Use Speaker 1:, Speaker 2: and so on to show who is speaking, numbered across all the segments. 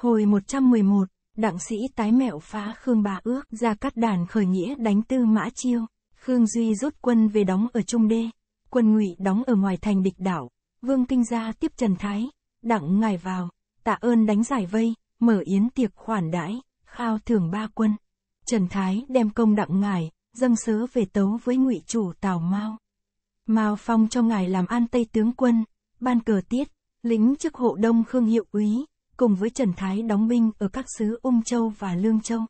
Speaker 1: Hồi 111, đặng sĩ tái mẹo phá Khương Bà Ước ra cắt đàn khởi nghĩa đánh tư mã chiêu. Khương Duy rút quân về đóng ở Trung Đê. Quân ngụy đóng ở ngoài thành địch đảo. Vương kinh Gia tiếp Trần Thái. Đặng ngài vào. Tạ ơn đánh giải vây. Mở yến tiệc khoản đãi. Khao thưởng ba quân. Trần Thái đem công đặng ngài. Dâng sớ về tấu với ngụy chủ Tào Mao. Mao phong cho ngài làm an tây tướng quân. Ban cờ tiết. Lính chức hộ đông Khương Hiệu úy cùng với Trần Thái đóng binh ở các xứ Ung Châu và Lương Châu.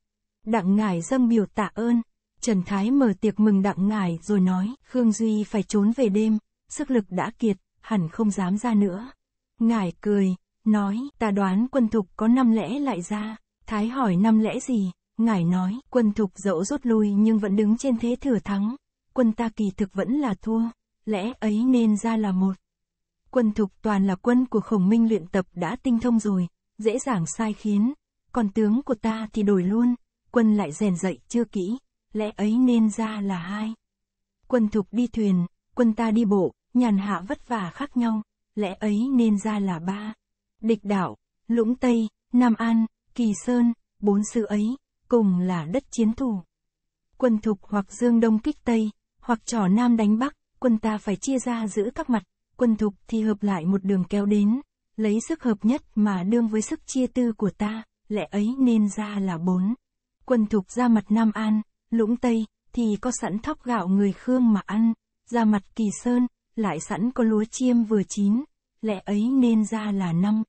Speaker 1: Đặng Ngải dâng biểu tạ ơn, Trần Thái mở tiệc mừng Đặng Ngải rồi nói, Khương Duy phải trốn về đêm, sức lực đã kiệt, hẳn không dám ra nữa. Ngải cười, nói, ta đoán quân thục có năm lẽ lại ra, Thái hỏi năm lẽ gì, Ngải nói, quân thục dẫu rút lui nhưng vẫn đứng trên thế thừa thắng, quân ta kỳ thực vẫn là thua, lẽ ấy nên ra là một. Quân thục toàn là quân của khổng minh luyện tập đã tinh thông rồi, dễ dàng sai khiến, còn tướng của ta thì đổi luôn, quân lại rèn dậy chưa kỹ, lẽ ấy nên ra là hai. Quân thục đi thuyền, quân ta đi bộ, nhàn hạ vất vả khác nhau, lẽ ấy nên ra là ba. Địch đảo, Lũng Tây, Nam An, Kỳ Sơn, bốn sự ấy, cùng là đất chiến thủ. Quân thục hoặc dương đông kích Tây, hoặc trỏ Nam đánh Bắc, quân ta phải chia ra giữ các mặt, quân thục thì hợp lại một đường kéo đến, lấy sức hợp nhất mà đương với sức chia tư của ta, lẽ ấy nên ra là bốn. Quân thục ra mặt Nam An, lũng Tây, thì có sẵn thóc gạo người Khương mà ăn, ra mặt Kỳ Sơn, lại sẵn có lúa chiêm vừa chín, lẽ ấy nên ra là năm.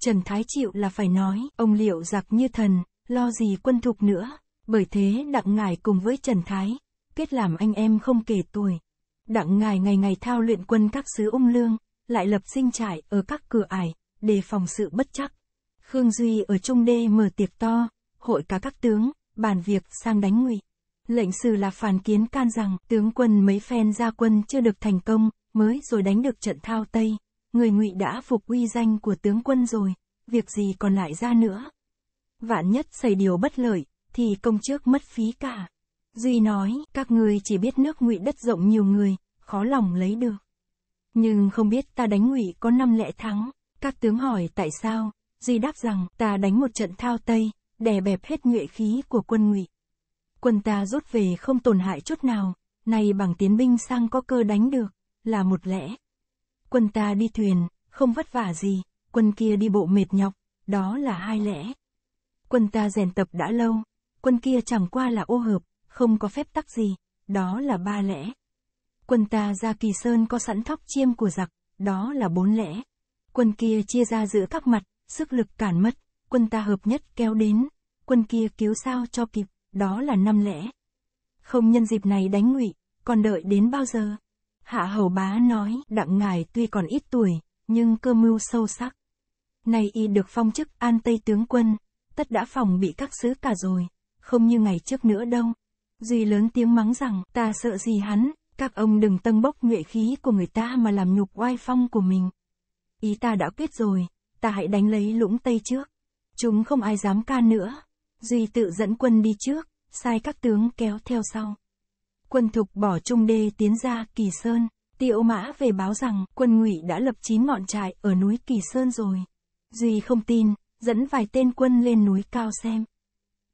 Speaker 1: Trần Thái chịu là phải nói, ông liệu giặc như thần, lo gì quân thục nữa, bởi thế đặng ngài cùng với Trần Thái, kết làm anh em không kể tuổi. Đặng ngài ngày ngày thao luyện quân các xứ ung lương, lại lập sinh trại ở các cửa ải, để phòng sự bất chắc. Khương Duy ở Trung Đê mở tiệc to, hội cả các tướng, bàn việc sang đánh ngụy. Lệnh sử là phản kiến can rằng tướng quân mấy phen ra quân chưa được thành công, mới rồi đánh được trận thao Tây. Người ngụy đã phục uy danh của tướng quân rồi, việc gì còn lại ra nữa. Vạn nhất xảy điều bất lợi, thì công trước mất phí cả. Duy nói, các người chỉ biết nước ngụy đất rộng nhiều người, khó lòng lấy được. Nhưng không biết ta đánh ngụy có năm lẽ thắng. Các tướng hỏi tại sao, Di đáp rằng ta đánh một trận thao Tây, đè bẹp hết nhuệ khí của quân ngụy. Quân ta rút về không tổn hại chút nào, nay bằng tiến binh sang có cơ đánh được, là một lẽ. Quân ta đi thuyền, không vất vả gì, quân kia đi bộ mệt nhọc, đó là hai lẽ. Quân ta rèn tập đã lâu, quân kia chẳng qua là ô hợp, không có phép tắc gì, đó là ba lẽ. Quân ta ra kỳ sơn có sẵn thóc chiêm của giặc, đó là bốn lẽ. Quân kia chia ra giữa các mặt, sức lực cản mất, quân ta hợp nhất kéo đến, quân kia cứu sao cho kịp, đó là năm lẽ. Không nhân dịp này đánh ngụy, còn đợi đến bao giờ? Hạ hầu bá nói, đặng ngài tuy còn ít tuổi, nhưng cơ mưu sâu sắc. Nay y được phong chức an tây tướng quân, tất đã phòng bị các sứ cả rồi, không như ngày trước nữa đâu. Duy lớn tiếng mắng rằng, ta sợ gì hắn, các ông đừng tâng bốc nhuệ khí của người ta mà làm nhục oai phong của mình. Ý ta đã quyết rồi, ta hãy đánh lấy lũng Tây trước. Chúng không ai dám ca nữa. Duy tự dẫn quân đi trước, sai các tướng kéo theo sau. Quân thục bỏ trung đê tiến ra Kỳ Sơn, Tiêu Mã về báo rằng quân ngụy đã lập chín ngọn trại ở núi Kỳ Sơn rồi. Duy không tin, dẫn vài tên quân lên núi cao xem.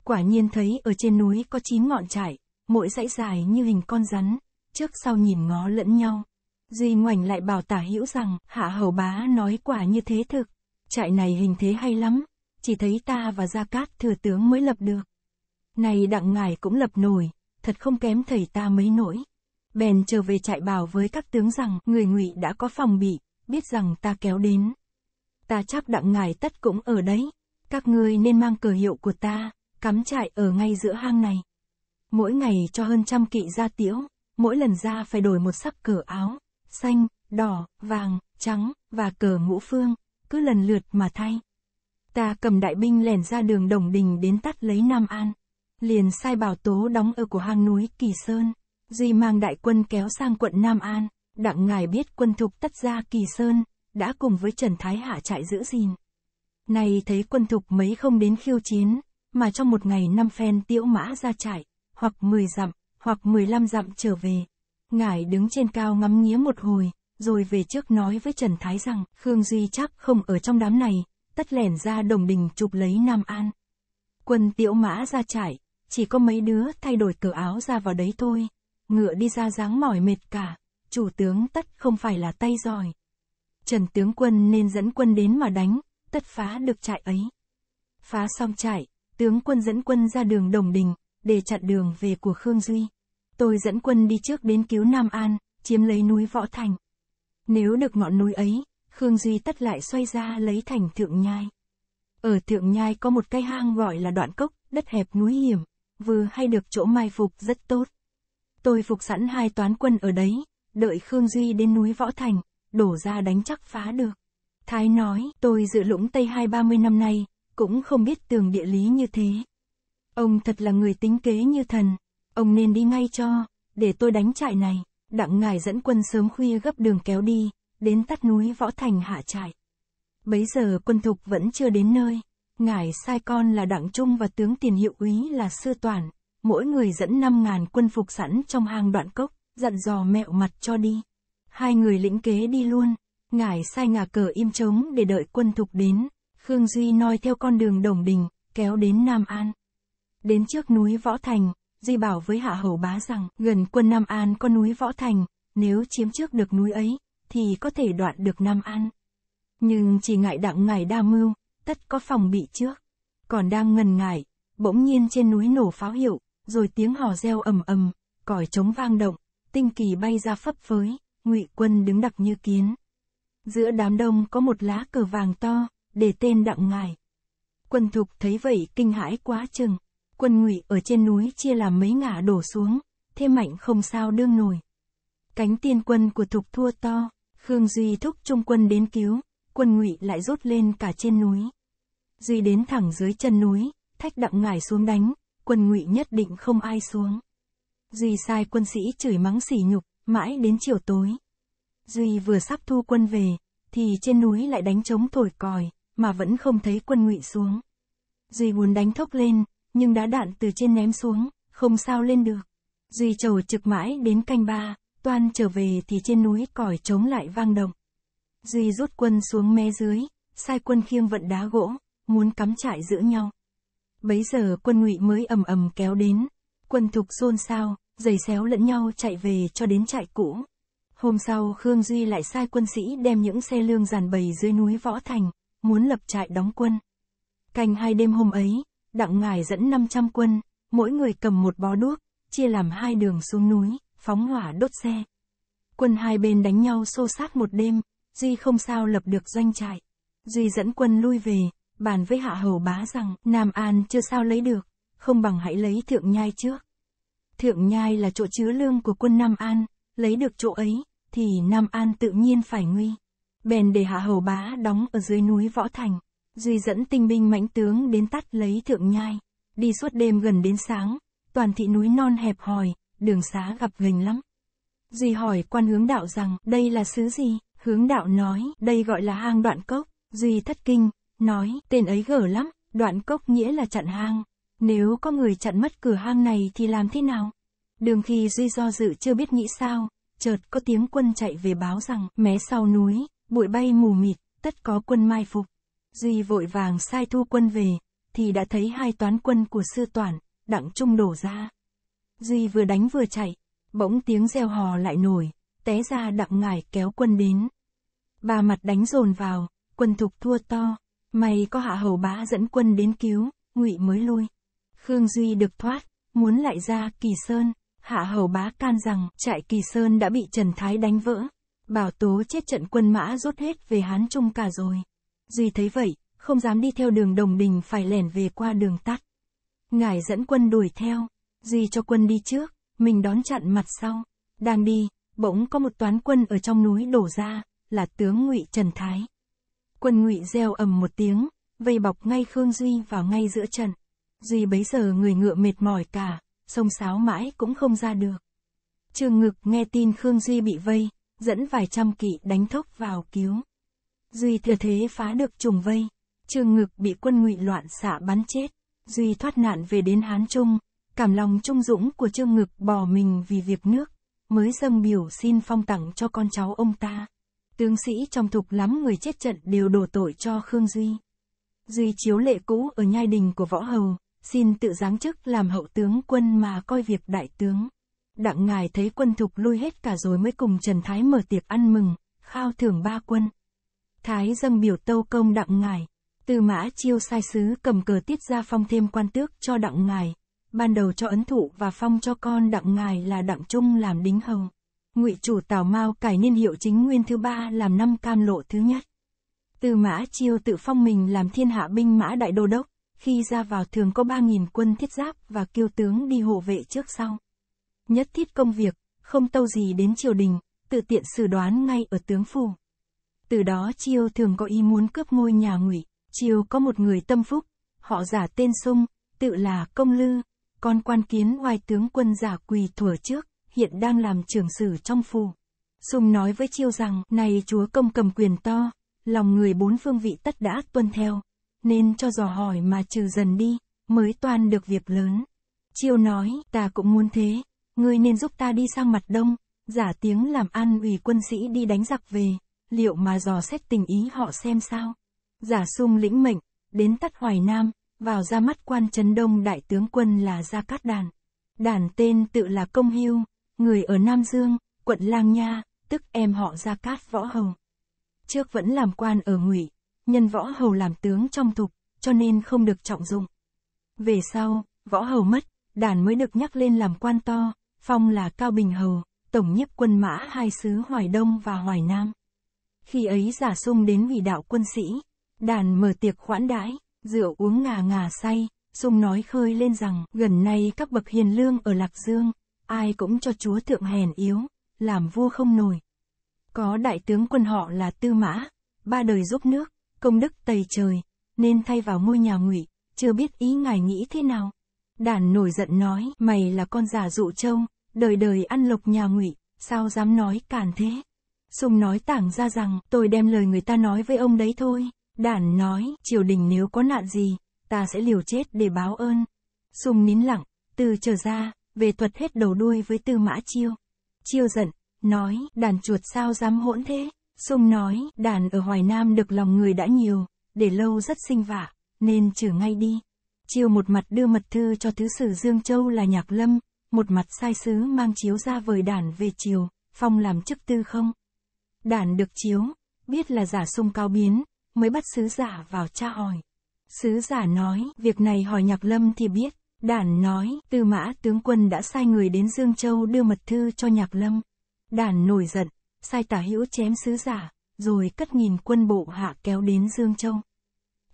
Speaker 1: Quả nhiên thấy ở trên núi có chín ngọn trại, mỗi dãy dài như hình con rắn, trước sau nhìn ngó lẫn nhau. Duy ngoảnh lại bảo tả hữu rằng, hạ hầu bá nói quả như thế thực, trại này hình thế hay lắm, chỉ thấy ta và Gia Cát thừa tướng mới lập được. Này đặng ngài cũng lập nổi, thật không kém thầy ta mấy nỗi. Bèn trở về trại bảo với các tướng rằng, người ngụy đã có phòng bị, biết rằng ta kéo đến. Ta chắc đặng ngài tất cũng ở đấy, các ngươi nên mang cờ hiệu của ta, cắm trại ở ngay giữa hang này. Mỗi ngày cho hơn trăm kỵ ra tiễu, mỗi lần ra phải đổi một sắc cờ áo, xanh, đỏ, vàng, trắng, và cờ ngũ phương, cứ lần lượt mà thay. Ta cầm đại binh lẻn ra đường Đồng Đình đến tắt lấy Nam An. Liền sai bảo tố đóng ở của hang núi Kỳ Sơn. Duy mang đại quân kéo sang quận Nam An, đặng ngài biết quân thục tắt ra Kỳ Sơn, đã cùng với Trần Thái Hạ trại giữ gìn. Này thấy quân thục mấy không đến khiêu chiến, mà trong một ngày năm phen tiễu mã ra trại, hoặc mười dặm, hoặc 15 dặm trở về. Ngải đứng trên cao ngắm nghía một hồi, rồi về trước nói với Trần Thái rằng, Khương Duy chắc không ở trong đám này, tất lẻn ra đồng đình chụp lấy Nam An. Quân tiễu mã ra trải, chỉ có mấy đứa thay đổi cờ áo ra vào đấy thôi, ngựa đi ra dáng mỏi mệt cả, chủ tướng tất không phải là tay giỏi. Trần tướng quân nên dẫn quân đến mà đánh, tất phá được trại ấy. Phá xong trại, tướng quân dẫn quân ra đường Đồng Đình, để chặn đường về của Khương Duy. Tôi dẫn quân đi trước đến cứu Nam An, chiếm lấy núi Võ Thành. Nếu được ngọn núi ấy, Khương Duy tất lại xoay ra lấy thành Thượng Nhai. Ở Thượng Nhai có một cái hang gọi là đoạn cốc, đất hẹp núi hiểm, vừa hay được chỗ mai phục rất tốt. Tôi phục sẵn hai toán quân ở đấy, đợi Khương Duy đến núi Võ Thành, đổ ra đánh chắc phá được. Thái nói, tôi dự lũng Tây hai ba mươi năm nay, cũng không biết tường địa lý như thế. Ông thật là người tính kế như thần. Ông nên đi ngay cho, để tôi đánh trại này. Đặng ngài dẫn quân sớm khuya gấp đường kéo đi, đến tắt núi Võ Thành hạ trại. Bấy giờ quân thục vẫn chưa đến nơi. ngài sai con là Đặng Trung và tướng tiền hiệu úy là Sư Toàn. Mỗi người dẫn năm ngàn quân phục sẵn trong hang đoạn cốc, dặn dò mẹo mặt cho đi. Hai người lĩnh kế đi luôn. ngài sai ngả cờ im trống để đợi quân thục đến. Khương Duy noi theo con đường Đồng Đình, kéo đến Nam An. Đến trước núi Võ Thành, Di bảo với Hạ Hầu Bá rằng, gần quân Nam An có núi Võ Thành, nếu chiếm trước được núi ấy, thì có thể đoạn được Nam An. Nhưng chỉ ngại đặng ngài đa mưu, tất có phòng bị trước. Còn đang ngần ngại, bỗng nhiên trên núi nổ pháo hiệu, rồi tiếng hò reo ầm ầm, còi trống vang động, tinh kỳ bay ra phấp phới, ngụy quân đứng đặc như kiến. Giữa đám đông có một lá cờ vàng to, để tên đặng ngài. Quân thục thấy vậy kinh hãi quá chừng, quân ngụy ở trên núi chia làm mấy ngã đổ xuống, thế mạnh không sao đương nổi. Cánh tiên quân của thục thua to, Khương Duy thúc trung quân đến cứu, quân ngụy lại rút lên cả trên núi. Duy đến thẳng dưới chân núi, thách đặng ngải xuống đánh, quân ngụy nhất định không ai xuống. Duy sai quân sĩ chửi mắng sỉ nhục, mãi đến chiều tối. Duy vừa sắp thu quân về, thì trên núi lại đánh trống thổi còi, mà vẫn không thấy quân ngụy xuống. Duy muốn đánh thốc lên, nhưng đá đạn từ trên ném xuống, không sao lên được. Duy trầu trực mãi đến canh ba, toan trở về thì trên núi còi trống lại vang động. Duy rút quân xuống mé dưới, sai quân khiêng vận đá gỗ, muốn cắm trại giữ nhau. Bấy giờ quân ngụy mới ầm ầm kéo đến, quân thục xôn xao, giày xéo lẫn nhau chạy về cho đến trại cũ. Hôm sau Khương Duy lại sai quân sĩ đem những xe lương dàn bầy dưới núi Võ Thành, muốn lập trại đóng quân. Canh hai đêm hôm ấy, Đặng Ngài dẫn 500 quân, mỗi người cầm một bó đuốc, chia làm hai đường xuống núi, phóng hỏa đốt xe. Quân hai bên đánh nhau xô sát một đêm, Duy không sao lập được doanh trại. Duy dẫn quân lui về, bàn với Hạ Hầu Bá rằng Nam An chưa sao lấy được, không bằng hãy lấy Thượng Nhai trước. Thượng Nhai là chỗ chứa lương của quân Nam An, lấy được chỗ ấy, thì Nam An tự nhiên phải nguy. Bèn để Hạ Hầu Bá đóng ở dưới núi Võ Thành. Duy dẫn tinh binh mãnh tướng đến tắt lấy thượng nhai, đi suốt đêm gần đến sáng, toàn thị núi non hẹp hòi, đường xá gặp gành lắm. Duy hỏi quan hướng đạo rằng, đây là xứ gì? Hướng đạo nói, đây gọi là hang đoạn cốc. Duy thất kinh, nói, tên ấy gở lắm, đoạn cốc nghĩa là chặn hang. Nếu có người chặn mất cửa hang này thì làm thế nào? Đường khi Duy do dự chưa biết nghĩ sao, chợt có tiếng quân chạy về báo rằng, mé sau núi, bụi bay mù mịt, tất có quân mai phục. Duy vội vàng sai thu quân về, thì đã thấy hai toán quân của sư toàn đặng trung đổ ra. Duy vừa đánh vừa chạy, bỗng tiếng reo hò lại nổi, té ra đặng ngải kéo quân đến. Ba mặt đánh dồn vào, quân thục thua to, may có hạ hầu bá dẫn quân đến cứu, ngụy mới lui. Khương Duy được thoát, muốn lại ra Kỳ Sơn, hạ hầu bá can rằng trại Kỳ Sơn đã bị Trần Thái đánh vỡ, bảo tố chết trận quân mã rút hết về Hán Trung cả rồi. Duy thấy vậy, không dám đi theo đường đồng bình phải lẻn về qua đường tắt. Ngài dẫn quân đuổi theo, Duy cho quân đi trước, mình đón chặn mặt sau. Đang đi, bỗng có một toán quân ở trong núi đổ ra, là tướng ngụy Trần Thái. Quân ngụy reo ầm một tiếng, vây bọc ngay Khương Duy vào ngay giữa trận. Duy bấy giờ người ngựa mệt mỏi cả, sông sáo mãi cũng không ra được. Trường Ngực nghe tin Khương Duy bị vây, dẫn vài trăm kỵ đánh thốc vào cứu. Duy thừa thế phá được trùng vây, trương ngực bị quân ngụy loạn xạ bắn chết, Duy thoát nạn về đến Hán Trung, cảm lòng trung dũng của trương ngực bỏ mình vì việc nước, mới dâng biểu xin phong tặng cho con cháu ông ta. Tướng sĩ trong thục lắm người chết trận đều đổ tội cho Khương Duy. Duy chiếu lệ cũ ở nhai đình của võ hầu, xin tự giáng chức làm hậu tướng quân mà coi việc đại tướng. Đặng ngài thấy quân thục lui hết cả rồi mới cùng Trần Thái mở tiệc ăn mừng, khao thưởng ba quân. Thái dâm biểu tâu công đặng ngài. Tư mã chiêu sai sứ cầm cờ tiết ra phong thêm quan tước cho đặng ngài. Ban đầu cho ấn thụ và phong cho con đặng ngài là đặng trung làm đính hầu. Ngụy chủ Tào Mao cải niên hiệu chính nguyên thứ ba làm năm cam lộ thứ nhất. Tư mã chiêu tự phong mình làm thiên hạ binh mã đại đô đốc. Khi ra vào thường có ba nghìn quân thiết giáp và kiêu tướng đi hộ vệ trước sau. Nhất thiết công việc, không tâu gì đến triều đình, tự tiện xử đoán ngay ở tướng phủ. Từ đó Chiêu thường có ý muốn cướp ngôi nhà ngụy. Chiêu có một người tâm phúc, họ giả tên Sung, tự là Công Lư, con quan kiến oai tướng quân giả quỳ thuở trước, hiện đang làm trưởng sử trong phủ. Sung nói với Chiêu rằng, này chúa công cầm quyền to, lòng người bốn phương vị tất đã tuân theo, nên cho dò hỏi mà trừ dần đi, mới toàn được việc lớn. Chiêu nói, ta cũng muốn thế, ngươi nên giúp ta đi sang mặt đông, giả tiếng làm an ủy quân sĩ đi đánh giặc về liệu mà dò xét tình ý họ xem sao. Giả sung lĩnh mệnh, đến tắt Hoài Nam, vào ra mắt quan trấn đông đại tướng quân là Gia Cát Đàn. Đàn tên tự là Công Hưu, người ở Nam Dương, quận Lang Nha, tức em họ Gia Cát Võ hồng Trước vẫn làm quan ở ngụy, nhân Võ Hầu làm tướng trong thục, cho nên không được trọng dụng. Về sau, Võ Hầu mất, đàn mới được nhắc lên làm quan to, phong là Cao Bình Hầu, tổng nhiếp quân mã hai xứ Hoài Đông và Hoài Nam. Khi ấy giả sung đến vì đạo quân sĩ, đàn mở tiệc khoãn đãi, rượu uống ngà ngà say, sung nói khơi lên rằng, gần nay các bậc hiền lương ở Lạc Dương, ai cũng cho chúa thượng hèn yếu, làm vua không nổi. Có đại tướng quân họ là Tư Mã, ba đời giúp nước, công đức tầy trời, nên thay vào ngôi nhà ngụy, chưa biết ý ngài nghĩ thế nào. Đàn nổi giận nói, mày là con giả dụ trâu, đời đời ăn lộc nhà ngụy, sao dám nói càn thế. Sung nói tảng ra rằng, tôi đem lời người ta nói với ông đấy thôi. Đản nói, triều đình nếu có nạn gì, ta sẽ liều chết để báo ơn. Sung nín lặng, từ trở ra, về thuật hết đầu đuôi với tư mã chiêu. Chiêu giận, nói, đàn chuột sao dám hỗn thế. Sung nói, đàn ở Hoài Nam được lòng người đã nhiều, để lâu rất sinh vả, nên trừ ngay đi. Chiêu một mặt đưa mật thư cho thứ sử Dương Châu là Nhạc Lâm, một mặt sai sứ mang chiếu ra vời đản về chiều, phong làm chức tư không đản được chiếu, biết là giả sung cao biến, mới bắt sứ giả vào tra hỏi. Sứ giả nói, việc này hỏi Nhạc Lâm thì biết, đản nói, Tư Mã tướng quân đã sai người đến Dương Châu đưa mật thư cho Nhạc Lâm. Đản nổi giận, sai tả hữu chém sứ giả, rồi cất nghìn quân bộ hạ kéo đến Dương Châu.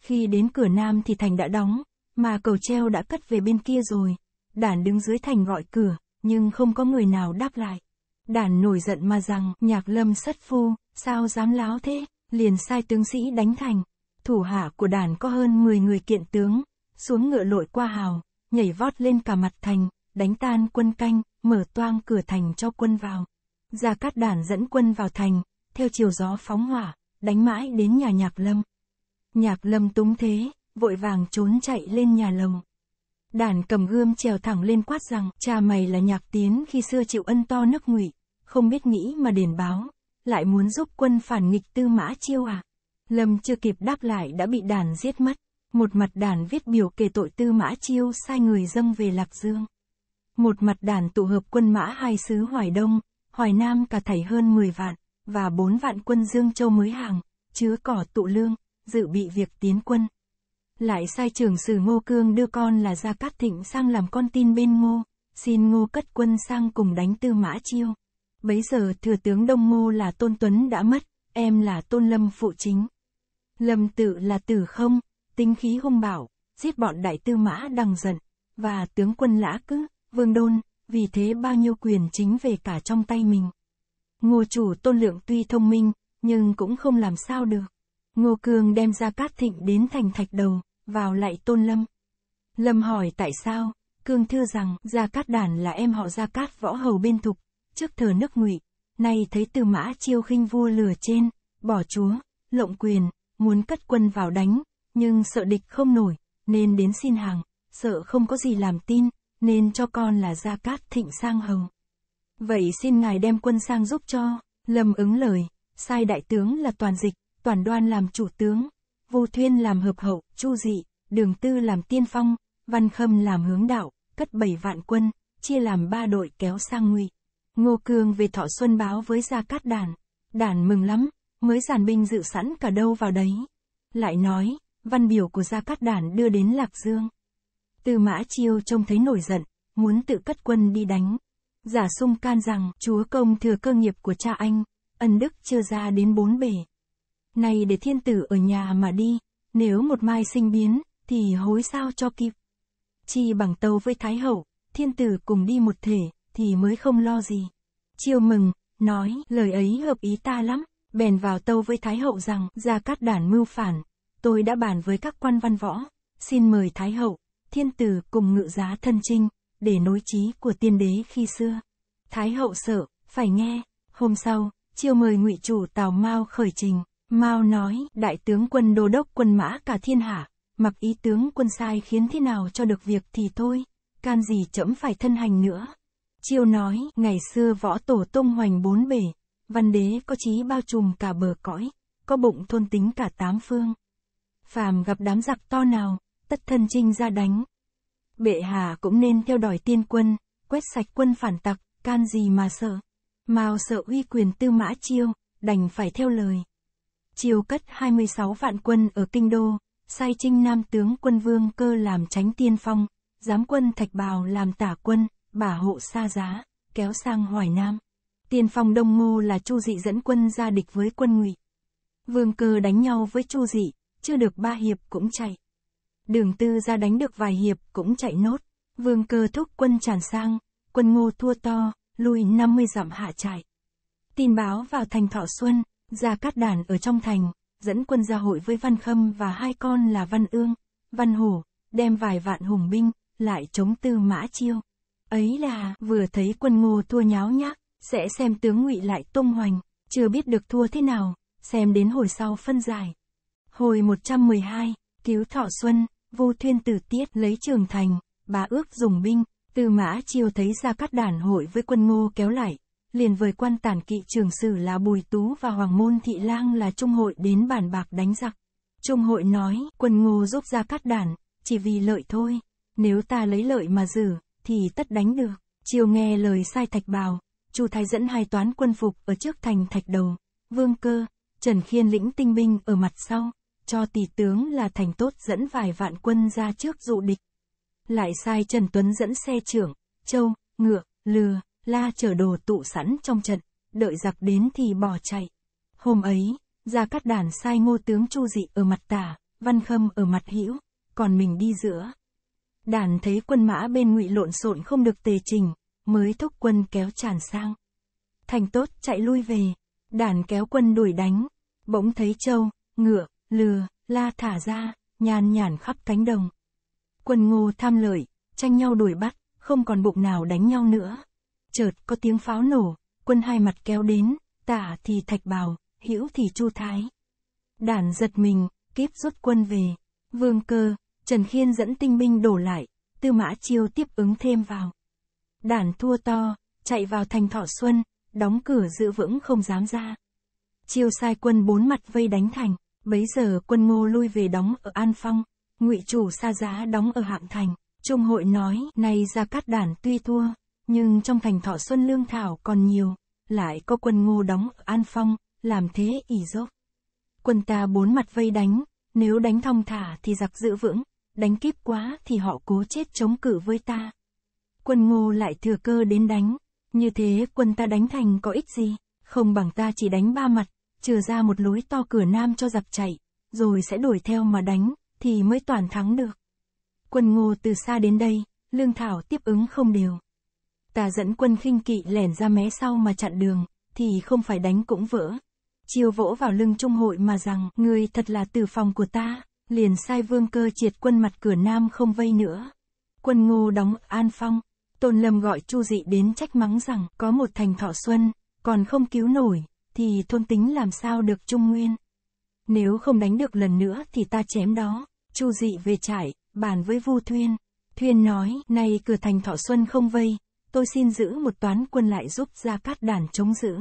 Speaker 1: Khi đến cửa Nam thì thành đã đóng, mà cầu treo đã cất về bên kia rồi. Đản đứng dưới thành gọi cửa, nhưng không có người nào đáp lại đản nổi giận mà rằng, nhạc lâm sất phu, sao dám láo thế, liền sai tướng sĩ đánh thành. Thủ hạ của đản có hơn 10 người kiện tướng, xuống ngựa lội qua hào, nhảy vót lên cả mặt thành, đánh tan quân canh, mở toang cửa thành cho quân vào. Gia Cát Đản dẫn quân vào thành, theo chiều gió phóng hỏa, đánh mãi đến nhà Nhạc Lâm. Nhạc Lâm túng thế, vội vàng trốn chạy lên nhà lồng. Đản cầm gươm trèo thẳng lên quát rằng, cha mày là Nhạc Tiến khi xưa chịu ân to nước ngụy, không biết nghĩ mà đền báo, lại muốn giúp quân phản nghịch tư mã chiêu à? Lâm chưa kịp đáp lại đã bị đàn giết mất, một mặt đàn viết biểu kể tội tư mã chiêu sai người dâng về Lạc Dương. Một mặt đàn tụ hợp quân mã hai xứ Hoài Đông, Hoài Nam cả thảy hơn 10 vạn, và 4 vạn quân Dương Châu mới hàng, chứa cỏ tụ lương, dự bị việc tiến quân. Lại sai trưởng sử Ngô Cương đưa con là Gia Cát Thịnh sang làm con tin bên Ngô, xin Ngô cất quân sang cùng đánh tư mã chiêu. Bấy giờ thừa tướng Đông Ngô là Tôn Tuấn đã mất, em là Tôn Lâm phụ chính. Lâm tự là tử không, tính khí hung bảo, giết bọn đại tư mã đằng giận, và tướng quân lã cứ, vương đôn, vì thế bao nhiêu quyền chính về cả trong tay mình. Ngô chủ tôn lượng tuy thông minh, nhưng cũng không làm sao được. Ngô Cương đem ra cát thịnh đến thành thạch đầu, vào lại tôn lâm. Lâm hỏi tại sao, Cương thưa rằng Gia Cát đàn là em họ Gia Cát Võ Hầu bên Thục, trước thờ nước ngụy nay thấy tư mã chiêu khinh vua lừa trên bỏ chúa lộng quyền muốn cất quân vào đánh nhưng sợ địch không nổi nên đến xin hàng sợ không có gì làm tin nên cho con là gia cát thịnh sang hồng vậy xin ngài đem quân sang giúp cho lâm ứng lời sai đại tướng là toàn dịch toàn đoan làm chủ tướng vô thuyên làm hợp hậu chu dị đường tư làm tiên phong văn khâm làm hướng đạo cất bảy vạn quân chia làm ba đội kéo sang ngụy Ngô Cương về thọ xuân báo với Gia Cát Đản. Đản mừng lắm, mới giàn binh dự sẵn cả đâu vào đấy. Lại nói, văn biểu của Gia Cát Đản đưa đến Lạc Dương. Tư mã chiêu trông thấy nổi giận, muốn tự cất quân đi đánh. Giả sung can rằng, chúa công thừa cơ nghiệp của cha anh, ân đức chưa ra đến bốn bể. Này để thiên tử ở nhà mà đi, nếu một mai sinh biến, thì hối sao cho kịp. Chi bằng tâu với Thái Hậu, thiên tử cùng đi một thể, thì mới không lo gì. Chiêu mừng, nói, lời ấy hợp ý ta lắm, bèn vào tâu với Thái Hậu rằng, ra cát đản mưu phản, tôi đã bàn với các quan văn võ, xin mời Thái Hậu, thiên tử cùng ngự giá thân trinh, để nối trí của tiên đế khi xưa. Thái Hậu sợ, phải nghe, hôm sau, chiêu mời ngụy chủ Tào Mao khởi trình, Mao nói, đại tướng quân đô đốc quân mã cả thiên hạ, mặc ý tướng quân sai khiến thế nào cho được việc thì thôi, can gì chấm phải thân hành nữa. Chiêu nói, ngày xưa võ tổ tung hoành bốn bể, văn đế có trí bao trùm cả bờ cõi, có bụng thôn tính cả tám phương. Phàm gặp đám giặc to nào, tất thân trinh ra đánh. Bệ hạ cũng nên theo đòi tiên quân, quét sạch quân phản tặc, can gì mà sợ. Mao sợ uy quyền tư mã chiêu, đành phải theo lời. Chiêu cất 26 vạn quân ở kinh đô, sai trinh nam tướng quân vương cơ làm tránh tiên phong, giám quân thạch bào làm tả quân, bà hộ xa giá, kéo sang Hoài Nam. tiên phong Đông Ngô là Chu Dị dẫn quân ra địch với quân Ngụy. Vương Cơ đánh nhau với Chu Dị, chưa được ba hiệp cũng chạy. Đường Tư ra đánh được vài hiệp cũng chạy nốt. Vương Cơ thúc quân tràn sang, quân Ngô thua to, lùi 50 dặm hạ trại. Tin báo vào thành Thọ Xuân, ra Cát đàn ở trong thành, dẫn quân ra hội với Văn Khâm và hai con là Văn Ương, Văn Hổ, đem vài vạn hùng binh, lại chống Tư Mã Chiêu. Ấy là, vừa thấy quân ngô thua nháo nhác, sẽ xem tướng ngụy lại tung hoành, chưa biết được thua thế nào, xem đến hồi sau phân giải. Hồi 112, cứu thọ xuân, vô thuyên tử tiết lấy trường thành, bà ước dùng binh, từ mã chiêu thấy ra cắt đản hội với quân ngô kéo lại, liền với quan tản kỵ trường sử là Bùi Tú và Hoàng Môn Thị Lang là Trung hội đến bàn bạc đánh giặc. Trung hội nói, quân ngô giúp ra cắt đản, chỉ vì lợi thôi, nếu ta lấy lợi mà giữ, thì tất đánh được. Chiều nghe lời sai thạch bào, Chu Thái dẫn hai toán quân phục ở trước thành thạch đầu, vương cơ, Trần Khiên lĩnh tinh binh ở mặt sau, cho tỷ tướng là thành tốt dẫn vài vạn quân ra trước dụ địch. Lại sai Trần Tuấn dẫn xe trưởng, châu, ngựa, lừa, la chở đồ tụ sẵn trong trận, đợi giặc đến thì bỏ chạy. Hôm ấy, ra cắt đàn sai ngô tướng Chu Dị ở mặt tả, Văn Khâm ở mặt hữu, còn mình đi giữa đàn thấy quân mã bên ngụy lộn xộn không được tề trình mới thúc quân kéo tràn sang thành tốt chạy lui về đàn kéo quân đuổi đánh bỗng thấy trâu ngựa lừa la thả ra nhàn nhản khắp cánh đồng quân ngô tham lợi tranh nhau đuổi bắt không còn bụng nào đánh nhau nữa chợt có tiếng pháo nổ quân hai mặt kéo đến tả thì thạch bào hữu thì chu thái Đàn giật mình kiếp rút quân về vương cơ Trần Khiên dẫn tinh binh đổ lại, Tư Mã Chiêu tiếp ứng thêm vào. Đàn thua to, chạy vào thành Thọ Xuân, đóng cửa giữ vững không dám ra. Chiêu sai quân bốn mặt vây đánh thành, bấy giờ quân Ngô lui về đóng ở An Phong, Ngụy chủ xa giá đóng ở Hạng Thành. Trung hội nói, này ra cát đản tuy thua, nhưng trong thành Thọ Xuân lương thảo còn nhiều, lại có quân Ngô đóng ở An Phong, làm thế ỉ dốc. Quân ta bốn mặt vây đánh, nếu đánh thong thả thì giặc giữ vững, đánh kiếp quá thì họ cố chết chống cự với ta. Quân ngô lại thừa cơ đến đánh, như thế quân ta đánh thành có ích gì, không bằng ta chỉ đánh ba mặt, trừ ra một lối to cửa nam cho giặc chạy, rồi sẽ đuổi theo mà đánh, thì mới toàn thắng được. Quân ngô từ xa đến đây, lương thảo tiếp ứng không đều. Ta dẫn quân khinh kỵ lẻn ra mé sau mà chặn đường, thì không phải đánh cũng vỡ. Chiều vỗ vào lưng trung hội mà rằng, người thật là tử phòng của ta liền sai vương cơ triệt quân mặt cửa nam không vây nữa. Quân ngô đóng an phong, tôn lâm gọi chu dị đến trách mắng rằng có một thành thọ xuân, còn không cứu nổi, thì thôn tính làm sao được trung nguyên. Nếu không đánh được lần nữa thì ta chém đó, chu dị về trại, bàn với vu thuyên. Thuyên nói, nay cửa thành thọ xuân không vây, tôi xin giữ một toán quân lại giúp ra cát đàn chống giữ.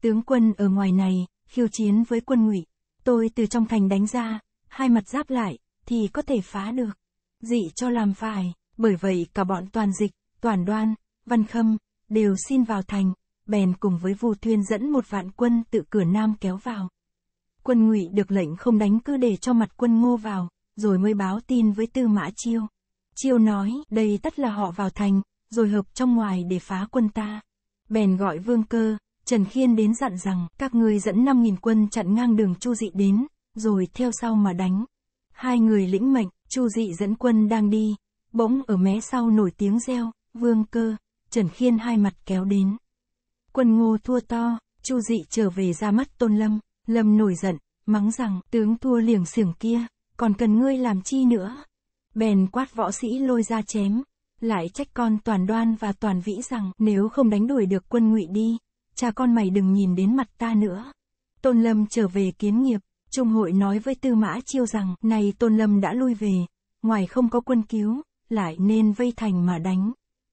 Speaker 1: Tướng quân ở ngoài này, khiêu chiến với quân ngụy, tôi từ trong thành đánh ra, hai mặt giáp lại, thì có thể phá được. Dị cho làm phải, bởi vậy cả bọn toàn dịch, toàn đoan, văn khâm, đều xin vào thành, bèn cùng với Vu Thuyên dẫn một vạn quân tự cửa nam kéo vào. Quân ngụy được lệnh không đánh cứ để cho mặt quân ngô vào, rồi mới báo tin với Tư Mã Chiêu. Chiêu nói, đây tất là họ vào thành, rồi hợp trong ngoài để phá quân ta. Bèn gọi vương cơ, Trần Khiên đến dặn rằng, các ngươi dẫn 5.000 quân chặn ngang đường Chu Dị đến, rồi theo sau mà đánh. Hai người lĩnh mệnh, Chu Dị dẫn quân đang đi, bỗng ở mé sau nổi tiếng reo, vương cơ, Trần Khiên hai mặt kéo đến. Quân ngô thua to, Chu Dị trở về ra mắt Tôn Lâm, Lâm nổi giận, mắng rằng tướng thua liềng xỉng kia, còn cần ngươi làm chi nữa. Bèn quát võ sĩ lôi ra chém, lại trách con toàn đoan và toàn vĩ rằng nếu không đánh đuổi được quân ngụy đi, cha con mày đừng nhìn đến mặt ta nữa. Tôn Lâm trở về kiến nghiệp, Trung hội nói với Tư Mã Chiêu rằng, nay Tôn Lâm đã lui về, ngoài không có quân cứu, lại nên vây thành mà đánh.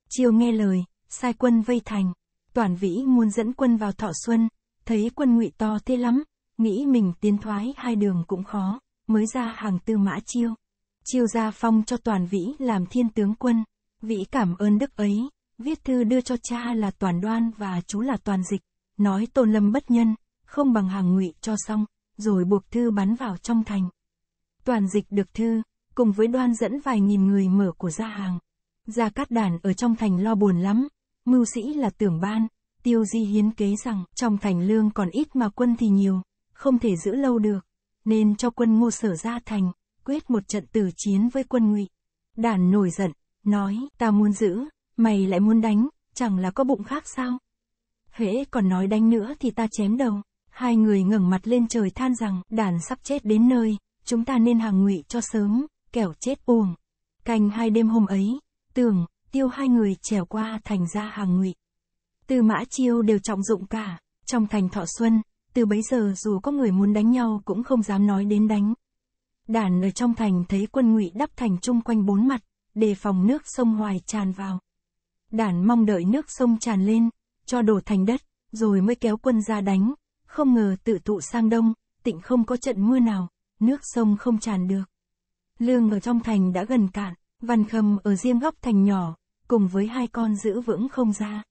Speaker 1: Chiêu nghe lời, sai quân vây thành, Toàn Vĩ muốn dẫn quân vào Thọ Xuân, thấy quân ngụy to thế lắm, nghĩ mình tiến thoái hai đường cũng khó, mới ra hàng Tư Mã Chiêu. Chiêu ra phong cho Toàn Vĩ làm thiên tướng quân, Vĩ cảm ơn đức ấy, viết thư đưa cho cha là Toàn Đoan và chú là Toàn Dịch, nói Tôn Lâm bất nhân, không bằng hàng ngụy cho xong rồi buộc thư bắn vào trong thành. Toàn dịch được thư, cùng với đoan dẫn vài nghìn người mở của gia hàng. Gia Cát đàn ở trong thành lo buồn lắm, mưu sĩ là tưởng ban, tiêu di hiến kế rằng trong thành lương còn ít mà quân thì nhiều, không thể giữ lâu được, nên cho quân ngô sở ra thành, quyết một trận tử chiến với quân ngụy. đàn nổi giận, nói, ta muốn giữ, mày lại muốn đánh, chẳng là có bụng khác sao? Hễ còn nói đánh nữa thì ta chém đầu hai người ngẩng mặt lên trời than rằng, đàn sắp chết đến nơi, chúng ta nên hàng ngụy cho sớm, kẻo chết uổng. Canh hai đêm hôm ấy, tưởng, tiêu hai người trèo qua thành ra hàng ngụy. Từ mã chiêu đều trọng dụng cả, trong thành thọ xuân, từ bấy giờ dù có người muốn đánh nhau cũng không dám nói đến đánh. Đàn ở trong thành thấy quân ngụy đắp thành chung quanh bốn mặt, đề phòng nước sông hoài tràn vào. Đàn mong đợi nước sông tràn lên, cho đổ thành đất, rồi mới kéo quân ra đánh, không ngờ tự tụ sang đông, tịnh không có trận mưa nào, nước sông không tràn được. Lương ở trong thành đã gần cạn, văn khâm ở riêng góc thành nhỏ, cùng với hai con giữ vững không ra.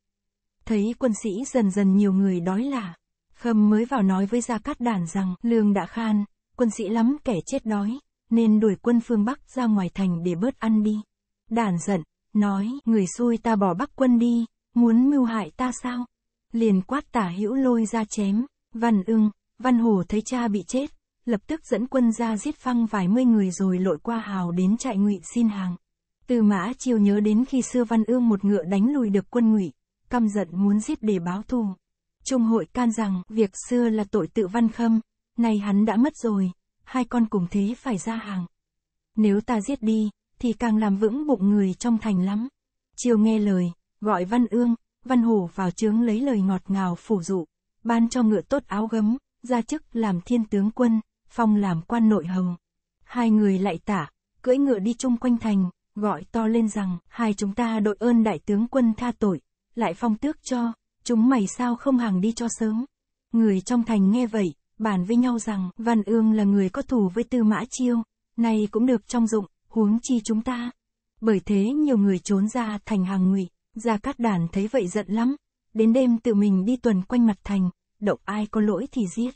Speaker 1: Thấy quân sĩ dần dần nhiều người đói lả, khâm mới vào nói với Gia Cát Đản rằng lương đã khan, quân sĩ lắm kẻ chết đói, nên đuổi quân phương Bắc ra ngoài thành để bớt ăn đi. Đản giận, nói, người xui ta bỏ Bắc quân đi, muốn mưu hại ta sao? Liền quát tả hữu lôi ra chém. Văn ưng, Văn Hổ thấy cha bị chết, lập tức dẫn quân ra giết phăng vài mươi người rồi lội qua hào đến trại ngụy xin hàng. Từ mã chiều nhớ đến khi xưa Văn Ương một ngựa đánh lùi được quân ngụy, căm giận muốn giết để báo thù. Trung hội can rằng việc xưa là tội tự Văn Khâm, nay hắn đã mất rồi, hai con cùng thế phải ra hàng. Nếu ta giết đi, thì càng làm vững bụng người trong thành lắm. Chiều nghe lời, gọi Văn Ương, Văn Hổ vào trướng lấy lời ngọt ngào phủ dụ ban cho ngựa tốt áo gấm, ra chức làm thiên tướng quân, phong làm quan nội hầu. Hai người lại tả, cưỡi ngựa đi chung quanh thành, gọi to lên rằng, hai chúng ta đội ơn đại tướng quân tha tội, lại phong tước cho, chúng mày sao không hàng đi cho sớm. Người trong thành nghe vậy, bàn với nhau rằng, Văn Ương là người có thù với Tư Mã Chiêu, nay cũng được trong dụng, huống chi chúng ta. Bởi thế nhiều người trốn ra thành hàng ngụy, Gia Cát Đàn thấy vậy giận lắm, đến đêm tự mình đi tuần quanh mặt thành, động ai có lỗi thì giết.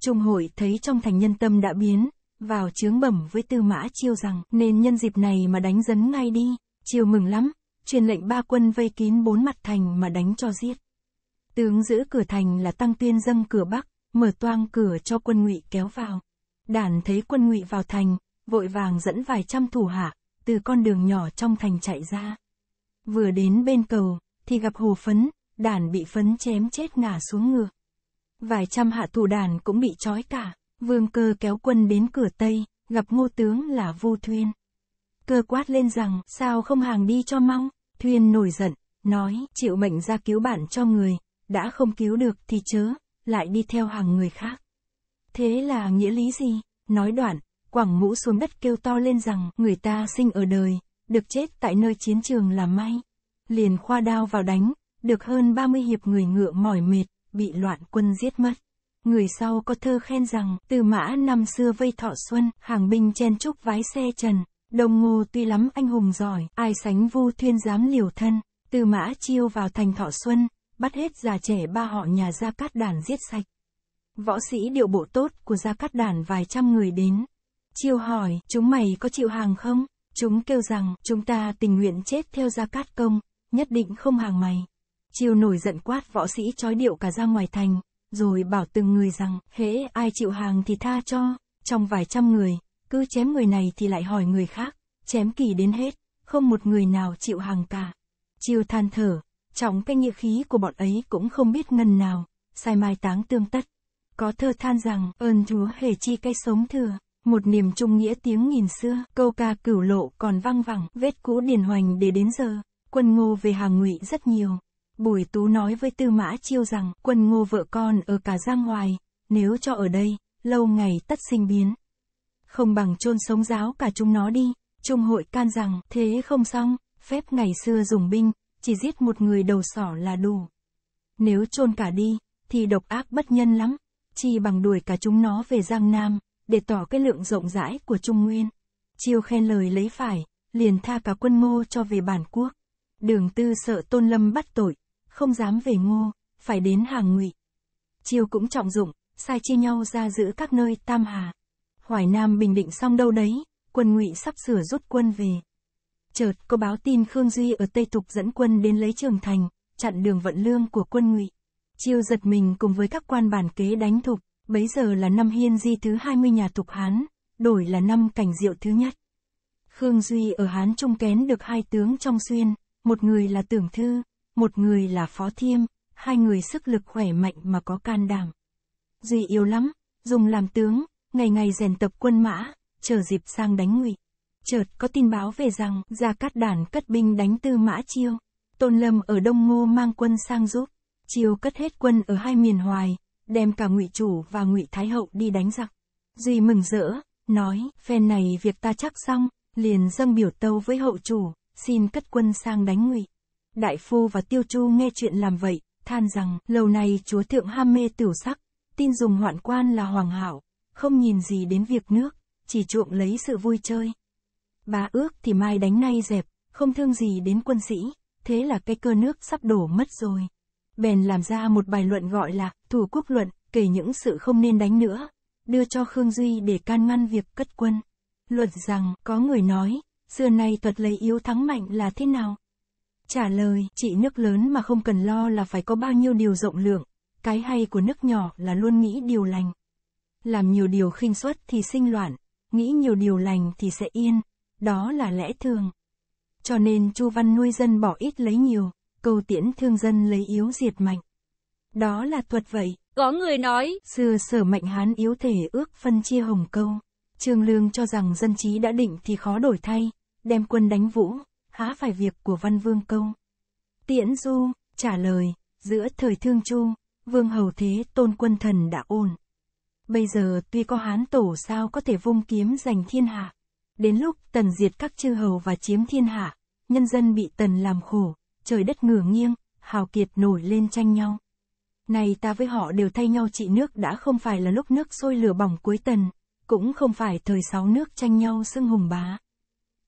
Speaker 1: Trung hội thấy trong thành nhân tâm đã biến, vào chướng bẩm với tư mã chiêu rằng nên nhân dịp này mà đánh dấn ngay đi, chiêu mừng lắm, truyền lệnh ba quân vây kín bốn mặt thành mà đánh cho giết. Tướng giữ cửa thành là Tăng Tuyên dâng cửa Bắc, mở toang cửa cho quân ngụy kéo vào. Đản thấy quân ngụy vào thành, vội vàng dẫn vài trăm thủ hạ, từ con đường nhỏ trong thành chạy ra. Vừa đến bên cầu, thì gặp Hồ Phấn, đàn bị phấn chém chết ngả xuống ngựa. Vài trăm hạ thủ đàn cũng bị trói cả, vương cơ kéo quân đến cửa Tây, gặp ngô tướng là vô thuyên. Cơ quát lên rằng, sao không hàng đi cho mong? thuyên nổi giận, nói, chịu mệnh ra cứu bạn cho người, đã không cứu được thì chớ, lại đi theo hàng người khác. Thế là nghĩa lý gì? Nói đoạn, quẳng mũ xuống đất kêu to lên rằng, người ta sinh ở đời, được chết tại nơi chiến trường là may. Liền khoa đao vào đánh, được hơn 30 hiệp người ngựa mỏi mệt, bị loạn quân giết mất. Người sau có thơ khen rằng, từ mã năm xưa vây thọ xuân, hàng binh chen trúc vái xe trần, đồng ngô tuy lắm anh hùng giỏi, ai sánh vu thuyên dám liều thân, từ mã chiêu vào thành thọ xuân, bắt hết già trẻ ba họ nhà Gia Cát Đàn giết sạch. Võ sĩ điệu bộ tốt của Gia Cát Đàn vài trăm người đến. Chiêu hỏi, chúng mày có chịu hàng không? Chúng kêu rằng, chúng ta tình nguyện chết theo Gia Cát Công, nhất định không hàng mày. Chiêu nổi giận quát võ sĩ trói điệu cả ra ngoài thành, rồi bảo từng người rằng, hễ ai chịu hàng thì tha cho, trong vài trăm người, cứ chém người này thì lại hỏi người khác, chém kỳ đến hết, không một người nào chịu hàng cả. Chiêu than thở, trọng cái nghĩa khí của bọn ấy cũng không biết ngần nào, sai mai táng tương tất. Có thơ than rằng, ơn Chúa hề chi cái sống thừa, một niềm trung nghĩa tiếng nghìn xưa, câu ca cửu lộ còn vang vẳng, vết cũ điển hoành để đến giờ, quân ngô về hàng ngụy rất nhiều. Bùi Tú nói với Tư Mã Chiêu rằng, quân ngô vợ con ở cả Giang ngoài, nếu cho ở đây, lâu ngày tất sinh biến. Không bằng chôn sống giáo cả chúng nó đi, Trung hội can rằng, thế không xong, phép ngày xưa dùng binh, chỉ giết một người đầu sỏ là đủ. Nếu chôn cả đi, thì độc ác bất nhân lắm, chi bằng đuổi cả chúng nó về Giang Nam, để tỏ cái lượng rộng rãi của Trung Nguyên. Chiêu khen lời lấy phải, liền tha cả quân ngô cho về bản quốc. Đường tư sợ Tôn Lâm bắt tội, không dám về ngô, phải đến hàng ngụy. Chiêu cũng trọng dụng, sai chia nhau ra giữ các nơi Tam Hà. Hoài Nam bình định xong đâu đấy, quân ngụy sắp sửa rút quân về. Chợt có báo tin Khương Duy ở Tây Tục dẫn quân đến lấy Trường Thành, chặn đường vận lương của quân ngụy. Chiêu giật mình cùng với các quan bản kế đánh thục, bấy giờ là năm hiên di thứ 20 nhà tục Hán, đổi là năm cảnh diệu thứ nhất. Khương Duy ở Hán trung kén được hai tướng trong xuyên, một người là Tưởng Thư, một người là Phó Thiêm, hai người sức lực khỏe mạnh mà có can đảm. Duy yếu lắm, dùng làm tướng, ngày ngày rèn tập quân mã, chờ dịp sang đánh ngụy. Chợt có tin báo về rằng Gia Cát Đản cất binh đánh Tư Mã Chiêu. Tôn Lâm ở Đông Ngô mang quân sang giúp. Chiêu cất hết quân ở hai miền hoài, đem cả ngụy chủ và ngụy thái hậu đi đánh giặc. Duy mừng rỡ, nói, phen này việc ta chắc xong, liền dâng biểu tâu với hậu chủ, xin cất quân sang đánh ngụy. Đại Phu và Tiêu Chu nghe chuyện làm vậy, than rằng, lâu nay chúa thượng ham mê tửu sắc, tin dùng hoạn quan là hoàng hảo, không nhìn gì đến việc nước, chỉ chuộng lấy sự vui chơi. Bà ước thì mai đánh nay dẹp, không thương gì đến quân sĩ, thế là cái cơ nước sắp đổ mất rồi. Bèn làm ra một bài luận gọi là, thủ quốc luận, kể những sự không nên đánh nữa, đưa cho Khương Duy để can ngăn việc cất quân. Luận rằng, có người nói, xưa nay thuật lấy yếu thắng mạnh là thế nào? Trả lời, chị nước lớn mà không cần lo là phải có bao nhiêu điều rộng lượng, cái hay của nước nhỏ là luôn nghĩ điều lành. Làm nhiều điều khinh suất thì sinh loạn, nghĩ nhiều điều lành thì sẽ yên, đó là lẽ thường. Cho nên Chu Văn nuôi dân bỏ ít lấy nhiều, câu tiễn thương dân lấy yếu diệt mạnh. Đó là thuật vậy. Có người nói, xưa sở mạnh hán yếu thể ước phân chia hồng câu. Trương Lương cho rằng dân trí đã định thì khó đổi thay, đem quân đánh vũ, há phải việc của văn vương công. Tiễn Du, trả lời, giữa thời thương chu, vương hầu thế tôn quân thần đã ổn. Bây giờ tuy có hán tổ sao có thể vung kiếm giành thiên hạ. Đến lúc tần diệt các chư hầu và chiếm thiên hạ, nhân dân bị tần làm khổ, trời đất ngửa nghiêng, hào kiệt nổi lên tranh nhau. Này ta với họ đều thay nhau trị nước đã không phải là lúc nước sôi lửa bỏng cuối tần, cũng không phải thời sáu nước tranh nhau xưng hùng bá.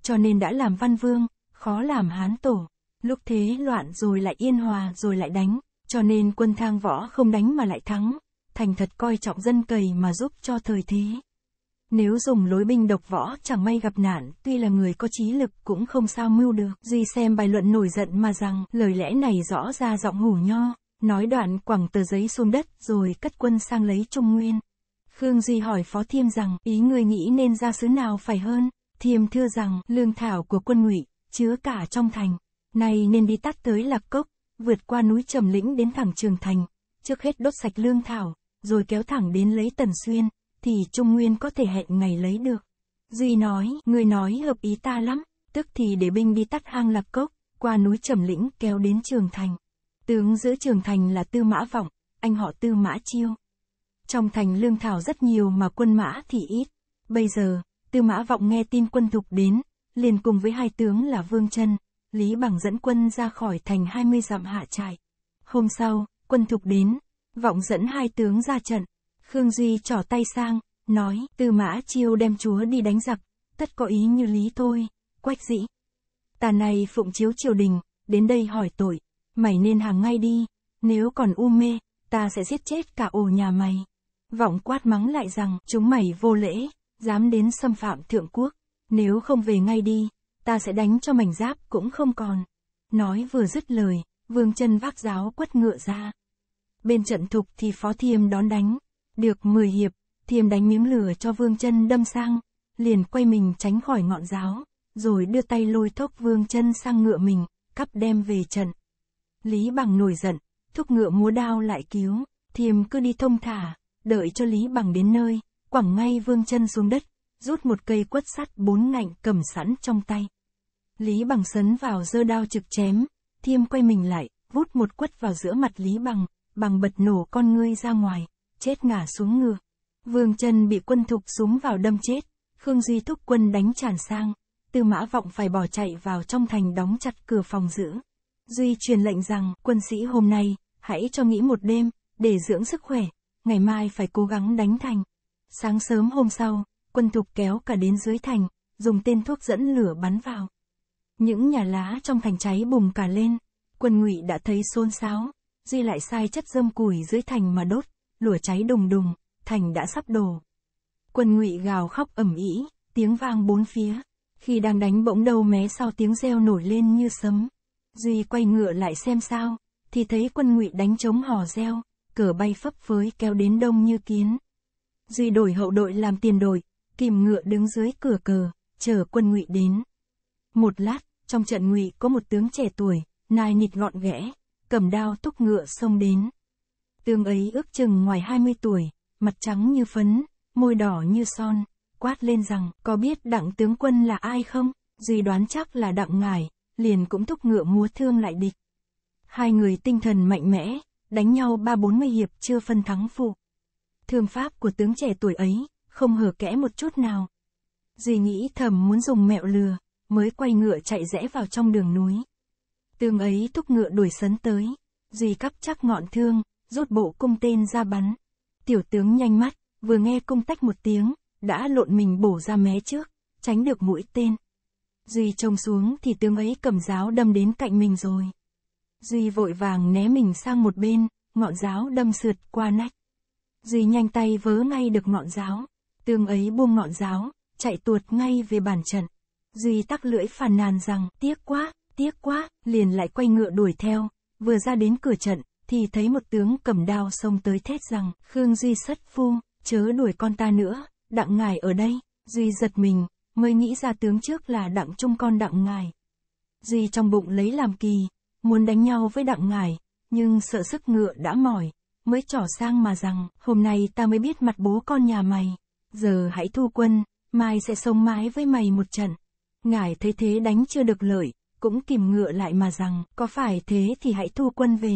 Speaker 1: Cho nên đã làm văn vương, khó làm hán tổ. Lúc thế loạn rồi lại yên hòa rồi lại đánh, cho nên quân thang võ không đánh mà lại thắng, thành thật coi trọng dân cầy mà giúp cho thời thế. Nếu dùng lối binh độc võ chẳng may gặp nạn, tuy là người có trí lực cũng không sao mưu được. Duy xem bài luận nổi giận mà rằng, lời lẽ này rõ ra giọng hủ nho, nói đoạn quẳng tờ giấy xuống đất rồi cất quân sang lấy Trung Nguyên. Khương Duy hỏi Phó Thiêm rằng, ý người nghĩ nên ra xứ nào phải hơn? Thiêm thưa rằng, lương thảo của quân ngụy chứa cả trong thành. Nay nên đi tắt tới Lạc Cốc, vượt qua núi Trầm Lĩnh đến thẳng Trường Thành, trước hết đốt sạch lương thảo, rồi kéo thẳng đến lấy Tần Xuyên, thì Trung Nguyên có thể hẹn ngày lấy được. Duy nói, người nói hợp ý ta lắm, tức thì để binh đi tắt hang Lạc Cốc, qua núi Trầm Lĩnh kéo đến Trường Thành. Tướng giữa Trường Thành là Tư Mã Vọng, anh họ Tư Mã Chiêu. Trong thành lương thảo rất nhiều mà quân mã thì ít. Bây giờ, Tư Mã Vọng nghe tin quân thục đến, liền cùng với hai tướng là Vương chân Lý Bằng dẫn quân ra khỏi thành 20 dặm hạ trại. Hôm sau, quân thục đến, vọng dẫn hai tướng ra trận, Khương Duy trỏ tay sang, nói, từ mã chiêu đem chúa đi đánh giặc, tất có ý như lý thôi, quách dĩ. Tà này phụng chiếu triều đình, đến đây hỏi tội, mày nên hàng ngay đi, nếu còn u mê, ta sẽ giết chết cả ổ nhà mày. Vọng quát mắng lại rằng, chúng mày vô lễ, dám đến xâm phạm thượng quốc. Nếu không về ngay đi, ta sẽ đánh cho mảnh giáp cũng không còn. Nói vừa dứt lời, vương chân vác giáo quất ngựa ra. Bên trận thục thì phó thiêm đón đánh. Được 10 hiệp, thiêm đánh miếng lửa cho vương chân đâm sang. Liền quay mình tránh khỏi ngọn giáo, rồi đưa tay lôi thốc vương chân sang ngựa mình, cắp đem về trận. Lý bằng nổi giận, thúc ngựa múa đao lại cứu, thiêm cứ đi thông thả, đợi cho Lý bằng đến nơi, quẳng ngay vương chân xuống đất, rút một cây quất sắt bốn ngạnh cầm sẵn trong tay. Lý Bằng sấn vào dơ đao trực chém, thiêm quay mình lại, vút một quất vào giữa mặt Lý Bằng, bằng bật nổ con ngươi ra ngoài, chết ngả xuống ngựa. Vương trần bị quân thục súng vào đâm chết, Khương Duy thúc quân đánh tràn sang, Tư Mã Vọng phải bỏ chạy vào trong thành đóng chặt cửa phòng giữ. Duy truyền lệnh rằng, quân sĩ hôm nay, hãy cho nghỉ một đêm, để dưỡng sức khỏe, ngày mai phải cố gắng đánh thành. Sáng sớm hôm sau, quân thục kéo cả đến dưới thành, dùng tên thuốc dẫn lửa bắn vào. Những nhà lá trong thành cháy bùng cả lên, quân ngụy đã thấy xôn xáo, Duy lại sai chất dơm củi dưới thành mà đốt, lửa cháy đùng đùng, thành đã sắp đổ. Quân ngụy gào khóc ẩm ĩ, tiếng vang bốn phía, khi đang đánh bỗng đầu mé sau tiếng reo nổi lên như sấm. Duy quay ngựa lại xem sao, thì thấy quân ngụy đánh trống hò reo, cờ bay phấp phới kéo đến đông như kiến. Duy đổi hậu đội làm tiền đội, kìm ngựa đứng dưới cửa cờ, chờ quân ngụy đến. Một lát, trong trận ngụy có một tướng trẻ tuổi, nai nịt gọn ghẽ, cầm đao thúc ngựa xông đến. Tướng ấy ước chừng ngoài 20 tuổi, mặt trắng như phấn, môi đỏ như son, quát lên rằng, có biết đặng tướng quân là ai không? Duy đoán chắc là đặng ngài, liền cũng thúc ngựa múa thương lại địch. Hai người tinh thần mạnh mẽ, đánh nhau ba bốn mươi hiệp chưa phân thắng phụ. Thương pháp của tướng trẻ tuổi ấy, không hờ kẽ một chút nào. Dì nghĩ thầm muốn dùng mẹo lừa, mới quay ngựa chạy rẽ vào trong đường núi. Tương ấy thúc ngựa đuổi sấn tới, dì cắp chắc ngọn thương, rút bộ cung tên ra bắn. Tiểu tướng nhanh mắt, vừa nghe cung tách một tiếng, đã lộn mình bổ ra mé trước, tránh được mũi tên. Duy trông xuống thì tướng ấy cầm giáo đâm đến cạnh mình rồi. Duy vội vàng né mình sang một bên, ngọn giáo đâm sượt qua nách. Duy nhanh tay vớ ngay được ngọn giáo. Tương ấy buông ngọn giáo, chạy tuột ngay về bản trận. Duy tắc lưỡi phàn nàn rằng, tiếc quá, tiếc quá, liền lại quay ngựa đuổi theo. Vừa ra đến cửa trận, thì thấy một tướng cầm đao xông tới thét rằng, Khương Duy sất phu, chớ đuổi con ta nữa, đặng ngài ở đây. Duy giật mình, mới nghĩ ra tướng trước là đặng trung con đặng ngài. Duy trong bụng lấy làm kỳ, muốn đánh nhau với đặng ngài, nhưng sợ sức ngựa đã mỏi, mới trỏ sang mà rằng, hôm nay ta mới biết mặt bố con nhà mày giờ hãy thu quân, mai sẽ sống mái với mày một trận. ngài thấy thế đánh chưa được lợi, cũng kìm ngựa lại mà rằng, có phải thế thì hãy thu quân về.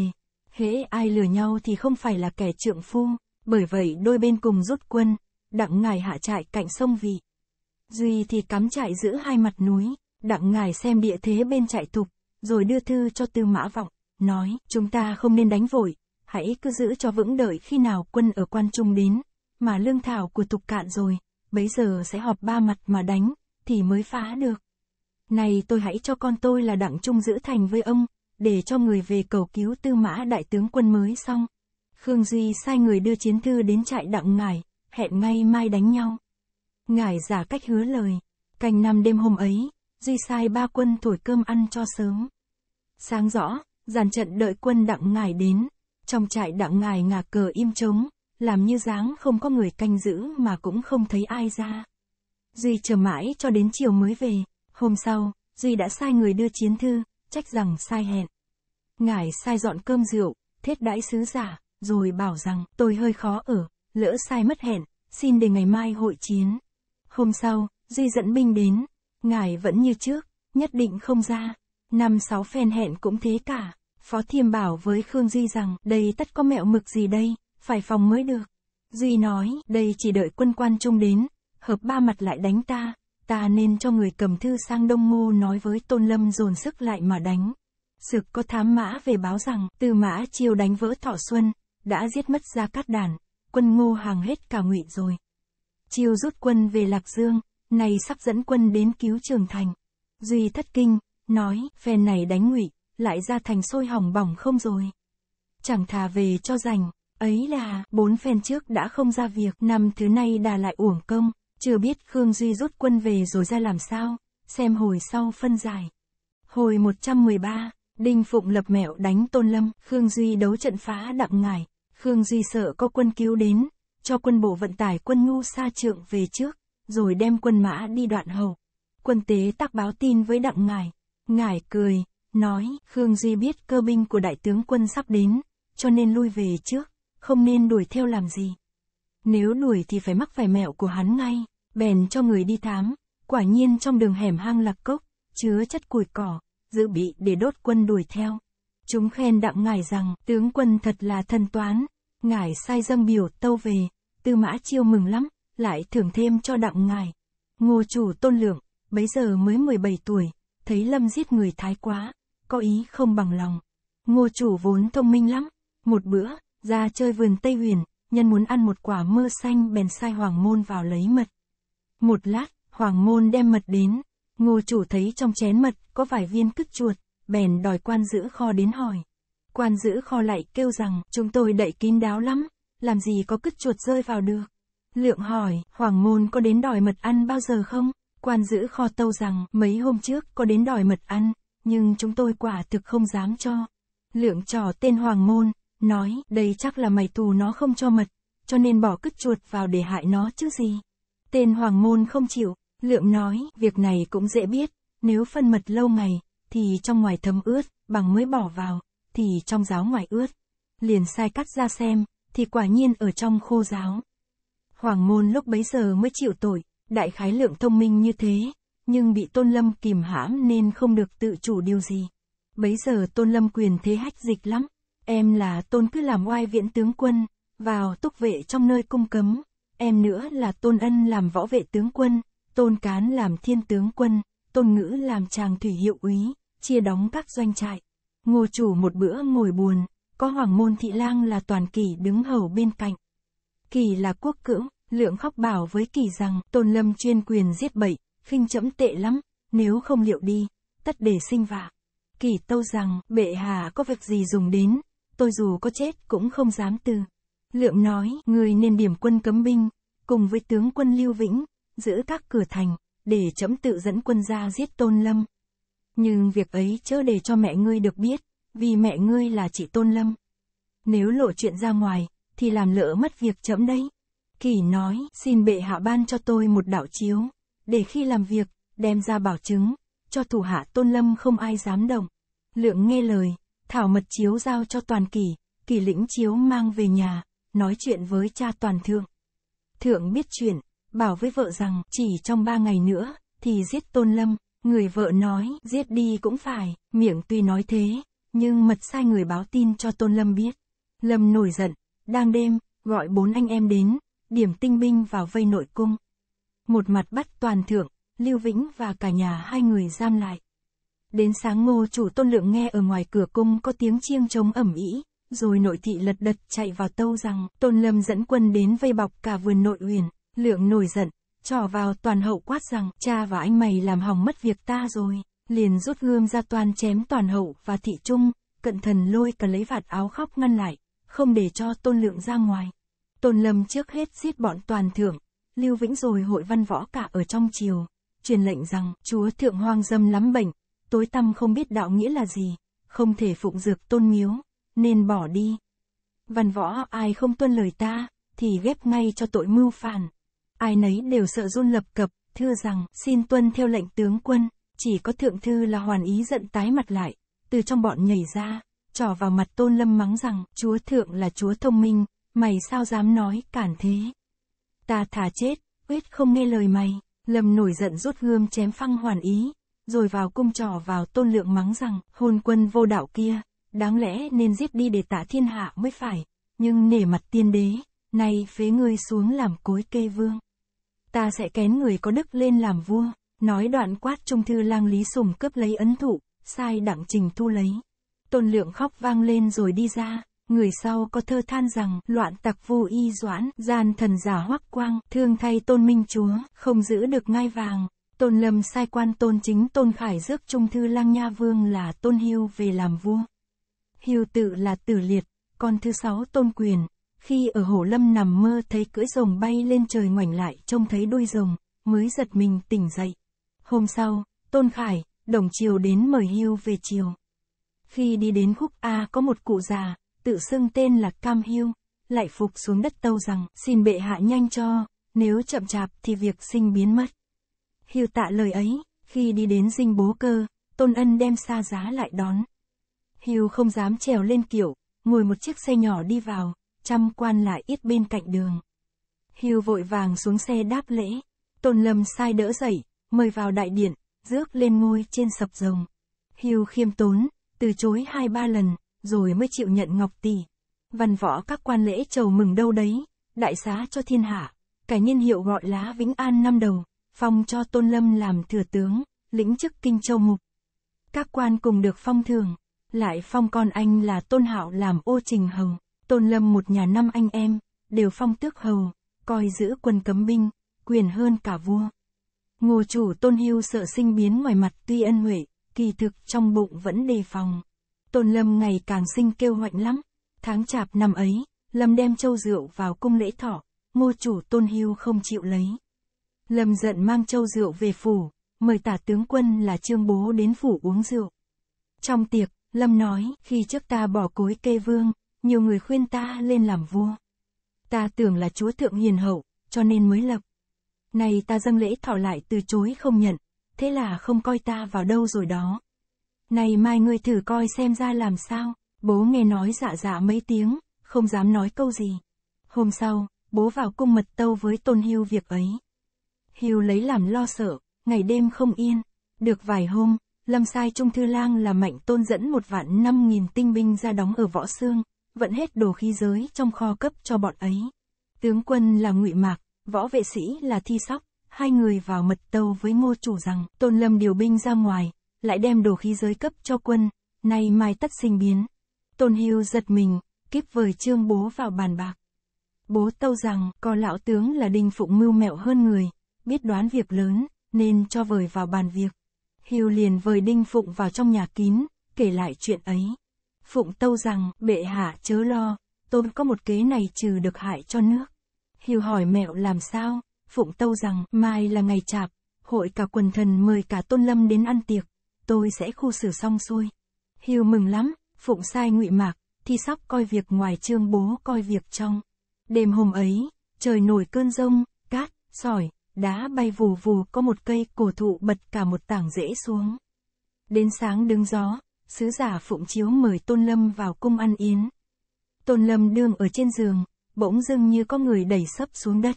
Speaker 1: Hễ ai lừa nhau thì không phải là kẻ trượng phu, bởi vậy đôi bên cùng rút quân, đặng ngài hạ trại cạnh sông vị. Duy thì cắm trại giữa hai mặt núi, đặng ngài xem địa thế bên trại tục, rồi đưa thư cho tư mã vọng, nói, chúng ta không nên đánh vội, hãy cứ giữ cho vững đợi khi nào quân ở quan trung đến, mà lương thảo của tục cạn rồi, bấy giờ sẽ họp ba mặt mà đánh, thì mới phá được. Này tôi hãy cho con tôi là đặng trung giữ thành với ông, để cho người về cầu cứu tư mã đại tướng quân mới xong. Khương Duy sai người đưa chiến thư đến trại đặng ngải, hẹn ngay mai đánh nhau. Ngải giả cách hứa lời, canh năm đêm hôm ấy, Duy sai ba quân thổi cơm ăn cho sớm. Sáng rõ, dàn trận đợi quân đặng ngải đến, trong trại đặng ngải ngả cờ im trống, làm như dáng không có người canh giữ mà cũng không thấy ai ra. Duy chờ mãi cho đến chiều mới về, hôm sau, Duy đã sai người đưa chiến thư, trách rằng sai hẹn. Ngài sai dọn cơm rượu, thiết đãi sứ giả, rồi bảo rằng tôi hơi khó ở, lỡ sai mất hẹn, xin để ngày mai hội chiến. Hôm sau, Duy dẫn binh đến, ngài vẫn như trước, nhất định không ra. Năm sáu phen hẹn cũng thế cả, Phó Thiêm bảo với Khương Duy rằng đây tất có mẹo mực gì đây phải phòng mới được. Duy nói, đây chỉ đợi quân quan trung đến, hợp ba mặt lại đánh ta, ta nên cho người cầm thư sang Đông Ngô nói với Tôn Lâm dồn sức lại mà đánh. Sực có thám mã về báo rằng, từ mã chiêu đánh vỡ thọ xuân, đã giết mất ra cát đàn, quân ngô hàng hết cả ngụy rồi. Chiêu rút quân về Lạc Dương, nay sắp dẫn quân đến cứu trường thành. Duy thất kinh, nói, phe này đánh ngụy, lại ra thành sôi hỏng bỏng không rồi. Chẳng thà về cho rành. Ấy là, bốn phen trước đã không ra việc, năm thứ nay đà lại uổng công, chưa biết Khương Duy rút quân về rồi ra làm sao, xem hồi sau phân giải. Hồi 113, Đinh Phụng lập mẹo đánh Tôn Lâm, Khương Duy đấu trận phá đặng ngải, Khương Duy sợ có quân cứu đến, cho quân bộ vận tải quân nhu xa trượng về trước, rồi đem quân mã đi đoạn hầu. Quân tế tác báo tin với đặng ngải, ngải cười, nói Khương Duy biết cơ binh của đại tướng quân sắp đến, cho nên lui về trước không nên đuổi theo làm gì. Nếu đuổi thì phải mắc phải mẹo của hắn ngay, bèn cho người đi thám, quả nhiên trong đường hẻm hang lạc cốc, chứa chất củi cỏ, dự bị để đốt quân đuổi theo. Chúng khen đặng ngài rằng, tướng quân thật là thần toán, ngài sai dâng biểu tâu về, tư mã chiêu mừng lắm, lại thưởng thêm cho đặng ngài. Ngô chủ tôn lượng, bấy giờ mới 17 tuổi, thấy Lâm giết người thái quá, có ý không bằng lòng. Ngô chủ vốn thông minh lắm, một bữa, ra chơi vườn Tây Huyền, nhân muốn ăn một quả mơ xanh bèn sai Hoàng Môn vào lấy mật. Một lát, Hoàng Môn đem mật đến, ngô chủ thấy trong chén mật có vài viên cứt chuột, bèn đòi quan giữ kho đến hỏi. Quan giữ kho lại kêu rằng, chúng tôi đậy kín đáo lắm, làm gì có cứt chuột rơi vào được. Lượng hỏi, Hoàng Môn có đến đòi mật ăn bao giờ không? Quan giữ kho tâu rằng, mấy hôm trước có đến đòi mật ăn, nhưng chúng tôi quả thực không dám cho. Lượng trò tên Hoàng Môn, nói, đây chắc là mày tù nó không cho mật, cho nên bỏ cứt chuột vào để hại nó chứ gì. Tên Hoàng Môn không chịu, Lượng nói, việc này cũng dễ biết, nếu phân mật lâu ngày, thì trong ngoài thấm ướt, bằng mới bỏ vào, thì trong giáo ngoài ướt. Liền sai cắt ra xem, thì quả nhiên ở trong khô giáo. Hoàng Môn lúc bấy giờ mới chịu tội, đại khái lượng thông minh như thế, nhưng bị Tôn Lâm kìm hãm nên không được tự chủ điều gì. Bấy giờ Tôn Lâm quyền thế hách dịch lắm, Em là tôn cứ làm oai viện tướng quân, vào túc vệ trong nơi cung cấm. Em nữa là tôn ân làm võ vệ tướng quân, tôn cán làm thiên tướng quân, tôn ngữ làm chàng thủy hiệu úy, chia đóng các doanh trại. Ngô chủ một bữa ngồi buồn, có hoàng môn thị lang là toàn kỳ đứng hầu bên cạnh. Kỳ là quốc cưỡng, lượng khóc bảo với kỳ rằng tôn lâm chuyên quyền giết bậy, khinh chẫm tệ lắm, nếu không liệu đi, tất để sinh vạ. Kỳ tâu rằng bệ hạ có việc gì dùng đến, tôi dù có chết cũng không dám từ. lượng nói, người nên điểm quân cấm binh, cùng với tướng quân Lưu Vĩnh, giữ các cửa thành, để chấm tự dẫn quân ra giết Tôn Lâm. Nhưng việc ấy chớ để cho mẹ ngươi được biết, vì mẹ ngươi là chị Tôn Lâm. Nếu lộ chuyện ra ngoài, thì làm lỡ mất việc chấm đấy. Kỳ nói, xin bệ hạ ban cho tôi một đạo chiếu, để khi làm việc, đem ra bảo chứng, cho thủ hạ Tôn Lâm không ai dám động. Lượng nghe lời, Thảo mật chiếu giao cho toàn kỳ, kỳ lĩnh chiếu mang về nhà, nói chuyện với cha toàn thượng. Thượng biết chuyện, bảo với vợ rằng chỉ trong ba ngày nữa, thì giết tôn lâm, người vợ nói giết đi cũng phải, miệng tuy nói thế, nhưng mật sai người báo tin cho tôn lâm biết. Lâm nổi giận, đang đêm, gọi bốn anh em đến, điểm tinh binh vào vây nội cung. Một mặt bắt toàn thượng, Lưu Vĩnh và cả nhà hai người giam lại. Đến sáng ngô chủ tôn lượng nghe ở ngoài cửa cung có tiếng chiêng trống ẩm ý, rồi nội thị lật đật chạy vào tâu rằng tôn lâm dẫn quân đến vây bọc cả vườn nội huyền lượng nổi giận, trỏ vào toàn hậu quát rằng cha và anh mày làm hỏng mất việc ta rồi, liền rút gươm ra toàn chém toàn hậu và thị trung, cận thần lôi cả lấy vạt áo khóc ngăn lại, không để cho tôn lượng ra ngoài. Tôn lâm trước hết giết bọn toàn thượng, lưu vĩnh rồi hội văn võ cả ở trong triều truyền lệnh rằng chúa thượng hoang dâm lắm bệnh tối tăm không biết đạo nghĩa là gì, không thể phụng dược tôn miếu, nên bỏ đi. Văn võ ai không tuân lời ta, thì ghép ngay cho tội mưu phản. Ai nấy đều sợ run lập cập, thưa rằng, xin tuân theo lệnh tướng quân, chỉ có thượng thư là hoàn ý giận tái mặt lại, từ trong bọn nhảy ra, trỏ vào mặt tôn lâm mắng rằng, chúa thượng là chúa thông minh, mày sao dám nói cản thế. Ta thả chết, quyết không nghe lời mày, lâm nổi giận rút gươm chém phăng hoàn ý, rồi vào cung trò vào tôn lượng mắng rằng, hôn quân vô đạo kia, đáng lẽ nên giết đi để tả thiên hạ mới phải, nhưng nể mặt tiên đế, nay phế ngươi xuống làm cối kê vương. Ta sẽ kén người có đức lên làm vua, nói đoạn quát trung thư lang lý sùng cướp lấy ấn thụ, sai đặng trình thu lấy. Tôn lượng khóc vang lên rồi đi ra, người sau có thơ than rằng, loạn tặc vô y doãn, gian thần giả hoắc quang, thương thay tôn minh chúa, không giữ được ngai vàng, Tôn Lâm sai quan tôn chính Tôn Khải rước Trung Thư Lang Nha Vương là Tôn Hưu về làm vua. Hưu tự là Tử Liệt, con thứ sáu Tôn Quyền. Khi ở Hồ Lâm nằm mơ thấy cưỡi rồng bay lên trời ngoảnh lại trông thấy đuôi rồng, mới giật mình tỉnh dậy. Hôm sau, Tôn Khải, đồng triều đến mời Hưu về triều. Khi đi đến khúc A có một cụ già, tự xưng tên là Cam Hưu, lại phục xuống đất tâu rằng xin bệ hạ nhanh cho, nếu chậm chạp thì việc sinh biến mất. Hưu tạ lời ấy, khi đi đến dinh bố cơ, Tôn Ân đem xa giá lại đón. Hưu không dám trèo lên kiểu, ngồi một chiếc xe nhỏ đi vào, chăm quan lại ít bên cạnh đường. Hưu vội vàng xuống xe đáp lễ, Tôn Lâm sai đỡ dậy, mời vào đại điện, rước lên ngôi trên sập rồng. Hưu khiêm tốn, từ chối hai ba lần, rồi mới chịu nhận ngọc tỷ. Văn võ các quan lễ chầu mừng đâu đấy, đại xá cho thiên hạ, cải niên hiệu gọi lá Vĩnh An năm đầu, phong cho Tôn Lâm làm thừa tướng, lĩnh chức Kinh Châu Mục. Các quan cùng được phong thưởng, lại phong con anh là Tôn Hạo làm ô trình hầu, Tôn Lâm một nhà năm anh em, đều phong tước hầu, coi giữ quân cấm binh, quyền hơn cả vua. Ngô chủ Tôn Hưu sợ sinh biến ngoài mặt tuy ân huệ, kỳ thực trong bụng vẫn đề phòng. Tôn Lâm ngày càng sinh kêu hoạnh lắm. Tháng chạp năm ấy, Lâm đem châu rượu vào cung lễ thọ, ngô chủ Tôn Hưu không chịu lấy. Lâm giận mang châu rượu về phủ, mời tả tướng quân là trương bố đến phủ uống rượu. Trong tiệc, Lâm nói, khi trước ta bỏ cối kê vương, nhiều người khuyên ta lên làm vua. Ta tưởng là chúa thượng hiền hậu, cho nên mới lập. Này ta dâng lễ thọ lại từ chối không nhận, thế là không coi ta vào đâu rồi đó. Này mai ngươi thử coi xem ra làm sao, bố nghe nói dạ dạ mấy tiếng, không dám nói câu gì. Hôm sau, bố vào cung mật tâu với tôn hưu việc ấy. Hiếu lấy làm lo sợ, ngày đêm không yên. Được vài hôm, Lâm sai Trung Thư Lang là mạnh tôn dẫn một vạn năm nghìn tinh binh ra đóng ở võ xương, vận hết đồ khí giới trong kho cấp cho bọn ấy. Tướng quân là ngụy Mạc, võ vệ sĩ là Thi Sóc, hai người vào mật tâu với ngô chủ rằng Tôn Lâm điều binh ra ngoài, lại đem đồ khí giới cấp cho quân, nay mai tất sinh biến. Tôn Hưu giật mình, kíp vời trương bố vào bàn bạc. Bố tâu rằng, có lão tướng là đinh phụng mưu mẹo hơn người, biết đoán việc lớn, nên cho vời vào bàn việc. hiu liền vời Đinh Phụng vào trong nhà kín, kể lại chuyện ấy. Phụng tâu rằng, bệ hạ chớ lo, tôi có một kế này trừ được hại cho nước. hiu hỏi mẹo làm sao, Phụng tâu rằng, mai là ngày chạp, hội cả quần thần mời cả tôn lâm đến ăn tiệc, tôi sẽ khu xử xong xuôi. hiu mừng lắm, Phụng sai ngụy mạc, thi sóc coi việc ngoài trương bố coi việc trong. Đêm hôm ấy, trời nổi cơn rông, cát, sỏi, đá bay vù vù có một cây cổ thụ bật cả một tảng rễ xuống. Đến sáng đứng gió, sứ giả phụng chiếu mời Tôn Lâm vào cung ăn yến. Tôn Lâm đương ở trên giường, bỗng dưng như có người đẩy sấp xuống đất.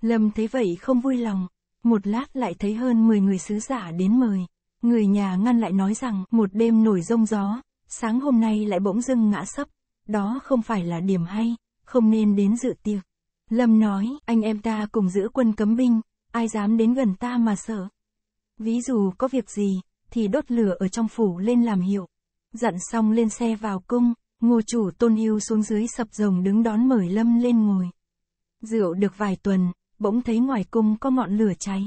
Speaker 1: Lâm thấy vậy không vui lòng, một lát lại thấy hơn 10 người sứ giả đến mời. Người nhà ngăn lại nói rằng một đêm nổi rông gió, sáng hôm nay lại bỗng dưng ngã sấp, đó không phải là điểm hay, không nên đến dự tiệc. Lâm nói, anh em ta cùng giữ quân cấm binh, ai dám đến gần ta mà sợ. Ví dụ có việc gì, thì đốt lửa ở trong phủ lên làm hiệu. Dặn xong lên xe vào cung, ngô chủ tôn hưu xuống dưới sập rồng đứng đón mời Lâm lên ngồi. Rượu được vài tuần, bỗng thấy ngoài cung có ngọn lửa cháy.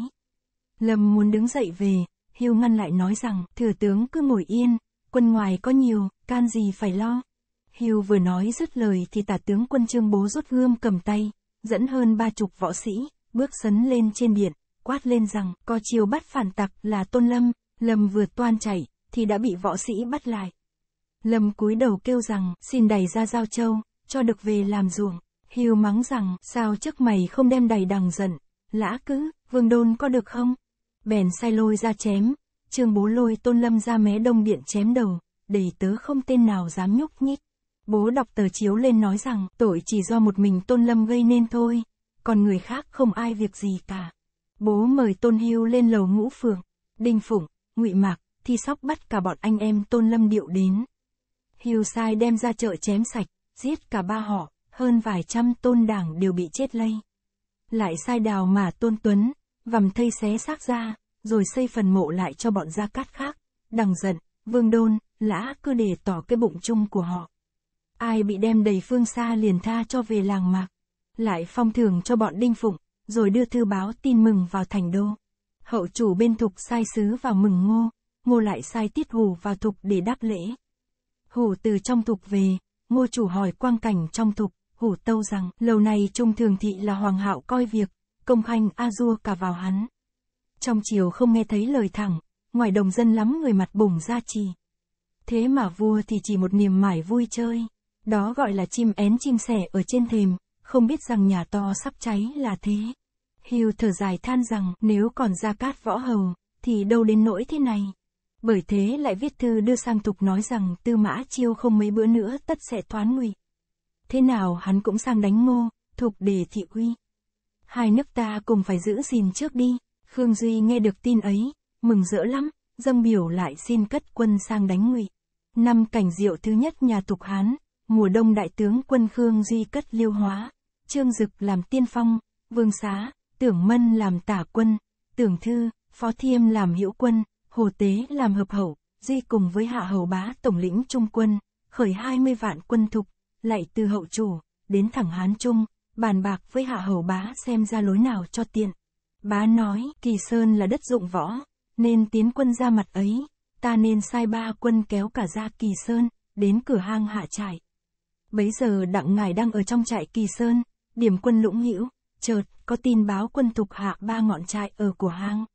Speaker 1: Lâm muốn đứng dậy về, hưu ngăn lại nói rằng, thừa tướng cứ ngồi yên, quân ngoài có nhiều, can gì phải lo. Hưu vừa nói dứt lời thì tả tướng quân trương bố rút gươm cầm tay, dẫn hơn ba chục võ sĩ, bước sấn lên trên biển, quát lên rằng có chiều bắt phản tặc là Tôn Lâm, Lâm vừa toan chảy, thì đã bị võ sĩ bắt lại. Lâm cúi đầu kêu rằng xin đẩy ra Giao Châu, cho được về làm ruộng. Hiu mắng rằng sao chắc mày không đem đẩy đằng giận, lã cứ, vương đôn có được không? Bèn sai lôi ra chém, trương bố lôi Tôn Lâm ra mé đông điện chém đầu, đầy tớ không tên nào dám nhúc nhích. Bố đọc tờ chiếu lên nói rằng tội chỉ do một mình Tôn Lâm gây nên thôi, còn người khác không ai việc gì cả. Bố mời Tôn Hưu lên lầu ngũ phường, Đinh Phụng, ngụy Mạc, Thi Sóc bắt cả bọn anh em Tôn Lâm điệu đến. Hưu sai đem ra chợ chém sạch, giết cả ba họ, hơn vài trăm tôn đảng đều bị chết lây. Lại sai đào mà Tôn Tuấn, vằm thây xé xác ra, rồi xây phần mộ lại cho bọn gia cát khác. Đằng giận, Vương Đôn, Lã cứ để tỏ cái bụng chung của họ. Ai bị đem đầy phương xa liền tha cho về làng mạc. Lại phong thưởng cho bọn đinh phụng, rồi đưa thư báo tin mừng vào thành đô. Hậu chủ bên thục sai sứ vào mừng ngô, ngô lại sai tiết hù vào thục để đáp lễ. Hù từ trong thục về, ngô chủ hỏi quang cảnh trong thục, hủ tâu rằng lâu nay trung thường thị là hoàng hạo coi việc công khanh a dua cả vào hắn trong chiều không nghe thấy lời thẳng ngoài đồng dân lắm người mặt bùng ra trì thế mà vua thì chỉ một niềm mải vui chơi đó gọi là chim én chim sẻ ở trên thềm, không biết rằng nhà to sắp cháy là thế. Hiu thở dài than rằng nếu còn ra cát võ hầu, thì đâu đến nỗi thế này. Bởi thế lại viết thư đưa sang tục nói rằng tư mã chiêu không mấy bữa nữa tất sẽ thoán nguy Thế nào hắn cũng sang đánh ngô, thục để thị uy. Hai nước ta cùng phải giữ gìn trước đi, Khương Duy nghe được tin ấy, mừng rỡ lắm, dâng biểu lại xin cất quân sang đánh ngụy. Năm cảnh diệu thứ nhất nhà tục Hán, mùa đông đại tướng quân Khương Duy cất liêu hóa, Trương Dực làm tiên phong, Vương Xá, Tưởng Mân làm tả quân, Tưởng Thư, Phó Thiêm làm hữu quân, Hồ Tế làm hợp hậu, Duy cùng với Hạ Hầu Bá tổng lĩnh trung quân, khởi 20 vạn quân thục, lại từ hậu chủ, đến thẳng Hán Trung, bàn bạc với Hạ Hầu Bá xem ra lối nào cho tiện. Bá nói, Kỳ Sơn là đất dụng võ, nên tiến quân ra mặt ấy, ta nên sai ba quân kéo cả ra Kỳ Sơn, đến cửa hang hạ trải. Bấy giờ đặng ngài đang ở trong trại Kỳ Sơn, điểm quân lũng hữu chợt, có tin báo quân thục hạ ba ngọn trại ở của hang.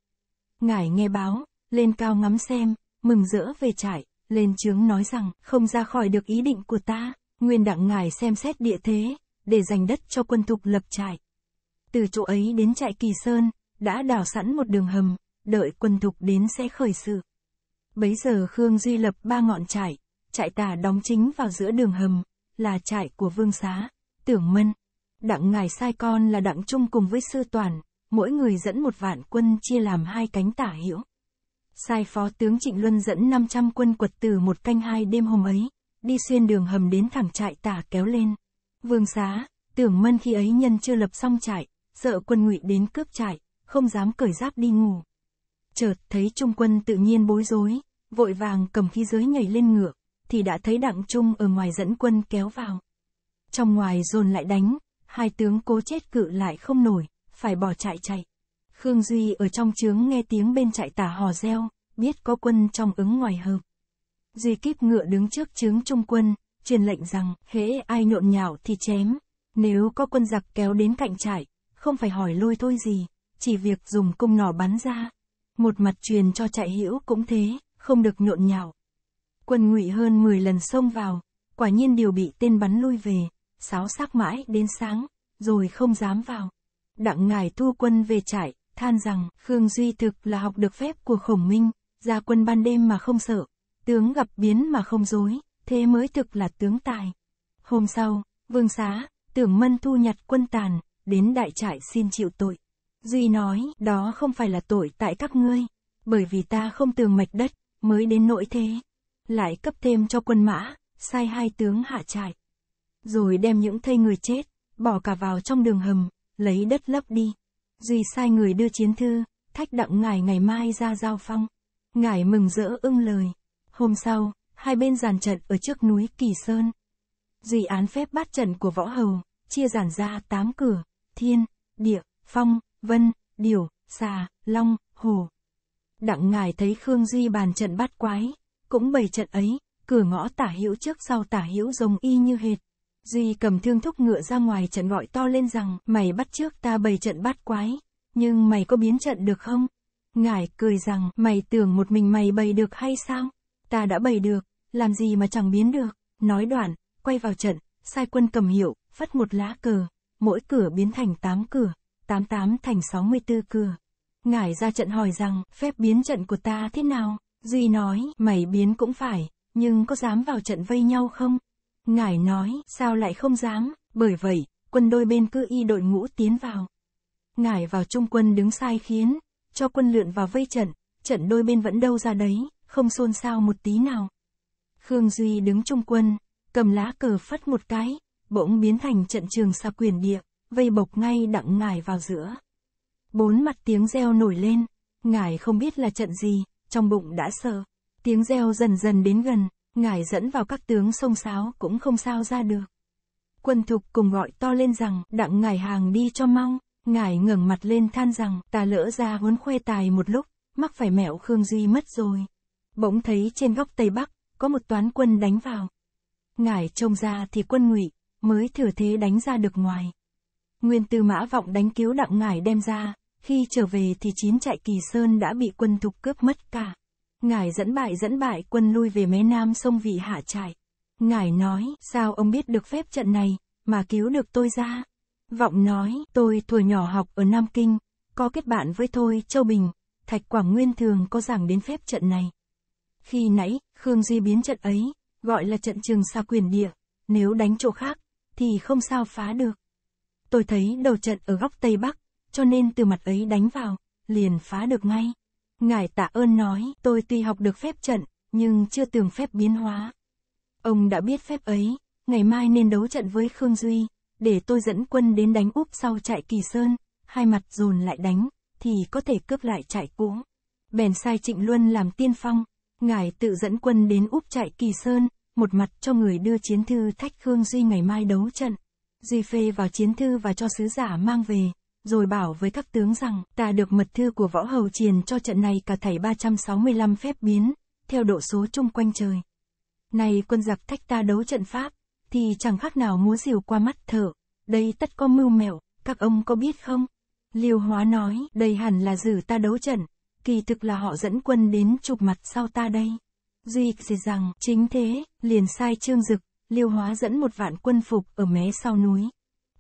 Speaker 1: ngài nghe báo, lên cao ngắm xem, mừng rỡ về trại, lên trướng nói rằng, không ra khỏi được ý định của ta, nguyên đặng ngài xem xét địa thế, để dành đất cho quân thục lập trại. Từ chỗ ấy đến trại Kỳ Sơn, đã đào sẵn một đường hầm, đợi quân thục đến sẽ khởi sự. Bấy giờ Khương Duy lập ba ngọn trại, trại tà đóng chính vào giữa đường hầm, là trại của vương xá, tưởng mân. Đặng ngài sai con là đặng chung cùng với sư toàn, mỗi người dẫn một vạn quân chia làm hai cánh tả hữu. Sai phó tướng Trịnh Luân dẫn 500 quân quật từ một canh hai đêm hôm ấy, đi xuyên đường hầm đến thẳng trại tả kéo lên. Vương xá, tưởng mân khi ấy nhân chưa lập xong trại, sợ quân ngụy đến cướp trại, không dám cởi giáp đi ngủ. Chợt thấy trung quân tự nhiên bối rối, vội vàng cầm khí giới nhảy lên ngựa, thì đã thấy Đặng Trung ở ngoài dẫn quân kéo vào. Trong ngoài dồn lại đánh, hai tướng cố chết cự lại không nổi, phải bỏ chạy chạy. Khương Duy ở trong trướng nghe tiếng bên chạy tả hò reo, biết có quân trong ứng ngoài hợp. Duy kíp ngựa đứng trước trướng trung quân, truyền lệnh rằng, hễ ai nhộn nhạo thì chém. Nếu có quân giặc kéo đến cạnh trại, không phải hỏi lôi thôi gì, chỉ việc dùng cung nỏ bắn ra. Một mặt truyền cho trại hữu cũng thế, không được nhộn nhạo. Quân ngụy hơn 10 lần xông vào, quả nhiên đều bị tên bắn lui về, sáo sắc mãi đến sáng, rồi không dám vào. Đặng ngài thu quân về trại, than rằng Khương Duy thực là học được phép của khổng minh, ra quân ban đêm mà không sợ, tướng gặp biến mà không dối, thế mới thực là tướng tài. Hôm sau, vương xá, tưởng mân thu nhặt quân tàn, đến đại trại xin chịu tội. Duy nói, đó không phải là tội tại các ngươi, bởi vì ta không tường mạch đất, mới đến nỗi thế lại cấp thêm cho quân mã, sai hai tướng hạ trại. Rồi đem những thây người chết, bỏ cả vào trong đường hầm, lấy đất lấp đi. Duy sai người đưa chiến thư, thách đặng ngài ngày mai ra giao phong. Ngài mừng rỡ ưng lời. Hôm sau, hai bên giàn trận ở trước núi Kỳ Sơn. Duy án phép bắt trận của võ hầu, chia giàn ra tám cửa, thiên, địa, phong, vân, điều, xà, long, hồ. Đặng ngài thấy Khương Duy bàn trận bắt quái, cũng bày trận ấy, cửa ngõ tả hữu trước sau tả hữu giống y như hệt. Duy cầm thương thúc ngựa ra ngoài trận gọi to lên rằng, mày bắt trước ta bày trận bắt quái, nhưng mày có biến trận được không? Ngải cười rằng, mày tưởng một mình mày bày được hay sao? Ta đã bày được, làm gì mà chẳng biến được. Nói đoạn, quay vào trận, sai quân cầm hiệu, phát một lá cờ. Mỗi cửa biến thành tám cửa, tám tám thành sáu 64 cửa. Ngải ra trận hỏi rằng, phép biến trận của ta thế nào? Duy nói, mày biến cũng phải, nhưng có dám vào trận vây nhau không? Ngài nói, sao lại không dám, bởi vậy, quân đôi bên cứ y đội ngũ tiến vào. Ngài vào trung quân đứng sai khiến, cho quân lượn vào vây trận, trận đôi bên vẫn đâu ra đấy, không xôn xao một tí nào. Khương Duy đứng trung quân, cầm lá cờ phất một cái, bỗng biến thành trận trường xa quyền địa, vây bộc ngay đặng ngài vào giữa. Bốn mặt tiếng reo nổi lên, ngài không biết là trận gì, trong bụng đã sợ. Tiếng reo dần dần đến gần, ngài dẫn vào các tướng sông sáo cũng không sao ra được. Quân thục cùng gọi to lên rằng, đặng ngài hàng đi cho mong, ngài ngẩng mặt lên than rằng, ta lỡ ra huấn khoe tài một lúc, mắc phải mẹo Khương Duy mất rồi. Bỗng thấy trên góc Tây Bắc, có một toán quân đánh vào. ngài trông ra thì quân ngụy mới thừa thế đánh ra được ngoài. Nguyên tư mã vọng đánh cứu đặng ngài đem ra, khi trở về thì chín trại Kỳ Sơn đã bị quân thục cướp mất cả. Ngài dẫn bại dẫn bại quân lui về mé nam sông vị hạ trại. Ngài nói, sao ông biết được phép trận này, mà cứu được tôi ra? Vọng nói, tôi thuở nhỏ học ở Nam Kinh, có kết bạn với tôi, Châu Bình, Thạch Quảng Nguyên thường có giảng đến phép trận này. Khi nãy, Khương Duy biến trận ấy, gọi là trận trường xa quyền địa, nếu đánh chỗ khác, thì không sao phá được. Tôi thấy đầu trận ở góc Tây Bắc, cho nên từ mặt ấy đánh vào, liền phá được ngay. Ngài tạ ơn nói, tôi tuy học được phép trận, nhưng chưa từng phép biến hóa. Ông đã biết phép ấy, ngày mai nên đấu trận với Khương Duy, để tôi dẫn quân đến đánh úp sau trại Kỳ Sơn, hai mặt dồn lại đánh, thì có thể cướp lại trại cũ. Bèn sai Trịnh Luân làm tiên phong, ngài tự dẫn quân đến úp trại Kỳ Sơn, một mặt cho người đưa chiến thư thách Khương Duy ngày mai đấu trận. Duy phê vào chiến thư và cho sứ giả mang về, rồi bảo với các tướng rằng, ta được mật thư của võ hầu triền cho trận này cả thảy 365 phép biến, theo độ số chung quanh trời. Này quân giặc thách ta đấu trận pháp, thì chẳng khác nào múa rìu qua mắt thở, đây tất có mưu mẹo, các ông có biết không? Liêu hóa nói, đây hẳn là giữ ta đấu trận, kỳ thực là họ dẫn quân đến chụp mặt sau ta đây. Duy dệt rằng, chính thế, liền sai trương dực, liêu hóa dẫn một vạn quân phục ở mé sau núi.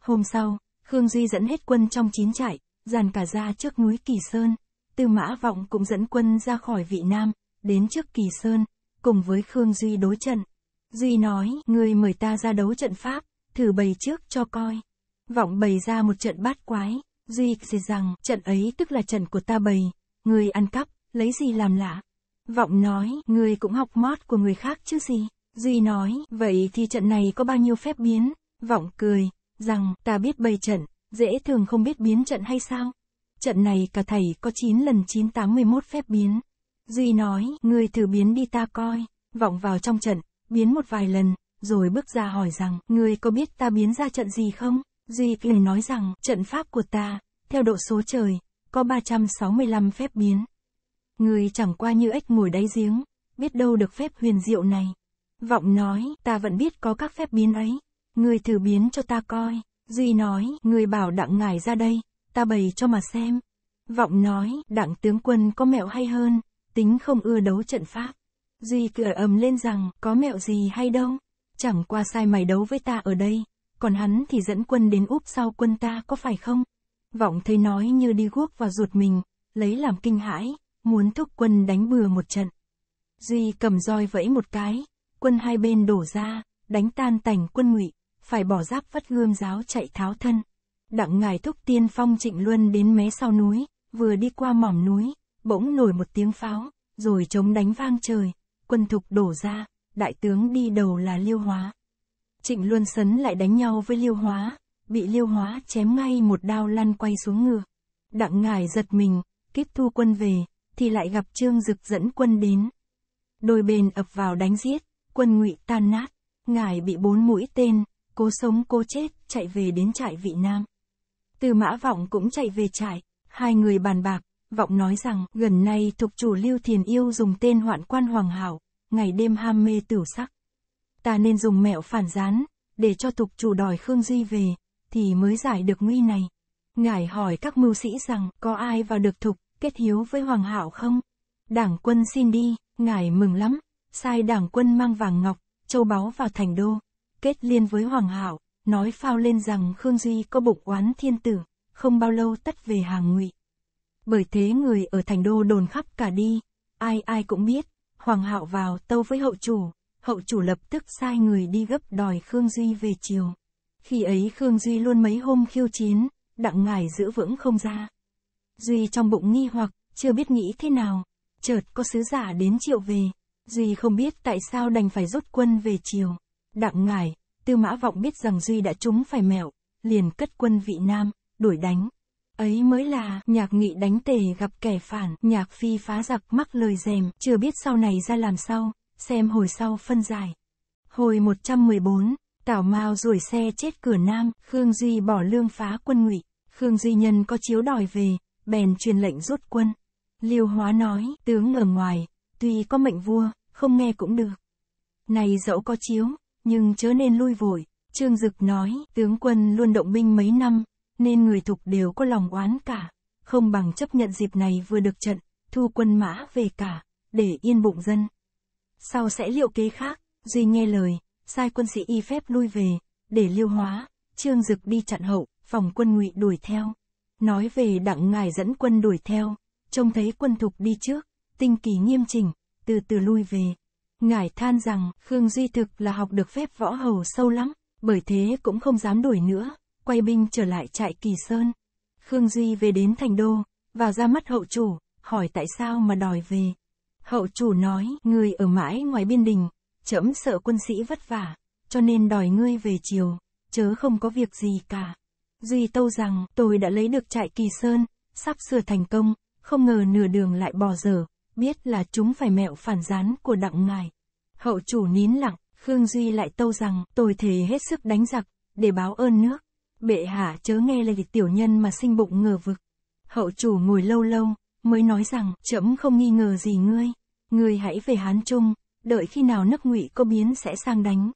Speaker 1: Hôm sau, Khương Duy dẫn hết quân trong chín trại, dàn cả ra trước núi Kỳ Sơn. Tư Mã Vọng cũng dẫn quân ra khỏi Vị Nam, đến trước Kỳ Sơn, cùng với Khương Duy đối trận. Duy nói, người mời ta ra đấu trận pháp, thử bày trước cho coi. Vọng bày ra một trận bát quái, Duy xì rằng, trận ấy tức là trận của ta bày, người ăn cắp, lấy gì làm lạ. Vọng nói, người cũng học mót của người khác chứ gì. Duy nói, vậy thì trận này có bao nhiêu phép biến? Vọng cười, rằng, ta biết bày trận, dễ thường không biết biến trận hay sao? Trận này cả thầy có 9 lần 981 phép biến. Duy nói, người thử biến đi ta coi, vọng vào trong trận, biến một vài lần, rồi bước ra hỏi rằng, người có biết ta biến ra trận gì không? Duy liền nói rằng, trận pháp của ta, theo độ số trời, có 365 phép biến. người chẳng qua như ếch ngồi đáy giếng, biết đâu được phép huyền diệu này. Vọng nói, ta vẫn biết có các phép biến ấy. Người thử biến cho ta coi. Duy nói, người bảo đặng ngài ra đây, ta bày cho mà xem. Vọng nói, đặng tướng quân có mẹo hay hơn, tính không ưa đấu trận pháp. Duy cười ầm lên rằng, có mẹo gì hay đâu. Chẳng qua sai mày đấu với ta ở đây, còn hắn thì dẫn quân đến úp sau quân ta có phải không? Vọng thấy nói như đi guốc và ruột mình, lấy làm kinh hãi, muốn thúc quân đánh bừa một trận. Duy cầm roi vẫy một cái, quân hai bên đổ ra, đánh tan tành quân ngụy phải bỏ giáp vất gươm giáo chạy tháo thân. Đặng ngài thúc tiên phong trịnh luân đến mé sau núi, vừa đi qua mỏm núi, bỗng nổi một tiếng pháo, rồi trống đánh vang trời, quân thục đổ ra, đại tướng đi đầu là liêu hóa. Trịnh luân sấn lại đánh nhau với liêu hóa, bị liêu hóa chém ngay một đao lăn quay xuống ngựa. Đặng ngài giật mình, kiếp thu quân về, thì lại gặp Trương Dực dẫn quân đến. Đôi bên ập vào đánh giết, quân ngụy tan nát, ngài bị bốn mũi tên, cố sống cố chết, chạy về đến trại vị nam. Từ mã vọng cũng chạy về trại, hai người bàn bạc, vọng nói rằng gần nay thục chủ lưu thiền yêu dùng tên hoạn quan hoàng hảo, ngày đêm ham mê tửu sắc. Ta nên dùng mẹo phản gián, để cho thục chủ đòi Khương Duy về, thì mới giải được nguy này. ngài hỏi các mưu sĩ rằng có ai vào được thục, kết hiếu với hoàng hảo không? Đảng quân xin đi, ngài mừng lắm, sai đảng quân mang vàng ngọc, châu báu vào thành đô kết liên với Hoàng Hảo, nói phao lên rằng Khương Duy có bục oán thiên tử, không bao lâu tất về hàng ngụy. Bởi thế người ở thành đô đồn khắp cả đi, ai ai cũng biết, Hoàng Hạo vào tâu với hậu chủ, hậu chủ lập tức sai người đi gấp đòi Khương Duy về chiều. Khi ấy Khương Duy luôn mấy hôm khiêu chiến, đặng ngải giữ vững không ra. Duy trong bụng nghi hoặc, chưa biết nghĩ thế nào, chợt có sứ giả đến triệu về, Duy không biết tại sao đành phải rút quân về chiều. Đặng ngài, Tư Mã Vọng biết rằng Duy đã trúng phải mẹo, liền cất quân vị Nam, đuổi đánh. Ấy mới là, nhạc nghị đánh tề gặp kẻ phản, nhạc phi phá giặc mắc lời rèm, chưa biết sau này ra làm sao, xem hồi sau phân giải. Hồi 114, tào Mao đuổi xe chết cửa Nam, Khương Duy bỏ lương phá quân ngụy, Khương Duy Nhân có chiếu đòi về, bèn truyền lệnh rút quân. Liêu Hóa nói, tướng ở ngoài, tuy có mệnh vua, không nghe cũng được. Này dẫu có chiếu, nhưng chớ nên lui vội. Trương Dực nói, tướng quân luôn động binh mấy năm, nên người thục đều có lòng oán cả, không bằng chấp nhận dịp này vừa được trận, thu quân mã về cả, để yên bụng dân. Sau sẽ liệu kế khác, Duy nghe lời, sai quân sĩ y phép lui về, để liêu hóa, Trương Dực đi chặn hậu, phòng quân ngụy đuổi theo. Nói về đặng ngài dẫn quân đuổi theo, trông thấy quân thục đi trước, tinh kỳ nghiêm chỉnh, từ từ lui về, ngài than rằng, Khương Duy thực là học được phép võ hầu sâu lắm, bởi thế cũng không dám đuổi nữa, quay binh trở lại trại Kỳ Sơn. Khương Duy về đến Thành Đô, vào ra mắt hậu chủ, hỏi tại sao mà đòi về. Hậu chủ nói, người ở mãi ngoài biên đình, trẫm sợ quân sĩ vất vả, cho nên đòi ngươi về chiều, chớ không có việc gì cả. Duy tâu rằng, tôi đã lấy được trại Kỳ Sơn, sắp sửa thành công, không ngờ nửa đường lại bỏ dở, biết là chúng phải mẹo phản gián của đặng ngài. Hậu chủ nín lặng, Khương Duy lại tâu rằng, tôi thề hết sức đánh giặc, để báo ơn nước. Bệ hạ chớ nghe lời tiểu nhân mà sinh bụng ngờ vực. Hậu chủ ngồi lâu lâu, mới nói rằng, trẫm không nghi ngờ gì ngươi. Ngươi hãy về Hán Trung, đợi khi nào nước ngụy có biến sẽ sang đánh.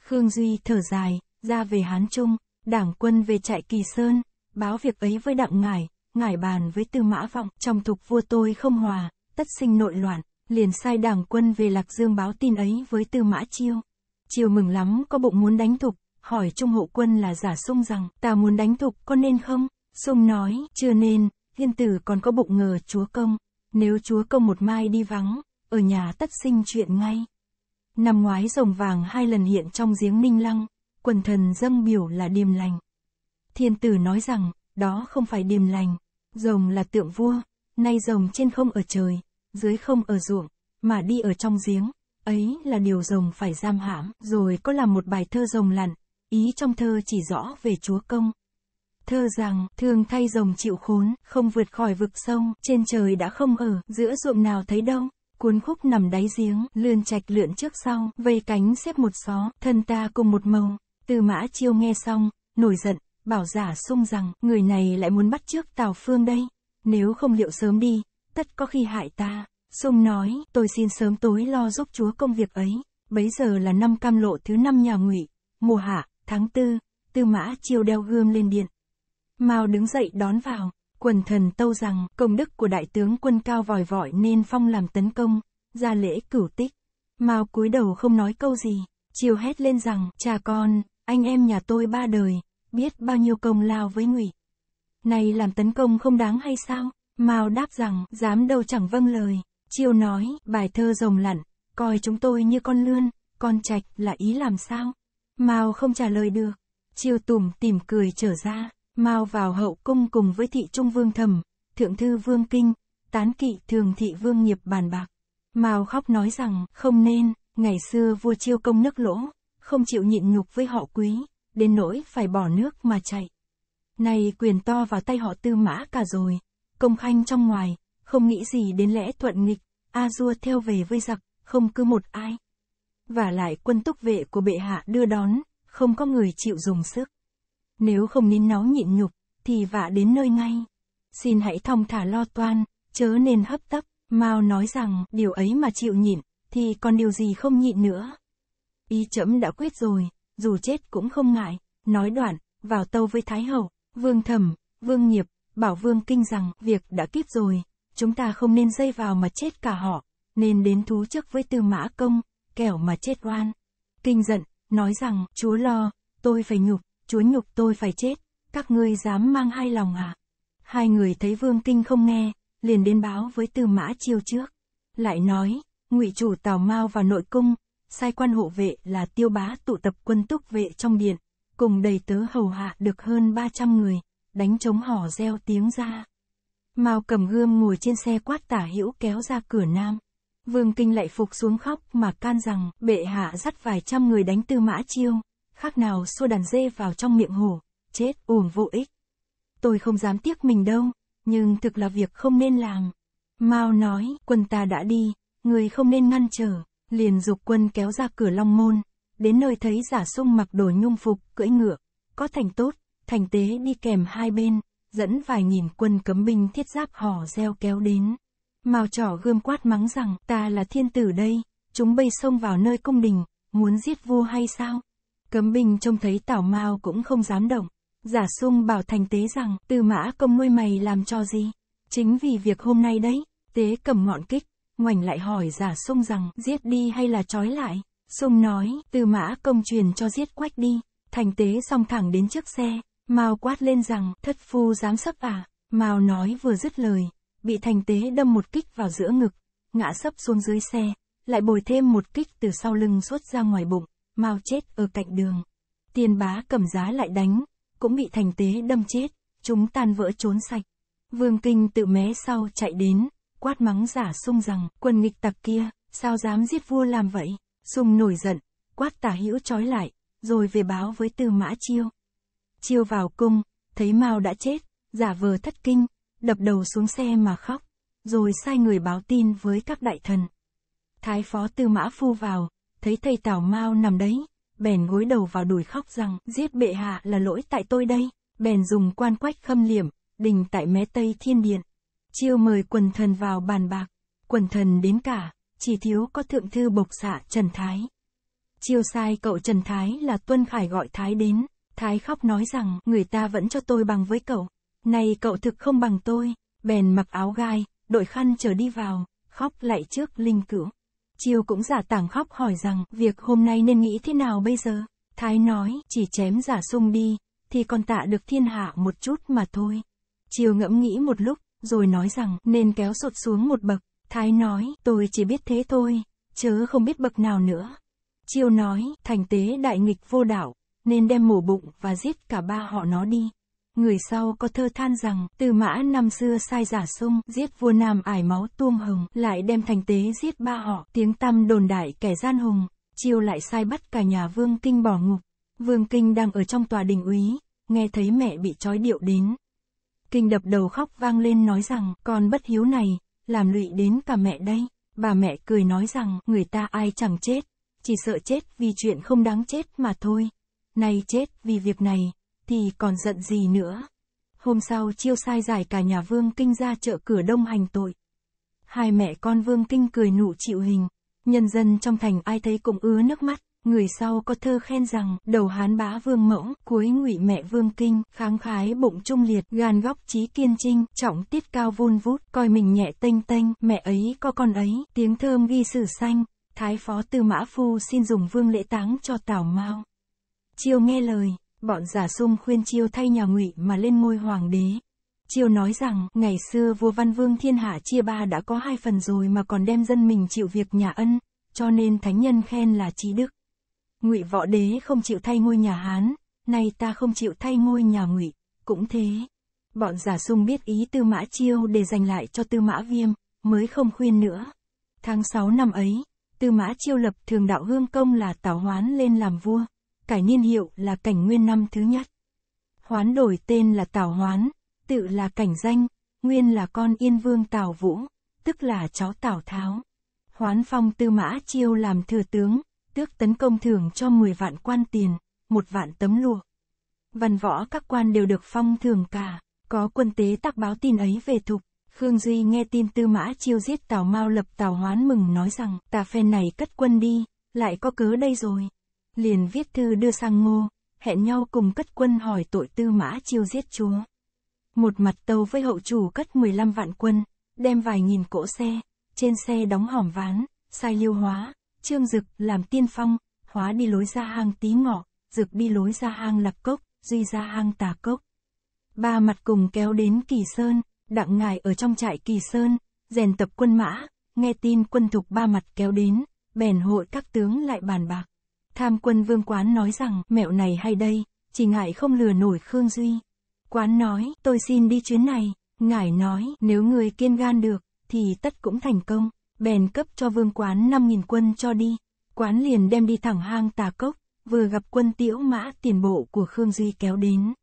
Speaker 1: Khương Duy thở dài, ra về Hán Trung, đảng quân về trại Kỳ Sơn, báo việc ấy với đặng ngài ngài bàn với tư mã vọng, trong thục vua tôi không hòa, tất sinh nội loạn, liền sai đảng quân về Lạc Dương báo tin ấy với Tư Mã Chiêu. Chiêu mừng lắm có bụng muốn đánh thục, hỏi Trung hộ quân là giả sung rằng, ta muốn đánh thục có nên không? Sung nói, chưa nên, thiên tử còn có bụng ngờ chúa công, nếu chúa công một mai đi vắng, ở nhà tất sinh chuyện ngay. Năm ngoái rồng vàng hai lần hiện trong giếng ninh lăng, quần thần dâng biểu là điềm lành. Thiên tử nói rằng, đó không phải điềm lành, rồng là tượng vua, nay rồng trên không ở trời, dưới không ở ruộng, mà đi ở trong giếng, ấy là điều rồng phải giam hãm, rồi có làm một bài thơ rồng lằn, ý trong thơ chỉ rõ về chúa công. Thơ rằng, thường thay rồng chịu khốn, không vượt khỏi vực sông, trên trời đã không ở, giữa ruộng nào thấy đâu, cuốn khúc nằm đáy giếng, lươn trạch lượn trước sau, vây cánh xếp một xó, thân ta cùng một màu. Từ mã chiêu nghe xong, nổi giận, bảo giả sung rằng, người này lại muốn bắt trước Tào Phương đây. Nếu không liệu sớm đi, tất có khi hại ta. Sung nói, tôi xin sớm tối lo giúp chúa công việc ấy. Bấy giờ là năm cam lộ thứ năm nhà ngụy, mùa hạ, tháng tư, tư mã chiêu đeo gươm lên điện. Mao đứng dậy đón vào, quần thần tâu rằng công đức của đại tướng quân cao vòi vọi nên phong làm tấn công, ra lễ cửu tích. Mao cúi đầu không nói câu gì, chiêu hét lên rằng, cha con, anh em nhà tôi ba đời, biết bao nhiêu công lao với ngụy. Này làm tấn công không đáng hay sao? Mao đáp rằng, dám đâu chẳng vâng lời. Chiêu nói, bài thơ rồng lặn, coi chúng tôi như con lươn, con trạch là ý làm sao? Mao không trả lời được. Chiêu tủm tìm cười trở ra, Mao vào hậu cung cùng với thị trung vương thầm, thượng thư vương kinh, tán kỵ thường thị vương nghiệp bàn bạc. Mao khóc nói rằng, không nên, ngày xưa vua chiêu công nước lỗ, không chịu nhịn nhục với họ quý, đến nỗi phải bỏ nước mà chạy. Này quyền to vào tay họ tư mã cả rồi, công khanh trong ngoài, không nghĩ gì đến lẽ thuận nghịch, a dua theo về với giặc, không cứ một ai. Và lại quân túc vệ của bệ hạ đưa đón, không có người chịu dùng sức. Nếu không nín náu nhịn nhục, thì vạ đến nơi ngay. Xin hãy thong thả lo toan, chớ nên hấp tấp, Mao nói rằng điều ấy mà chịu nhịn, thì còn điều gì không nhịn nữa. y chấm đã quyết rồi, dù chết cũng không ngại, nói đoạn, vào tâu với Thái Hậu, Vương Thẩm, Vương Nghiệp, Bảo Vương Kinh rằng, việc đã kiếp rồi, chúng ta không nên dây vào mà chết cả họ, nên đến thú trước với Tư Mã Công, kẻo mà chết oan. Kinh giận, nói rằng, chúa lo, tôi phải nhục, chúa nhục tôi phải chết, các ngươi dám mang hai lòng à? Hai người thấy Vương Kinh không nghe, liền đến báo với Tư Mã Chiêu trước. Lại nói, ngụy chủ Tào Mao vào nội cung, sai quan hộ vệ là tiêu bá tụ tập quân túc vệ trong điện, cùng đầy tớ hầu hạ được hơn 300 người đánh trống hò reo tiếng ra. Mao cầm gươm ngồi trên xe quát tả hữu kéo ra cửa nam. Vương Kinh lại phục xuống khóc mà can rằng bệ hạ dắt vài trăm người đánh tư mã chiêu, khác nào xua đàn dê vào trong miệng hổ, chết uổng vô ích. Tôi không dám tiếc mình đâu, nhưng thực là việc không nên làm. Mao nói, quân ta đã đi, người không nên ngăn trở, liền dục quân kéo ra cửa long môn, đến nơi thấy giả sung mặc đồ nhung phục, cưỡi ngựa, có thành tốt, thành tế đi kèm hai bên, dẫn vài nghìn quân cấm binh thiết giáp hò reo kéo đến. Mào trỏ gươm quát mắng rằng, ta là thiên tử đây, chúng bay xông vào nơi công đình, muốn giết vua hay sao? Cấm binh trông thấy tảo mao cũng không dám động. Giả sung bảo thành tế rằng, tư mã công nuôi mày làm cho gì? Chính vì việc hôm nay đấy, tế cầm ngọn kích, ngoảnh lại hỏi giả sung rằng, giết đi hay là trói lại? Sung nói, tư mã công truyền cho giết quách đi. Thành tế song thẳng đến trước xe, Mao quát lên rằng, thất phu dám sấp à, Mao nói vừa dứt lời, bị thành tế đâm một kích vào giữa ngực, ngã sấp xuống dưới xe, lại bồi thêm một kích từ sau lưng xuất ra ngoài bụng, Mao chết ở cạnh đường. Tiền bá cầm giá lại đánh, cũng bị thành tế đâm chết, chúng tan vỡ trốn sạch. Vương Kinh tự mé sau chạy đến, quát mắng giả sung rằng, quân nghịch tặc kia, sao dám giết vua làm vậy? Sung nổi giận, quát tả hữu trói lại, rồi về báo với tư mã chiêu chiêu vào cung, thấy Mao đã chết, giả vờ thất kinh, đập đầu xuống xe mà khóc, rồi sai người báo tin với các đại thần. Thái phó tư mã phu vào, thấy thầy Tào Mao nằm đấy, bèn gối đầu vào đùi khóc rằng giết bệ hạ là lỗi tại tôi đây, bèn dùng quan quách khâm liệm, đình tại mé tây thiên điện. Chiêu mời quần thần vào bàn bạc, quần thần đến cả, chỉ thiếu có thượng thư bộc xạ Trần Thái. Chiêu sai cậu Trần Thái là Tuân Khải gọi Thái đến. Thái khóc nói rằng, người ta vẫn cho tôi bằng với cậu. Này cậu thực không bằng tôi. Bèn mặc áo gai, đội khăn trở đi vào, khóc lại trước linh cửu. Chiêu cũng giả tảng khóc hỏi rằng, việc hôm nay nên nghĩ thế nào bây giờ? Thái nói, chỉ chém giả sung đi, thì còn tạ được thiên hạ một chút mà thôi. Chiêu ngẫm nghĩ một lúc, rồi nói rằng, nên kéo sụt xuống một bậc. Thái nói, tôi chỉ biết thế thôi, chớ không biết bậc nào nữa. Chiêu nói, thành tế đại nghịch vô đạo, nên đem mổ bụng và giết cả ba họ nó đi. Người sau có thơ than rằng, từ mã năm xưa sai giả sung, giết vua Nam ải máu tuông hồng, lại đem thành tế giết ba họ, tiếng tăm đồn đại kẻ gian hùng, chiêu lại sai bắt cả nhà Vương Kinh bỏ ngục. Vương Kinh đang ở trong tòa đình úy, nghe thấy mẹ bị trói điệu đến. Kinh đập đầu khóc vang lên nói rằng, con bất hiếu này, làm lụy đến cả mẹ đây. Bà mẹ cười nói rằng, người ta ai chẳng chết, chỉ sợ chết vì chuyện không đáng chết mà thôi. Nay chết vì việc này, thì còn giận gì nữa. Hôm sau chiêu sai giải cả nhà Vương Kinh ra chợ cửa đông hành tội. Hai mẹ con Vương Kinh cười nụ chịu hình. Nhân dân trong thành ai thấy cũng ứa nước mắt. Người sau có thơ khen rằng, đầu hán bá vương mẫu, cuối ngụy mẹ vương kinh, kháng khái bụng trung liệt, gan góc trí kiên trinh, trọng tiết cao vun vút, coi mình nhẹ tênh tênh, mẹ ấy có con ấy, tiếng thơm ghi sử xanh, thái phó tư mã phu xin dùng vương lễ táng cho tào mao. Chiêu nghe lời, bọn giả sung khuyên Chiêu thay nhà ngụy mà lên ngôi hoàng đế. Chiêu nói rằng, ngày xưa vua Văn Vương thiên hạ chia ba đã có hai phần rồi mà còn đem dân mình chịu việc nhà ân, cho nên thánh nhân khen là trí đức. Ngụy Võ Đế không chịu thay ngôi nhà Hán, nay ta không chịu thay ngôi nhà Ngụy, cũng thế. Bọn giả sung biết ý Tư Mã Chiêu để giành lại cho Tư Mã Viêm, mới không khuyên nữa. Tháng 6 năm ấy, Tư Mã Chiêu lập Thường Đạo Hương Công là Tào Hoán lên làm vua cải niên hiệu là cảnh nguyên năm thứ nhất. Hoán đổi tên là Tào Hoán, tự là cảnh danh, nguyên là con Yên Vương Tào Vũ, tức là cháu Tào Tháo. Hoán phong Tư Mã Chiêu làm thừa tướng, tước tấn công thưởng cho 10 vạn quan tiền, một vạn tấm lụa. Văn võ các quan đều được phong thường cả, có quân tế tác báo tin ấy về thục. Khương Duy nghe tin Tư Mã Chiêu giết Tào Mao lập Tào Hoán mừng nói rằng, ta phen này cất quân đi, lại có cớ đây rồi liền viết thư đưa sang ngô, hẹn nhau cùng cất quân hỏi tội tư mã chiêu giết chúa. Một mặt tàu với hậu chủ cất 15 vạn quân, đem vài nghìn cỗ xe, trên xe đóng hỏm ván, sai liêu hóa, trương dực làm tiên phong, hóa đi lối ra hang tí ngọ, dực đi lối ra hang lập cốc, duy ra hang tà cốc. Ba mặt cùng kéo đến Kỳ Sơn, đặng ngài ở trong trại Kỳ Sơn, rèn tập quân mã, nghe tin quân thục ba mặt kéo đến, bèn hội các tướng lại bàn bạc. Tham quân vương quán nói rằng, mẹo này hay đây, chỉ ngại không lừa nổi Khương Duy. Quán nói, tôi xin đi chuyến này. ngài nói, nếu người kiên gan được, thì tất cũng thành công. Bèn cấp cho vương quán 5.000 quân cho đi. Quán liền đem đi thẳng hang tà cốc, vừa gặp quân tiễu mã tiền bộ của Khương Duy kéo đến.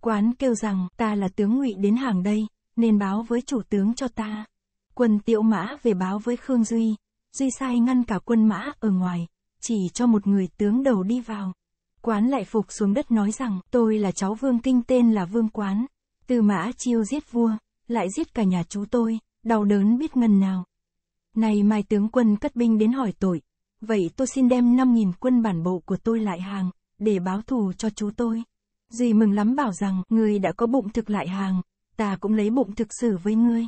Speaker 1: Quán kêu rằng, ta là tướng ngụy đến hàng đây, nên báo với chủ tướng cho ta. Quân tiễu mã về báo với Khương Duy, Duy sai ngăn cả quân mã ở ngoài, chỉ cho một người tướng đầu đi vào. Quán lại phục xuống đất nói rằng, tôi là cháu Vương Kinh tên là Vương Quán. Từ mã chiêu giết vua, lại giết cả nhà chú tôi, đau đớn biết ngần nào. Này mai tướng quân cất binh đến hỏi tội, vậy tôi xin đem 5.000 quân bản bộ của tôi lại hàng, để báo thù cho chú tôi. Dì mừng lắm bảo rằng, người đã có bụng thực lại hàng, ta cũng lấy bụng thực xử với ngươi.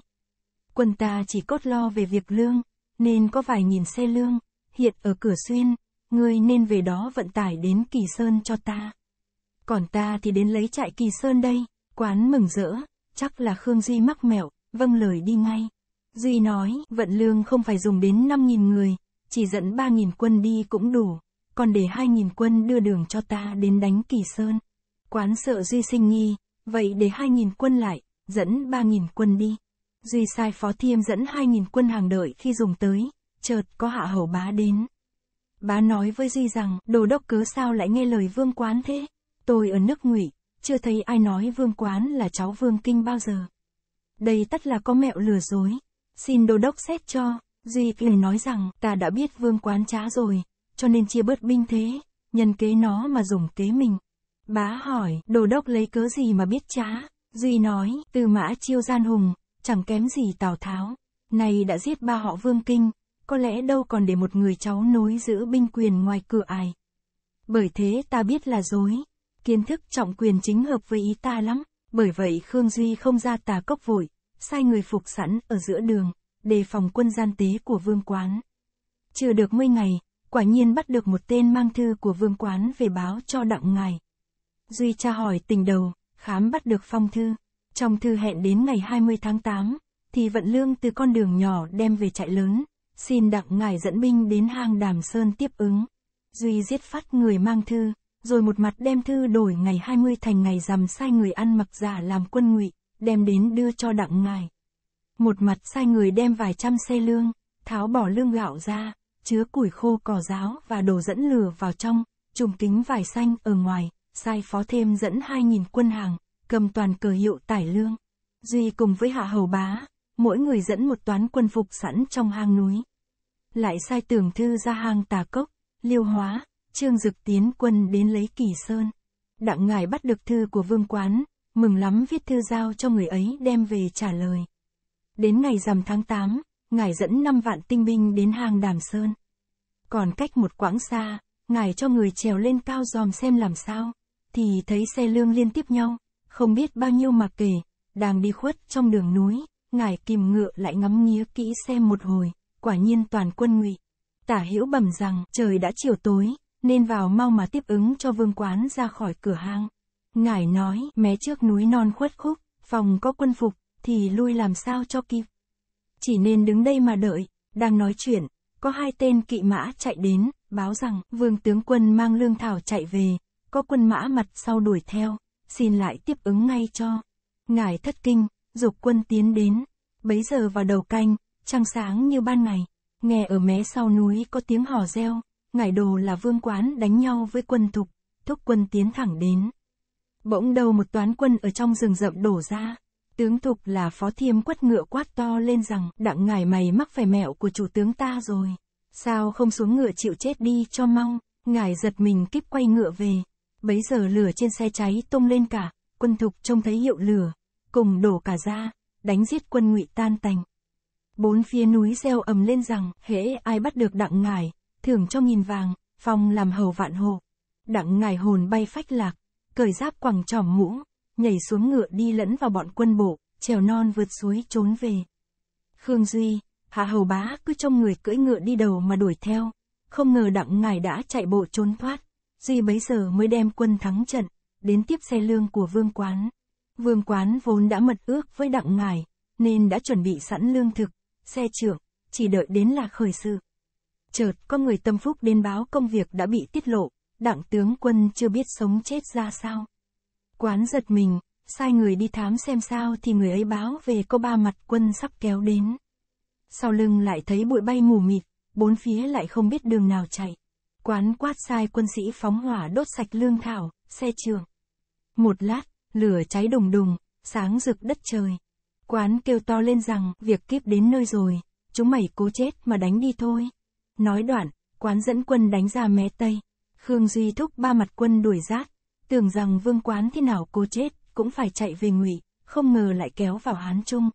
Speaker 1: Quân ta chỉ cốt lo về việc lương, nên có vài nghìn xe lương, hiện ở cửa xuyên, ngươi nên về đó vận tải đến Kỳ Sơn cho ta. Còn ta thì đến lấy trại Kỳ Sơn đây, quán mừng rỡ, chắc là Khương Duy mắc mẹo, vâng lời đi ngay. Duy nói, vận lương không phải dùng đến 5.000 người, chỉ dẫn 3.000 quân đi cũng đủ, còn để 2.000 quân đưa đường cho ta đến đánh Kỳ Sơn. Quán sợ Duy sinh nghi, vậy để 2.000 quân lại, dẫn 3.000 quân đi. Duy sai Phó Thiêm dẫn 2.000 quân hàng đợi khi dùng tới, chợt có hạ hầu bá đến. Bá nói với duy rằng, đồ đốc cớ sao lại nghe lời vương quán thế? Tôi ở nước ngụy, chưa thấy ai nói vương quán là cháu vương kinh bao giờ. Đây tất là có mẹo lừa dối. Xin đồ đốc xét cho, Duy Kỳ nói rằng, ta đã biết vương quán trá rồi, cho nên chia bớt binh thế, nhân kế nó mà dùng kế mình. Bá hỏi, đồ đốc lấy cớ gì mà biết trá? Duy nói, từ mã chiêu gian hùng, chẳng kém gì Tào Tháo. Này đã giết ba họ vương kinh, có lẽ đâu còn để một người cháu nối giữ binh quyền ngoài cửa ải. Bởi thế ta biết là dối, kiến thức trọng quyền chính hợp với ý ta lắm, bởi vậy Khương Duy không ra tà cốc vội, sai người phục sẵn ở giữa đường, đề phòng quân gian tế của vương quán. Chưa được 10 ngày, quả nhiên bắt được một tên mang thư của vương quán về báo cho đặng ngài. Duy tra hỏi tình đầu, khám bắt được phong thư. Trong thư hẹn đến ngày 20 tháng 8, thì vận lương từ con đường nhỏ đem về trại lớn, xin đặng ngài dẫn binh đến hang đàm sơn tiếp ứng. Duy giết phát người mang thư, rồi một mặt đem thư đổi ngày 20 thành ngày rằm sai người ăn mặc giả dạ làm quân ngụy, đem đến đưa cho đặng ngài. Một mặt sai người đem vài trăm xe lương, tháo bỏ lương gạo ra, chứa củi khô cỏ giáo và đồ dẫn lửa vào trong, trùm kính vải xanh ở ngoài, sai phó thêm dẫn 2.000 quân hàng, cầm toàn cờ hiệu tải lương. Duy cùng với hạ hầu bá, mỗi người dẫn một toán quân phục sẵn trong hang núi lại sai tưởng thư ra hang tà cốc, liêu hóa, trương dực tiến quân đến lấy kỳ sơn. Đặng ngài bắt được thư của vương quán, mừng lắm viết thư giao cho người ấy đem về trả lời. Đến ngày rằm tháng 8, ngài dẫn 5 vạn tinh binh đến hang đàm sơn. Còn cách một quãng xa, ngài cho người trèo lên cao dòm xem làm sao, thì thấy xe lương liên tiếp nhau, không biết bao nhiêu mà kể, đang đi khuất trong đường núi, ngài kìm ngựa lại ngắm nghía kỹ xem một hồi, quả nhiên toàn quân ngụy. Tả hữu bẩm rằng, trời đã chiều tối, nên vào mau mà tiếp ứng cho vương quán ra khỏi cửa hang. Ngải nói, mé trước núi non khuất khúc, phòng có quân phục, thì lui làm sao cho kịp. Chỉ nên đứng đây mà đợi, đang nói chuyện, có hai tên kỵ mã chạy đến, báo rằng, vương tướng quân mang lương thảo chạy về, có quân mã mặt sau đuổi theo, xin lại tiếp ứng ngay cho. Ngải thất kinh, dục quân tiến đến, bấy giờ vào đầu canh, trăng sáng như ban ngày, nghe ở mé sau núi có tiếng hò reo, ngải đồ là vương quán đánh nhau với quân thục, thúc quân tiến thẳng đến. Bỗng đầu một toán quân ở trong rừng rậm đổ ra, tướng thục là phó thiêm quất ngựa quát to lên rằng đặng ngải mày mắc phải mẹo của chủ tướng ta rồi, sao không xuống ngựa chịu chết đi cho mong." ngải giật mình kíp quay ngựa về, bấy giờ lửa trên xe cháy tung lên cả, quân thục trông thấy hiệu lửa, cùng đổ cả ra, đánh giết quân ngụy tan tành. Bốn phía núi reo ầm lên rằng, hễ ai bắt được đặng ngải, thưởng cho nghìn vàng, phong làm hầu vạn hộ. Đặng ngải hồn bay phách lạc, cởi giáp quẳng trỏm mũ, nhảy xuống ngựa đi lẫn vào bọn quân bộ, trèo non vượt suối trốn về. Khương Duy, Hạ Hầu Bá cứ trong người cưỡi ngựa đi đầu mà đuổi theo, không ngờ đặng ngải đã chạy bộ trốn thoát, Duy bấy giờ mới đem quân thắng trận, đến tiếp xe lương của Vương Quán. Vương Quán vốn đã mật ước với đặng ngải, nên đã chuẩn bị sẵn lương thực, xe trưởng, chỉ đợi đến là khởi sự. Chợt có người tâm phúc đến báo công việc đã bị tiết lộ, đặng tướng quân chưa biết sống chết ra sao. Quán giật mình, sai người đi thám xem sao thì người ấy báo về có ba mặt quân sắp kéo đến. Sau lưng lại thấy bụi bay mù mịt, bốn phía lại không biết đường nào chạy. Quán quát sai quân sĩ phóng hỏa đốt sạch lương thảo, xe trường. Một lát, lửa cháy đùng đùng, sáng rực đất trời. Quán kêu to lên rằng, việc kiếp đến nơi rồi, chúng mày cố chết mà đánh đi thôi. Nói đoạn, quán dẫn quân đánh ra mé Tây. Khương Duy thúc ba mặt quân đuổi rát, tưởng rằng vương quán thế nào cố chết, cũng phải chạy về ngụy, không ngờ lại kéo vào Hán Trung.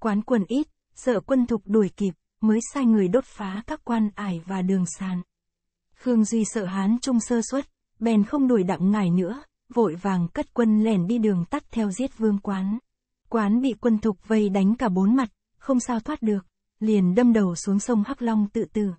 Speaker 1: Quán quân ít, sợ quân thục đuổi kịp, mới sai người đốt phá các quan ải và đường sàn. Khương Duy sợ Hán Trung sơ suất, bèn không đuổi đặng ngài nữa, vội vàng cất quân lẻn đi đường tắt theo giết vương quán. Quán bị quân thục vây đánh cả bốn mặt, không sao thoát được, liền đâm đầu xuống sông Hắc Long tự tử.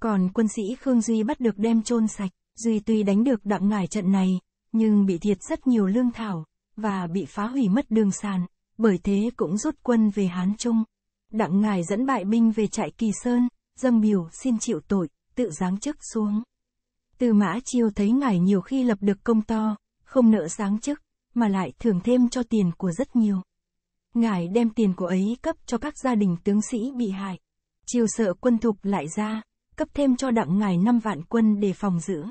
Speaker 1: Còn quân sĩ Khương Duy bắt được đem chôn sạch, Duy tuy đánh được đặng ngải trận này, nhưng bị thiệt rất nhiều lương thảo, và bị phá hủy mất đường sàn, bởi thế cũng rút quân về Hán Trung. Đặng ngải dẫn bại binh về trại Kỳ Sơn, dâng biểu xin chịu tội, tự giáng chức xuống. Từ mã chiêu thấy ngải nhiều khi lập được công to, không nợ giáng chức, mà lại thưởng thêm cho tiền của rất nhiều. Ngài đem tiền của ấy cấp cho các gia đình tướng sĩ bị hại. Chiều sợ quân thục lại ra, cấp thêm cho đặng ngài 5 vạn quân để phòng giữ.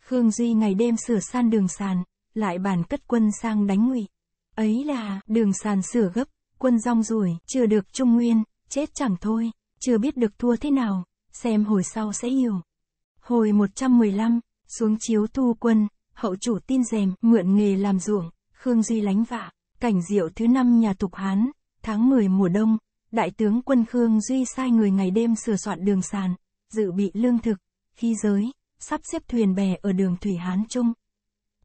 Speaker 1: Khương Duy ngày đêm sửa san đường sàn, lại bàn cất quân sang đánh ngụy. Ấy là, đường sàn sửa gấp, quân rong ruổi, chưa được trung nguyên, chết chẳng thôi, chưa biết được thua thế nào, xem hồi sau sẽ hiểu. Hồi 115, xuống chiếu thu quân, hậu chủ tin rèm, mượn nghề làm ruộng, Khương Duy lánh vạ, cảnh diệu thứ năm nhà Tục Hán, tháng 10 mùa đông, Đại tướng quân Khương Duy sai người ngày đêm sửa soạn đường sàn, dự bị lương thực, khí giới, sắp xếp thuyền bè ở đường Thủy Hán Trung.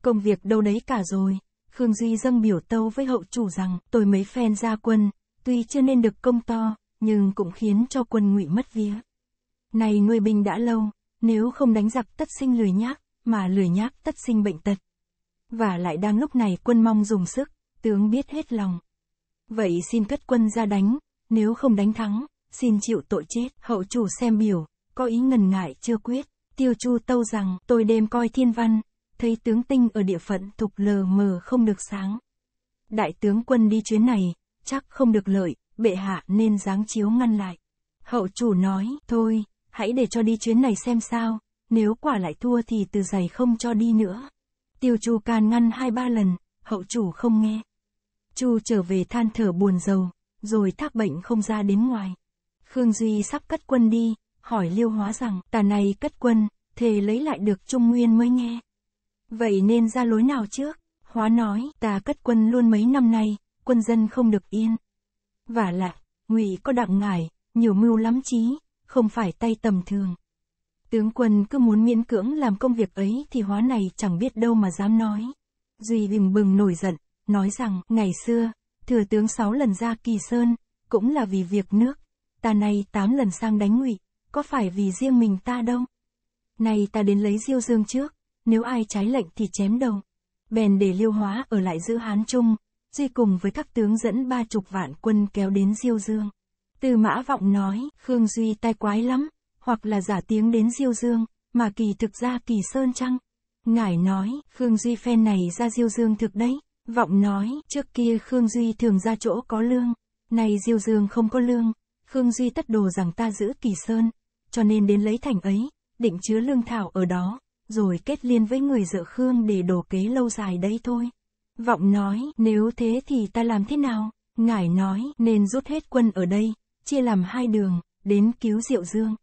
Speaker 1: Công việc đâu đấy cả rồi, Khương Duy dâng biểu tâu với hậu chủ rằng tôi mấy phen ra quân, tuy chưa nên được công to, nhưng cũng khiến cho quân ngụy mất vía. Này nuôi binh đã lâu, nếu không đánh giặc tất sinh lười nhác, mà lười nhác tất sinh bệnh tật và lại đang lúc này quân mong dùng sức, tướng biết hết lòng. Vậy xin cất quân ra đánh, nếu không đánh thắng, xin chịu tội chết. Hậu chủ xem biểu, có ý ngần ngại chưa quyết, tiêu chu tâu rằng tôi đêm coi thiên văn, thấy tướng tinh ở địa phận thục lờ mờ không được sáng. Đại tướng quân đi chuyến này, chắc không được lợi, bệ hạ nên giáng chiếu ngăn lại. Hậu chủ nói, thôi, hãy để cho đi chuyến này xem sao, nếu quả lại thua thì từ giày không cho đi nữa. Tiêu Chu can ngăn hai ba lần, hậu chủ không nghe. Chu trở về than thở buồn rầu, rồi thác bệnh không ra đến ngoài. Khương Duy sắp cất quân đi, hỏi Liêu Hóa rằng, tà này cất quân, thề lấy lại được Trung Nguyên mới nghe. Vậy nên ra lối nào trước? Hóa nói, ta cất quân luôn mấy năm nay, quân dân không được yên. Và lại, ngụy có đặng ngải, nhiều mưu lắm chí, không phải tay tầm thường. Tướng quân cứ muốn miễn cưỡng làm công việc ấy thì hóa này chẳng biết đâu mà dám nói. Duy bừng bừng nổi giận, nói rằng, ngày xưa, thừa tướng sáu lần ra kỳ sơn, cũng là vì việc nước. Ta nay tám lần sang đánh ngụy, có phải vì riêng mình ta đâu? này ta đến lấy diêu dương trước, nếu ai trái lệnh thì chém đầu. Bèn để liêu hóa ở lại giữ Hán Trung, Duy cùng với các tướng dẫn ba chục vạn quân kéo đến diêu dương. Từ mã vọng nói, Khương Duy tai quái lắm, hoặc là giả tiếng đến Diêu Dương, mà kỳ thực ra kỳ sơn chăng? Ngải nói, Khương Duy phen này ra Diêu Dương thực đấy. Vọng nói, trước kia Khương Duy thường ra chỗ có lương, nay Diêu Dương không có lương, Khương Duy tất đồ rằng ta giữ kỳ sơn, cho nên đến lấy thành ấy, định chứa lương thảo ở đó, rồi kết liên với người dợ Khương để đổ kế lâu dài đấy thôi. Vọng nói, nếu thế thì ta làm thế nào? Ngải nói, nên rút hết quân ở đây, chia làm hai đường, đến cứu Diệu Dương.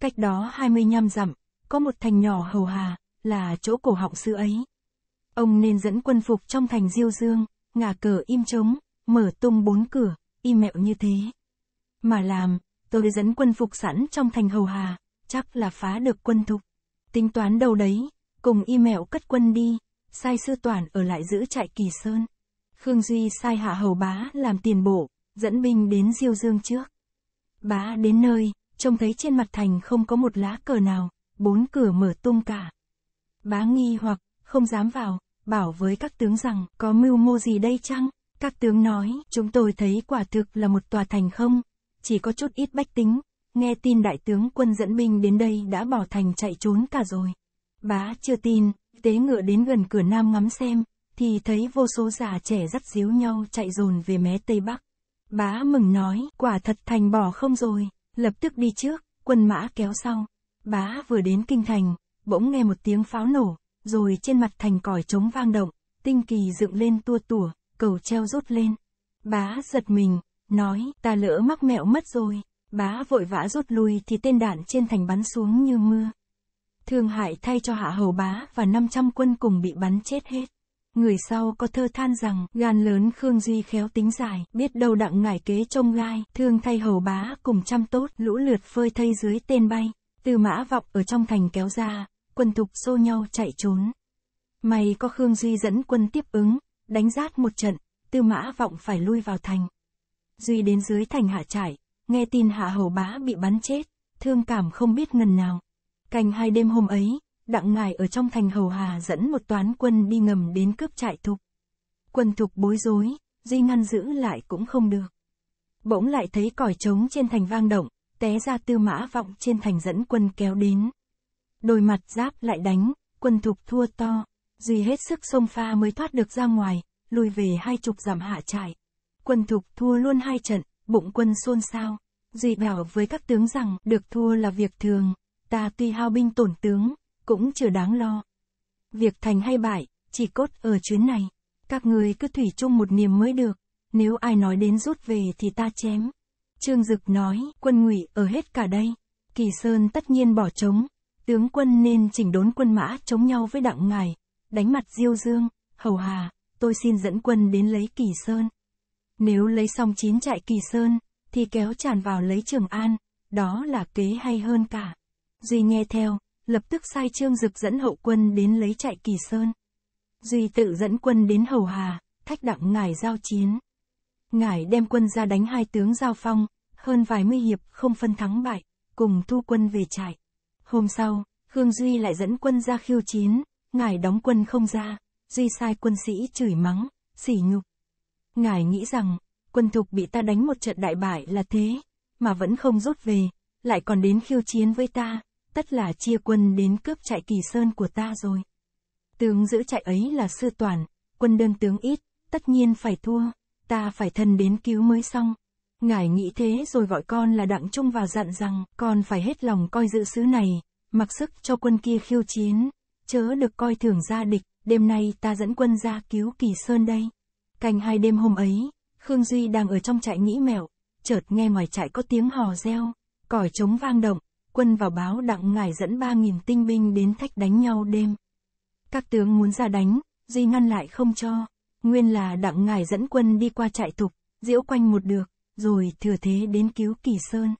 Speaker 1: Cách đó 25 dặm, có một thành nhỏ hầu hà, là chỗ cổ họng sư ấy. Ông nên dẫn quân phục trong thành diêu dương, ngả cờ im trống, mở tung bốn cửa, im mẹo như thế. Mà làm, tôi dẫn quân phục sẵn trong thành hầu hà, chắc là phá được quân thục. Tính toán đâu đấy, cùng im mẹo cất quân đi, sai sư toàn ở lại giữ trại kỳ sơn. Khương Duy sai hạ hầu bá làm tiền bộ, dẫn binh đến diêu dương trước. Bá đến nơi, trông thấy trên mặt thành không có một lá cờ nào, bốn cửa mở tung cả. Bá nghi hoặc, không dám vào, bảo với các tướng rằng, có mưu mô gì đây chăng? Các tướng nói, chúng tôi thấy quả thực là một tòa thành không, chỉ có chút ít bách tính, nghe tin đại tướng quân dẫn binh đến đây đã bỏ thành chạy trốn cả rồi. Bá chưa tin, tế ngựa đến gần cửa nam ngắm xem, thì thấy vô số già trẻ dắt díu nhau chạy dồn về mé Tây Bắc. Bá mừng nói, quả thật thành bỏ không rồi lập tức đi trước, quân mã kéo sau. Bá vừa đến kinh thành, bỗng nghe một tiếng pháo nổ, rồi trên mặt thành còi trống vang động, tinh kỳ dựng lên tua tủa, cầu treo rút lên. Bá giật mình, nói, ta lỡ mắc mẹo mất rồi, bá vội vã rút lui thì tên đạn trên thành bắn xuống như mưa. Thương hại thay cho hạ hầu bá và 500 quân cùng bị bắn chết hết. Người sau có thơ than rằng, gan lớn Khương Duy khéo tính dài biết đâu đặng ngải kế trông gai, thương thay hầu bá cùng chăm tốt, lũ lượt phơi thây dưới tên bay. Từ mã vọng ở trong thành kéo ra, quân tục xô nhau chạy trốn. May có Khương Duy dẫn quân tiếp ứng, đánh rát một trận, tư mã vọng phải lui vào thành. Duy đến dưới thành hạ trải, nghe tin hạ hầu bá bị bắn chết, thương cảm không biết ngần nào. Cành hai đêm hôm ấy, Đặng ngài ở trong thành Hầu Hà dẫn một toán quân đi ngầm đến cướp trại Thục. Quân Thục bối rối, Duy ngăn giữ lại cũng không được. Bỗng lại thấy còi trống trên thành vang động, té ra tư mã vọng trên thành dẫn quân kéo đến. Đôi mặt giáp lại đánh, quân Thục thua to, Duy hết sức xông pha mới thoát được ra ngoài, lùi về hai chục giảm hạ trại. Quân Thục thua luôn hai trận, bụng quân xôn xao. Duy bảo với các tướng rằng được thua là việc thường, ta tuy hao binh tổn tướng, cũng chưa đáng lo. Việc thành hay bại, chỉ cốt ở chuyến này. Các người cứ thủy chung một niềm mới được, nếu ai nói đến rút về thì ta chém. Trương Dực nói, quân ngụy ở hết cả đây. Kỳ Sơn tất nhiên bỏ trống, tướng quân nên chỉnh đốn quân mã chống nhau với đặng ngài, đánh mặt Diêu Dương, Hầu Hà, tôi xin dẫn quân đến lấy Kỳ Sơn. Nếu lấy xong chín trại Kỳ Sơn, thì kéo tràn vào lấy Trường An, đó là kế hay hơn cả. Duy nghe theo, lập tức sai Trương Dực dẫn hậu quân đến lấy chạy Kỳ Sơn. Duy tự dẫn quân đến Hầu Hà, thách đặng ngài giao chiến. ngài đem quân ra đánh hai tướng giao phong, hơn vài mươi hiệp không phân thắng bại, cùng thu quân về trại. Hôm sau, Khương Duy lại dẫn quân ra khiêu chiến, ngài đóng quân không ra, Duy sai quân sĩ chửi mắng, xỉ nhục. ngài nghĩ rằng, quân thục bị ta đánh một trận đại bại là thế, mà vẫn không rút về, lại còn đến khiêu chiến với ta, tất là chia quân đến cướp trại kỳ sơn của ta rồi. Tướng giữ trại ấy là sư toàn, quân đơn tướng ít, tất nhiên phải thua, ta phải thân đến cứu mới xong. Ngài nghĩ thế rồi gọi con là Đặng Trung và dặn rằng con phải hết lòng coi giữ sứ này, mặc sức cho quân kia khiêu chiến, chớ được coi thường gia địch, đêm nay ta dẫn quân ra cứu Kỳ Sơn đây. cành hai đêm hôm ấy, Khương Duy đang ở trong trại nghĩ mẹo, chợt nghe ngoài trại có tiếng hò reo, còi trống vang động, quân vào báo đặng ngải dẫn ba nghìn tinh binh đến thách đánh nhau đêm. Các tướng muốn ra đánh, Duy ngăn lại không cho. Nguyên là đặng ngải dẫn quân đi qua trại tục, diễu quanh một được, rồi thừa thế đến cứu Kỳ Sơn.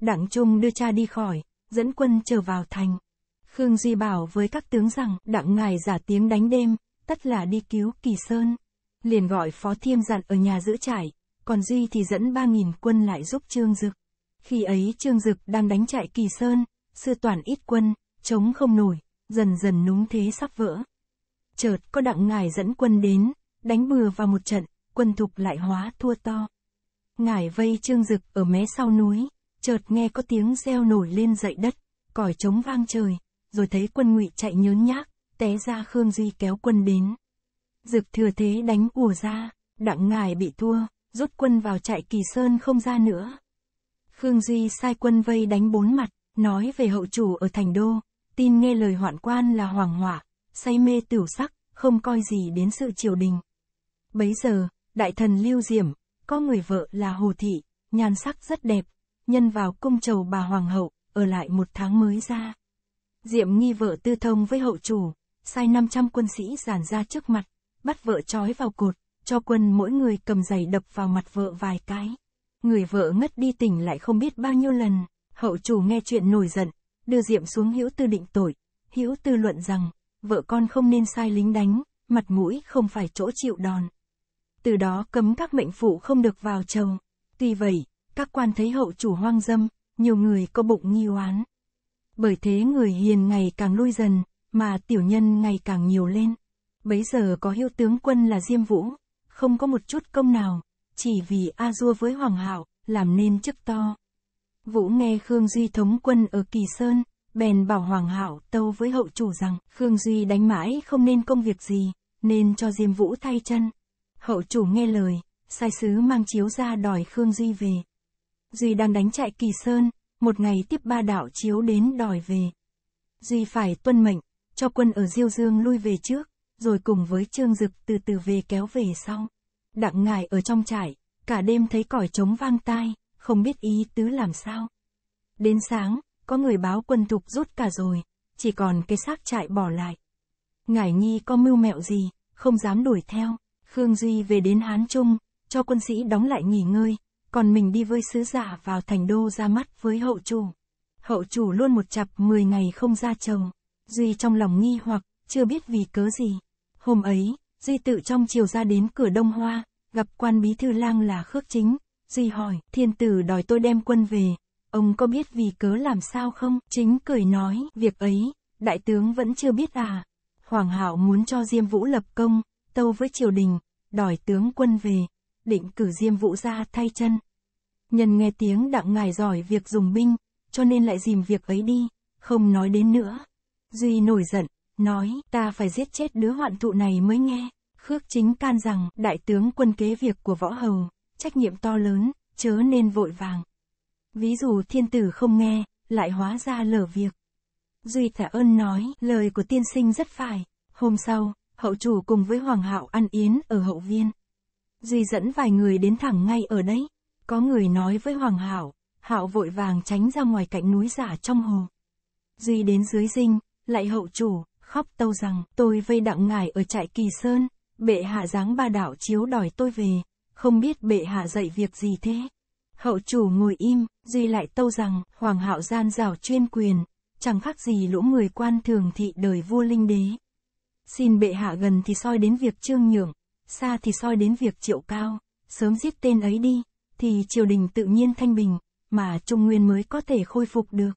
Speaker 1: Đặng Trung đưa cha đi khỏi, dẫn quân trở vào thành. Khương Duy bảo với các tướng rằng đặng ngài giả tiếng đánh đêm, tất là đi cứu Kỳ Sơn. Liền gọi Phó Thiêm dặn ở nhà giữ trại, còn Duy thì dẫn ba nghìn quân lại giúp Trương Dực. Khi ấy Trương Dực đang đánh chạy Kỳ Sơn, sư toàn ít quân, chống không nổi, dần dần núng thế sắp vỡ. Chợt có đặng ngài dẫn quân đến, đánh bừa vào một trận, quân thục lại hóa thua to. ngài vây Trương Dực ở mé sau núi, chợt nghe có tiếng reo nổi lên dậy đất, còi trống vang trời, rồi thấy quân ngụy chạy nhớn nhác, té ra Khương Duy kéo quân đến. Dực thừa thế đánh ùa ra, đặng ngài bị thua, rút quân vào chạy kỳ sơn không ra nữa. Khương Duy sai quân vây đánh bốn mặt, nói về hậu chủ ở thành đô, tin nghe lời hoạn quan là hoàng hỏa, say mê tửu sắc, không coi gì đến sự triều đình. Bấy giờ, đại thần Lưu Diểm, có người vợ là Hồ Thị, nhan sắc rất đẹp, nhân vào cung chầu bà hoàng hậu, ở lại một tháng mới ra. Diệm nghi vợ tư thông với hậu chủ, sai 500 quân sĩ giản ra trước mặt, bắt vợ trói vào cột, cho quân mỗi người cầm giày đập vào mặt vợ vài cái. Người vợ ngất đi tỉnh lại không biết bao nhiêu lần, hậu chủ nghe chuyện nổi giận, đưa Diệm xuống hữu tư định tội, hữu tư luận rằng, vợ con không nên sai lính đánh, mặt mũi không phải chỗ chịu đòn. Từ đó cấm các mệnh phụ không được vào chồng Tuy vậy, các quan thấy hậu chủ hoang dâm, nhiều người có bụng nghi oán. Bởi thế người hiền ngày càng lui dần, mà tiểu nhân ngày càng nhiều lên. Bấy giờ có hiệu tướng quân là Diêm Vũ, không có một chút công nào, chỉ vì A Dua với Hoàng Hảo, làm nên chức to. Vũ nghe Khương Duy thống quân ở Kỳ Sơn, bèn bảo Hoàng Hảo tâu với hậu chủ rằng Khương Duy đánh mãi không nên công việc gì, nên cho Diêm Vũ thay chân. Hậu chủ nghe lời, sai sứ mang chiếu ra đòi Khương Duy về. Duy đang đánh chạy Kỳ Sơn, một ngày tiếp ba đạo chiếu đến đòi về. Duy phải tuân mệnh, cho quân ở Diêu Dương lui về trước, rồi cùng với Trương Dực từ từ về kéo về sau. Đặng ngài ở trong trại, cả đêm thấy còi trống vang tai, không biết ý tứ làm sao. Đến sáng, có người báo quân thục rút cả rồi, chỉ còn cái xác trại bỏ lại. ngài nghi có mưu mẹo gì, không dám đuổi theo, Khương Duy về đến Hán Trung, cho quân sĩ đóng lại nghỉ ngơi, còn mình đi với sứ giả vào thành đô ra mắt với hậu chủ. Hậu chủ luôn một chập 10 ngày không ra chồng, Duy trong lòng nghi hoặc, chưa biết vì cớ gì. Hôm ấy, Duy tự trong chiều ra đến cửa Đông Hoa, gặp quan bí thư lang là Khước Chính, Duy hỏi, thiên tử đòi tôi đem quân về, ông có biết vì cớ làm sao không? Chính cười nói, việc ấy, đại tướng vẫn chưa biết à. Hoàng hảo muốn cho Diêm Vũ lập công, tâu với triều đình, đòi tướng quân về, định cử Diêm Vũ ra thay chân. Nhân nghe tiếng đặng ngài giỏi việc dùng binh, cho nên lại dìm việc ấy đi, không nói đến nữa. Duy nổi giận, nói, ta phải giết chết đứa hoạn thụ này mới nghe. Khước chính can rằng, đại tướng quân kế việc của võ hầu, trách nhiệm to lớn, chớ nên vội vàng. Ví dụ thiên tử không nghe, lại hóa ra lở việc. Duy tạ ơn nói, lời của tiên sinh rất phải. Hôm sau, hậu chủ cùng với hoàng hạo ăn yến ở hậu viên. Duy dẫn vài người đến thẳng ngay ở đấy. Có người nói với hoàng hạo, hạo vội vàng tránh ra ngoài cạnh núi giả trong hồ. Duy đến dưới dinh, lại hậu chủ, khóc tâu rằng, tôi vây đặng ngài ở trại Kỳ Sơn, bệ hạ dáng ba đảo chiếu đòi tôi về, không biết bệ hạ dạy việc gì thế. Hậu chủ ngồi im, Duy lại tâu rằng, hoàng hạo gian rào chuyên quyền, chẳng khác gì lũ người quan thường thị đời vua linh đế. Xin bệ hạ gần thì soi đến việc trương nhượng, xa thì soi đến việc triệu cao, sớm giết tên ấy đi, thì triều đình tự nhiên thanh bình, mà Trung Nguyên mới có thể khôi phục được.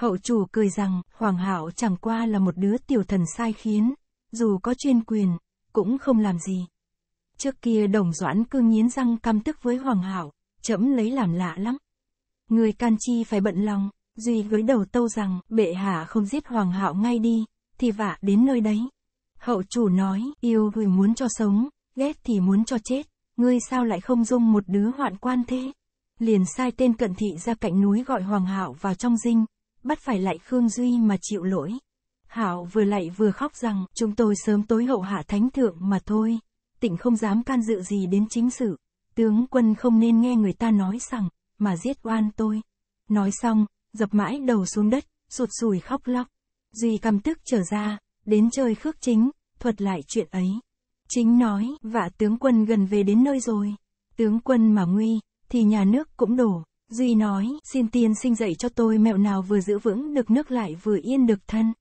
Speaker 1: Hậu chủ cười rằng, Hoàng Hạo chẳng qua là một đứa tiểu thần sai khiến, dù có chuyên quyền, cũng không làm gì. Trước kia Đồng Doãn cứ nghiến răng căm tức với Hoàng Hạo, chẫm lấy làm lạ lắm. Người can chi phải bận lòng, Duy gối đầu tâu rằng, bệ hạ không giết Hoàng Hạo ngay đi, thì vạ đến nơi đấy. Hậu chủ nói, yêu người muốn cho sống, ghét thì muốn cho chết, ngươi sao lại không dung một đứa hoạn quan thế? Liền sai tên cận thị ra cạnh núi gọi Hoàng Hạo vào trong dinh, bắt phải lại Khương Duy mà chịu lỗi. Hảo vừa lại vừa khóc rằng, chúng tôi sớm tối hậu hạ thánh thượng mà thôi, tỉnh không dám can dự gì đến chính sự, tướng quân không nên nghe người ta nói rằng, mà giết oan tôi. Nói xong, dập mãi đầu xuống đất, sụt sùi khóc lóc. Duy căm tức trở ra, đến chơi khước chính, thuật lại chuyện ấy. Chính nói, vả tướng quân gần về đến nơi rồi. Tướng quân mà nguy, thì nhà nước cũng đổ. Duy nói, xin tiên sinh dạy cho tôi mẹo nào vừa giữ vững được nước lại vừa yên được thân.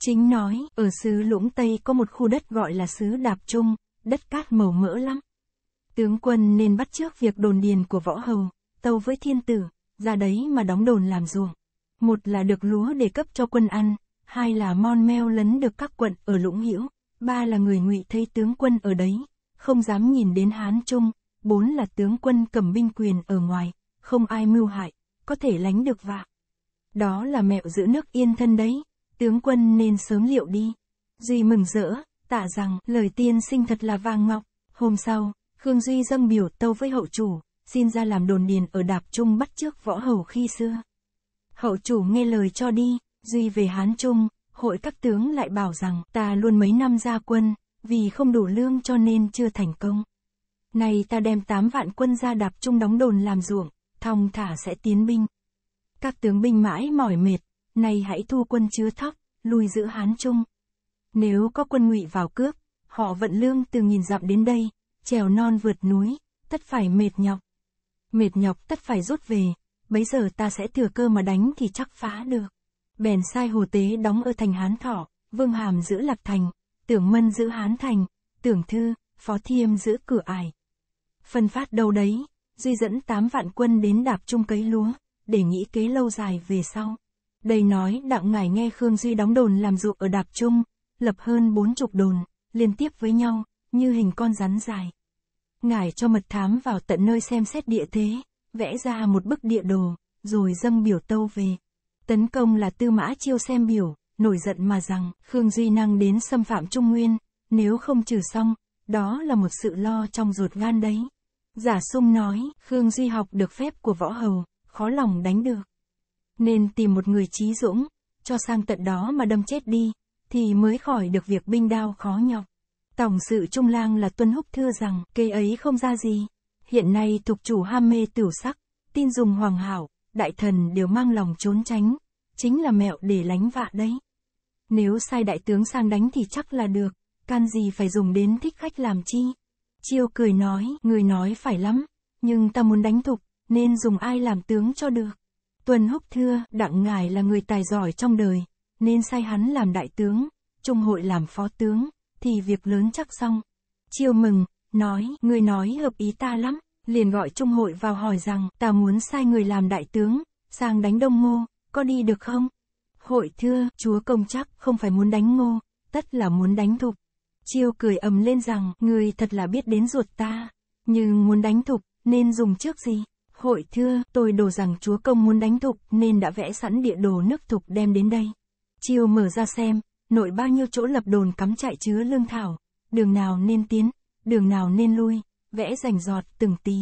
Speaker 1: Chính nói, ở xứ Lũng Tây có một khu đất gọi là xứ Đạp Trung, đất cát màu mỡ lắm. Tướng quân nên bắt trước việc đồn điền của võ hầu, tâu với thiên tử, ra đấy mà đóng đồn làm ruộng. Một là được lúa để cấp cho quân ăn, hai là mon meo lấn được các quận ở Lũng Hữu, ba là người ngụy thấy tướng quân ở đấy, không dám nhìn đến Hán Trung, bốn là tướng quân cầm binh quyền ở ngoài, không ai mưu hại, có thể lánh được vạ. Đó là mẹo giữ nước yên thân đấy, tướng quân nên sớm liệu đi. Duy mừng rỡ, tạ rằng, lời tiên sinh thật là vàng ngọc. Hôm sau, Khương Duy dâng biểu tâu với hậu chủ, xin ra làm đồn điền ở Đạp Trung bắt trước võ hầu khi xưa. Hậu chủ nghe lời cho đi, Duy về Hán Trung, hội các tướng lại bảo rằng ta luôn mấy năm ra quân, vì không đủ lương cho nên chưa thành công. Này ta đem 8 vạn quân ra Đạp Trung đóng đồn làm ruộng, thong thả sẽ tiến binh. Các tướng binh mãi mỏi mệt, nay hãy thu quân chứa thóc, lui giữ Hán Trung. Nếu có quân ngụy vào cướp, họ vận lương từ nghìn dặm đến đây, trèo non vượt núi, tất phải mệt nhọc. Mệt nhọc tất phải rút về, bấy giờ ta sẽ thừa cơ mà đánh thì chắc phá được. Bèn sai hồ tế đóng ở thành Hán Thọ, Vương Hàm giữ Lạc Thành, Tưởng Mân giữ Hán Thành, Tưởng Thư, Phó Thiêm giữ cửa ải. Phân phát đâu đấy? Duy dẫn 8 vạn quân đến đạp chung cấy lúa, để nghĩ kế lâu dài về sau. Đây nói Đặng ngài nghe Khương Duy đóng đồn làm ruộng ở đạp chung, lập hơn bốn chục đồn, liên tiếp với nhau, như hình con rắn dài. ngài cho mật thám vào tận nơi xem xét địa thế, vẽ ra một bức địa đồ, rồi dâng biểu tâu về. Tấn công là tư mã chiêu xem biểu, nổi giận mà rằng Khương Duy năng đến xâm phạm Trung Nguyên, nếu không trừ xong, đó là một sự lo trong ruột gan đấy. Giả sung nói, Khương Duy học được phép của võ hầu, khó lòng đánh được. Nên tìm một người trí dũng, cho sang tận đó mà đâm chết đi, thì mới khỏi được việc binh đao khó nhọc. Tổng sự trung lang là Tuân Húc thưa rằng, cây ấy không ra gì. Hiện nay tục chủ ham mê tiểu sắc, tin dùng hoàng hảo, đại thần đều mang lòng trốn tránh, chính là mẹo để lánh vạ đấy. Nếu sai đại tướng sang đánh thì chắc là được, can gì phải dùng đến thích khách làm chi. Chiêu cười nói, người nói phải lắm, nhưng ta muốn đánh thục, nên dùng ai làm tướng cho được. Tuần Húc thưa, đặng ngài là người tài giỏi trong đời, nên sai hắn làm đại tướng, trung hội làm phó tướng, thì việc lớn chắc xong. Chiêu mừng, nói, người nói hợp ý ta lắm, liền gọi trung hội vào hỏi rằng, ta muốn sai người làm đại tướng, sang đánh đông ngô, có đi được không? Hội thưa, chúa công chắc không phải muốn đánh ngô, tất là muốn đánh thục. Chiêu cười ầm lên rằng, người thật là biết đến ruột ta, nhưng muốn đánh thục, nên dùng trước gì? Hội thưa, tôi đồ rằng chúa công muốn đánh thục, nên đã vẽ sẵn địa đồ nước thục đem đến đây. Chiêu mở ra xem, nội bao nhiêu chỗ lập đồn cắm trại chứa lương thảo, đường nào nên tiến, đường nào nên lui, vẽ rành giọt từng tí.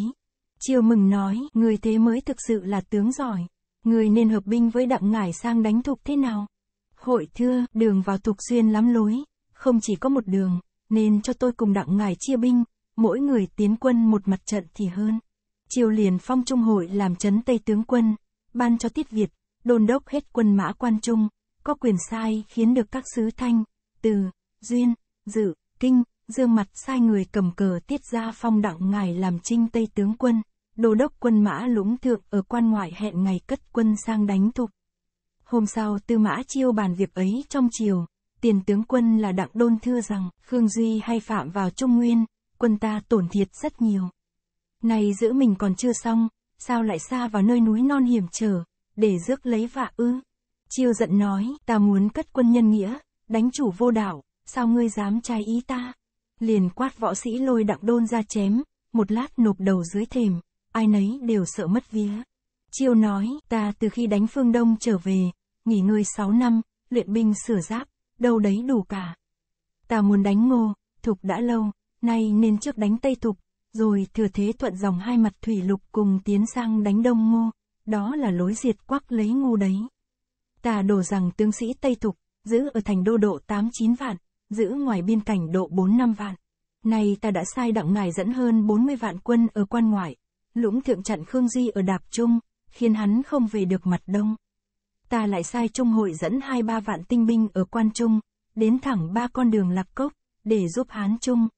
Speaker 1: Chiêu mừng nói, người thế mới thực sự là tướng giỏi. Người nên hợp binh với đặng ngải sang đánh thục thế nào? Hội thưa, đường vào thục xuyên lắm lối không chỉ có một đường, nên cho tôi cùng đặng ngài chia binh, mỗi người tiến quân một mặt trận thì hơn. Triều liền phong trung hội làm chấn tây tướng quân, ban cho tiết Việt, đôn đốc hết quân mã quan trung, có quyền sai khiến được các sứ thanh, từ, duyên, dự, kinh, dương mặt sai người cầm cờ tiết ra phong đặng ngài làm trinh tây tướng quân, đô đốc quân mã lũng thượng ở quan ngoại hẹn ngày cất quân sang đánh thục. Hôm sau tư mã chiêu bàn việc ấy trong triều tiền tướng quân là Đặng Đôn thưa rằng, Khương Duy hay phạm vào Trung Nguyên, quân ta tổn thiệt rất nhiều. nay giữ mình còn chưa xong, sao lại xa vào nơi núi non hiểm trở, để rước lấy vạ ư? Chiêu giận nói, ta muốn cất quân nhân nghĩa, đánh chủ vô đảo, sao ngươi dám trái ý ta? Liền quát võ sĩ lôi Đặng Đôn ra chém, một lát nộp đầu dưới thềm, ai nấy đều sợ mất vía. Chiêu nói, ta từ khi đánh phương Đông trở về, nghỉ ngơi 6 năm, luyện binh sửa giáp, đâu đấy đủ cả. Ta muốn đánh ngô, thục đã lâu, nay nên trước đánh tây thục, rồi thừa thế thuận dòng hai mặt thủy lục cùng tiến sang đánh đông ngô, đó là lối diệt quắc lấy ngô đấy. Ta đổ rằng tướng sĩ Tây Thục, giữ ở thành đô độ 8-9 vạn, giữ ngoài biên cảnh độ 4-5 vạn. Nay ta đã sai đặng ngài dẫn hơn 40 vạn quân ở quan ngoại, lũng thượng chặn Khương Di ở Đạp Trung, khiến hắn không về được mặt đông ta lại sai Trung hội dẫn hai ba vạn tinh binh ở Quan Trung, đến thẳng ba con đường lạc cốc, để giúp Hán Trung.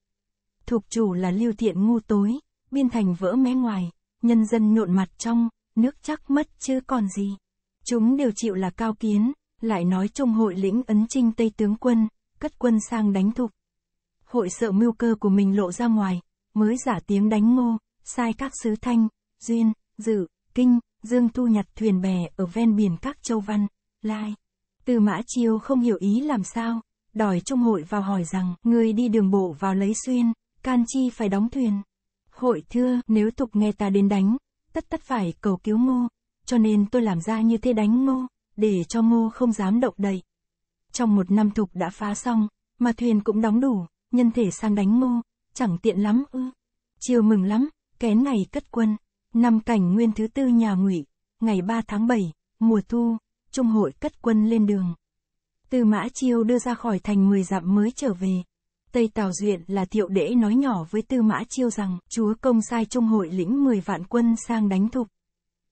Speaker 1: Thuộc chủ là lưu thiện ngu tối, biên thành vỡ mé ngoài, nhân dân nhộn mặt trong, nước chắc mất chứ còn gì. Chúng đều chịu là cao kiến, lại nói Trung hội lĩnh ấn trinh Tây tướng quân, cất quân sang đánh thục. Hội sợ mưu cơ của mình lộ ra ngoài, mới giả tiếng đánh ngô, sai các sứ thanh, duyên, dự, kinh, Dương tu nhặt thuyền bè ở ven biển các châu văn, lai. Từ mã chiêu không hiểu ý làm sao, đòi trung hội vào hỏi rằng, người đi đường bộ vào lấy xuyên, can chi phải đóng thuyền. Hội thưa, nếu tục nghe ta đến đánh, tất tất phải cầu cứu ngô, cho nên tôi làm ra như thế đánh ngô, để cho ngô không dám động đậy. Trong một năm thục đã phá xong, mà thuyền cũng đóng đủ, nhân thể sang đánh ngô, chẳng tiện lắm ư. Chiều mừng lắm, kén ngày cất quân. Năm cảnh nguyên thứ tư nhà ngụy, ngày 3 tháng 7, mùa thu, Trung hội cất quân lên đường. Từ Mã Chiêu đưa ra khỏi thành 10 dặm mới trở về. Tây Tào Duyện là thiệu đễ nói nhỏ với Tư Mã Chiêu rằng, chúa công sai Trung hội lĩnh 10 vạn quân sang đánh thục.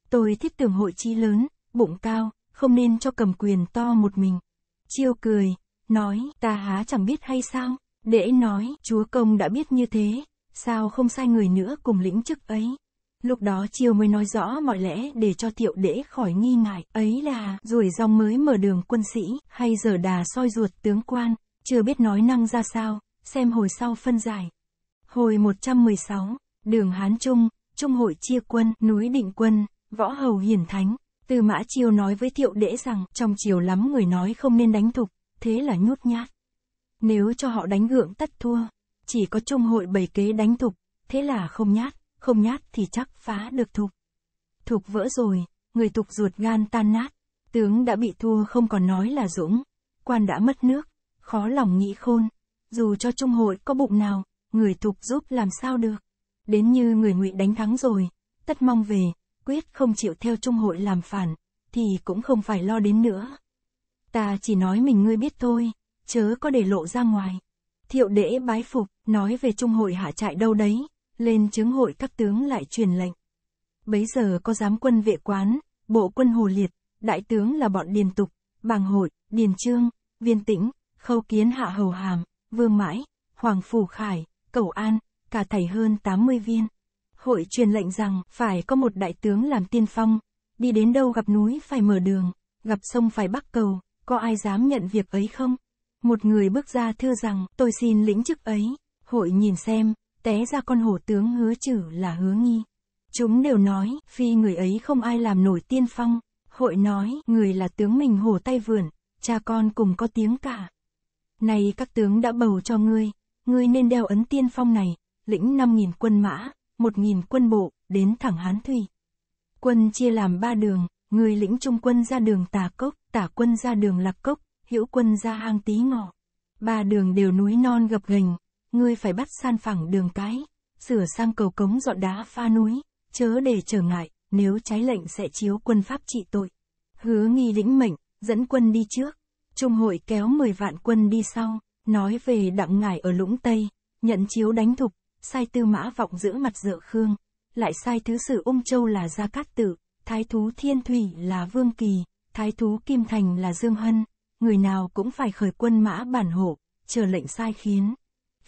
Speaker 1: Tôi thiết tưởng hội chi lớn, bụng cao, không nên cho cầm quyền to một mình. Chiêu cười, nói, ta há chẳng biết hay sao, đễ nói, chúa công đã biết như thế, sao không sai người nữa cùng lĩnh chức ấy. Lúc đó chiêu mới nói rõ mọi lẽ để cho tiệu đễ khỏi nghi ngại, ấy là, rồi dòng mới mở đường quân sĩ, hay giờ đà soi ruột tướng quan, chưa biết nói năng ra sao, xem hồi sau phân giải. Hồi 116, đường Hán Trung, Trung hội chia quân, núi định quân, võ hầu hiển thánh. Từ mã chiêu nói với thiệu đễ rằng, trong chiều lắm người nói không nên đánh thục, thế là nhút nhát. Nếu cho họ đánh gượng tất thua, chỉ có trung hội bày kế đánh thục, thế là không nhát không nhát thì chắc phá được thục. Thục vỡ rồi, người tục ruột gan tan nát, tướng đã bị thua không còn nói là dũng, quan đã mất nước, khó lòng nghĩ khôn, dù cho trung hội có bụng nào, người tục giúp làm sao được. Đến như người ngụy đánh thắng rồi, tất mong về, quyết không chịu theo trung hội làm phản, thì cũng không phải lo đến nữa. Ta chỉ nói mình ngươi biết thôi, chớ có để lộ ra ngoài. Thiệu đễ bái phục, nói về trung hội hạ trại đâu đấy, lên chướng hội các tướng lại truyền lệnh. Bấy giờ có giám quân vệ quán, bộ quân hồ liệt, đại tướng là bọn điền tục, bàng hội, điền trương, viên tĩnh, khâu kiến hạ hầu hàm, vương mãi, hoàng phủ khải, cầu an, cả thầy hơn 80 viên. Hội truyền lệnh rằng phải có một đại tướng làm tiên phong, đi đến đâu gặp núi phải mở đường, gặp sông phải bắc cầu, có ai dám nhận việc ấy không? Một người bước ra thưa rằng, tôi xin lĩnh chức ấy. Hội nhìn xem, té ra con hổ tướng hứa chử là hứa nghi. Chúng đều nói, phi người ấy không ai làm nổi tiên phong, hội nói, người là tướng mình hổ tay vườn, cha con cùng có tiếng cả. Này các tướng đã bầu cho ngươi, ngươi nên đeo ấn tiên phong này, lĩnh 5.000 quân mã, 1.000 quân bộ, đến thẳng Hán Thủy. Quân chia làm ba đường, người lĩnh trung quân ra đường Tà Cốc, tả quân ra đường Lạc Cốc, hữu quân ra hang tí Ngọ. Ba đường đều núi non gập ghềnh, ngươi phải bắt san phẳng đường cái, sửa sang cầu cống dọn đá pha núi, chớ để trở ngại, nếu trái lệnh sẽ chiếu quân pháp trị tội. Hứa nghi lĩnh mệnh, dẫn quân đi trước, Trung hội kéo 10 vạn quân đi sau, nói về đặng ngải ở lũng Tây, nhận chiếu đánh thục, sai tư mã vọng giữ mặt dựa khương, lại sai thứ sử ung châu là Gia Cát tử, thái thú Thiên Thủy là Vương Kỳ, thái thú Kim Thành là Dương Hân, người nào cũng phải khởi quân mã bản hộ, chờ lệnh sai khiến.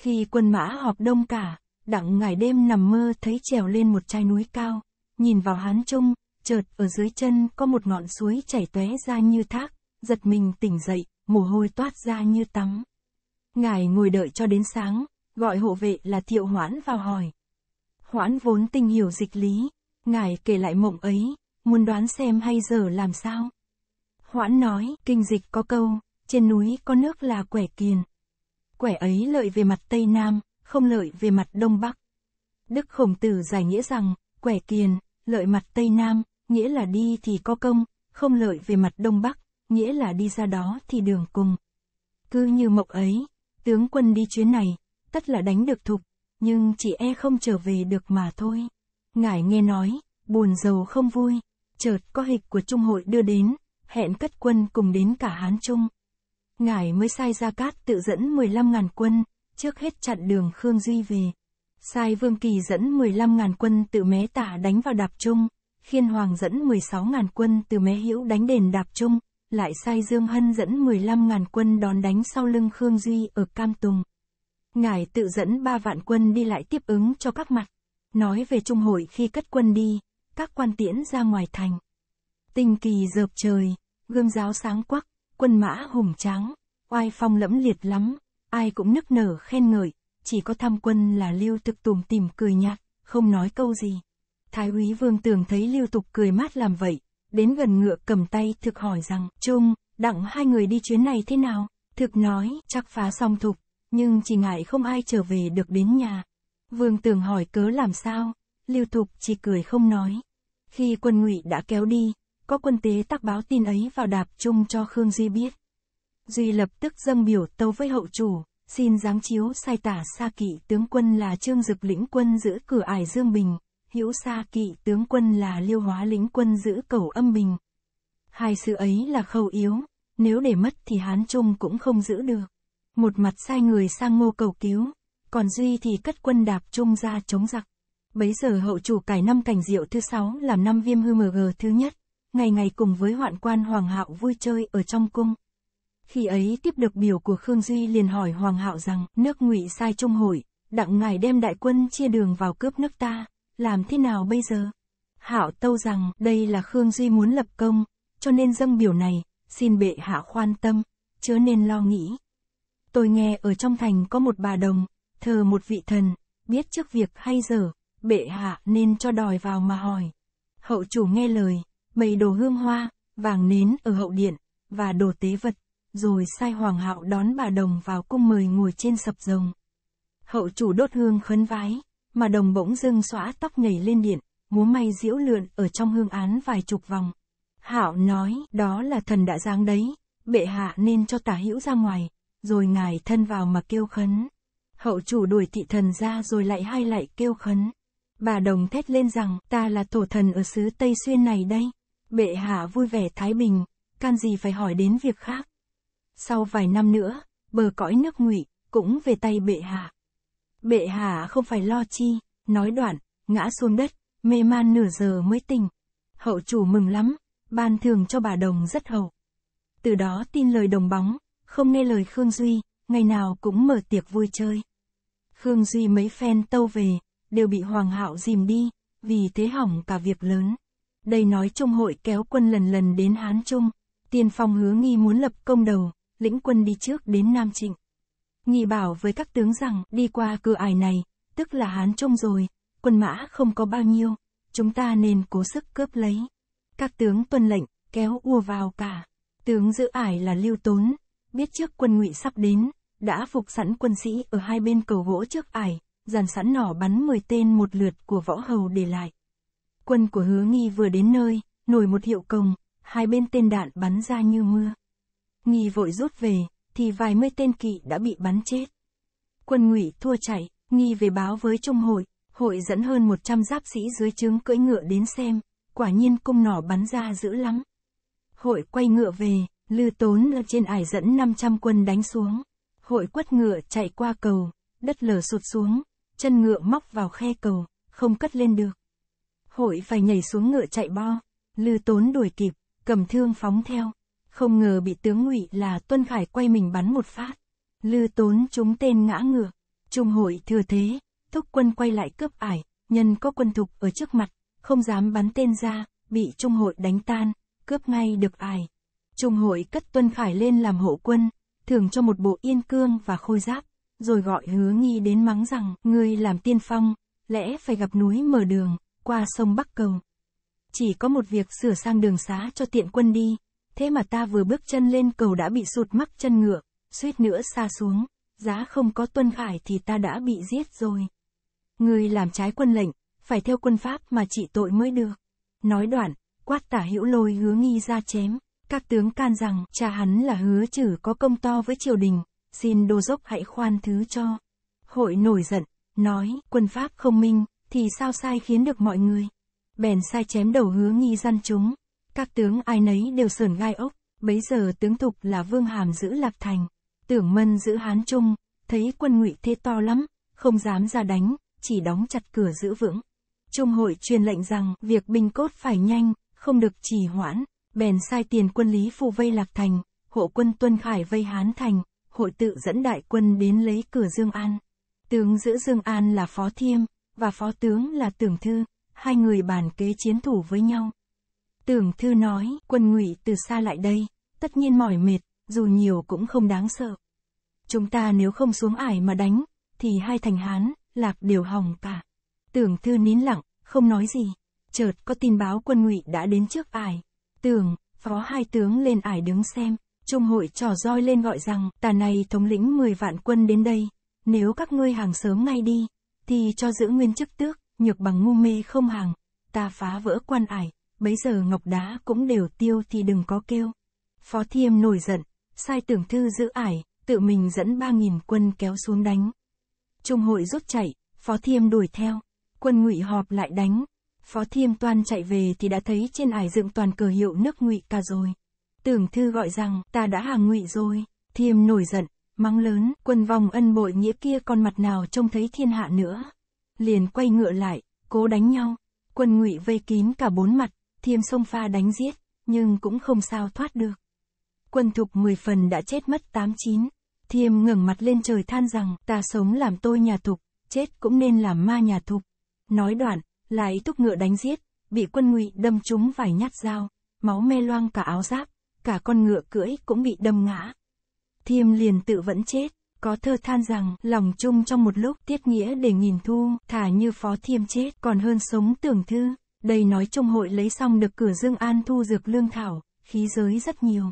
Speaker 1: Khi quân mã họp đông cả, đặng ngải đêm nằm mơ thấy trèo lên một chai núi cao, nhìn vào hán trung, chợt ở dưới chân có một ngọn suối chảy tóe ra như thác, giật mình tỉnh dậy, mồ hôi toát ra như tắm. Ngài ngồi đợi cho đến sáng, gọi hộ vệ là thiệu hoãn vào hỏi. Hoãn vốn tình hiểu dịch lý, ngài kể lại mộng ấy, muốn đoán xem hay giờ làm sao. Hoãn nói, kinh dịch có câu, trên núi có nước là quẻ kiền, quẻ ấy lợi về mặt Tây Nam, không lợi về mặt Đông Bắc. Đức Khổng Tử giải nghĩa rằng, quẻ tiền lợi mặt Tây Nam, nghĩa là đi thì có công, không lợi về mặt Đông Bắc, nghĩa là đi ra đó thì đường cùng. Cứ như mộc ấy, tướng quân đi chuyến này, tất là đánh được thục, nhưng chỉ e không trở về được mà thôi. Ngải nghe nói, buồn giàu không vui, chợt có hịch của Trung hội đưa đến, hẹn cất quân cùng đến cả Hán Trung ngài mới sai Gia Cát tự dẫn 15.000 quân, trước hết chặn đường Khương Duy về. Sai Vương Kỳ dẫn 15.000 quân tự mé tả đánh vào đạp trung, khiên hoàng dẫn 16.000 quân từ mé hữu đánh đền đạp trung, lại sai Dương Hân dẫn 15.000 quân đón đánh sau lưng Khương Duy ở Cam Tùng. Ngài tự dẫn 3 vạn quân đi lại tiếp ứng cho các mặt. Nói về Trung hội khi cất quân đi, các quan tiễn ra ngoài thành. Tình kỳ dợp trời, gương giáo sáng quắc, quân mã hùng tráng, oai phong lẫm liệt lắm, ai cũng nức nở khen ngợi, chỉ có tham quân là lưu thực tùng tìm cười nhạt, không nói câu gì. Thái úy vương tường thấy lưu tục cười mát làm vậy, đến gần ngựa cầm tay thực hỏi rằng, Trung, đặng hai người đi chuyến này thế nào? Thực nói, chắc phá xong thục, nhưng chỉ ngại không ai trở về được đến nhà. Vương tường hỏi cớ làm sao, lưu tục chỉ cười không nói. Khi quân ngụy đã kéo đi, có quân tế tác báo tin ấy vào đạp chung cho Khương Duy biết. Duy lập tức dâng biểu tâu với hậu chủ, xin giáng chiếu sai tả Sa Kỵ tướng quân là Trương Dực lĩnh quân giữ cửa ải Dương Bình, hữu Sa Kỵ tướng quân là Liêu Hóa lĩnh quân giữ cầu Âm Bình. Hai sự ấy là khâu yếu, nếu để mất thì Hán Trung cũng không giữ được. Một mặt sai người sang ngô cầu cứu, còn Duy thì cất quân đạp Trung ra chống giặc. Bấy giờ hậu chủ cải năm cảnh diệu thứ sáu làm năm viêm hư mờ mg thứ nhất ngày ngày cùng với hoạn quan Hoàng Hạo vui chơi ở trong cung. Khi ấy tiếp được biểu của Khương Duy liền hỏi Hoàng Hạo rằng, nước ngụy sai trung hội, đặng ngài đem đại quân chia đường vào cướp nước ta, làm thế nào bây giờ? Hạo tâu rằng, đây là Khương Duy muốn lập công, cho nên dâng biểu này, xin bệ hạ khoan tâm, chớ nên lo nghĩ. Tôi nghe ở trong thành có một bà đồng, thờ một vị thần, biết trước việc hay giờ bệ hạ nên cho đòi vào mà hỏi. Hậu chủ nghe lời, bày đồ hương hoa, vàng nến ở hậu điện, và đồ tế vật, rồi sai hoàng hạo đón bà đồng vào cung mời ngồi trên sập rồng. Hậu chủ đốt hương khấn vái, mà đồng bỗng dưng xóa tóc nhảy lên điện, múa may diễu lượn ở trong hương án vài chục vòng. Hạo nói, đó là thần đã giáng đấy, bệ hạ nên cho tả hữu ra ngoài, rồi ngài thân vào mà kêu khấn. Hậu chủ đuổi thị thần ra rồi lại hai lại kêu khấn. Bà đồng thét lên rằng, ta là thổ thần ở xứ Tây Xuyên này đây. Bệ hạ vui vẻ thái bình, can gì phải hỏi đến việc khác. Sau vài năm nữa, bờ cõi nước ngụy cũng về tay bệ hạ. Bệ hạ không phải lo chi, nói đoạn, ngã xuống đất, mê man nửa giờ mới tỉnh. Hậu chủ mừng lắm, ban thường cho bà đồng rất hậu. Từ đó tin lời đồng bóng, không nghe lời Khương Duy, ngày nào cũng mở tiệc vui chơi. Khương Duy mấy phen tâu về, đều bị Hoàng hạo dìm đi, vì thế hỏng cả việc lớn. Đây nói Trung hội kéo quân lần lần đến Hán Trung, tiên phong hứa nghi muốn lập công đầu, lĩnh quân đi trước đến Nam Trịnh. Nghi bảo với các tướng rằng, đi qua cửa ải này, tức là Hán Trung rồi, quân mã không có bao nhiêu, chúng ta nên cố sức cướp lấy. Các tướng tuân lệnh, kéo ua vào cả. Tướng giữ ải là Lưu Tốn, biết trước quân ngụy sắp đến, đã phục sẵn quân sĩ ở hai bên cầu gỗ trước ải, dàn sẵn nỏ bắn 10 tên một lượt của võ hầu để lại. Quân của hứa nghi vừa đến nơi, nổi một hiệu cồng, hai bên tên đạn bắn ra như mưa. Nghi vội rút về, thì vài mươi tên kỵ đã bị bắn chết. Quân ngụy thua chạy, Nghi về báo với Trung hội, hội dẫn hơn 100 giáp sĩ dưới trướng cưỡi ngựa đến xem, quả nhiên cung nỏ bắn ra dữ lắm. Hội quay ngựa về, Lư Tốn lên trên ải dẫn 500 quân đánh xuống. Hội quất ngựa chạy qua cầu, đất lở sụt xuống, chân ngựa móc vào khe cầu, không cất lên được hội phải nhảy xuống ngựa chạy bo, Lư Tốn đuổi kịp, cầm thương phóng theo, không ngờ bị tướng ngụy là Tuân Khải quay mình bắn một phát. Lư Tốn trúng tên ngã ngựa, Trung hội thừa thế, thúc quân quay lại cướp ải, nhân có quân thục ở trước mặt, không dám bắn tên ra, bị Trung hội đánh tan, cướp ngay được ải. Trung hội cất Tuân Khải lên làm hộ quân, thưởng cho một bộ yên cương và khôi giáp, rồi gọi hứa nghi đến mắng rằng, ngươi làm tiên phong, lẽ phải gặp núi mở đường qua sông Bắc Cầu. Chỉ có một việc sửa sang đường xá cho tiện quân đi, thế mà ta vừa bước chân lên cầu đã bị sụt mắc chân ngựa, suýt nữa xa xuống, giá không có tuân khải thì ta đã bị giết rồi. Người làm trái quân lệnh, phải theo quân pháp mà trị tội mới được. Nói đoạn, quát tả hữu lôi hứa nghi ra chém, các tướng can rằng cha hắn là hứa chử có công to với triều đình, xin đô dốc hãy khoan thứ cho. Hội nổi giận, nói, quân pháp không minh, thì sao sai khiến được mọi người. Bèn sai chém đầu hứa nghi dân chúng. Các tướng ai nấy đều sườn gai ốc, bấy giờ tướng tục là vương hàm giữ lạc thành. Tưởng mân giữ hán trung, thấy quân ngụy thế to lắm, không dám ra đánh, chỉ đóng chặt cửa giữ vững. Trung hội truyền lệnh rằng việc binh cốt phải nhanh, không được trì hoãn, bèn sai tiền quân lý phù vây lạc thành, hộ quân tuân khải vây hán thành, hội tự dẫn đại quân đến lấy cửa Dương An. Tướng giữ Dương An là Phó Thiêm, và phó tướng là Tưởng Thư, hai người bàn kế chiến thủ với nhau. Tưởng Thư nói, quân ngụy từ xa lại đây, tất nhiên mỏi mệt, dù nhiều cũng không đáng sợ. Chúng ta nếu không xuống ải mà đánh, thì hai thành Hán, Lạc đều hỏng cả. Tưởng Thư nín lặng, không nói gì. Chợt có tin báo quân ngụy đã đến trước ải. Tưởng, phó hai tướng lên ải đứng xem, Trung hội trò roi lên gọi rằng, tà này thống lĩnh 10 vạn quân đến đây, nếu các ngươi hàng sớm ngay đi, thì cho giữ nguyên chức tước, nhược bằng ngu mê không hàng, ta phá vỡ quan ải, bấy giờ ngọc đá cũng đều tiêu thì đừng có kêu. Phó Thiêm nổi giận, sai tưởng thư giữ ải, tự mình dẫn ba nghìn quân kéo xuống đánh. Trung hội rút chạy, Phó Thiêm đuổi theo, quân ngụy họp lại đánh. Phó Thiêm toan chạy về thì đã thấy trên ải dựng toàn cờ hiệu nước ngụy cả rồi. Tưởng thư gọi rằng ta đã hàng ngụy rồi, Thiêm nổi giận, Mắng lớn, quân vòng ân bội nghĩa kia còn mặt nào trông thấy thiên hạ nữa. Liền quay ngựa lại, cố đánh nhau. Quân ngụy vây kín cả bốn mặt, thiêm sông pha đánh giết, nhưng cũng không sao thoát được. Quân thục mười phần đã chết mất tám chín, Thiêm ngẩng mặt lên trời than rằng, ta sống làm tôi nhà thục, chết cũng nên làm ma nhà thục. Nói đoạn, lại thúc ngựa đánh giết, bị quân ngụy đâm trúng vài nhát dao, máu me loang cả áo giáp, cả con ngựa cưỡi cũng bị đâm ngã thiêm liền tự vẫn chết. Có thơ than rằng, lòng chung trong một lúc, tiết nghĩa để nghìn thu, thả như phó thiêm chết, còn hơn sống tưởng thư. Đây nói chung hội lấy xong được cửa Dương An thu dược lương thảo, khí giới rất nhiều.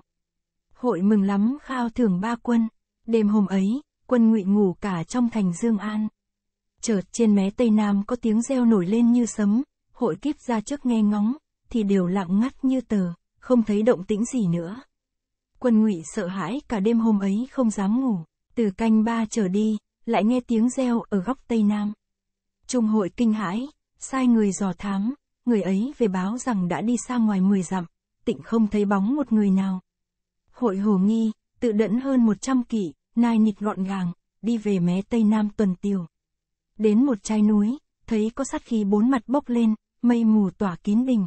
Speaker 1: Hội mừng lắm khao thưởng ba quân. Đêm hôm ấy, quân ngụy ngủ cả trong thành Dương An. Chợt trên mé Tây Nam có tiếng reo nổi lên như sấm, hội kíp ra trước nghe ngóng, thì đều lặng ngắt như tờ, không thấy động tĩnh gì nữa. Quân ngụy sợ hãi cả đêm hôm ấy không dám ngủ, từ canh ba trở đi, lại nghe tiếng reo ở góc Tây Nam. Trung hội kinh hãi, sai người dò thám, người ấy về báo rằng đã đi xa ngoài 10 dặm, tịnh không thấy bóng một người nào. Hội hồ nghi, tự đẫn hơn 100 kỵ, nai nịt gọn gàng, đi về mé Tây Nam tuần tiêu. Đến một chai núi, thấy có sát khí bốn mặt bốc lên, mây mù tỏa kín đình.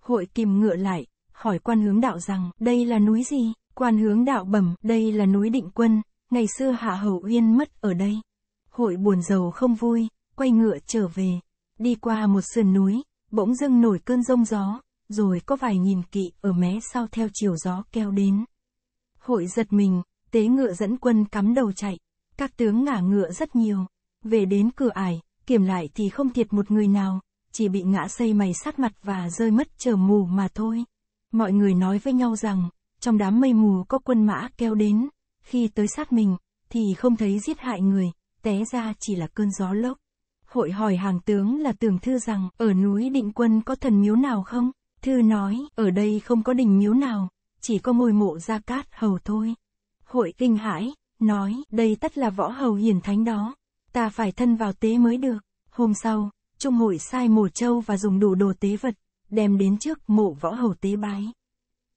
Speaker 1: Hội kìm ngựa lại, hỏi quan hướng đạo rằng, đây là núi gì? Quan hướng đạo bẩm, đây là núi định quân, ngày xưa Hạ hậu Uyên mất ở đây. Hội buồn giàu không vui, quay ngựa trở về, đi qua một sườn núi, bỗng dưng nổi cơn rông gió, rồi có vài nghìn kỵ ở mé sau theo chiều gió kéo đến. Hội giật mình, tế ngựa dẫn quân cắm đầu chạy, các tướng ngả ngựa rất nhiều, về đến cửa ải, kiểm lại thì không thiệt một người nào, chỉ bị ngã xây mày sát mặt và rơi mất chờ mù mà thôi. Mọi người nói với nhau rằng, trong đám mây mù có quân mã kéo đến, khi tới sát mình, thì không thấy giết hại người, té ra chỉ là cơn gió lốc. Hội hỏi hàng tướng là tưởng thư rằng, ở núi định quân có thần miếu nào không? Thư nói, ở đây không có đình miếu nào, chỉ có ngôi mộ ra cát hầu thôi. Hội kinh hãi, nói, đây tất là võ hầu hiển thánh đó, ta phải thân vào tế mới được. Hôm sau, Trung hội sai mổ châu và dùng đủ đồ tế vật, đem đến trước mộ võ hầu tế bái.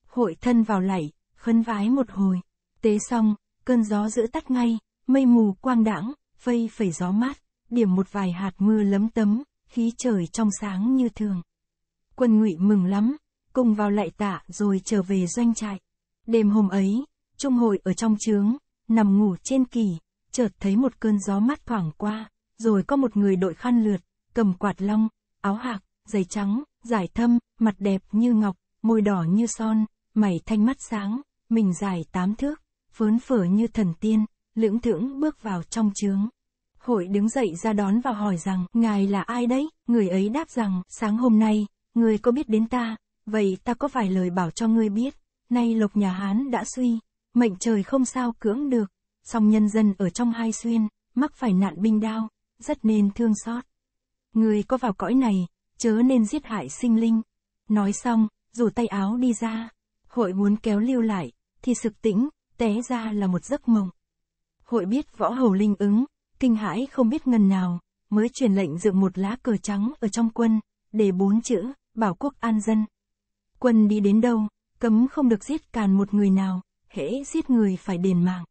Speaker 1: Hội thân vào lạy, khấn vái một hồi, tế xong, cơn gió giữa tắt ngay, mây mù quang đãng, vây phẩy gió mát, điểm một vài hạt mưa lấm tấm, khí trời trong sáng như thường. Quân ngụy mừng lắm, cùng vào lạy tạ rồi trở về doanh trại. Đêm hôm ấy, Trung hội ở trong trướng, nằm ngủ trên kỳ, chợt thấy một cơn gió mát thoảng qua, rồi có một người đội khăn lượt, cầm quạt long, áo hạc, dày trắng, dài thâm, mặt đẹp như ngọc, môi đỏ như son, mày thanh mắt sáng, mình dài tám thước, phớn phở như thần tiên, lưỡng thưởng bước vào trong trướng. Hội đứng dậy ra đón và hỏi rằng, ngài là ai đấy? Người ấy đáp rằng, sáng hôm nay, người có biết đến ta, vậy ta có phải lời bảo cho ngươi biết. Nay lộc nhà Hán đã suy, mệnh trời không sao cưỡng được, song nhân dân ở trong hai xuyên, mắc phải nạn binh đao, rất nên thương xót. Người có vào cõi này, chớ nên giết hại sinh linh. Nói xong, rủ tay áo đi ra, hội muốn kéo lưu lại, thì sực tĩnh, té ra là một giấc mộng. Hội biết võ hầu linh ứng, kinh hãi không biết ngần nào, mới truyền lệnh dựng một lá cờ trắng ở trong quân, để bốn chữ, bảo quốc an dân. Quân đi đến đâu, cấm không được giết càn một người nào, hễ giết người phải đền mạng.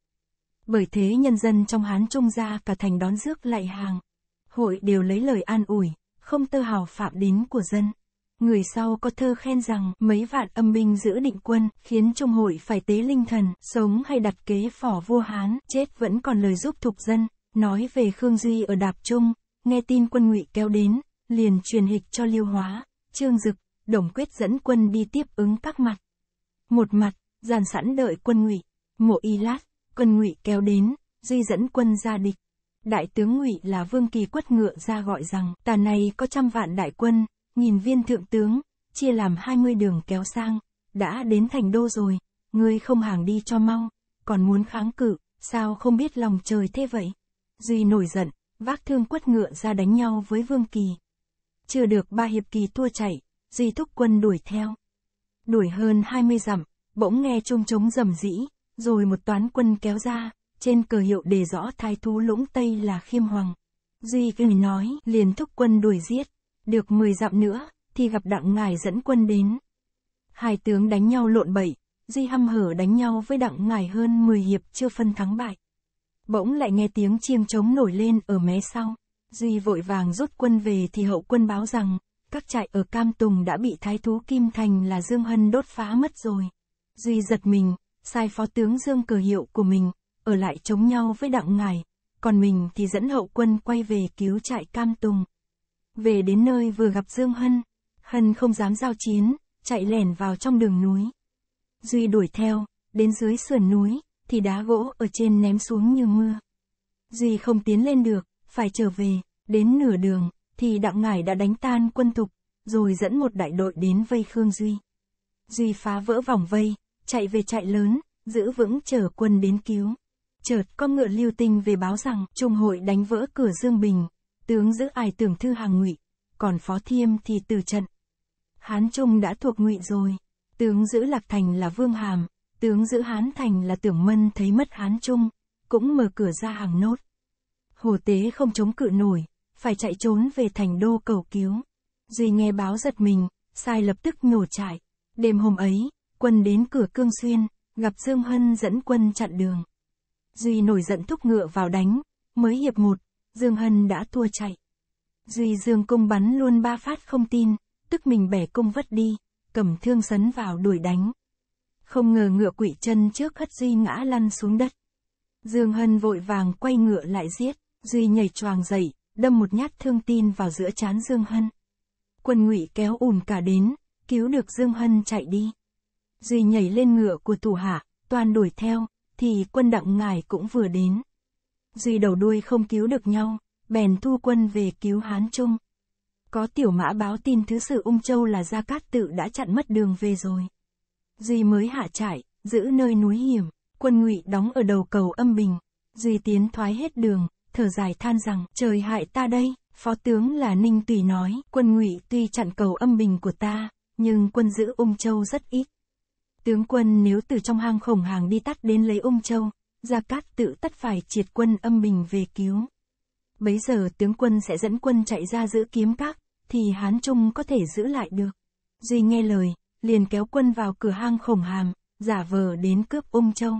Speaker 1: Bởi thế nhân dân trong Hán Trung ra cả thành đón rước lại hàng. Hội đều lấy lời an ủi, không tơ hào phạm đến của dân. Người sau có thơ khen rằng mấy vạn âm binh giữ định quân, khiến trung hội phải tế linh thần, sống hay đặt kế phỏ vua Hán, chết vẫn còn lời giúp thục dân. Nói về Khương Duy ở Đạp Trung, nghe tin quân ngụy kéo đến, liền truyền hịch cho Liêu Hóa, Trương Dực, Đồng Quyết dẫn quân đi tiếp ứng các mặt. Một mặt, dàn sẵn đợi quân ngụy, mộ y lát, quân ngụy kéo đến, Duy dẫn quân ra địch. Đại tướng ngụy là Vương Kỳ quất ngựa ra gọi rằng, tà này có trăm vạn đại quân, nghìn viên thượng tướng, chia làm hai mươi đường kéo sang, đã đến thành đô rồi, ngươi không hàng đi cho mau, còn muốn kháng cự, sao không biết lòng trời thế vậy? Duy nổi giận, vác thương quất ngựa ra đánh nhau với Vương Kỳ. Chưa được ba hiệp kỳ tua chạy, Duy thúc quân đuổi theo. Đuổi hơn hai mươi dặm, bỗng nghe chung trống rầm rĩ, rồi một toán quân kéo ra, trên cờ hiệu đề rõ thái thú lũng Tây là Khiêm Hoàng. Duy cười nói, liền thúc quân đuổi giết, được 10 dặm nữa, thì gặp đặng ngài dẫn quân đến. Hai tướng đánh nhau lộn bậy, Duy hăm hở đánh nhau với đặng ngài hơn 10 hiệp chưa phân thắng bại. Bỗng lại nghe tiếng chiêng trống nổi lên ở mé sau. Duy vội vàng rút quân về thì hậu quân báo rằng, các trại ở Cam Tùng đã bị thái thú Kim Thành là Dương Hân đốt phá mất rồi. Duy giật mình, sai phó tướng Dương cờ hiệu của mình, ở lại chống nhau với đặng ngài, còn mình thì dẫn hậu quân quay về cứu trại Cam Tùng. Về đến nơi vừa gặp Dương Hân, Hân không dám giao chiến, chạy lẻn vào trong đường núi. Duy đuổi theo, đến dưới sườn núi, thì đá gỗ ở trên ném xuống như mưa. Duy không tiến lên được, phải trở về, đến nửa đường, thì đặng ngải đã đánh tan quân tục, rồi dẫn một đại đội đến vây Khương Duy. Duy phá vỡ vòng vây, chạy về trại lớn, giữ vững chờ quân đến cứu. Chợt con ngựa lưu tinh về báo rằng trung hội đánh vỡ cửa Dương Bình, tướng giữ ải tưởng thư hàng ngụy, còn phó thiêm thì từ trận. Hán Trung đã thuộc ngụy rồi, tướng giữ Lạc Thành là Vương Hàm, tướng giữ Hán Thành là Tưởng Mân thấy mất Hán Trung, cũng mở cửa ra hàng nốt. Hồ Tế không chống cự nổi, phải chạy trốn về thành đô cầu cứu. Duy nghe báo giật mình, sai lập tức nhổ chạy Đêm hôm ấy, quân đến cửa Cương Xuyên, gặp Dương Hân dẫn quân chặn đường. Duy nổi giận thúc ngựa vào đánh, mới hiệp một, Dương Hân đã tua chạy. Duy Dương Cung bắn luôn ba phát không tin, tức mình bẻ cung vất đi, cầm thương sấn vào đuổi đánh. Không ngờ ngựa quỷ chân trước hất Duy ngã lăn xuống đất. Dương Hân vội vàng quay ngựa lại giết, Duy nhảy choàng dậy, đâm một nhát thương tin vào giữa chán Dương Hân. Quân ngụy kéo ùn cả đến, cứu được Dương Hân chạy đi. Duy nhảy lên ngựa của thủ hạ, toàn đuổi theo, thì quân đặng ngải cũng vừa đến. Duy đầu đuôi không cứu được nhau, bèn thu quân về cứu Hán Trung. Có tiểu mã báo tin thứ sự Ung Châu là Gia Cát Tự đã chặn mất đường về rồi. Duy mới hạ trại, giữ nơi núi hiểm, quân ngụy đóng ở đầu cầu âm bình. Duy tiến thoái hết đường, thở dài than rằng, trời hại ta đây, phó tướng là Ninh Tùy nói, quân ngụy tuy chặn cầu âm bình của ta, nhưng quân giữ Ung Châu rất ít. Tướng quân nếu từ trong hang khổng hàng đi tắt đến lấy ung châu, Gia Cát tự tất phải triệt quân âm bình về cứu. Bấy giờ tướng quân sẽ dẫn quân chạy ra giữ kiếm các, thì Hán Trung có thể giữ lại được. Duy nghe lời, liền kéo quân vào cửa hang khổng hàm, giả vờ đến cướp ung châu.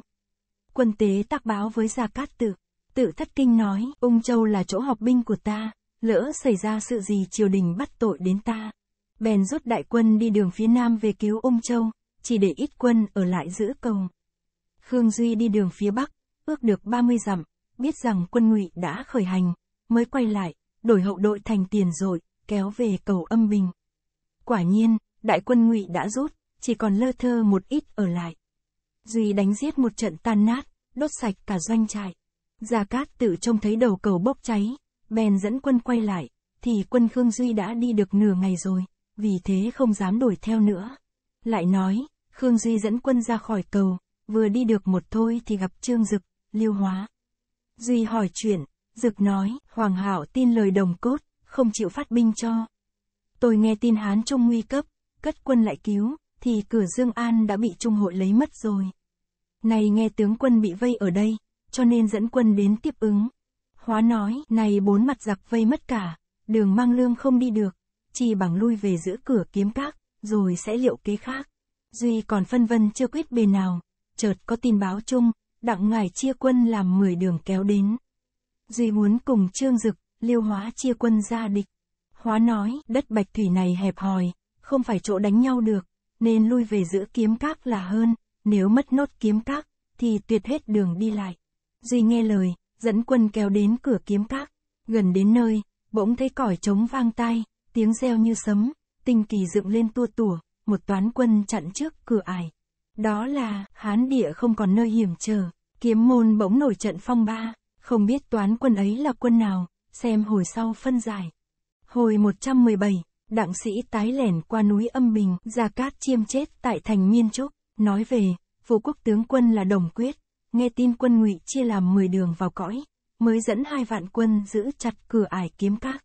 Speaker 1: Quân tế tác báo với Gia Cát tự, tự thất kinh nói, ung châu là chỗ học binh của ta, lỡ xảy ra sự gì triều đình bắt tội đến ta. Bèn rút đại quân đi đường phía nam về cứu ung châu, chỉ để ít quân ở lại giữ công. Khương Duy đi đường phía Bắc, ước được 30 dặm, biết rằng quân ngụy đã khởi hành, mới quay lại, đổi hậu đội thành tiền rồi, kéo về cầu âm bình. Quả nhiên, đại quân ngụy đã rút, chỉ còn lơ thơ một ít ở lại. Duy đánh giết một trận tan nát, đốt sạch cả doanh trại. Gia Cát tự trông thấy đầu cầu bốc cháy, bèn dẫn quân quay lại, thì quân Khương Duy đã đi được nửa ngày rồi, vì thế không dám đuổi theo nữa. Lại nói, Khương Duy dẫn quân ra khỏi cầu, vừa đi được một thôi thì gặp Trương Dực, Liêu Hóa. Duy hỏi chuyện, Dực nói, Hoàng Hảo tin lời đồng cốt, không chịu phát binh cho. Tôi nghe tin Hán Trung nguy cấp, cất quân lại cứu, thì cửa Dương An đã bị Trung hội lấy mất rồi. Này nghe tướng quân bị vây ở đây, cho nên dẫn quân đến tiếp ứng. Hóa nói, này bốn mặt giặc vây mất cả, đường mang lương không đi được, chỉ bằng lui về giữa cửa kiếm các, rồi sẽ liệu kế khác. Duy còn phân vân chưa quyết bề nào, chợt có tin báo chung, Đặng ngài chia quân làm 10 đường kéo đến. Duy muốn cùng Trương Dực, Liêu Hóa chia quân ra địch. Hóa nói, đất Bạch Thủy này hẹp hòi, không phải chỗ đánh nhau được, nên lui về giữa kiếm các là hơn, nếu mất nốt kiếm các, thì tuyệt hết đường đi lại. Duy nghe lời, dẫn quân kéo đến cửa kiếm các, gần đến nơi, bỗng thấy còi trống vang tai, tiếng reo như sấm, tinh kỳ dựng lên tua tủa, một toán quân chặn trước cửa ải. Đó là, hán địa không còn nơi hiểm trở, kiếm môn bỗng nổi trận phong ba, không biết toán quân ấy là quân nào, xem hồi sau phân giải. Hồi 117, đặng sĩ tái lẻn qua núi Âm Bình, Gia Cát chiêm chết tại thành Miên Trúc, nói về, vô quốc tướng quân là Đồng Quyết, nghe tin quân ngụy chia làm 10 đường vào cõi, mới dẫn hai vạn quân giữ chặt cửa ải kiếm các.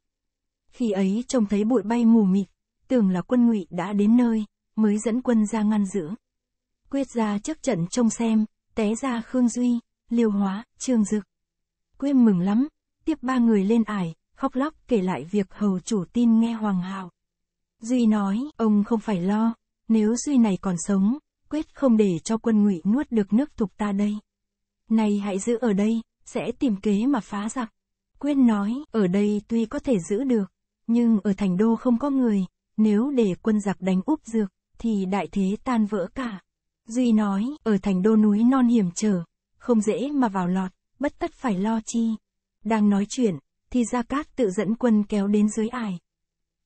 Speaker 1: Khi ấy trông thấy bụi bay mù mịt, tưởng là quân ngụy đã đến nơi, mới dẫn quân ra ngăn giữ. Quyết ra trước trận trông xem, té ra Khương Duy, Liêu Hóa, Trương Dực. Quyết mừng lắm, tiếp ba người lên ải, khóc lóc kể lại việc hầu chủ tin nghe Hoàng Hào. Duy nói, ông không phải lo, nếu Duy này còn sống, quyết không để cho quân ngụy nuốt được nước thục ta đây. nay hãy giữ ở đây, sẽ tìm kế mà phá giặc. Quyết nói, ở đây tuy có thể giữ được, nhưng ở thành đô không có người, nếu để quân giặc đánh úp dược, thì đại thế tan vỡ cả. Duy nói, ở thành đô núi non hiểm trở, không dễ mà vào lọt, bất tất phải lo chi. Đang nói chuyện, thì Gia Cát tự dẫn quân kéo đến dưới ải.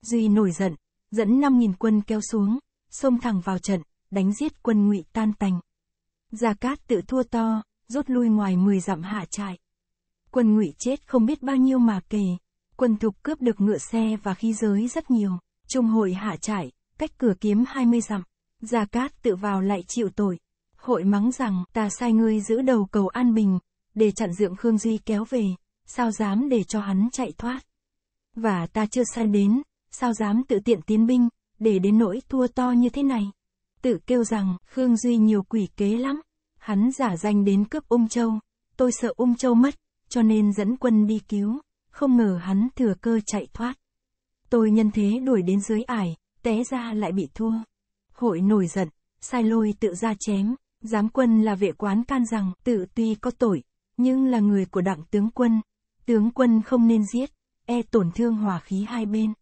Speaker 1: Duy nổi giận, dẫn 5.000 quân kéo xuống, xông thẳng vào trận, đánh giết quân ngụy tan tành. Gia Cát tự thua to, rút lui ngoài 10 dặm hạ trại. Quân ngụy chết không biết bao nhiêu mà kể, quân thục cướp được ngựa xe và khí giới rất nhiều. Trung hội hạ trải, cách cửa kiếm 20 dặm. Gia Cát tự vào lại chịu tội. Hội mắng rằng ta sai ngươi giữ đầu cầu an bình, để chặn dượng Khương Duy kéo về, sao dám để cho hắn chạy thoát. Và ta chưa sai đến, sao dám tự tiện tiến binh, để đến nỗi thua to như thế này. Tự kêu rằng Khương Duy nhiều quỷ kế lắm, hắn giả danh đến cướp ung châu, tôi sợ ung châu mất, cho nên dẫn quân đi cứu, không ngờ hắn thừa cơ chạy thoát. Tôi nhân thế đuổi đến dưới ải, té ra lại bị thua. Hội nổi giận, sai lôi tự ra chém, giám quân là vệ quán can rằng tự tuy có tội, nhưng là người của đặng tướng quân. Tướng quân không nên giết, e tổn thương hòa khí hai bên.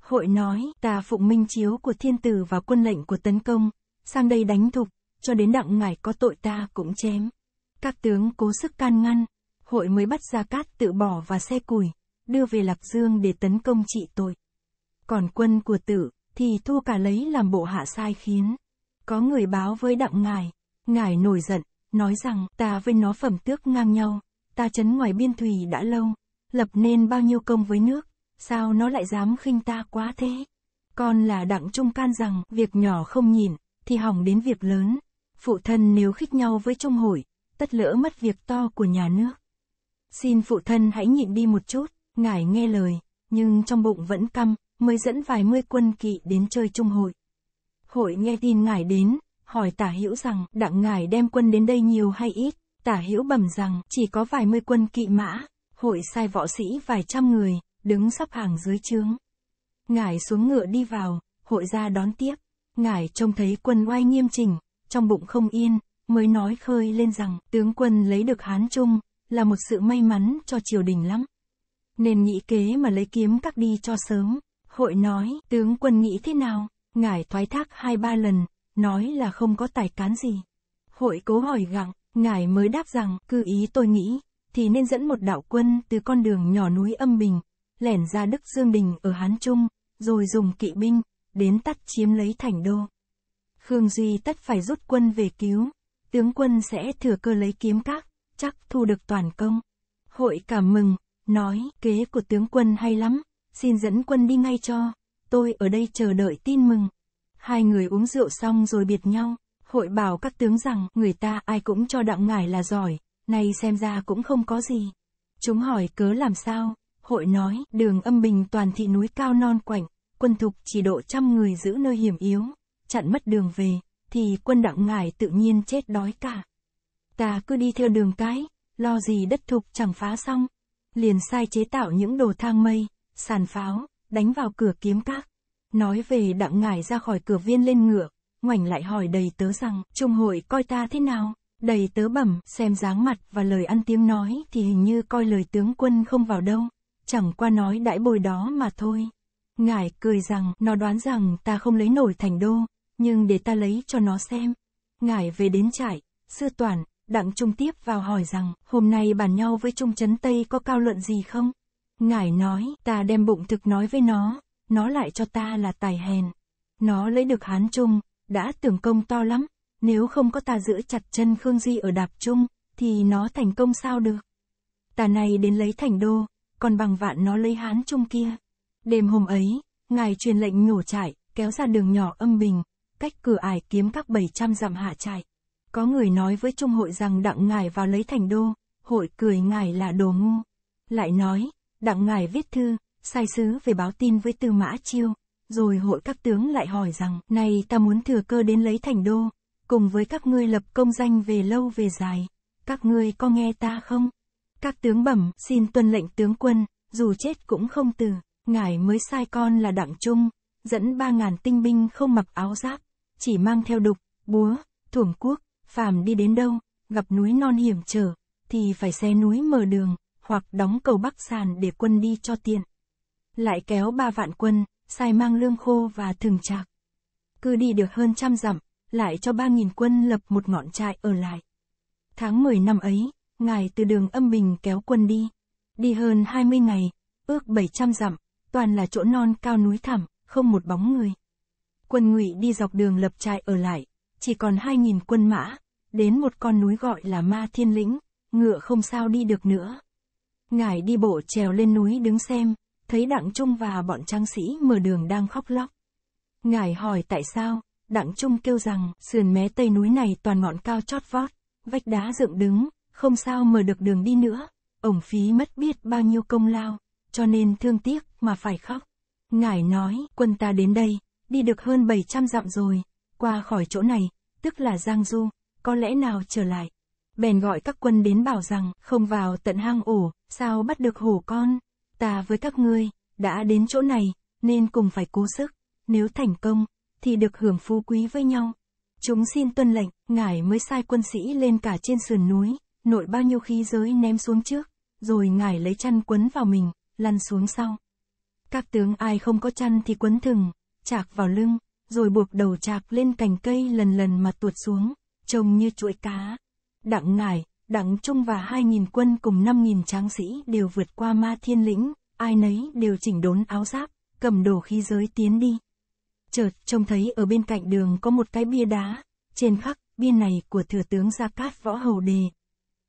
Speaker 1: Hội nói, ta phụng minh chiếu của thiên tử và quân lệnh của tấn công, sang đây đánh thục, cho đến đặng ngài có tội ta cũng chém. Các tướng cố sức can ngăn, hội mới bắt ra Cát tự bỏ và xe củi, đưa về Lạc Dương để tấn công trị tội. Còn quân của tự thì thu cả lấy làm bộ hạ sai khiến. Có người báo với đặng ngài, ngài nổi giận, nói rằng ta với nó phẩm tước ngang nhau, ta chấn ngoài biên thùy đã lâu, lập nên bao nhiêu công với nước, sao nó lại dám khinh ta quá thế? Con là đặng trung can rằng việc nhỏ không nhìn, thì hỏng đến việc lớn. Phụ thân nếu khích nhau với trung hội, tất lỡ mất việc to của nhà nước. Xin phụ thân hãy nhịn đi một chút, ngài nghe lời, nhưng trong bụng vẫn căm, mới dẫn vài mươi quân kỵ đến chơi trung hội. Hội nghe tin ngài đến, hỏi tả hữu rằng đặng ngài đem quân đến đây nhiều hay ít, tả hữu bẩm rằng chỉ có vài mươi quân kỵ mã, hội sai võ sĩ vài trăm người, đứng sắp hàng dưới trướng. Ngài xuống ngựa đi vào, hội ra đón tiếp, ngài trông thấy quân oai nghiêm chỉnh, trong bụng không yên, mới nói khơi lên rằng tướng quân lấy được Hán Trung, là một sự may mắn cho triều đình lắm. Nên nghĩ kế mà lấy kiếm các đi cho sớm. Hội nói, tướng quân nghĩ thế nào? Ngài thoái thác hai ba lần, nói là không có tài cán gì. Hội cố hỏi gặng, ngài mới đáp rằng, cư ý tôi nghĩ, thì nên dẫn một đạo quân từ con đường nhỏ núi âm bình, lẻn ra Đức Dương Đình ở Hán Trung, rồi dùng kỵ binh, đến tắt chiếm lấy thành đô. Khương Duy tất phải rút quân về cứu, tướng quân sẽ thừa cơ lấy kiếm các, chắc thu được toàn công. Hội cảm mừng, nói, kế của tướng quân hay lắm, xin dẫn quân đi ngay cho, tôi ở đây chờ đợi tin mừng. Hai người uống rượu xong rồi biệt nhau, hội bảo các tướng rằng người ta ai cũng cho đặng ngải là giỏi, nay xem ra cũng không có gì. Chúng hỏi cớ làm sao, hội nói đường âm bình toàn thị núi cao non quạnh, quân thục chỉ độ trăm người giữ nơi hiểm yếu, chặn mất đường về, thì quân đặng ngải tự nhiên chết đói cả. Ta cứ đi theo đường cái, lo gì đất thục chẳng phá xong, liền sai chế tạo những đồ thang mây, sàn pháo, đánh vào cửa kiếm các. Nói về đặng ngải ra khỏi cửa viên lên ngựa, ngoảnh lại hỏi đầy tớ rằng, trung hội coi ta thế nào? Đầy tớ bẩm, xem dáng mặt và lời ăn tiếng nói thì hình như coi lời tướng quân không vào đâu, chẳng qua nói đãi bồi đó mà thôi. Ngải cười rằng, nó đoán rằng ta không lấy nổi thành đô, nhưng để ta lấy cho nó xem. Ngải về đến trại, sư toàn, đặng trung tiếp vào hỏi rằng, hôm nay bàn nhau với trung trấn Tây có cao luận gì không? ngài nói, ta đem bụng thực nói với nó, nó lại cho ta là tài hèn. Nó lấy được hán trung, đã tưởng công to lắm, nếu không có ta giữ chặt chân Khương Di ở đạp trung, thì nó thành công sao được. Ta này đến lấy thành đô, còn bằng vạn nó lấy hán trung kia. Đêm hôm ấy, ngài truyền lệnh nhổ trại, kéo ra đường nhỏ âm bình, cách cửa ải kiếm các 700 dặm hạ trại. Có người nói với Trung hội rằng đặng ngài vào lấy thành đô, hội cười ngài là đồ ngu. Lại nói, Đặng ngài viết thư, sai sứ về báo tin với Tư Mã Chiêu, rồi hội các tướng lại hỏi rằng, nay ta muốn thừa cơ đến lấy thành đô, cùng với các ngươi lập công danh về lâu về dài, các ngươi có nghe ta không? Các tướng bẩm, xin tuân lệnh tướng quân, dù chết cũng không từ, ngài mới sai con là Đặng Trung, dẫn ba ngàn tinh binh không mặc áo giáp, chỉ mang theo đục, búa, thuổng cuốc, phàm đi đến đâu, gặp núi non hiểm trở, thì phải xe núi mở đường, hoặc đóng cầu Bắc Sàn để quân đi cho tiện. Lại kéo ba vạn quân, sai mang lương khô và thường trạc. Cứ đi được hơn trăm dặm, lại cho ba nghìn quân lập một ngọn trại ở lại. Tháng 10 năm ấy, ngài từ đường âm bình kéo quân đi. Đi hơn 20 ngày, ước 700 dặm, toàn là chỗ non cao núi thẳm, không một bóng người. Quân ngụy đi dọc đường lập trại ở lại, chỉ còn 2.000 quân mã, đến một con núi gọi là Ma Thiên Lĩnh, ngựa không sao đi được nữa. Ngài đi bộ trèo lên núi đứng xem, thấy Đặng Trung và bọn trang sĩ mở đường đang khóc lóc. Ngài hỏi tại sao, Đặng Trung kêu rằng sườn mé tây núi này toàn ngọn cao chót vót, vách đá dựng đứng, không sao mở được đường đi nữa, ổng phí mất biết bao nhiêu công lao, cho nên thương tiếc mà phải khóc. Ngài nói, quân ta đến đây, đi được hơn 700 dặm rồi, qua khỏi chỗ này, tức là Giang Du, có lẽ nào trở lại bèn gọi các quân đến bảo rằng, không vào tận hang ổ, sao bắt được hổ con, ta với các ngươi, đã đến chỗ này, nên cùng phải cố sức, nếu thành công, thì được hưởng phú quý với nhau. Chúng xin tuân lệnh, ngài mới sai quân sĩ lên cả trên sườn núi, nội bao nhiêu khí giới ném xuống trước, rồi ngài lấy chăn quấn vào mình, lăn xuống sau. Các tướng ai không có chăn thì quấn thừng, chạc vào lưng, rồi buộc đầu chạc lên cành cây lần lần mà tuột xuống, trông như chuỗi cá. Đặng Ngải, Đặng Trung và 2.000 quân cùng 5.000 tráng sĩ đều vượt qua ma thiên lĩnh, ai nấy đều chỉnh đốn áo giáp, cầm đồ khí giới tiến đi. Chợt trông thấy ở bên cạnh đường có một cái bia đá, trên khắc, bia này của thừa tướng Gia Cát Võ Hầu Đề.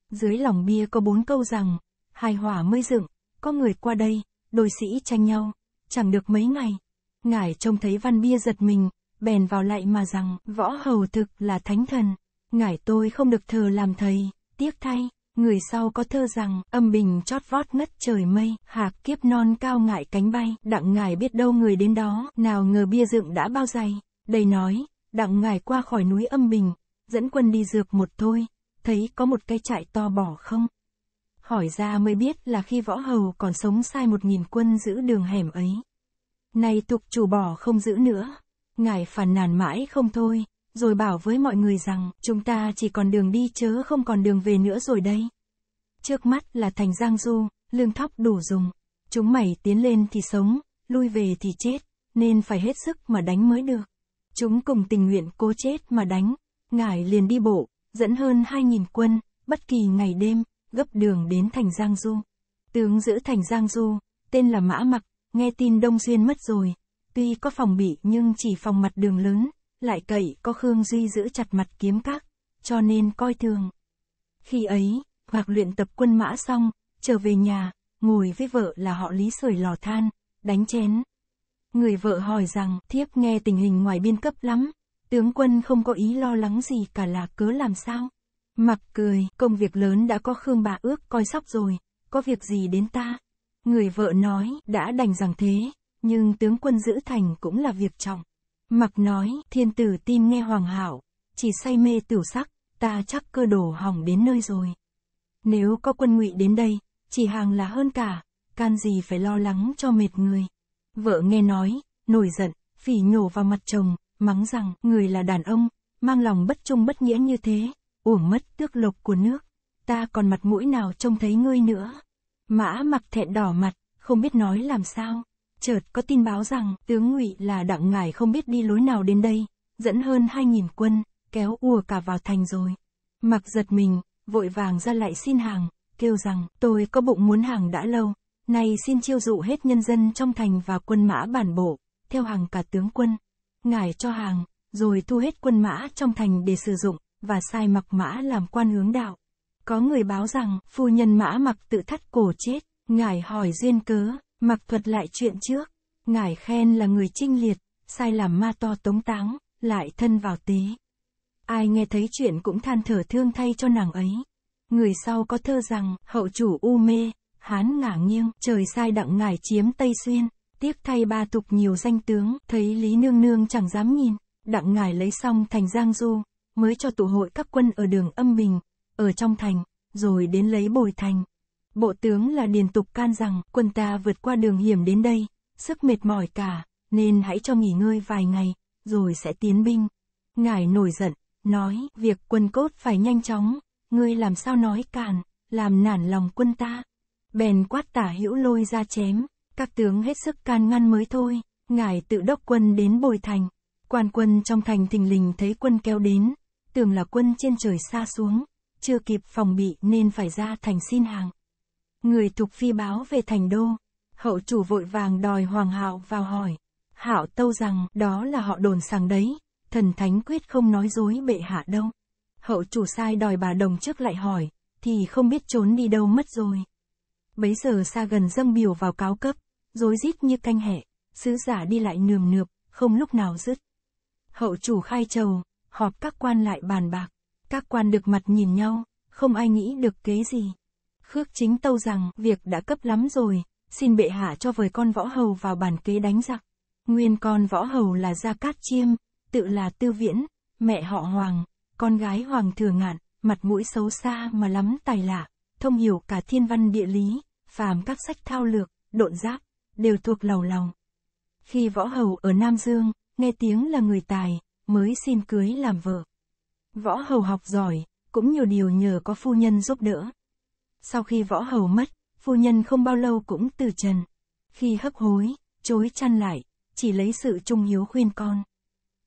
Speaker 1: Dưới lòng bia có bốn câu rằng, hài hỏa mới dựng, có người qua đây, đôi sĩ tranh nhau, chẳng được mấy ngày. Ngải trông thấy văn bia giật mình, bèn vào lại mà rằng, Võ Hầu thực là thánh thần ngải tôi không được thờ làm thầy, tiếc thay, người sau có thơ rằng, âm bình chót vót ngất trời mây, hạc kiếp non cao ngại cánh bay, đặng ngài biết đâu người đến đó, nào ngờ bia dựng đã bao dày, đầy nói, đặng ngài qua khỏi núi âm bình, dẫn quân đi dược một thôi, thấy có một cây trại to bỏ không? Hỏi ra mới biết là khi võ hầu còn sống sai một nghìn quân giữ đường hẻm ấy. Nay tục chủ bỏ không giữ nữa, ngài phàn nàn mãi không thôi, rồi bảo với mọi người rằng, chúng ta chỉ còn đường đi chớ không còn đường về nữa rồi đây. Trước mắt là thành Giang Du, lương thóc đủ dùng. Chúng mày tiến lên thì sống, lui về thì chết, nên phải hết sức mà đánh mới được. Chúng cùng tình nguyện cố chết mà đánh. Ngải liền đi bộ, dẫn hơn 2.000 quân, bất kỳ ngày đêm, gấp đường đến thành Giang Du. Tướng giữ thành Giang Du, tên là Mã Mặc, nghe tin Đông duyên mất rồi. Tuy có phòng bị nhưng chỉ phòng mặt đường lớn, lại cậy có Khương Duy giữ chặt mặt kiếm các, cho nên coi thường. Khi ấy, hoặc luyện tập quân mã xong, trở về nhà, ngồi với vợ là họ lý sưởi lò than, đánh chén. Người vợ hỏi rằng, thiếp nghe tình hình ngoài biên cấp lắm, tướng quân không có ý lo lắng gì cả là cớ làm sao. Mặc cười, công việc lớn đã có Khương bà ước coi sóc rồi, có việc gì đến ta. Người vợ nói, đã đành rằng thế, nhưng tướng quân giữ thành cũng là việc trọng. Mặc nói, thiên tử tim nghe hoàng hảo, chỉ say mê tửu sắc, ta chắc cơ đồ hỏng đến nơi rồi. Nếu có quân ngụy đến đây, chỉ hàng là hơn cả, can gì phải lo lắng cho mệt người. Vợ nghe nói, nổi giận, phỉ nhổ vào mặt chồng, mắng rằng người là đàn ông, mang lòng bất trung bất nghĩa như thế, uổng mất tước lộc của nước. Ta còn mặt mũi nào trông thấy ngươi nữa. Mã mặc thẹn đỏ mặt, không biết nói làm sao chợt có tin báo rằng tướng ngụy là đặng ngải không biết đi lối nào đến đây, dẫn hơn hai nghìn quân, kéo ùa cả vào thành rồi. Mặc giật mình, vội vàng ra lại xin hàng, kêu rằng tôi có bụng muốn hàng đã lâu, nay xin chiêu dụ hết nhân dân trong thành và quân mã bản bộ, theo hàng cả tướng quân. Ngải cho hàng, rồi thu hết quân mã trong thành để sử dụng, và sai mặc mã làm quan hướng đạo. Có người báo rằng phu nhân mã mặc tự thắt cổ chết, ngài hỏi duyên cớ, Mặc thuật lại chuyện trước, ngài khen là người trinh liệt, sai làm ma to tống táng, lại thân vào tế. Ai nghe thấy chuyện cũng than thở thương thay cho nàng ấy. Người sau có thơ rằng, hậu chủ u mê, hán ngả nghiêng, trời sai đặng ngài chiếm Tây Xuyên, tiếc thay ba tục nhiều danh tướng, thấy Lý Nương Nương chẳng dám nhìn, đặng ngài lấy xong thành Giang Du, mới cho tụ hội các quân ở đường Âm Bình, ở trong thành, rồi đến lấy bồi thành. Bộ tướng là Điền Tục can rằng, quân ta vượt qua đường hiểm đến đây, sức mệt mỏi cả, nên hãy cho nghỉ ngơi vài ngày, rồi sẽ tiến binh. ngài nổi giận, nói, việc quân cốt phải nhanh chóng, ngươi làm sao nói càn, làm nản lòng quân ta. Bèn quát tả hữu lôi ra chém, các tướng hết sức can ngăn mới thôi, ngài tự đốc quân đến bồi thành. Quan quân trong thành thình lình thấy quân kéo đến, tưởng là quân trên trời xa xuống, chưa kịp phòng bị nên phải ra thành xin hàng người thuộc phi báo về thành đô. Hậu chủ vội vàng đòi Hoàng Hạo vào hỏi. Hạo tâu rằng, đó là họ đồn sàng đấy, thần thánh quyết không nói dối bệ hạ đâu. Hậu chủ sai đòi bà đồng trước lại hỏi, thì không biết trốn đi đâu mất rồi. Bấy giờ xa gần dâng biểu vào cáo cấp, rối rít như canh hẹ, sứ giả đi lại nườm nượp, không lúc nào dứt. Hậu chủ khai trầu, họp các quan lại bàn bạc, các quan được mặt nhìn nhau, không ai nghĩ được kế gì. Khước chính tâu rằng, việc đã cấp lắm rồi, xin bệ hạ cho vời con võ hầu vào bàn kế đánh giặc. Nguyên con võ hầu là Gia Cát Chiêm, tự là Tư Viễn, mẹ họ Hoàng, con gái Hoàng Thừa Ngạn, mặt mũi xấu xa mà lắm tài lạ, thông hiểu cả thiên văn địa lý, phàm các sách thao lược, độn giáp, đều thuộc lầu lòng. Khi võ hầu ở Nam Dương, nghe tiếng là người tài, mới xin cưới làm vợ. Võ hầu học giỏi, cũng nhiều điều nhờ có phu nhân giúp đỡ. Sau khi võ hầu mất, phu nhân không bao lâu cũng từ trần. Khi hấp hối, chối chăn lại, chỉ lấy sự trung hiếu khuyên con.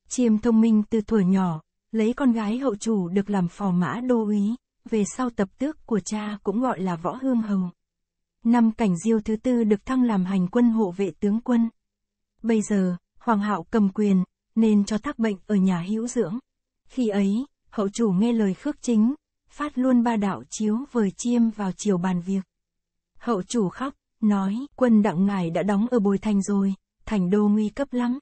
Speaker 1: Chiêm thông minh từ tuổi nhỏ, lấy con gái hậu chủ được làm phò mã đô úy, về sau tập tước của cha cũng gọi là võ hương hồng. Năm cảnh diêu thứ tư được thăng làm hành quân hộ vệ tướng quân. Bây giờ, Hoàng hạo cầm quyền, nên cho thác bệnh ở nhà hữu dưỡng. Khi ấy, hậu chủ nghe lời khước chính, phát luôn ba đạo chiếu vời chiêm vào chiều bàn việc. Hậu chủ khóc, nói, quân đặng ngài đã đóng ở bồi thành rồi, thành đô nguy cấp lắm.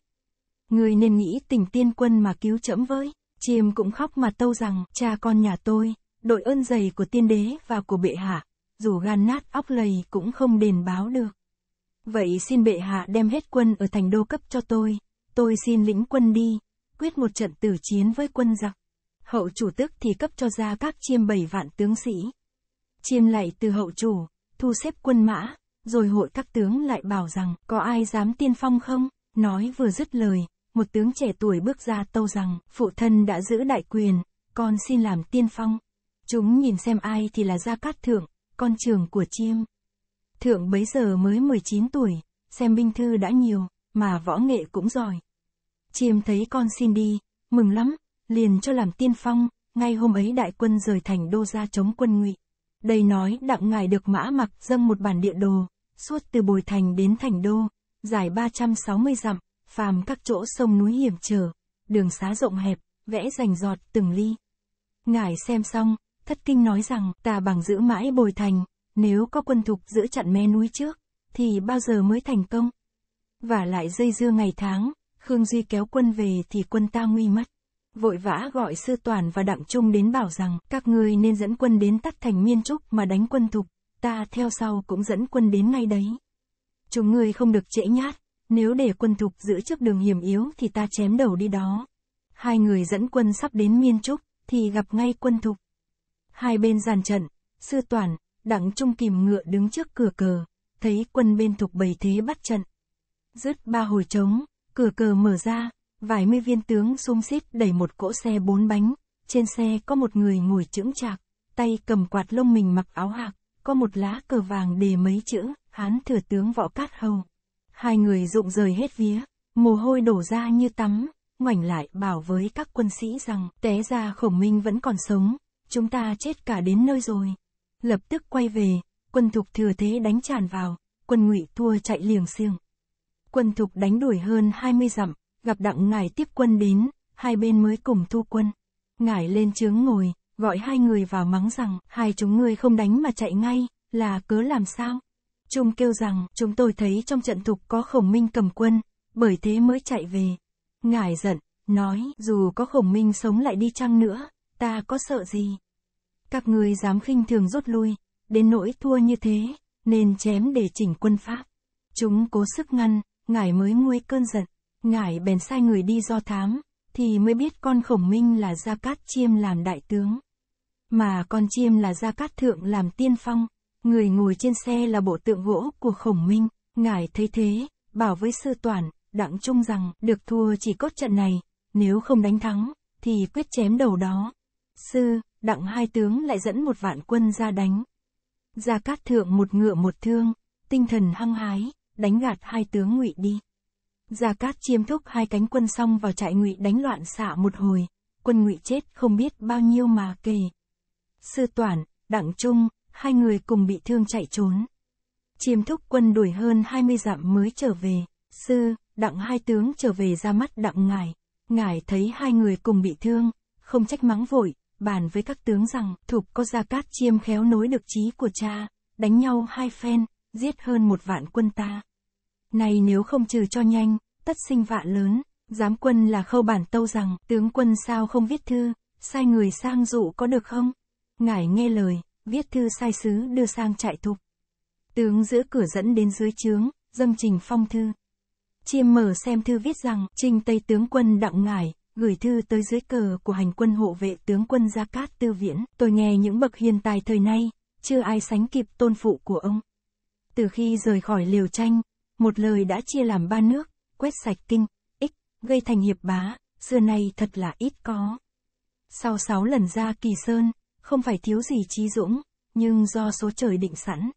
Speaker 1: Người nên nghĩ tình tiên quân mà cứu chẫm với, chiêm cũng khóc mà tâu rằng, cha con nhà tôi, đội ơn dày của tiên đế và của bệ hạ, dù gan nát óc lầy cũng không đền báo được. Vậy xin bệ hạ đem hết quân ở thành đô cấp cho tôi, tôi xin lĩnh quân đi, quyết một trận tử chiến với quân giặc hậu chủ tức thì cấp cho ra các chiêm bảy vạn tướng sĩ. Chiêm lại từ hậu chủ, thu xếp quân mã, rồi hội các tướng lại bảo rằng, có ai dám tiên phong không? Nói vừa dứt lời, một tướng trẻ tuổi bước ra tâu rằng, phụ thân đã giữ đại quyền, con xin làm tiên phong. Chúng nhìn xem ai thì là Gia Cát Thượng, con trường của chiêm. Thượng bấy giờ mới 19 tuổi, xem binh thư đã nhiều, mà võ nghệ cũng giỏi. Chiêm thấy con xin đi, mừng lắm, liền cho làm tiên phong, ngay hôm ấy đại quân rời thành đô ra chống quân ngụy. Đây nói đặng ngài được mã mặc dâng một bản địa đồ, suốt từ bồi thành đến thành đô, dài 360 dặm, phàm các chỗ sông núi hiểm trở, đường xá rộng hẹp, vẽ rành giọt từng ly. Ngài xem xong, thất kinh nói rằng ta bằng giữ mãi bồi thành, nếu có quân thục giữ chặn mé núi trước, thì bao giờ mới thành công? Và lại dây dưa ngày tháng, Khương Duy kéo quân về thì quân ta nguy mất vội vã gọi sư toàn và đặng trung đến bảo rằng các ngươi nên dẫn quân đến tắt thành miên trúc mà đánh quân thục ta theo sau cũng dẫn quân đến ngay đấy chúng ngươi không được trễ nhát nếu để quân thục giữ trước đường hiểm yếu thì ta chém đầu đi đó hai người dẫn quân sắp đến miên trúc thì gặp ngay quân thục hai bên giàn trận sư toàn đặng trung kìm ngựa đứng trước cửa cờ thấy quân bên thục bầy thế bắt trận dứt ba hồi trống cửa cờ mở ra vài mươi viên tướng xung xít đẩy một cỗ xe bốn bánh, trên xe có một người ngồi chững chạc, tay cầm quạt lông mình mặc áo hạc, có một lá cờ vàng đề mấy chữ, hán thừa tướng võ cát hầu. Hai người rụng rời hết vía, mồ hôi đổ ra như tắm, ngoảnh lại bảo với các quân sĩ rằng té ra khổng minh vẫn còn sống, chúng ta chết cả đến nơi rồi. Lập tức quay về, quân thục thừa thế đánh tràn vào, quân ngụy thua chạy liềng xiềng. Quân thục đánh đuổi hơn 20 dặm, gặp đặng ngài tiếp quân đến, hai bên mới cùng thu quân. ngài lên trướng ngồi, gọi hai người vào mắng rằng, hai chúng ngươi không đánh mà chạy ngay, là cớ làm sao? Trung kêu rằng, chúng tôi thấy trong trận thục có khổng minh cầm quân, bởi thế mới chạy về. ngài giận, nói, dù có khổng minh sống lại đi chăng nữa, ta có sợ gì? Các ngươi dám khinh thường rút lui, đến nỗi thua như thế, nên chém để chỉnh quân pháp. Chúng cố sức ngăn, ngài mới nguôi cơn giận ngài bèn sai người đi do thám, thì mới biết con khổng minh là Gia Cát Chiêm làm đại tướng. Mà con Chiêm là Gia Cát Thượng làm tiên phong, người ngồi trên xe là bộ tượng gỗ của khổng minh, ngài thấy thế, bảo với sư toàn, đặng trung rằng được thua chỉ cốt trận này, nếu không đánh thắng, thì quyết chém đầu đó. Sư, đặng hai tướng lại dẫn một vạn quân ra đánh. Gia Cát Thượng một ngựa một thương, tinh thần hăng hái, đánh gạt hai tướng ngụy đi. Gia Cát chiêm thúc hai cánh quân xong vào trại ngụy đánh loạn xạ một hồi, quân ngụy chết không biết bao nhiêu mà kề. Sư Toản, Đặng Trung, hai người cùng bị thương chạy trốn. Chiêm thúc quân đuổi hơn 20 dặm mới trở về, sư, đặng hai tướng trở về ra mắt đặng ngài. Ngài thấy hai người cùng bị thương, không trách mắng vội, bàn với các tướng rằng thục có gia cát chiêm khéo nối được trí của cha, đánh nhau hai phen, giết hơn một vạn quân ta. Nay nếu không trừ cho nhanh, tất sinh vạ lớn, giám quân là khâu bản tâu rằng, tướng quân sao không viết thư, sai người sang dụ có được không? Ngải nghe lời, viết thư sai sứ đưa sang trại thục. Tướng giữ cửa dẫn đến dưới trướng, dâng trình phong thư. Chiêm mở xem thư viết rằng, trình tây tướng quân đặng ngải, gửi thư tới dưới cờ của hành quân hộ vệ tướng quân Gia Cát Tư Viễn. Tôi nghe những bậc hiền tài thời nay, chưa ai sánh kịp tôn phụ của ông. Từ khi rời khỏi liều tranh, một lời đã chia làm ba nước, quét sạch tinh, ích, gây thành hiệp bá, xưa nay thật là ít có. Sau sáu lần ra kỳ sơn, không phải thiếu gì trí dũng, nhưng do số trời định sẵn.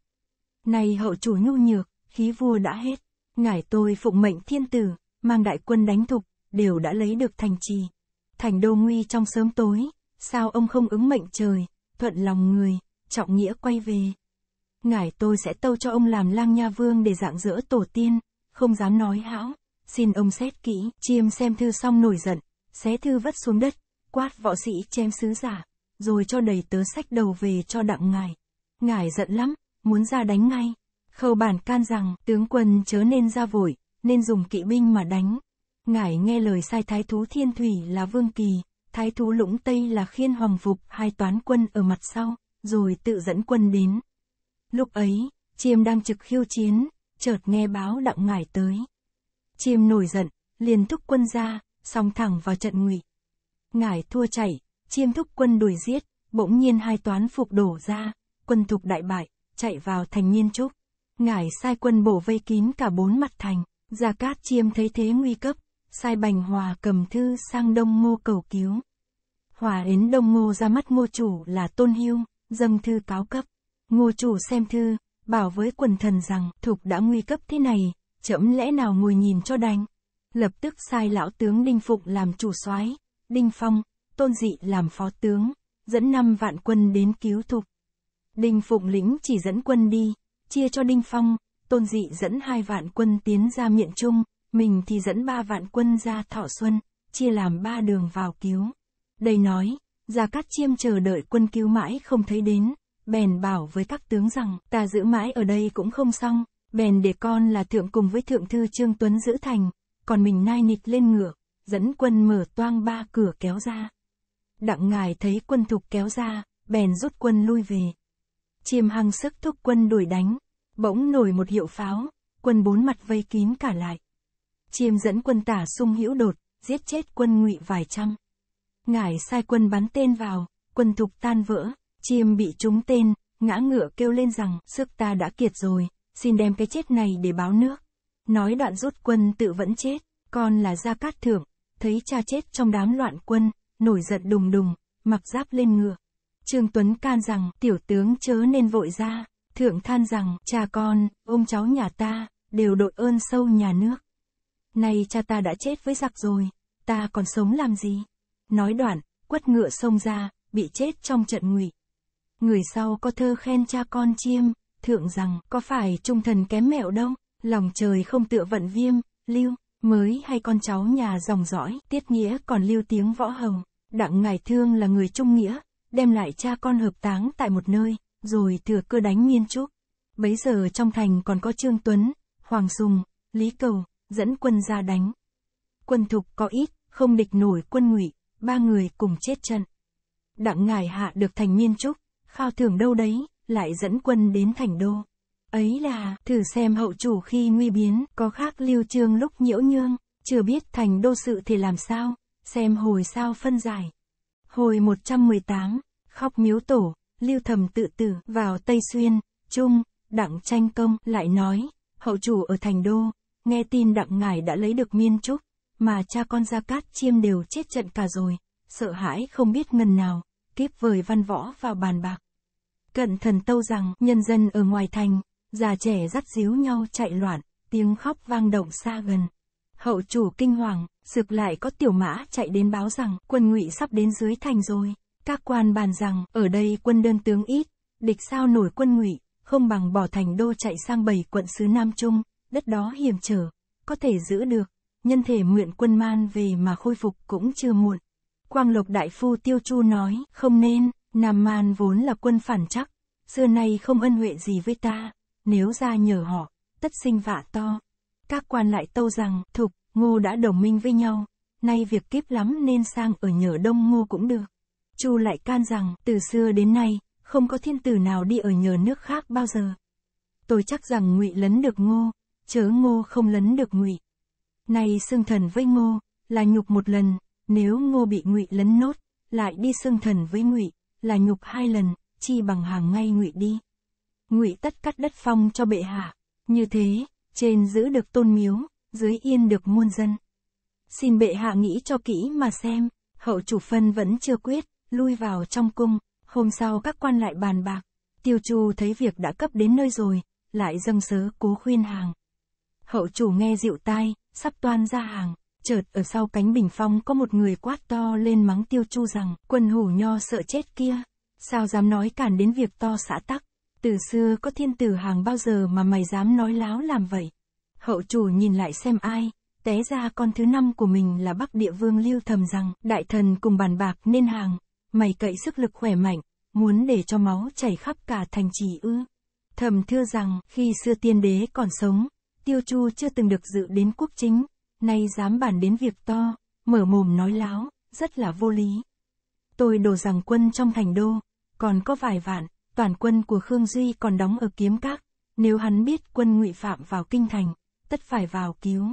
Speaker 1: Nay hậu chủ nhu nhược, khí vua đã hết, ngải tôi phụng mệnh thiên tử, mang đại quân đánh thục, đều đã lấy được thành trì. Thành đô nguy trong sớm tối, sao ông không ứng mệnh trời, thuận lòng người, trọng nghĩa quay về ngài tôi sẽ tâu cho ông làm lang nha vương để dạng dỡ tổ tiên, không dám nói hão, xin ông xét kỹ, chiêm xem thư xong nổi giận, xé thư vất xuống đất, quát võ sĩ chém sứ giả, rồi cho đầy tớ sách đầu về cho đặng ngài. ngài giận lắm, muốn ra đánh ngay. Khâu bản can rằng, tướng quân chớ nên ra vội, nên dùng kỵ binh mà đánh. ngài nghe lời sai thái thú thiên thủy là vương kỳ, thái thú lũng tây là khiên hoàng phục hai toán quân ở mặt sau, rồi tự dẫn quân đến. Lúc ấy, chiêm đang trực khiêu chiến, chợt nghe báo đặng ngải tới. Chiêm nổi giận, liền thúc quân ra, song thẳng vào trận ngụy. Ngải thua chạy, chiêm thúc quân đuổi giết, bỗng nhiên hai toán phục đổ ra, quân thục đại bại, chạy vào thành Nhiên Trúc. Ngải sai quân bổ vây kín cả bốn mặt thành, Gia Cát Chiêm thấy thế nguy cấp, sai Bành Hòa cầm thư sang Đông Ngô cầu cứu. Hòa đến Đông Ngô ra mắt ngô chủ là Tôn hiu, dâng thư cáo cấp. Ngô chủ xem thư, bảo với quần thần rằng, thục đã nguy cấp thế này, chậm lẽ nào ngồi nhìn cho đành. Lập tức sai lão tướng Đinh Phục làm chủ soái, Đinh Phong, Tôn Dị làm phó tướng, dẫn năm vạn quân đến cứu thục. Đinh Phục lĩnh chỉ dẫn quân đi, chia cho Đinh Phong, Tôn Dị dẫn hai vạn quân tiến ra Miện trung, mình thì dẫn ba vạn quân ra Thọ Xuân, chia làm ba đường vào cứu. Đây nói, Gia Cát Chiêm chờ đợi quân cứu mãi không thấy đến, bèn bảo với các tướng rằng, ta giữ mãi ở đây cũng không xong, bèn để con là thượng cùng với thượng thư Trương Tuấn giữ thành, còn mình nai nịch lên ngựa, dẫn quân mở toang ba cửa kéo ra. Đặng ngài thấy quân thục kéo ra, bèn rút quân lui về. Chiêm hăng sức thúc quân đuổi đánh, bỗng nổi một hiệu pháo, quân bốn mặt vây kín cả lại. Chiêm dẫn quân tả sung hữu đột, giết chết quân ngụy vài trăm. Ngải sai quân bắn tên vào, quân thục tan vỡ, Chiêm bị trúng tên, ngã ngựa kêu lên rằng, sức ta đã kiệt rồi, xin đem cái chết này để báo nước. Nói đoạn rút quân tự vẫn chết, con là Gia Cát Thượng, thấy cha chết trong đám loạn quân, nổi giận đùng đùng, mặc giáp lên ngựa. Trương Tuấn can rằng, tiểu tướng chớ nên vội ra, thượng than rằng, cha con, ông cháu nhà ta, đều đội ơn sâu nhà nước. Nay cha ta đã chết với giặc rồi, ta còn sống làm gì? Nói đoạn, quất ngựa xông ra, bị chết trong trận ngụy. Người sau có thơ khen cha con chiêm, thượng rằng có phải trung thần kém mẹo đâu, lòng trời không tựa vận viêm, lưu, mới hay con cháu nhà dòng dõi, tiết nghĩa còn lưu tiếng võ hồng. Đặng ngài thương là người trung nghĩa, đem lại cha con hợp táng tại một nơi, rồi thừa cơ đánh miên trúc. Bấy giờ trong thành còn có Trương Tuấn, Hoàng Sùng, Lý Cầu, dẫn quân ra đánh. Quân thục có ít, không địch nổi quân ngụy, ba người cùng chết trận. Đặng ngài hạ được thành miên trúc, khao thưởng đâu đấy, lại dẫn quân đến thành đô. Ấy là, thử xem hậu chủ khi nguy biến, có khác lưu trương lúc nhiễu nhương, chưa biết thành đô sự thì làm sao, xem hồi sao phân giải. Hồi 118, khóc miếu tổ, lưu thầm tự tử, vào Tây Xuyên, Trung, Đặng tranh công, lại nói, hậu chủ ở thành đô, nghe tin Đặng ngài đã lấy được miên trúc, mà cha con Gia Cát Chiêm đều chết trận cả rồi, sợ hãi không biết ngần nào, kiếp vời văn võ vào bàn bạc, Cận thần tâu rằng, nhân dân ở ngoài thành, già trẻ dắt díu nhau chạy loạn, tiếng khóc vang động xa gần. Hậu chủ kinh hoàng, sực lại có tiểu mã chạy đến báo rằng quân ngụy sắp đến dưới thành rồi. Các quan bàn rằng, ở đây quân đơn tướng ít, địch sao nổi quân ngụy, không bằng bỏ thành đô chạy sang bảy quận xứ Nam Trung, đất đó hiểm trở, có thể giữ được, nhân thể nguyện quân man về mà khôi phục cũng chưa muộn. Quang Lộc Đại Phu Tiêu Chu nói, không nên. Nam Man vốn là quân phản chắc, xưa nay không ân huệ gì với ta, nếu ra nhờ họ, tất sinh vạ to. Các quan lại tâu rằng, thục, ngô đã đồng minh với nhau, nay việc kiếp lắm nên sang ở nhờ đông ngô cũng được. Chu lại can rằng, từ xưa đến nay, không có thiên tử nào đi ở nhờ nước khác bao giờ. Tôi chắc rằng ngụy lấn được ngô, chớ ngô không lấn được ngụy. Nay xương thần với ngô, là nhục một lần, nếu ngô bị ngụy lấn nốt, lại đi xương thần với ngụy là nhục hai lần, chi bằng hàng ngay ngụy đi. Ngụy tất cắt đất phong cho bệ hạ, như thế, trên giữ được tôn miếu, dưới yên được muôn dân. Xin bệ hạ nghĩ cho kỹ mà xem, hậu chủ phân vẫn chưa quyết, lui vào trong cung, hôm sau các quan lại bàn bạc, tiêu chu thấy việc đã cấp đến nơi rồi, lại dâng sớ cố khuyên hàng. Hậu chủ nghe dịu tai, sắp toan ra hàng chợt ở sau cánh bình phong có một người quát to lên mắng tiêu chu rằng, quân hủ nho sợ chết kia, sao dám nói cản đến việc to xã tắc, từ xưa có thiên tử hàng bao giờ mà mày dám nói láo làm vậy. Hậu chủ nhìn lại xem ai, té ra con thứ năm của mình là bắc địa vương lưu thầm rằng, đại thần cùng bàn bạc nên hàng, mày cậy sức lực khỏe mạnh, muốn để cho máu chảy khắp cả thành trì ư. Thầm thưa rằng, khi xưa tiên đế còn sống, tiêu chu chưa từng được dự đến quốc chính, nay dám bàn đến việc to, mở mồm nói láo, rất là vô lý. Tôi đổ rằng quân trong thành đô, còn có vài vạn, toàn quân của Khương Duy còn đóng ở kiếm các, nếu hắn biết quân ngụy phạm vào kinh thành, tất phải vào cứu.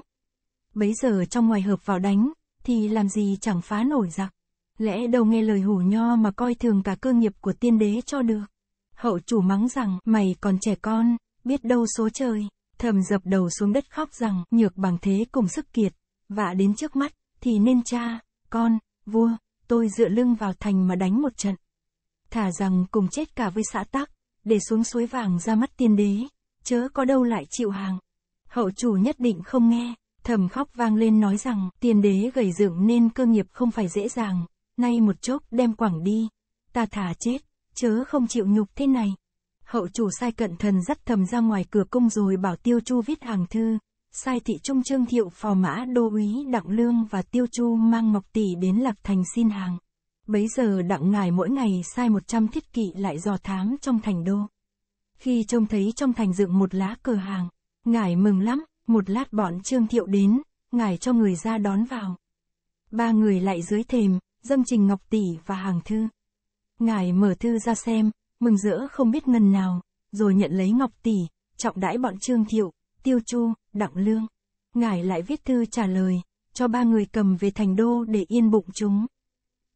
Speaker 1: Bấy giờ trong ngoài hợp vào đánh, thì làm gì chẳng phá nổi giặc. Lẽ đầu nghe lời hủ nho mà coi thường cả cơ nghiệp của tiên đế cho được. Hậu chủ mắng rằng, mày còn trẻ con, biết đâu số trời thầm dập đầu xuống đất khóc rằng nhược bằng thế cùng sức kiệt, vạ đến trước mắt, thì nên cha, con, vua, tôi dựa lưng vào thành mà đánh một trận. Thả rằng cùng chết cả với xã tắc, để xuống suối vàng ra mắt tiên đế, chớ có đâu lại chịu hàng. Hậu chủ nhất định không nghe, thầm khóc vang lên nói rằng tiên đế gầy dựng nên cơ nghiệp không phải dễ dàng, nay một chốc đem quảng đi, ta thả chết, chớ không chịu nhục thế này. Hậu chủ sai cận thần dắt thầm ra ngoài cửa cung rồi bảo tiêu chu viết hàng thư. Sai thị trung trương thiệu phò mã đô úy đặng lương và tiêu chu mang ngọc tỷ đến lập thành xin hàng. Bấy giờ đặng ngài mỗi ngày sai 100 thiết kỵ lại dò thám trong thành đô. Khi trông thấy trong thành dựng một lá cờ hàng, ngài mừng lắm, một lát bọn trương thiệu đến, ngài cho người ra đón vào. Ba người lại dưới thềm, dâng trình ngọc tỷ và hàng thư. Ngài mở thư ra xem, mừng rỡ không biết ngần nào, rồi nhận lấy ngọc tỷ, trọng đãi bọn Trương Thiệu, Tiêu Chu, Đặng Lương. ngài lại viết thư trả lời, cho ba người cầm về thành đô để yên bụng chúng.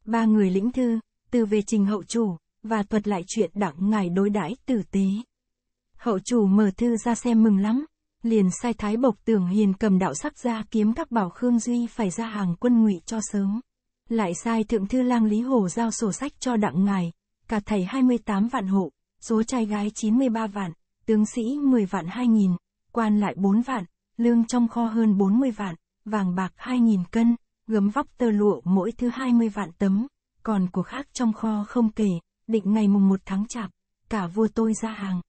Speaker 1: Ba người lĩnh thư, từ về trình hậu chủ, và thuật lại chuyện đặng ngài đối đãi tử tế. Hậu chủ mở thư ra xem mừng lắm, liền sai thái bộc tưởng hiền cầm đạo sắc ra kiếm các bảo Khương Duy phải ra hàng quân ngụy cho sớm. Lại sai thượng thư lang Lý Hồ giao sổ sách cho đặng ngài, cả thầy 28 vạn hộ, số trai gái 93 vạn, tướng sĩ 10 vạn 2 nghìn, quan lại 4 vạn, lương trong kho hơn 40 vạn, vàng bạc 2 nghìn cân, gấm vóc tơ lụa mỗi thứ 20 vạn tấm, còn của khác trong kho không kể, định ngày mùng 1 tháng chạp, cả vua tôi ra hàng.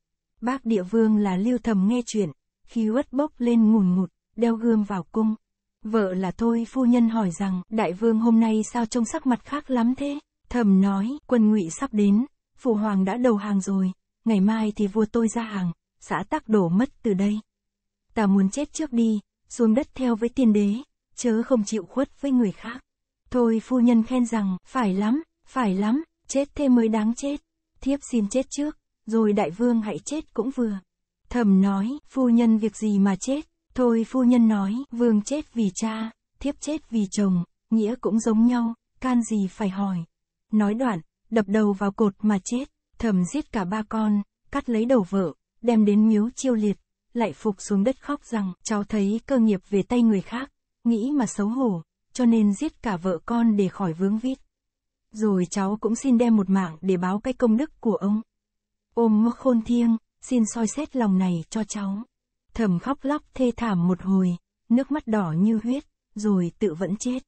Speaker 1: Bác địa vương là lưu thầm nghe chuyện, khi uất bốc lên ngùn ngụt, đeo gươm vào cung. Vợ là thôi phu nhân hỏi rằng, đại vương hôm nay sao trông sắc mặt khác lắm thế? Thầm nói, quân ngụy sắp đến, phụ hoàng đã đầu hàng rồi, ngày mai thì vua tôi ra hàng, xã tắc đổ mất từ đây. Ta muốn chết trước đi, xuống đất theo với tiên đế, chớ không chịu khuất với người khác. Thôi phu nhân khen rằng, phải lắm, phải lắm, chết thế mới đáng chết. Thiếp xin chết trước, rồi đại vương hãy chết cũng vừa. Thầm nói, phu nhân việc gì mà chết, thôi phu nhân nói, vương chết vì cha, thiếp chết vì chồng, nghĩa cũng giống nhau, can gì phải hỏi nói đoạn, đập đầu vào cột mà chết, thầm giết cả ba con, cắt lấy đầu vợ, đem đến miếu chiêu liệt, lại phục xuống đất khóc rằng cháu thấy cơ nghiệp về tay người khác, nghĩ mà xấu hổ, cho nên giết cả vợ con để khỏi vướng vít. Rồi cháu cũng xin đem một mạng để báo cái công đức của ông. Ôm khôn thiêng, xin soi xét lòng này cho cháu. Thầm khóc lóc thê thảm một hồi, nước mắt đỏ như huyết, rồi tự vẫn chết.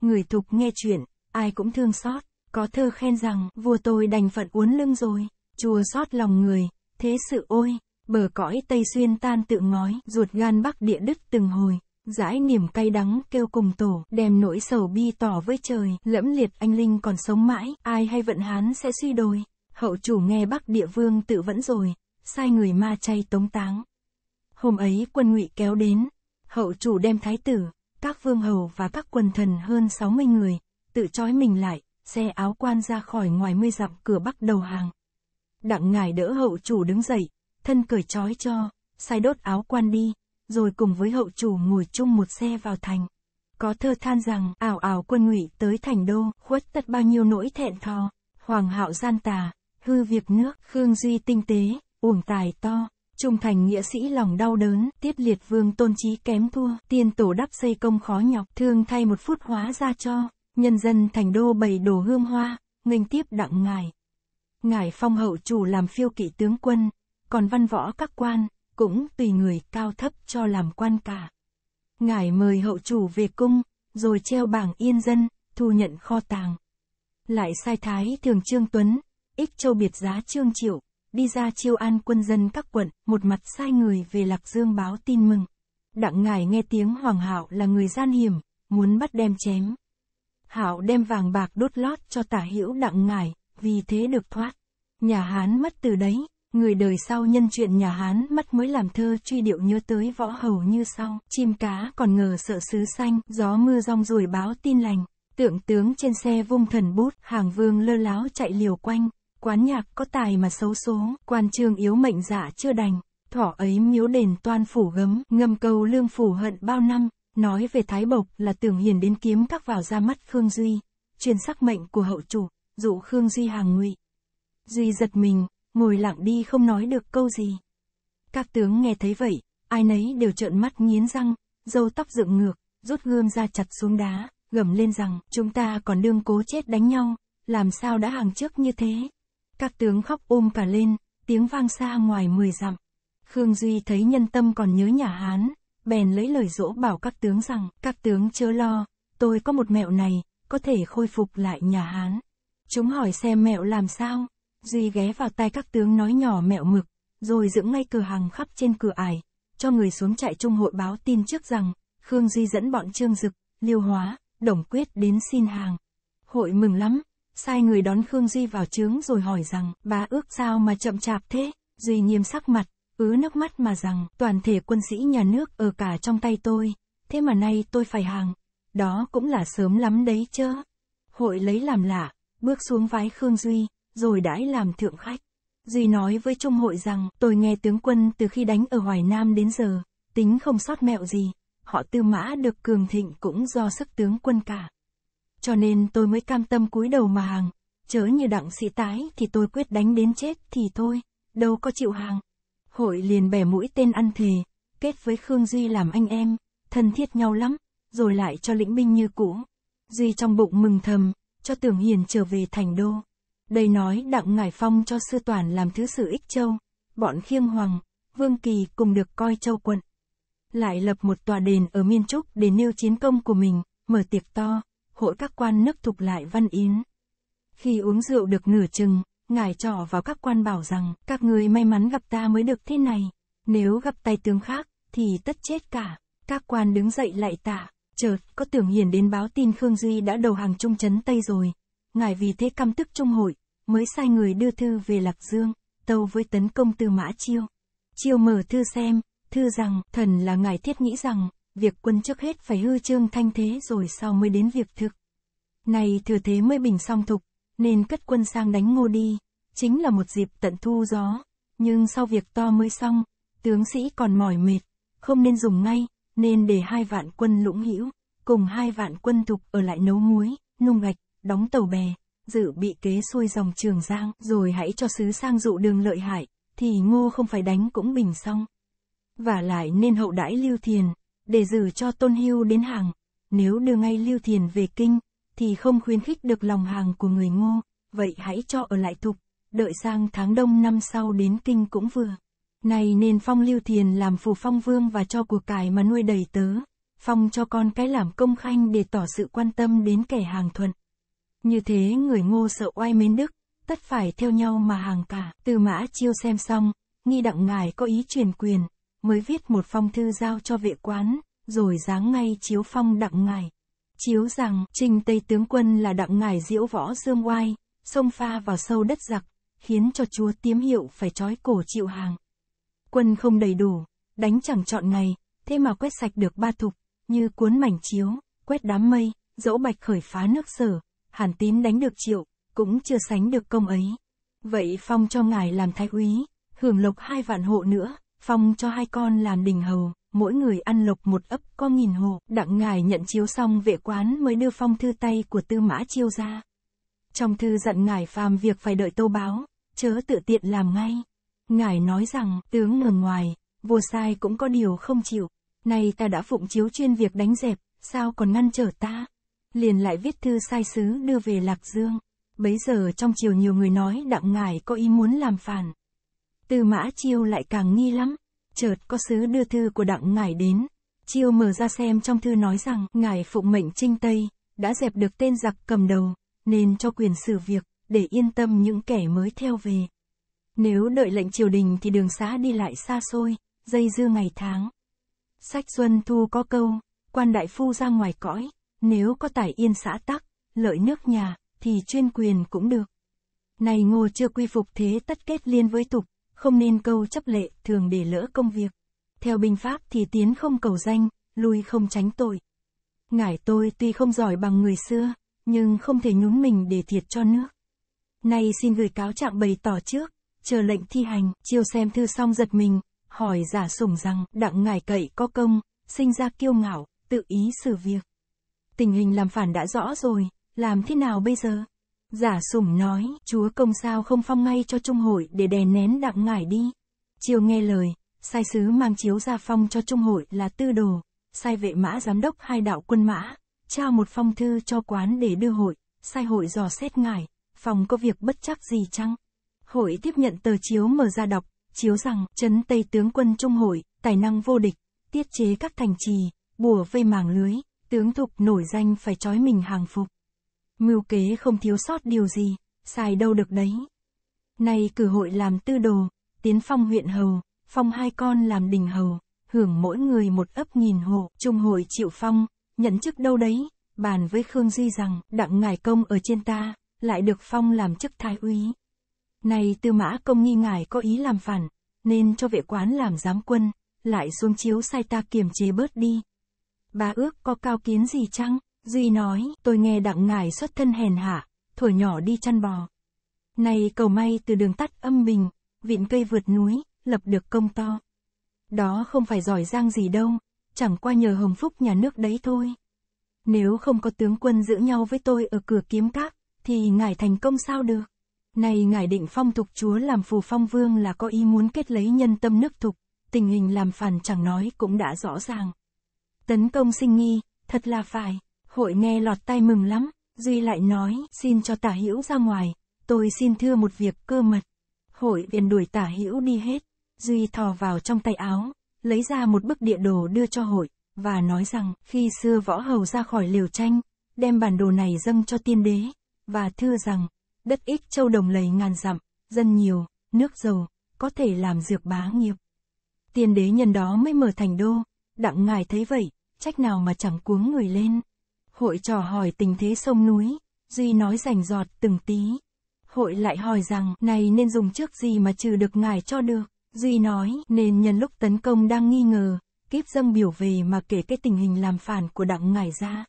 Speaker 1: Người thục nghe chuyện, ai cũng thương xót. Có thơ khen rằng, vua tôi đành phận uốn lưng rồi, chùa xót lòng người, thế sự ôi, bờ cõi Tây Xuyên tan tự ngói, ruột gan bắc địa đứt từng hồi, dãi niềm cay đắng kêu cùng tổ, đem nỗi sầu bi tỏ với trời, lẫm liệt anh linh còn sống mãi, ai hay vận hán sẽ suy đồi, hậu chủ nghe bắc địa vương tự vẫn rồi, sai người ma chay tống táng. Hôm ấy quân ngụy kéo đến, hậu chủ đem thái tử, các vương hầu và các quần thần hơn 60 người, tự trói mình lại, xe áo quan ra khỏi ngoài mươi dặm cửa bắc đầu hàng. Đặng ngài đỡ hậu chủ đứng dậy, thân cởi trói cho, sai đốt áo quan đi, rồi cùng với hậu chủ ngồi chung một xe vào thành. Có thơ than rằng, ảo ảo quân ngụy tới thành đô, khuất tất bao nhiêu nỗi thẹn thò, hoàng hạo gian tà, hư việc nước, khương duy tinh tế, uổng tài to, trung thành nghĩa sĩ lòng đau đớn, tiết liệt vương tôn trí kém thua, tiên tổ đắp xây công khó nhọc, thương thay một phút hóa ra cho. Nhân dân thành đô bày đồ hương hoa, nghênh tiếp đặng ngài. Ngài phong hậu chủ làm phiêu kỵ tướng quân, còn văn võ các quan, cũng tùy người cao thấp cho làm quan cả. Ngài mời hậu chủ về cung, rồi treo bảng yên dân, thu nhận kho tàng. Lại sai thái thường Trương Tuấn, ích châu biệt giá Trương Triệu, đi ra chiêu an quân dân các quận, một mặt sai người về Lạc Dương báo tin mừng. Đặng ngài nghe tiếng Hoàng Hạo là người gian hiểm, muốn bắt đem chém. Hạo đem vàng bạc đốt lót cho tả hữu đặng ngải, vì thế được thoát. Nhà Hán mất từ đấy, người đời sau nhân chuyện nhà Hán mất mới làm thơ truy điệu nhớ tới võ hầu như sau. Chim cá còn ngờ sợ xứ xanh, gió mưa rong ruồi báo tin lành. Tượng tướng trên xe vung thần bút, hàng vương lơ láo chạy liều quanh. Quán nhạc có tài mà xấu số, quan trường yếu mệnh giả dạ chưa đành. Thỏ ấy miếu đền toan phủ gấm, ngâm cầu lương phủ hận bao năm, Nói về Thái Bộc là tưởng hiền đến kiếm các vào ra mắt Khương Duy, truyền sắc mệnh của hậu chủ, dụ Khương Duy hàng ngụy. Duy giật mình, ngồi lặng đi không nói được câu gì. Các tướng nghe thấy vậy, ai nấy đều trợn mắt nghiến răng, dâu tóc dựng ngược, rút gươm ra chặt xuống đá, gầm lên rằng chúng ta còn đương cố chết đánh nhau, làm sao đã hàng trước như thế. Các tướng khóc ôm cả lên, tiếng vang xa ngoài mười dặm. Khương Duy thấy nhân tâm còn nhớ nhà Hán, bèn lấy lời dỗ bảo các tướng rằng, các tướng chớ lo, tôi có một mẹo này, có thể khôi phục lại nhà Hán. Chúng hỏi xem mẹo làm sao, Duy ghé vào tay các tướng nói nhỏ mẹo mực, rồi dựng ngay cửa hàng khắp trên cửa ải, cho người xuống trại trung hội báo tin trước rằng, Khương Duy dẫn bọn Trương Dực, Liêu Hóa, Đồng Quyết đến xin hàng. Hội mừng lắm, sai người đón Khương Duy vào trướng rồi hỏi rằng, bà ước sao mà chậm chạp thế, Duy nghiêm sắc mặt, ứ nước mắt mà rằng, toàn thể quân sĩ nhà nước ở cả trong tay tôi, thế mà nay tôi phải hàng, đó cũng là sớm lắm đấy chớ. Hội lấy làm lạ, bước xuống vái Khương Duy, rồi đãi làm thượng khách. Duy nói với Trung hội rằng, tôi nghe tướng quân từ khi đánh ở Hoài Nam đến giờ, tính không sót mẹo gì, họ tư mã được cường thịnh cũng do sức tướng quân cả. Cho nên tôi mới cam tâm cúi đầu mà hàng, chớ như đặng sĩ tái thì tôi quyết đánh đến chết thì thôi, đâu có chịu hàng. Hội liền bẻ mũi tên ăn thì kết với Khương Duy làm anh em, thân thiết nhau lắm, rồi lại cho lĩnh binh như cũ. Duy trong bụng mừng thầm, cho Tưởng Hiền trở về thành đô. Đây nói Đặng Ngải Phong cho Sư Toàn làm thứ sử ích châu, bọn Khiêng Hoàng, Vương Kỳ cùng được coi châu quận. Lại lập một tòa đền ở Miên Trúc để nêu chiến công của mình, mở tiệc to, hội các quan nước thục lại văn yến. Khi uống rượu được nửa chừng, ngài trỏ vào các quan bảo rằng, các người may mắn gặp ta mới được thế này, nếu gặp tay tướng khác, thì tất chết cả. Các quan đứng dậy lại tạ chợt có tưởng hiền đến báo tin Khương Duy đã đầu hàng trung trấn Tây rồi. Ngài vì thế căm tức trung hội, mới sai người đưa thư về Lạc Dương, tâu với tấn công tư mã chiêu. Chiêu mở thư xem, thư rằng, thần là ngài thiết nghĩ rằng, việc quân trước hết phải hư trương thanh thế rồi sau mới đến việc thực. Này thừa thế mới bình song thục, nên cất quân sang đánh ngô đi, chính là một dịp tận thu gió, nhưng sau việc to mới xong, tướng sĩ còn mỏi mệt, không nên dùng ngay, nên để hai vạn quân lũng hữu cùng hai vạn quân tục ở lại nấu muối, nung gạch, đóng tàu bè, dự bị kế xuôi dòng trường giang, rồi hãy cho sứ sang dụ đường lợi hại, thì ngô không phải đánh cũng bình xong. Và lại nên hậu đãi lưu thiền, để giữ cho tôn hưu đến hàng, nếu đưa ngay lưu thiền về kinh, thì không khuyến khích được lòng hàng của người ngô, vậy hãy cho ở lại tục, đợi sang tháng đông năm sau đến kinh cũng vừa. Này nên phong lưu thiền làm phù phong vương và cho cuộc cải mà nuôi đầy tớ, phong cho con cái làm công khanh để tỏ sự quan tâm đến kẻ hàng thuận. Như thế người ngô sợ oai mến đức, tất phải theo nhau mà hàng cả. Từ mã chiêu xem xong, nghi đặng ngài có ý truyền quyền, mới viết một phong thư giao cho vệ quán, rồi dáng ngay chiếu phong đặng ngài chiếu rằng trình Tây tướng quân là đặng ngải diễu võ dương oai, xông pha vào sâu đất giặc, khiến cho chúa tiếm hiệu phải trói cổ chịu hàng. Quân không đầy đủ, đánh chẳng chọn ngày, thế mà quét sạch được ba thục, như cuốn mảnh chiếu, quét đám mây, dỗ bạch khởi phá nước sở, hàn tín đánh được triệu, cũng chưa sánh được công ấy. Vậy phong cho ngài làm thái úy, hưởng lộc hai vạn hộ nữa, phong cho hai con làm đình hầu mỗi người ăn lộc một ấp có nghìn hồ. Đặng ngài nhận chiếu xong vệ quán mới đưa phong thư tay của tư mã chiêu ra. Trong thư dặn ngài phàm việc phải đợi tô báo, chớ tự tiện làm ngay. Ngài nói rằng, tướng ngừng ngoài, vua sai cũng có điều không chịu. Nay ta đã phụng chiếu chuyên việc đánh dẹp, sao còn ngăn trở ta? Liền lại viết thư sai sứ đưa về Lạc Dương. Bấy giờ trong chiều nhiều người nói đặng ngài có ý muốn làm phản. Tư mã chiêu lại càng nghi lắm, chợt có sứ đưa thư của đặng ngải đến chiêu mở ra xem trong thư nói rằng ngài phụng mệnh trinh tây đã dẹp được tên giặc cầm đầu nên cho quyền xử việc để yên tâm những kẻ mới theo về nếu đợi lệnh triều đình thì đường xá đi lại xa xôi dây dưa ngày tháng sách xuân thu có câu quan đại phu ra ngoài cõi nếu có tài yên xã tắc lợi nước nhà thì chuyên quyền cũng được này ngô chưa quy phục thế tất kết liên với tục không nên câu chấp lệ, thường để lỡ công việc. Theo binh pháp thì tiến không cầu danh, lui không tránh tội. Ngải tôi tuy không giỏi bằng người xưa, nhưng không thể nhún mình để thiệt cho nước. Nay xin gửi cáo trạng bày tỏ trước, chờ lệnh thi hành, chiều xem thư xong giật mình, hỏi giả sủng rằng, đặng ngài cậy có công, sinh ra kiêu ngạo, tự ý xử việc. Tình hình làm phản đã rõ rồi, làm thế nào bây giờ? Giả sủng nói, chúa công sao không phong ngay cho trung hội để đè nén đặng ngải đi. Chiều nghe lời, sai sứ mang chiếu ra phong cho trung hội là tư đồ, sai vệ mã giám đốc hai đạo quân mã, trao một phong thư cho quán để đưa hội, sai hội dò xét ngải, phòng có việc bất chắc gì chăng. Hội tiếp nhận tờ chiếu mở ra đọc, chiếu rằng trấn Tây tướng quân trung hội, tài năng vô địch, tiết chế các thành trì, bùa vây màng lưới, tướng thục nổi danh phải trói mình hàng phục. Mưu kế không thiếu sót điều gì, sai đâu được đấy. Nay cử hội làm tư đồ, tiến phong huyện hầu, phong hai con làm đình hầu, hưởng mỗi người một ấp nghìn hộ, trung hội chịu phong, nhận chức đâu đấy, bàn với Khương Duy rằng, đặng ngài công ở trên ta, lại được phong làm chức thái úy. nay tư mã công nghi ngài có ý làm phản, nên cho vệ quán làm giám quân, lại xuống chiếu sai ta kiềm chế bớt đi. Bà ước có cao kiến gì chăng? Duy nói, tôi nghe đặng ngài xuất thân hèn hạ, thổi nhỏ đi chăn bò. Này cầu may từ đường tắt âm bình, vịn cây vượt núi, lập được công to. Đó không phải giỏi giang gì đâu, chẳng qua nhờ hồng phúc nhà nước đấy thôi. Nếu không có tướng quân giữ nhau với tôi ở cửa kiếm các, thì ngài thành công sao được. Này ngài định phong thục chúa làm phù phong vương là có ý muốn kết lấy nhân tâm nước thục, tình hình làm phản chẳng nói cũng đã rõ ràng. Tấn công sinh nghi, thật là phải. Hội nghe lọt tai mừng lắm, Duy lại nói, xin cho tả hữu ra ngoài, tôi xin thưa một việc cơ mật. Hội liền đuổi tả hữu đi hết, Duy thò vào trong tay áo, lấy ra một bức địa đồ đưa cho hội, và nói rằng, khi xưa võ hầu ra khỏi liều tranh, đem bản đồ này dâng cho tiên đế, và thưa rằng, đất ít châu đồng lầy ngàn dặm, dân nhiều, nước giàu, có thể làm dược bá nghiệp. Tiên đế nhân đó mới mở thành đô, đặng ngài thấy vậy, trách nào mà chẳng cuống người lên. Hội trò hỏi tình thế sông núi, Duy nói rành giọt từng tí. Hội lại hỏi rằng, này nên dùng trước gì mà trừ được ngài cho được. Duy nói, nên nhân lúc tấn công đang nghi ngờ, kiếp dâng biểu về mà kể cái tình hình làm phản của đặng ngài ra.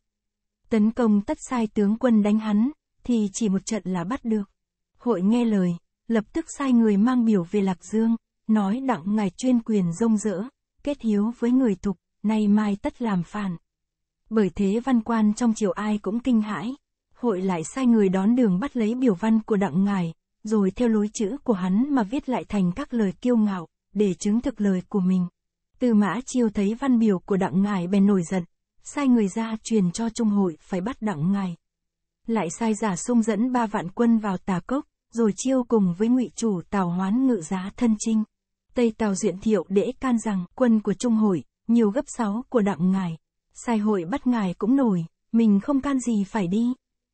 Speaker 1: Tấn công tất sai tướng quân đánh hắn, thì chỉ một trận là bắt được. Hội nghe lời, lập tức sai người mang biểu về Lạc Dương, nói đặng ngài chuyên quyền rông rỡ, kết hiếu với người tục, nay mai tất làm phản. Bởi thế văn quan trong triều ai cũng kinh hãi. Hội lại sai người đón đường bắt lấy biểu văn của đặng ngài, rồi theo lối chữ của hắn mà viết lại thành các lời kiêu ngạo, để chứng thực lời của mình. Từ mã chiêu thấy văn biểu của đặng ngài bèn nổi giận, sai người ra truyền cho trung hội phải bắt đặng ngài. Lại sai giả sung dẫn ba vạn quân vào tà cốc, rồi chiêu cùng với ngụy chủ tào hoán ngự giá thân trinh. Tây Tào diện Thiệu đễ can rằng quân của Trung Hội, nhiều gấp sáu của đặng ngài, sai hội bắt ngài cũng nổi, mình không can gì phải đi.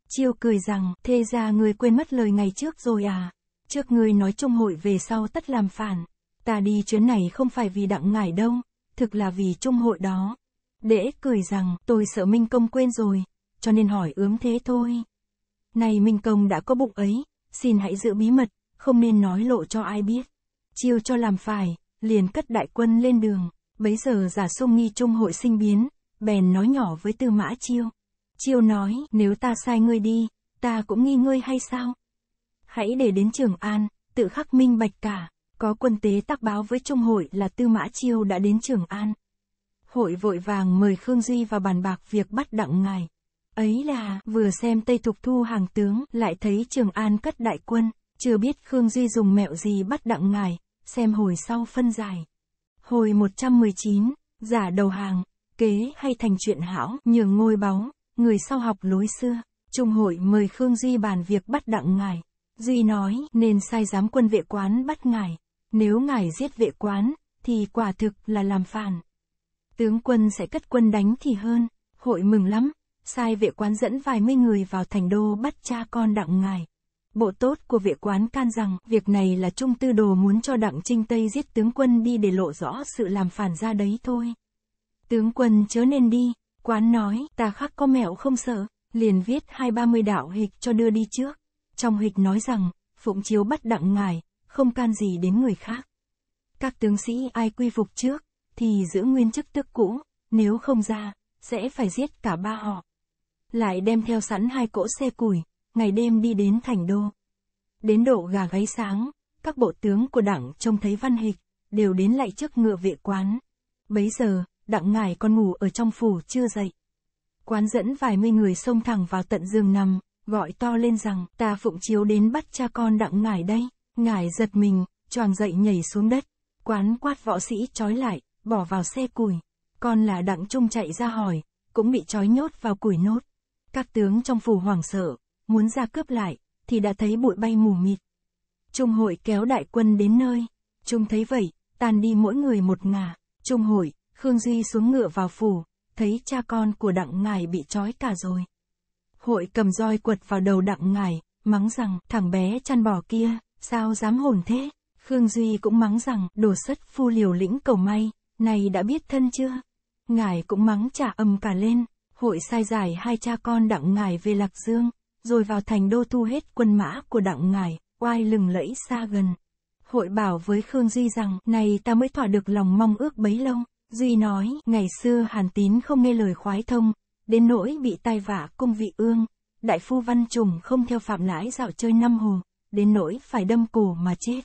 Speaker 1: Chiêu cười rằng, thê ra người quên mất lời ngày trước rồi à. Trước người nói trung hội về sau tất làm phản. Ta đi chuyến này không phải vì đặng ngài đâu, thực là vì trung hội đó. Đễ cười rằng, tôi sợ Minh Công quên rồi, cho nên hỏi ướm thế thôi. Này Minh Công đã có bụng ấy, xin hãy giữ bí mật, không nên nói lộ cho ai biết. Chiêu cho làm phải, liền cất đại quân lên đường, bấy giờ giả sung nghi trung hội sinh biến, bèn nói nhỏ với Tư Mã Chiêu. Chiêu nói, nếu ta sai ngươi đi, ta cũng nghi ngươi hay sao? Hãy để đến Trường An, tự khắc minh bạch cả, có quân tế tác báo với Trung hội là Tư Mã Chiêu đã đến Trường An. Hội vội vàng mời Khương Duy vào bàn bạc việc bắt đặng ngài. Ấy là, vừa xem Tây Thục Thu hàng tướng, lại thấy Trường An cất đại quân, chưa biết Khương Duy dùng mẹo gì bắt đặng ngài, xem hồi sau phân giải. Hồi 119, giả đầu hàng, kế hay thành chuyện hảo, nhường ngôi báu, người sau học lối xưa. Trung hội mời Khương Duy bàn việc bắt đặng ngài. Duy nói nên sai giám quân vệ quán bắt ngài. Nếu ngài giết vệ quán, thì quả thực là làm phản. Tướng quân sẽ cất quân đánh thì hơn, hội mừng lắm, sai vệ quán dẫn vài mươi người vào thành đô bắt cha con đặng ngài. Bộ tốt của vệ quán can rằng việc này là Trung Tư Đồ muốn cho Đặng Trinh Tây giết tướng quân đi để lộ rõ sự làm phản ra đấy thôi. Tướng quân chớ nên đi, quán nói, ta khắc có mẹo không sợ, liền viết hai ba mươi đạo hịch cho đưa đi trước. Trong hịch nói rằng, Phụng Chiếu bắt đặng ngài, không can gì đến người khác. Các tướng sĩ ai quy phục trước, thì giữ nguyên chức tức cũ, nếu không ra, sẽ phải giết cả ba họ. Lại đem theo sẵn hai cỗ xe củi, ngày đêm đi đến thành đô. Đến độ gà gáy sáng, các bộ tướng của đảng trông thấy văn hịch, đều đến lại trước ngựa vệ quán. Bấy giờ, đặng ngải còn ngủ ở trong phủ chưa dậy. Quán dẫn vài mươi người xông thẳng vào tận giường nằm, gọi to lên rằng ta phụng chiếu đến bắt cha con đặng ngải đây. Ngải giật mình, choàng dậy nhảy xuống đất. Quán quát võ sĩ trói lại, bỏ vào xe củi. Con là đặng trung chạy ra hỏi, cũng bị trói nhốt vào củi nốt. Các tướng trong phủ hoảng sợ, muốn ra cướp lại, thì đã thấy bụi bay mù mịt. Trung hội kéo đại quân đến nơi. Trung thấy vậy, tàn đi mỗi người một ngà. Trung hội, Khương Duy xuống ngựa vào phủ, thấy cha con của đặng ngải bị trói cả rồi. Hội cầm roi quật vào đầu đặng ngải, mắng rằng thằng bé chăn bò kia, sao dám hồn thế. Khương Duy cũng mắng rằng đồ sất phu liều lĩnh cầu may, này đã biết thân chưa? Ngài cũng mắng trả âm cả lên, hội sai giải hai cha con đặng ngài về Lạc Dương, rồi vào thành đô thu hết quân mã của đặng ngài, oai lừng lẫy xa gần. Hội bảo với Khương Duy rằng, này ta mới thỏa được lòng mong ước bấy lâu. Duy nói, ngày xưa Hàn Tín không nghe lời khoái thông, đến nỗi bị tai vạ cung vị ương, đại phu văn trùng không theo phạm lãi dạo chơi năm hồ, đến nỗi phải đâm cổ mà chết.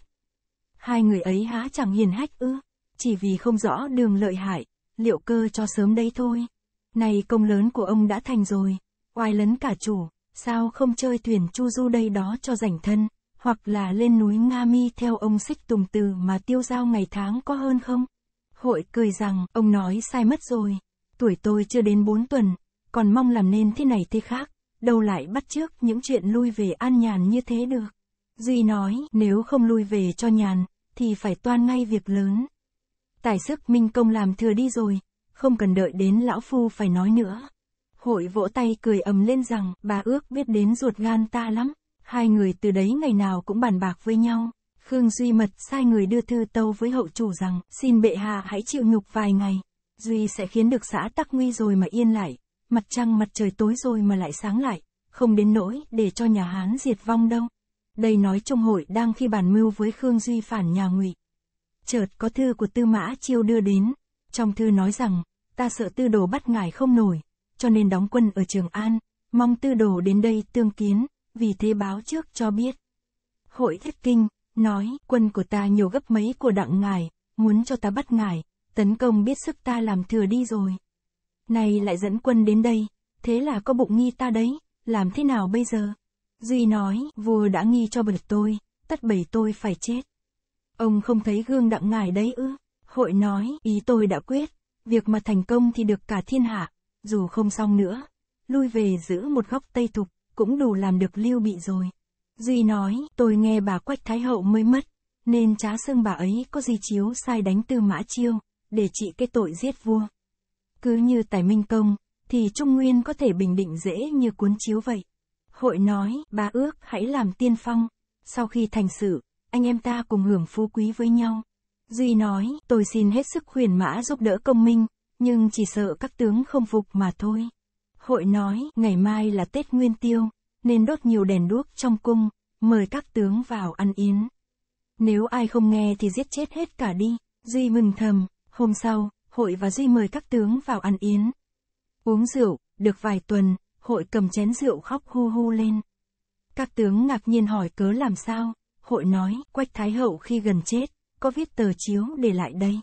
Speaker 1: Hai người ấy há chẳng hiền hách ư, chỉ vì không rõ đường lợi hại, liệu cơ cho sớm đấy thôi. Này công lớn của ông đã thành rồi, oai lấn cả chủ, sao không chơi thuyền chu du đây đó cho rảnh thân, hoặc là lên núi Nga Mi theo ông xích tùng từ mà tiêu giao ngày tháng có hơn không? Hội cười rằng, ông nói sai mất rồi. Tuổi tôi chưa đến 4 tuần, còn mong làm nên thế này thế khác, đâu lại bắt trước những chuyện lui về an nhàn như thế được. Duy nói, nếu không lui về cho nhàn, thì phải toan ngay việc lớn. Tài sức Minh Công làm thừa đi rồi, không cần đợi đến lão phu phải nói nữa. Hội vỗ tay cười ầm lên rằng, bà ước biết đến ruột gan ta lắm, hai người từ đấy ngày nào cũng bàn bạc với nhau. Khương Duy Mật sai người đưa thư tâu với hậu chủ rằng, xin bệ hạ hãy chịu nhục vài ngày. Duy sẽ khiến được xã tắc nguy rồi mà yên lại, mặt trăng mặt trời tối rồi mà lại sáng lại, không đến nỗi để cho nhà Hán diệt vong đâu. Đây nói trong hội đang khi bàn mưu với Khương Duy phản nhà ngụy. Chợt có thư của Tư Mã Chiêu đưa đến, trong thư nói rằng, ta sợ tư đồ bắt ngài không nổi, cho nên đóng quân ở Trường An, mong tư đồ đến đây tương kiến, vì thế báo trước cho biết. Hội thất kinh, nói, quân của ta nhiều gấp mấy của đặng ngài, muốn cho ta bắt ngài, tấn công biết sức ta làm thừa đi rồi. Này lại dẫn quân đến đây, thế là có bụng nghi ta đấy, làm thế nào bây giờ? Duy nói, vua đã nghi cho bật tôi, tất bẩy tôi phải chết. Ông không thấy gương đặng ngài đấy ư? Hội nói, ý tôi đã quyết, việc mà thành công thì được cả thiên hạ, dù không xong nữa. Lui về giữ một góc tây thục, cũng đủ làm được lưu bị rồi. Duy nói, tôi nghe bà Quách Thái Hậu mới mất, nên trá xương bà ấy có di chiếu sai đánh tư mã chiêu, để trị cái tội giết vua. Cứ như tài minh công, thì Trung Nguyên có thể bình định dễ như cuốn chiếu vậy. Hội nói, bà ước hãy làm tiên phong, sau khi thành sự, anh em ta cùng hưởng phú quý với nhau. Duy nói, tôi xin hết sức khuyển mã giúp đỡ công minh, nhưng chỉ sợ các tướng không phục mà thôi. Hội nói, ngày mai là Tết Nguyên Tiêu, nên đốt nhiều đèn đuốc trong cung, mời các tướng vào ăn yến. Nếu ai không nghe thì giết chết hết cả đi, Duy mừng thầm, hôm sau, hội và Duy mời các tướng vào ăn yến. Uống rượu, được vài tuần, hội cầm chén rượu khóc hu hu lên. Các tướng ngạc nhiên hỏi cớ làm sao, hội nói, Quách Thái Hậu khi gần chết, có viết tờ chiếu để lại đây.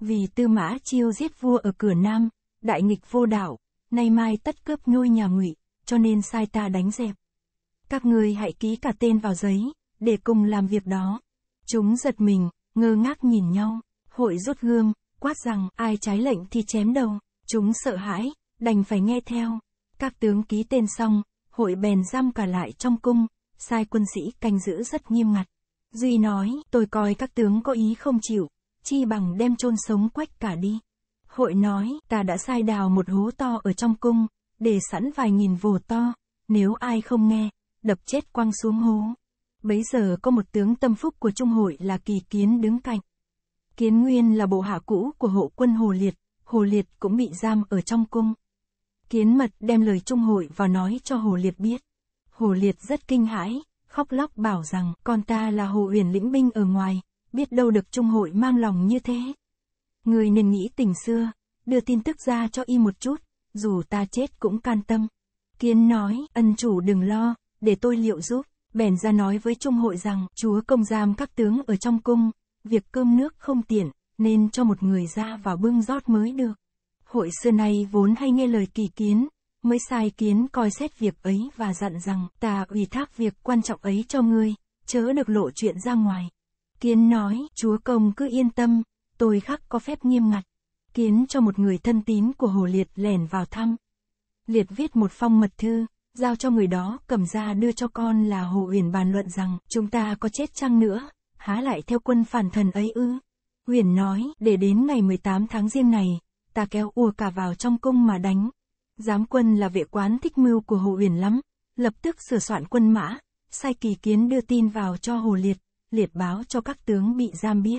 Speaker 1: Vì Tư Mã Chiêu giết vua ở cửa Nam, đại nghịch vô đạo, nay mai tất cướp ngôi nhà ngụy cho nên sai ta đánh dẹp. Các ngươi hãy ký cả tên vào giấy, để cùng làm việc đó. Chúng giật mình, ngơ ngác nhìn nhau, hội rút gươm, quát rằng ai trái lệnh thì chém đầu. Chúng sợ hãi, đành phải nghe theo. Các tướng ký tên xong, hội bèn giam cả lại trong cung, sai quân sĩ canh giữ rất nghiêm ngặt. Duy nói, tôi coi các tướng có ý không chịu, chi bằng đem chôn sống quách cả đi. Hội nói, ta đã sai đào một hố to ở trong cung, để sẵn vài nghìn vồ to, nếu ai không nghe, đập chết quăng xuống hố. Bấy giờ có một tướng tâm phúc của Trung hội là Kỳ Kiến đứng cạnh. Kiến Nguyên là bộ hạ cũ của hộ quân Hồ Liệt, Hồ Liệt cũng bị giam ở trong cung. Kiến Mật đem lời Trung hội và nói cho Hồ Liệt biết. Hồ Liệt rất kinh hãi, khóc lóc bảo rằng con ta là Hồ Uyển lĩnh binh ở ngoài, biết đâu được Trung hội mang lòng như thế. Người nên nghĩ tình xưa, đưa tin tức ra cho y một chút, dù ta chết cũng can tâm. Kiến nói, ân chủ đừng lo, để tôi liệu giúp, bèn ra nói với trung hội rằng, chúa công giam các tướng ở trong cung, việc cơm nước không tiện, nên cho một người ra vào bưng rót mới được. Hội xưa nay vốn hay nghe lời kỳ kiến, mới sai kiến coi xét việc ấy và dặn rằng ta ủy thác việc quan trọng ấy cho ngươi, chớ được lộ chuyện ra ngoài. Kiến nói, chúa công cứ yên tâm, tôi khắc có phép nghiêm ngặt khiến cho một người thân tín của Hồ Liệt lẻn vào thăm. Liệt viết một phong mật thư, giao cho người đó, cầm ra đưa cho con là Hồ Uyển bàn luận rằng, chúng ta có chết chăng nữa, há lại theo quân phản thần ấy ư. Uyển nói, để đến ngày 18 tháng riêng này, ta kéo ùa cả vào trong cung mà đánh. Giám quân là vệ quán thích mưu của Hồ Uyển lắm, lập tức sửa soạn quân mã, sai kỳ kiến đưa tin vào cho Hồ Liệt, liệt báo cho các tướng bị giam biết.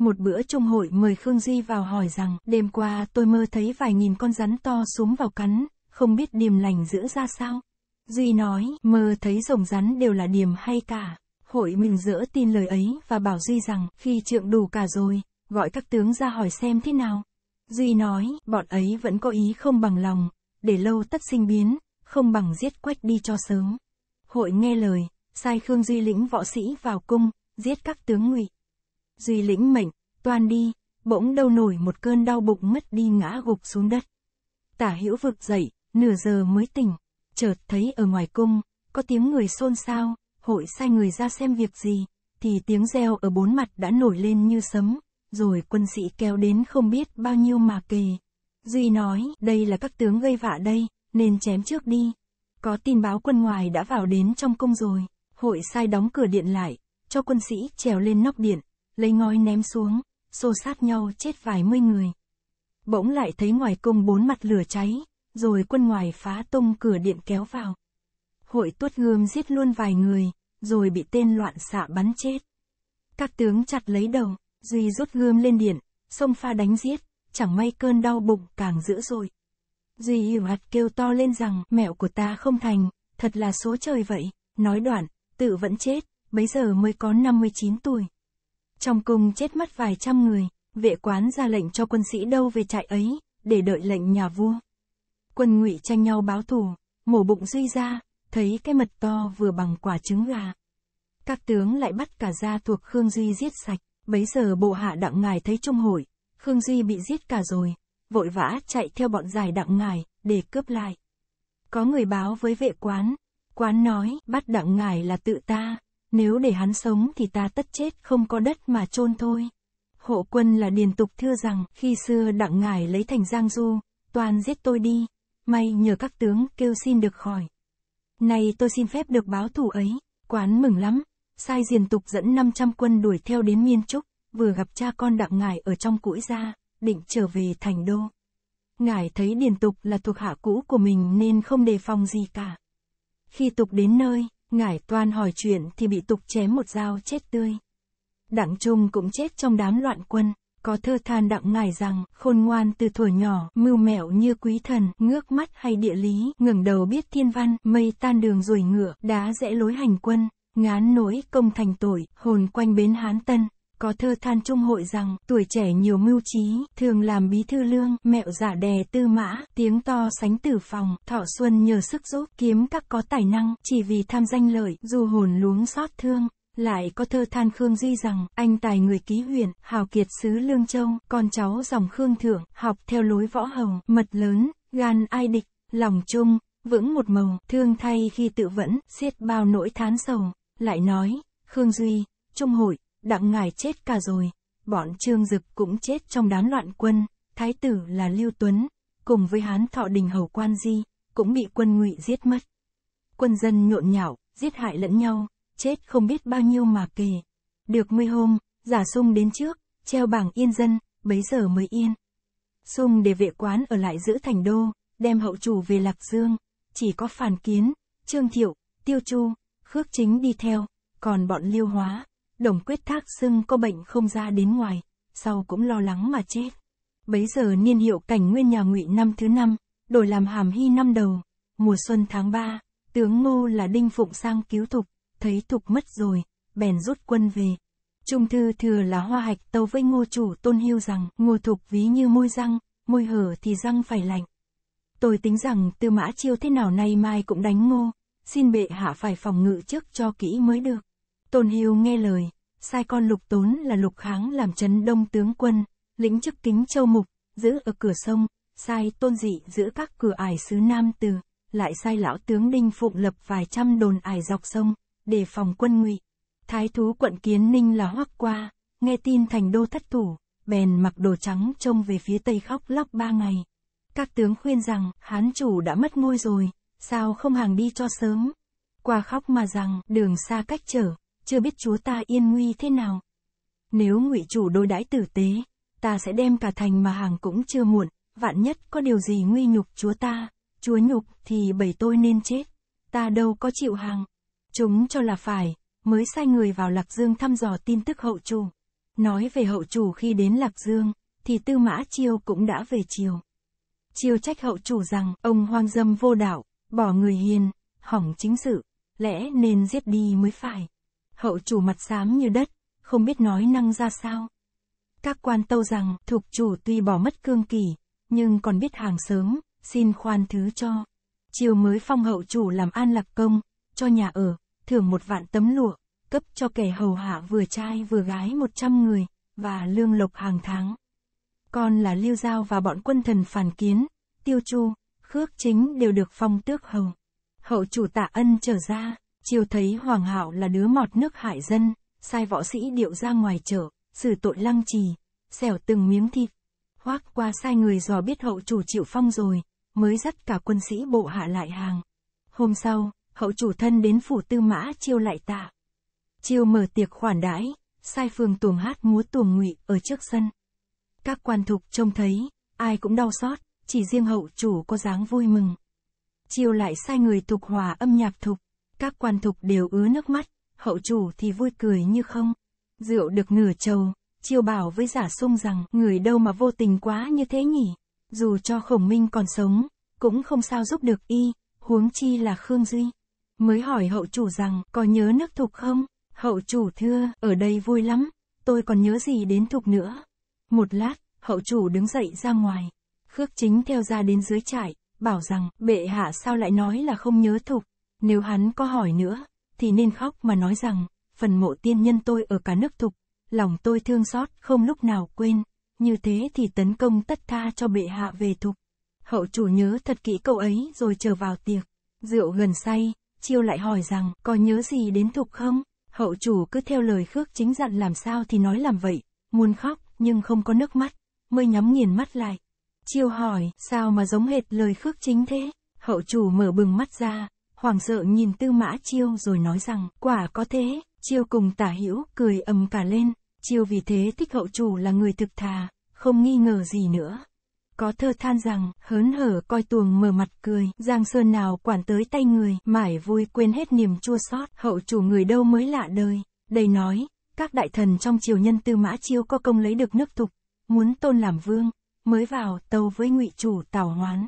Speaker 1: Một bữa trong hội mời Khương duy vào hỏi rằng, đêm qua tôi mơ thấy vài nghìn con rắn to xuống vào cắn, không biết điềm lành giữa ra sao. Duy nói, mơ thấy rồng rắn đều là điềm hay cả. Hội mình dỡ tin lời ấy và bảo Duy rằng, khi trượng đủ cả rồi, gọi các tướng ra hỏi xem thế nào. Duy nói, bọn ấy vẫn có ý không bằng lòng, để lâu tất sinh biến, không bằng giết quách đi cho sớm. Hội nghe lời, sai Khương Duy lĩnh võ sĩ vào cung, giết các tướng ngụy. Duy lĩnh mệnh, toàn đi, bỗng đâu nổi một cơn đau bụng mất đi ngã gục xuống đất. Tả hữu vực dậy, nửa giờ mới tỉnh, chợt thấy ở ngoài cung, có tiếng người xôn xao, hội sai người ra xem việc gì, thì tiếng reo ở bốn mặt đã nổi lên như sấm, rồi quân sĩ kéo đến không biết bao nhiêu mà kề. Duy nói, đây là các tướng gây vạ đây, nên chém trước đi. Có tin báo quân ngoài đã vào đến trong cung rồi, hội sai đóng cửa điện lại, cho quân sĩ trèo lên nóc điện, lấy ngói ném xuống, xô sát nhau chết vài mươi người. Bỗng lại thấy ngoài cung bốn mặt lửa cháy, rồi quân ngoài phá tung cửa điện kéo vào. Hội tuất gươm giết luôn vài người, rồi bị tên loạn xạ bắn chết. Các tướng chặt lấy đầu, Duy rút gươm lên điện, xông pha đánh giết, chẳng may cơn đau bụng càng dữ rồi. Duy hiểu hạt kêu to lên rằng mẹo của ta không thành, thật là số trời vậy, nói đoạn, tự vẫn chết, bấy giờ mới có 59 tuổi. Trong cung chết mất vài trăm người, vệ quán ra lệnh cho quân sĩ đâu về trại ấy, để đợi lệnh nhà vua. Quân ngụy tranh nhau báo thù, mổ bụng duy ra, thấy cái mật to vừa bằng quả trứng gà. Các tướng lại bắt cả gia thuộc Khương Duy giết sạch, bấy giờ bộ hạ đặng ngài thấy trung hội, Khương Duy bị giết cả rồi, vội vã chạy theo bọn giải đặng ngài, để cướp lại. Có người báo với vệ quán, quán nói bắt đặng ngài là tự ta, nếu để hắn sống thì ta tất chết không có đất mà chôn thôi. Hộ quân là điền tục thưa rằng, khi xưa đặng ngải lấy thành Giang Du, toàn giết tôi đi, may nhờ các tướng kêu xin được khỏi. Nay tôi xin phép được báo thù ấy, quán mừng lắm, sai diền tục dẫn 500 quân đuổi theo đến Miên Trúc, vừa gặp cha con đặng ngải ở trong cũi ra, định trở về thành đô. Ngải thấy điền tục là thuộc hạ cũ của mình nên không đề phòng gì cả. Khi tục đến nơi, Ngải toan hỏi chuyện thì bị tục chém một dao chết tươi. Đặng Trung cũng chết trong đám loạn quân, có thơ than đặng ngải rằng, khôn ngoan từ thuở nhỏ, mưu mẹo như quý thần, ngước mắt hay địa lý, ngẩng đầu biết thiên văn, mây tan đường rồi ngựa, đá rẽ lối hành quân, ngán nỗi công thành tội, hồn quanh bến hán tân. Có thơ than trung hội rằng, tuổi trẻ nhiều mưu trí, thường làm bí thư lương, mẹo giả dạ đè tư mã, tiếng to sánh tử phòng, thọ xuân nhờ sức giúp, kiếm các có tài năng, chỉ vì tham danh lợi, dù hồn luống xót thương, lại có thơ than Khương Duy rằng, anh tài người ký huyền, hào kiệt sứ Lương Châu, con cháu dòng Khương Thượng, học theo lối võ hồng, mật lớn, gan ai địch, lòng trung vững một màu, thương thay khi tự vẫn, siết bao nỗi thán sầu, lại nói, Khương Duy, Trung hội, đặng ngài chết cả rồi, bọn Trương Dực cũng chết trong đám loạn quân, thái tử là Lưu Tuấn, cùng với Hán Thọ Đình Hầu Quan Di, cũng bị quân ngụy giết mất. Quân dân nhộn nhạo, giết hại lẫn nhau, chết không biết bao nhiêu mà kể. Được mươi hôm, giả sung đến trước, treo bảng yên dân, bấy giờ mới yên. Sung để vệ quán ở lại giữ thành đô, đem hậu chủ về Lạc Dương, chỉ có phản kiến, Trương Thiệu, Tiêu Chu, Khước Chính đi theo, còn bọn Liêu Hóa, Đồng quyết thác xưng có bệnh không ra đến ngoài, sau cũng lo lắng mà chết. Bấy giờ niên hiệu cảnh nguyên nhà ngụy năm thứ năm, đổi làm hàm hy năm đầu, mùa xuân tháng ba tướng ngô là đinh phụng sang cứu thục, thấy thục mất rồi, bèn rút quân về. Trung thư thừa là hoa hạch tâu với ngô chủ tôn hưu rằng ngô thục ví như môi răng, môi hở thì răng phải lạnh. Tôi tính rằng tư mã chiêu thế nào nay mai cũng đánh ngô, xin bệ hạ phải phòng ngự trước cho kỹ mới được. Tôn Hiêu nghe lời, sai con Lục Tốn là Lục Kháng làm chấn đông tướng quân, lĩnh chức kính châu mục, giữ ở cửa sông, sai Tôn Dị giữ các cửa ải xứ Nam Từ, lại sai lão tướng Đinh Phụng lập vài trăm đồn ải dọc sông, để phòng quân ngụy. Thái thú quận Kiến Ninh là Hoắc Qua, nghe tin thành đô thất thủ, bèn mặc đồ trắng trông về phía tây khóc lóc ba ngày. Các tướng khuyên rằng, Hán chủ đã mất ngôi rồi, sao không hàng đi cho sớm. Qua khóc mà rằng, đường xa cách trở, chưa biết chúa ta yên nguy thế nào. Nếu ngụy chủ đối đãi tử tế, ta sẽ đem cả thành mà hàng cũng chưa muộn, vạn nhất có điều gì nguy nhục chúa ta, chúa nhục thì bầy tôi nên chết, ta đâu có chịu hàng. Chúng cho là phải, mới sai người vào Lạc Dương thăm dò tin tức hậu chủ. Nói về hậu chủ khi đến Lạc Dương, thì Tư Mã Chiêu cũng đã về chiều. Chiêu trách hậu chủ rằng ông hoang dâm vô đạo, bỏ người hiền, hỏng chính sự, lẽ nên giết đi mới phải hậu chủ mặt xám như đất, không biết nói năng ra sao. Các quan tâu rằng, thuộc chủ tuy bỏ mất cương kỳ, nhưng còn biết hàng sớm, xin khoan thứ cho. Chiều mới phong hậu chủ làm an lạc công, cho nhà ở, thưởng một vạn tấm lụa, cấp cho kẻ hầu hạ vừa trai vừa gái một trăm người, và lương lộc hàng tháng. Con là Lưu Giao và bọn quân thần phản kiến, Tiêu Chu, Khước Chính đều được phong tước hầu. Hậu chủ tạ ân trở ra. Chiêu thấy Hoàng Hạo là đứa mọt nước hại dân, sai võ sĩ điệu ra ngoài chợ, xử tội lăng trì, xẻo từng miếng thịt. Hoác qua sai người dò biết hậu chủ triệu phong rồi, mới dắt cả quân sĩ bộ hạ lại hàng. Hôm sau, hậu chủ thân đến phủ tư mã chiêu lại tạ. Chiêu mở tiệc khoản đãi, sai phường tuồng hát múa tuồng ngụy ở trước sân. Các quan thục trông thấy, ai cũng đau xót, chỉ riêng hậu chủ có dáng vui mừng. Chiêu lại sai người tục hòa âm nhạc thục. Các quan thục đều ứa nước mắt, hậu chủ thì vui cười như không. Rượu được nửa trầu, chiêu bảo với giả sung rằng người đâu mà vô tình quá như thế nhỉ. Dù cho khổng minh còn sống, cũng không sao giúp được y, huống chi là Khương Duy. Mới hỏi hậu chủ rằng có nhớ nước thục không? Hậu chủ thưa, ở đây vui lắm, tôi còn nhớ gì đến thục nữa. Một lát, hậu chủ đứng dậy ra ngoài. Khước chính theo ra đến dưới trại, bảo rằng, bệ hạ sao lại nói là không nhớ thục. Nếu hắn có hỏi nữa, thì nên khóc mà nói rằng, phần mộ tiên nhân tôi ở cả nước thục lòng tôi thương xót không lúc nào quên, như thế thì tấn công tất tha cho bệ hạ về thục Hậu chủ nhớ thật kỹ câu ấy rồi trở vào tiệc, rượu gần say, chiêu lại hỏi rằng có nhớ gì đến thục không? Hậu chủ cứ theo lời khước chính dặn làm sao thì nói làm vậy, muốn khóc nhưng không có nước mắt, mới nhắm nghiền mắt lại. Chiêu hỏi, sao mà giống hệt lời khước chính thế? Hậu chủ mở bừng mắt ra, hoàng sợ nhìn tư mã chiêu rồi nói rằng, quả có thế, chiêu cùng tả hữu cười ầm cả lên, chiêu vì thế thích hậu chủ là người thực thà, không nghi ngờ gì nữa. Có thơ than rằng, hớn hở coi tuồng mở mặt cười, giang sơn nào quản tới tay người, mải vui quên hết niềm chua xót hậu chủ người đâu mới lạ đời. Đây nói, các đại thần trong triều nhân tư mã chiêu có công lấy được nước thục, muốn tôn làm vương, mới vào tâu với ngụy chủ tào hoán.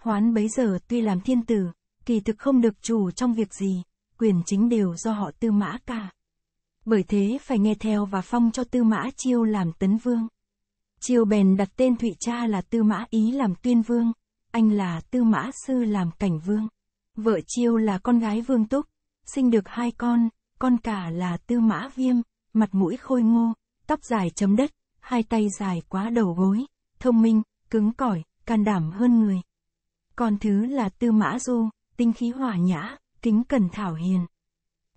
Speaker 1: Hoán bấy giờ tuy làm thiên tử, kỳ thực không được chủ trong việc gì, quyền chính đều do họ tư mã cả. Bởi thế phải nghe theo và phong cho tư mã chiêu làm tấn vương. Chiêu bèn đặt tên Thụy Cha là tư mã ý làm tuyên vương, anh là tư mã sư làm cảnh vương. Vợ Chiêu là con gái vương túc, sinh được hai con, con cả là tư mã viêm, mặt mũi khôi ngô, tóc dài chấm đất, hai tay dài quá đầu gối, thông minh, cứng cỏi, can đảm hơn người. con thứ là tư mã du, tinh khí hòa nhã, tính cần thảo hiền.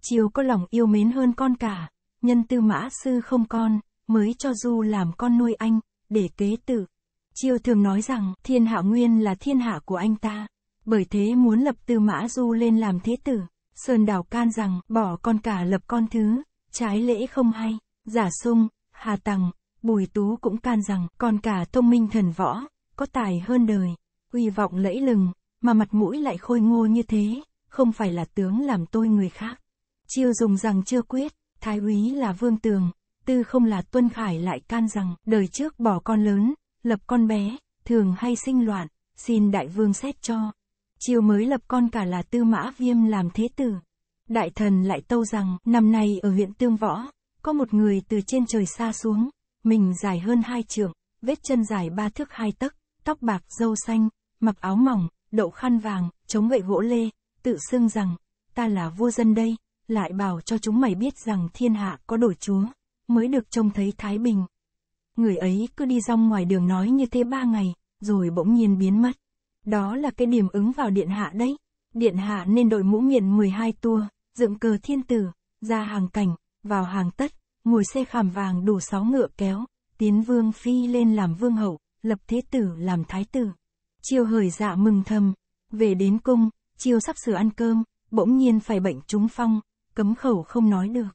Speaker 1: Chiều có lòng yêu mến hơn con cả, nhân tư mã sư không con, mới cho du làm con nuôi anh, để kế tử. Chiêu thường nói rằng thiên hạ nguyên là thiên hạ của anh ta, bởi thế muốn lập tư mã du lên làm thế tử. Sơn Đào can rằng bỏ con cả lập con thứ, trái lễ không hay, giả sung, hà tằng, bùi tú cũng can rằng con cả thông minh thần võ, có tài hơn đời, uy vọng lẫy lừng, mà mặt mũi lại khôi ngô như thế, không phải là tướng làm tôi người khác. Chiêu dùng rằng chưa quyết, thái úy là vương tường, tư không là tuân khải lại can rằng, đời trước bỏ con lớn, lập con bé, thường hay sinh loạn, xin đại vương xét cho. Chiêu mới lập con cả là tư mã viêm làm thế tử. Đại thần lại tâu rằng, năm nay ở huyện Tương Võ, có một người từ trên trời xa xuống, mình dài hơn hai trượng, vết chân dài ba thước hai tấc, tóc bạc dâu xanh, mặc áo mỏng, đậu khăn vàng, chống gậy gỗ lê, tự xưng rằng, ta là vua dân đây, lại bảo cho chúng mày biết rằng thiên hạ có đổi chúa, mới được trông thấy Thái Bình. Người ấy cứ đi rong ngoài đường nói như thế ba ngày, rồi bỗng nhiên biến mất. Đó là cái điểm ứng vào điện hạ đấy. Điện hạ nên đội mũ miệng 12 tua, dựng cờ thiên tử, ra hàng cảnh, vào hàng tất, ngồi xe khảm vàng đủ sáu ngựa kéo, tiến vương phi lên làm vương hậu, lập thế tử làm thái tử. Chiêu hời dạ mừng thầm, về đến cung, chiêu sắp sửa ăn cơm, bỗng nhiên phải bệnh trúng phong, cấm khẩu không nói được.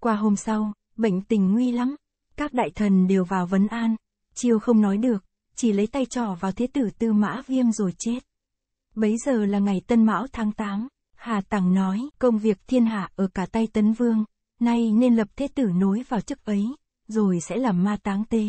Speaker 1: Qua hôm sau, bệnh tình nguy lắm, các đại thần đều vào vấn an, chiêu không nói được, chỉ lấy tay trỏ vào thế tử tư mã viêm rồi chết. Bấy giờ là ngày tân mão tháng 8, Hà Tằng nói công việc thiên hạ ở cả tay tấn vương, nay nên lập thế tử nối vào chức ấy, rồi sẽ làm ma táng tế.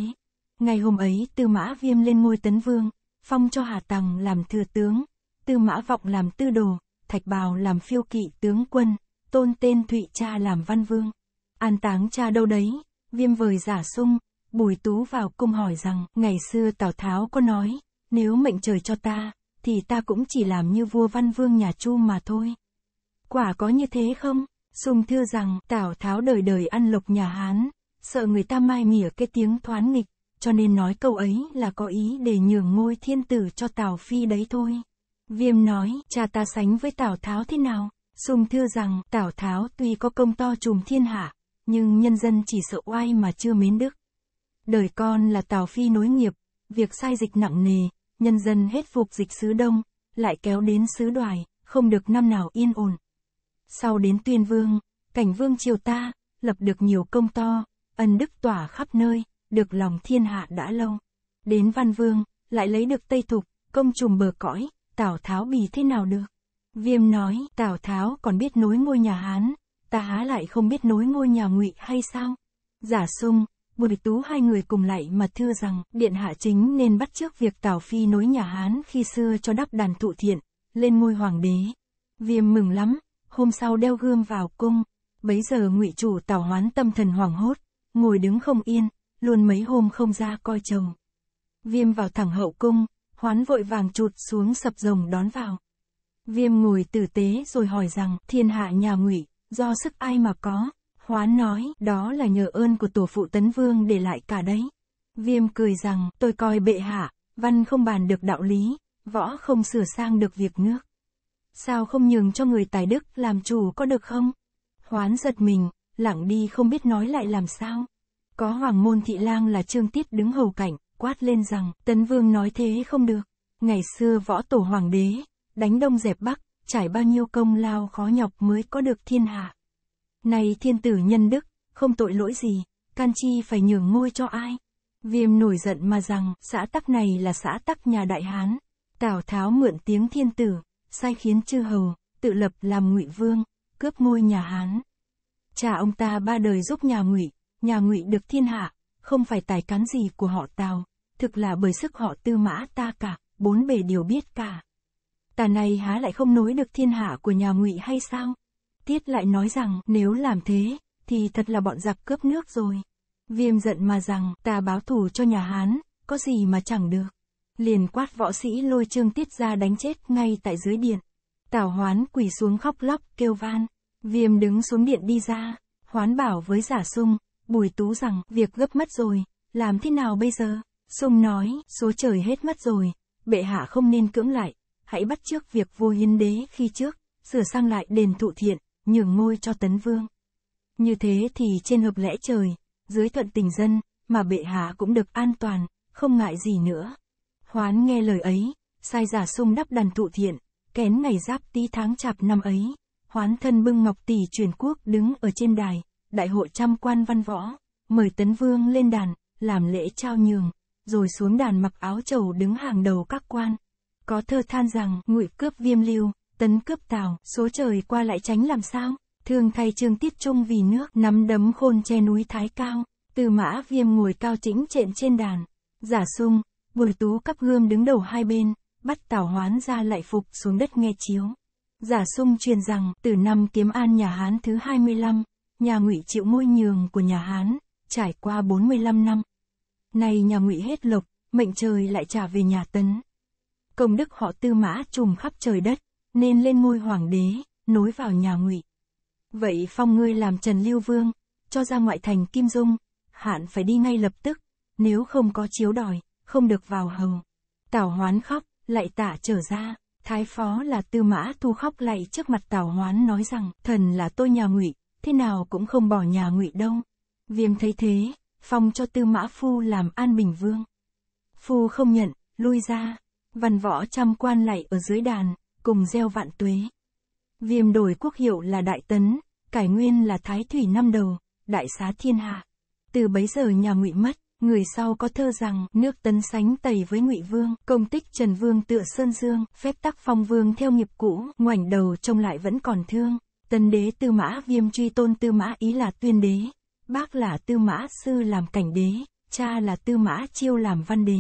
Speaker 1: Ngày hôm ấy tư mã viêm lên ngôi tấn vương, phong cho Hà Tằng làm thừa tướng, Tư Mã Vọng làm tư đồ, Thạch Bào làm phiêu kỵ tướng quân, tôn tên Thụy Cha làm văn vương. An táng cha đâu đấy, viêm vời giả sung, Bùi Tú vào cung hỏi rằng, ngày xưa Tào Tháo có nói, nếu mệnh trời cho ta, thì ta cũng chỉ làm như vua văn vương nhà Chu mà thôi. Quả có như thế không? Sung thưa rằng, Tào Tháo đời đời ăn lộc nhà Hán, sợ người ta mai mỉa cái tiếng thoán nghịch cho nên nói câu ấy là có ý để nhường ngôi thiên tử cho Tào Phi đấy thôi. Viêm nói, cha ta sánh với Tào Tháo thế nào? Sung thưa rằng, Tào Tháo tuy có công to trùm thiên hạ, nhưng nhân dân chỉ sợ oai mà chưa mến đức. Đời con là Tào Phi nối nghiệp, việc sai dịch nặng nề, nhân dân hết phục dịch sứ Đông, lại kéo đến sứ đoài, không được năm nào yên ổn. Sau đến tuyên vương, cảnh vương triều ta, lập được nhiều công to, ân đức tỏa khắp nơi, được lòng thiên hạ đã lâu. Đến Văn Vương, lại lấy được Tây Thục, công trùm bờ cõi, Tào Tháo bì thế nào được. Viêm nói, Tào Tháo còn biết nối ngôi nhà Hán, ta há lại không biết nối ngôi nhà ngụy hay sao? Giả sung, Bùi Tú hai người cùng lại mà thưa rằng, Điện Hạ chính nên bắt trước việc Tào Phi nối nhà Hán khi xưa cho đắp đàn thụ thiện, lên ngôi hoàng đế. Viêm mừng lắm, hôm sau đeo gươm vào cung, bấy giờ ngụy chủ Tào Hoán tâm thần hoảng hốt, ngồi đứng không yên, luôn mấy hôm không ra coi chồng. Viêm vào thẳng hậu cung, hoán vội vàng chụt xuống sập rồng đón vào. Viêm ngồi tử tế rồi hỏi rằng, thiên hạ nhà ngụy, do sức ai mà có? Hoán nói, đó là nhờ ơn của tổ phụ Tấn Vương để lại cả đấy. Viêm cười rằng, tôi coi bệ hạ, văn không bàn được đạo lý, võ không sửa sang được việc nước. Sao không nhường cho người tài đức làm chủ có được không? Hoán giật mình, lặng đi không biết nói lại làm sao. Có hoàng môn thị lang là trương tiết đứng hầu cạnh quát lên rằng, tấn vương nói thế không được. Ngày xưa võ tổ hoàng đế, đánh đông dẹp bắc, trải bao nhiêu công lao khó nhọc mới có được thiên hạ. nay thiên tử nhân đức, không tội lỗi gì, can chi phải nhường ngôi cho ai? Viêm nổi giận mà rằng, xã tắc này là xã tắc nhà Đại Hán. Tào Tháo mượn tiếng thiên tử, sai khiến chư hầu, tự lập làm ngụy vương, cướp ngôi nhà Hán. Cha ông ta ba đời giúp nhà ngụy, nhà ngụy được thiên hạ, không phải tài cán gì của họ Tào, thực là bởi sức họ tư mã ta cả, bốn bề đều biết cả. Tà này há lại không nối được thiên hạ của nhà ngụy hay sao? Tiết lại nói rằng nếu làm thế, thì thật là bọn giặc cướp nước rồi. Viêm giận mà rằng ta báo thù cho nhà Hán, có gì mà chẳng được. Liền quát võ sĩ lôi trương tiết ra đánh chết ngay tại dưới điện. Tào hoán quỳ xuống khóc lóc kêu van. Viêm đứng xuống điện đi ra, hoán bảo với giả sung, Bùi Tú rằng, việc gấp mất rồi, làm thế nào bây giờ? Sung nói, số trời hết mất rồi, bệ hạ không nên cưỡng lại, hãy bắt trước việc vua hiến đế khi trước, sửa sang lại đền thụ thiện, nhường ngôi cho tấn vương. Như thế thì trên hợp lẽ trời, dưới thuận tình dân, mà bệ hạ cũng được an toàn, không ngại gì nữa. Hoán nghe lời ấy, sai giả sung đắp đàn thụ thiện, kén ngày giáp tí tháng chạp năm ấy, hoán thân bưng ngọc tỷ truyền quốc đứng ở trên đài, đại hội trăm quan văn võ, mời Tấn Vương lên đàn, làm lễ trao nhường, rồi xuống đàn mặc áo trầu đứng hàng đầu các quan. Có thơ than rằng, ngụy cướp viêm lưu, tấn cướp tào, số trời qua lại tránh làm sao, thương thay trương tiết trung vì nước, nắm đấm khôn che núi thái cao, từ mã viêm ngồi cao chính trện trên đàn, giả sung, bùi tú cắp gương đứng đầu hai bên, bắt tào hoán ra lại phục xuống đất nghe chiếu. Giả sung truyền rằng, từ năm kiếm an nhà Hán thứ 25, nhà Ngụy chịu môi nhường của nhà Hán, trải qua 45 năm. Nay nhà Ngụy hết lộc, mệnh trời lại trả về nhà Tấn. Công đức họ Tư Mã trùm khắp trời đất, nên lên ngôi hoàng đế, nối vào nhà Ngụy. Vậy phong ngươi làm Trần Lưu Vương, cho ra ngoại thành Kim Dung, hạn phải đi ngay lập tức, nếu không có chiếu đòi, không được vào hầu. Tào Hoán khóc, lại tả trở ra, thái phó là Tư Mã Thu khóc lạy trước mặt Tào Hoán nói rằng, thần là tôi nhà Ngụy, thế nào cũng không bỏ nhà ngụy đông. Viêm thấy thế, phong cho tư mã phu làm an bình vương. Phu không nhận, lui ra, văn võ trăm quan lại ở dưới đàn, cùng gieo vạn tuế. Viêm đổi quốc hiệu là Đại Tấn, cải nguyên là Thái Thủy năm đầu, Đại Xá Thiên Hạ. Từ bấy giờ nhà ngụy mất, người sau có thơ rằng nước tấn sánh tẩy với ngụy vương công tích trần vương tựa sơn dương phép tắc phong vương theo nghiệp cũ ngoảnh đầu trông lại vẫn còn thương Tân đế tư mã viêm truy tôn tư mã ý là tuyên đế, bác là tư mã sư làm cảnh đế, cha là tư mã chiêu làm văn đế.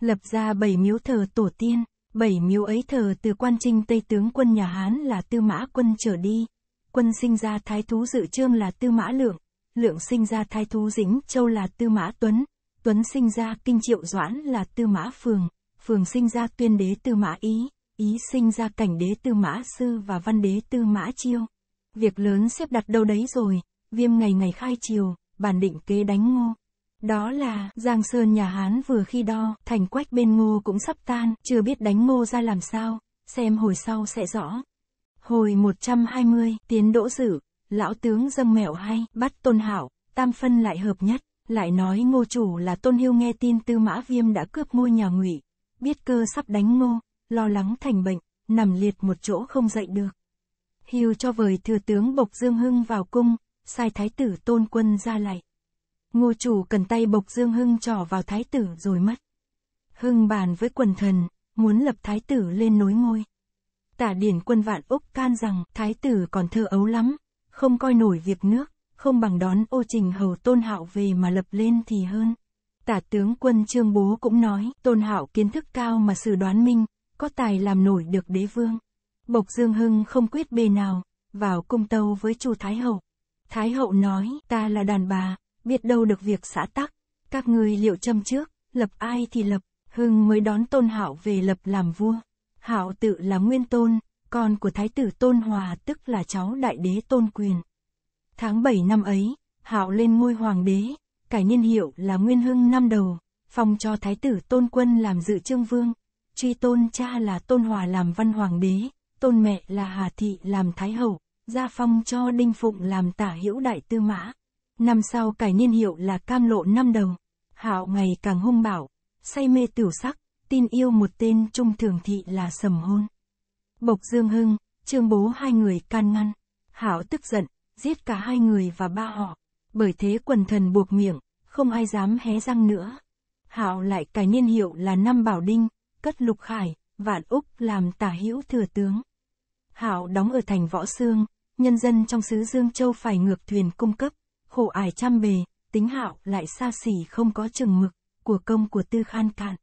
Speaker 1: Lập ra bảy miếu thờ tổ tiên, bảy miếu ấy thờ từ quan trinh Tây tướng quân nhà Hán là tư mã quân trở đi. Quân sinh ra thái thú dự trương là tư mã lượng, lượng sinh ra thái thú dĩnh châu là tư mã tuấn, tuấn sinh ra kinh triệu doãn là tư mã phường, phường sinh ra tuyên đế tư mã ý ý sinh ra cảnh đế tư mã sư và văn đế tư mã chiêu. Việc lớn xếp đặt đâu đấy rồi, viêm ngày ngày khai chiều, bản định kế đánh ngô. Đó là, Giang Sơn nhà Hán vừa khi đo, thành quách bên ngô cũng sắp tan, chưa biết đánh ngô ra làm sao, xem hồi sau sẽ rõ. Hồi 120, tiến đỗ dự, lão tướng dâng mẹo hay, bắt tôn hảo, tam phân lại hợp nhất, lại nói ngô chủ là tôn hưu nghe tin tư mã viêm đã cướp ngôi nhà ngụy, biết cơ sắp đánh ngô, lo lắng thành bệnh, nằm liệt một chỗ không dậy được. Hưu cho vời thừa tướng Bộc Dương Hưng vào cung, sai thái tử tôn quân ra lại. Ngô chủ cần tay Bộc Dương Hưng trỏ vào thái tử rồi mất. Hưng bàn với quần thần, muốn lập thái tử lên nối ngôi. Tả điển quân vạn Úc can rằng thái tử còn thơ ấu lắm, không coi nổi việc nước, không bằng đón ô trình hầu tôn hạo về mà lập lên thì hơn. Tả tướng quân trương bố cũng nói, tôn hạo kiến thức cao mà sự đoán minh, có tài làm nổi được đế vương. Bộc Dương Hưng không quyết bề nào, vào cung tâu với Chu Thái Hậu. Thái Hậu nói, ta là đàn bà, biết đâu được việc xã tắc, các ngươi liệu châm trước, lập ai thì lập, Hưng mới đón Tôn Hạo về lập làm vua. Hạo tự là Nguyên Tôn, con của Thái tử Tôn Hòa tức là cháu Đại đế Tôn Quyền. Tháng 7 năm ấy, Hạo lên ngôi hoàng đế, cải niên hiệu là Nguyên Hưng năm đầu, phong cho Thái tử Tôn Quân làm dự trương vương, truy tôn cha là tôn hòa làm văn hoàng đế, tôn mẹ là hà thị làm thái hậu, gia phong cho đinh phụng làm tả hữu đại tư mã. Năm sau cải niên hiệu là cam lộ năm đồng, hạo ngày càng hung bảo, say mê tiểu sắc, tin yêu một tên trung thường thị là sầm hôn. Bộc Dương Hưng, Trương Bố hai người can ngăn, hạo tức giận, giết cả hai người và ba họ, bởi thế quần thần buộc miệng, không ai dám hé răng nữa. Hạo lại cải niên hiệu là năm Bảo Đinh, cất lục khải, vạn Úc làm tả hữu thừa tướng. Hạo đóng ở thành Võ Sương, nhân dân trong xứ Dương Châu phải ngược thuyền cung cấp, khổ ải trăm bề, tính Hạo lại xa xỉ không có chừng mực, của công của tư khan cạn.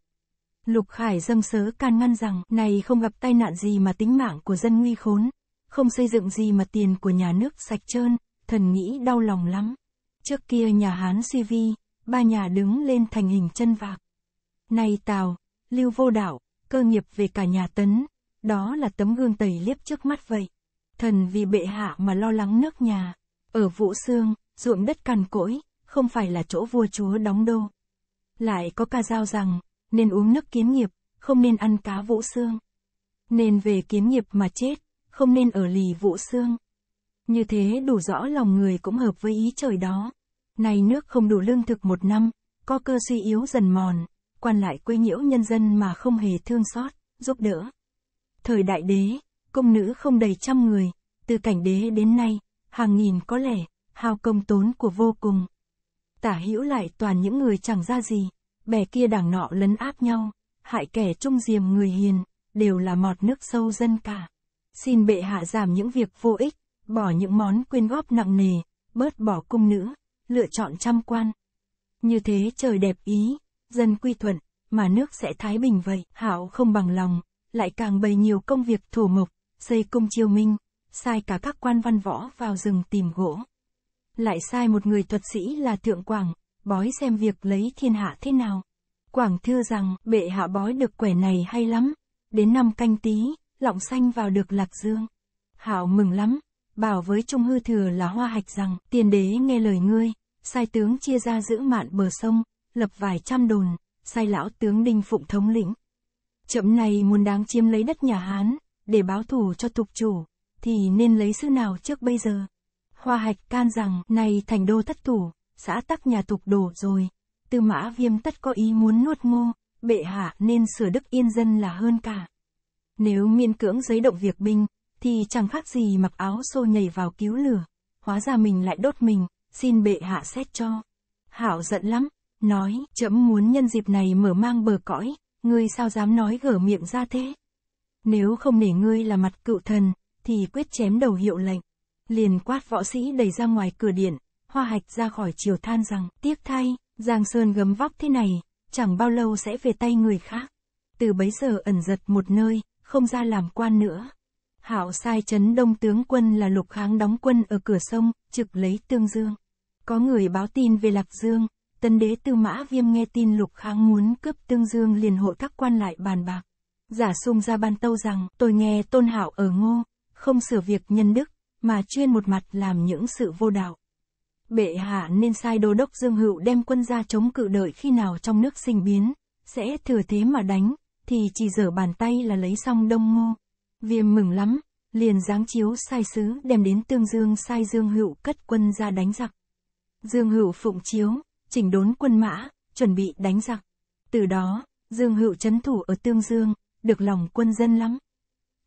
Speaker 1: Lục Khải dâng sớ can ngăn rằng, này không gặp tai nạn gì mà tính mạng của dân nguy khốn, không xây dựng gì mà tiền của nhà nước sạch trơn, thần nghĩ đau lòng lắm. Trước kia nhà Hán suy vi, ba nhà đứng lên thành hình chân vạc. nay Tào, Lưu Vô đạo, cơ nghiệp về cả nhà Tấn, đó là tấm gương tẩy liếp trước mắt vậy. Thần vì bệ hạ mà lo lắng nước nhà, ở Vũ Xương, ruộng đất cằn cỗi, không phải là chỗ vua chúa đóng đô. Lại có ca dao rằng, nên uống nước kiến nghiệp, không nên ăn cá Vũ Xương. Nên về kiến nghiệp mà chết, không nên ở lì Vũ Xương. Như thế đủ rõ lòng người cũng hợp với ý trời đó. Này nước không đủ lương thực một năm, có cơ suy yếu dần mòn, quan lại quấy nhiễu nhân dân mà không hề thương xót, giúp đỡ. Thời đại đế, công nữ không đầy trăm người, từ cảnh đế đến nay, hàng nghìn có lẻ hao công tốn của vô cùng. Tả hữu lại toàn những người chẳng ra gì, bè kia đảng nọ lấn áp nhau, hại kẻ trung diềm người hiền, đều là mọt nước sâu dân cả. Xin bệ hạ giảm những việc vô ích, bỏ những món quyên góp nặng nề, bớt bỏ cung nữ, lựa chọn trăm quan. Như thế trời đẹp ý dân quy thuận, mà nước sẽ thái bình vậy. Hạo không bằng lòng, lại càng bày nhiều công việc thủ mục, xây cung chiêu minh, sai cả các quan văn võ vào rừng tìm gỗ. Lại sai một người thuật sĩ là Thượng Quảng, bói xem việc lấy thiên hạ thế nào. Quảng thưa rằng, bệ hạ bói được quẻ này hay lắm, đến năm canh tí, lọng xanh vào được lạc dương. Hạo mừng lắm, bảo với Trung Hư Thừa là Hoa Hạch rằng, tiền đế nghe lời ngươi, sai tướng chia ra giữ mạn bờ sông, lập vài trăm đồn, sai lão tướng Đinh Phụng thống lĩnh. Chậm này muốn đáng chiếm lấy đất nhà Hán, để báo thù cho tục chủ, thì nên lấy sư nào trước bây giờ? Hoa hạch can rằng, này thành đô thất thủ, xã tắc nhà tục đổ rồi. Tư mã viêm tất có ý muốn nuốt ngô, bệ hạ nên sửa đức yên dân là hơn cả. Nếu miên cưỡng giấy động việc binh, thì chẳng khác gì mặc áo xô nhảy vào cứu lửa. Hóa ra mình lại đốt mình, xin bệ hạ xét cho. Hảo giận lắm, nói, chấm muốn nhân dịp này mở mang bờ cõi, ngươi sao dám nói gở miệng ra thế. Nếu không để ngươi là mặt cựu thần, thì quyết chém đầu hiệu lệnh. Liền quát võ sĩ đẩy ra ngoài cửa điện, hoa hạch ra khỏi chiều than rằng, tiếc thay, Giang Sơn gấm vóc thế này, chẳng bao lâu sẽ về tay người khác. Từ bấy giờ ẩn giật một nơi, không ra làm quan nữa. Hảo sai chấn đông tướng quân là lục kháng đóng quân ở cửa sông, trực lấy tương dương. Có người báo tin về Lạc Dương, tân đế tư mã viêm nghe tin lục kháng muốn cướp tương dương liền hội các quan lại bàn bạc. Giả sung ra ban tâu rằng, tôi nghe tôn hảo ở ngô, không sửa việc nhân đức, mà chuyên một mặt làm những sự vô đạo. Bệ hạ nên sai đô đốc Dương Hữu đem quân ra chống cự đợi khi nào trong nước sinh biến, sẽ thừa thế mà đánh, thì chỉ dở bàn tay là lấy xong đông ngô. Viêm mừng lắm, liền giáng chiếu sai sứ đem đến Tương Dương sai Dương Hữu cất quân ra đánh giặc. Dương Hữu phụng chiếu, chỉnh đốn quân mã, chuẩn bị đánh giặc. Từ đó, Dương Hữu chấn thủ ở Tương Dương, được lòng quân dân lắm.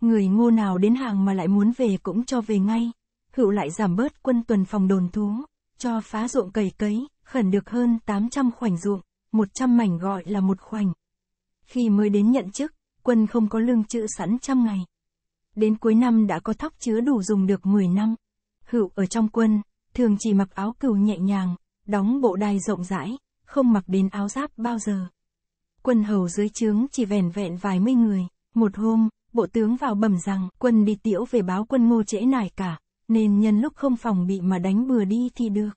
Speaker 1: Người ngô nào đến hàng mà lại muốn về cũng cho về ngay. Hữu lại giảm bớt quân tuần phòng đồn thú, cho phá ruộng cầy cấy, khẩn được hơn 800 khoảnh ruộng, 100 mảnh gọi là một khoảnh. Khi mới đến nhận chức, quân không có lương chữ sẵn trăm ngày. Đến cuối năm đã có thóc chứa đủ dùng được 10 năm. Hữu ở trong quân, thường chỉ mặc áo cừu nhẹ nhàng, đóng bộ đai rộng rãi, không mặc đến áo giáp bao giờ. Quân hầu dưới trướng chỉ vẻn vẹn vài mươi người, một hôm, bộ tướng vào bẩm rằng quân đi tiễu về báo quân ngô trễ nải cả, nên nhân lúc không phòng bị mà đánh bừa đi thì được.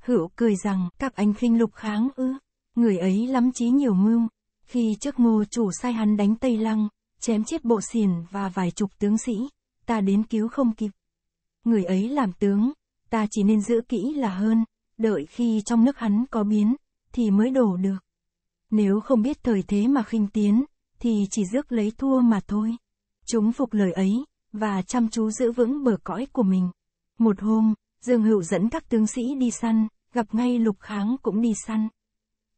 Speaker 1: Hữu cười rằng các anh khinh lục kháng ư, người ấy lắm trí nhiều mưu, khi trước ngô chủ sai hắn đánh Tây Lăng, chém chết bộ xiền và vài chục tướng sĩ, ta đến cứu không kịp. Người ấy làm tướng, ta chỉ nên giữ kỹ là hơn, đợi khi trong nước hắn có biến, thì mới đổ được. Nếu không biết thời thế mà khinh tiến, thì chỉ rước lấy thua mà thôi. Chúng phục lời ấy, và chăm chú giữ vững bờ cõi của mình. Một hôm, Dương Hữu dẫn các tướng sĩ đi săn, gặp ngay Lục Kháng cũng đi săn.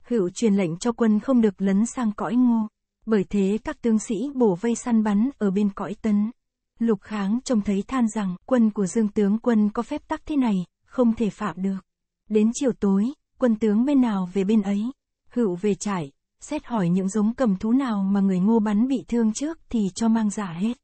Speaker 1: Hữu truyền lệnh cho quân không được lấn sang cõi ngô, bởi thế các tướng sĩ bổ vây săn bắn ở bên cõi tấn. Lục Kháng trông thấy than rằng quân của Dương tướng quân có phép tắc thế này, không thể phạm được. Đến chiều tối, quân tướng bên nào về bên ấy, hữu về trải, xét hỏi những giống cầm thú nào mà người ngô bắn bị thương trước thì cho mang giả hết.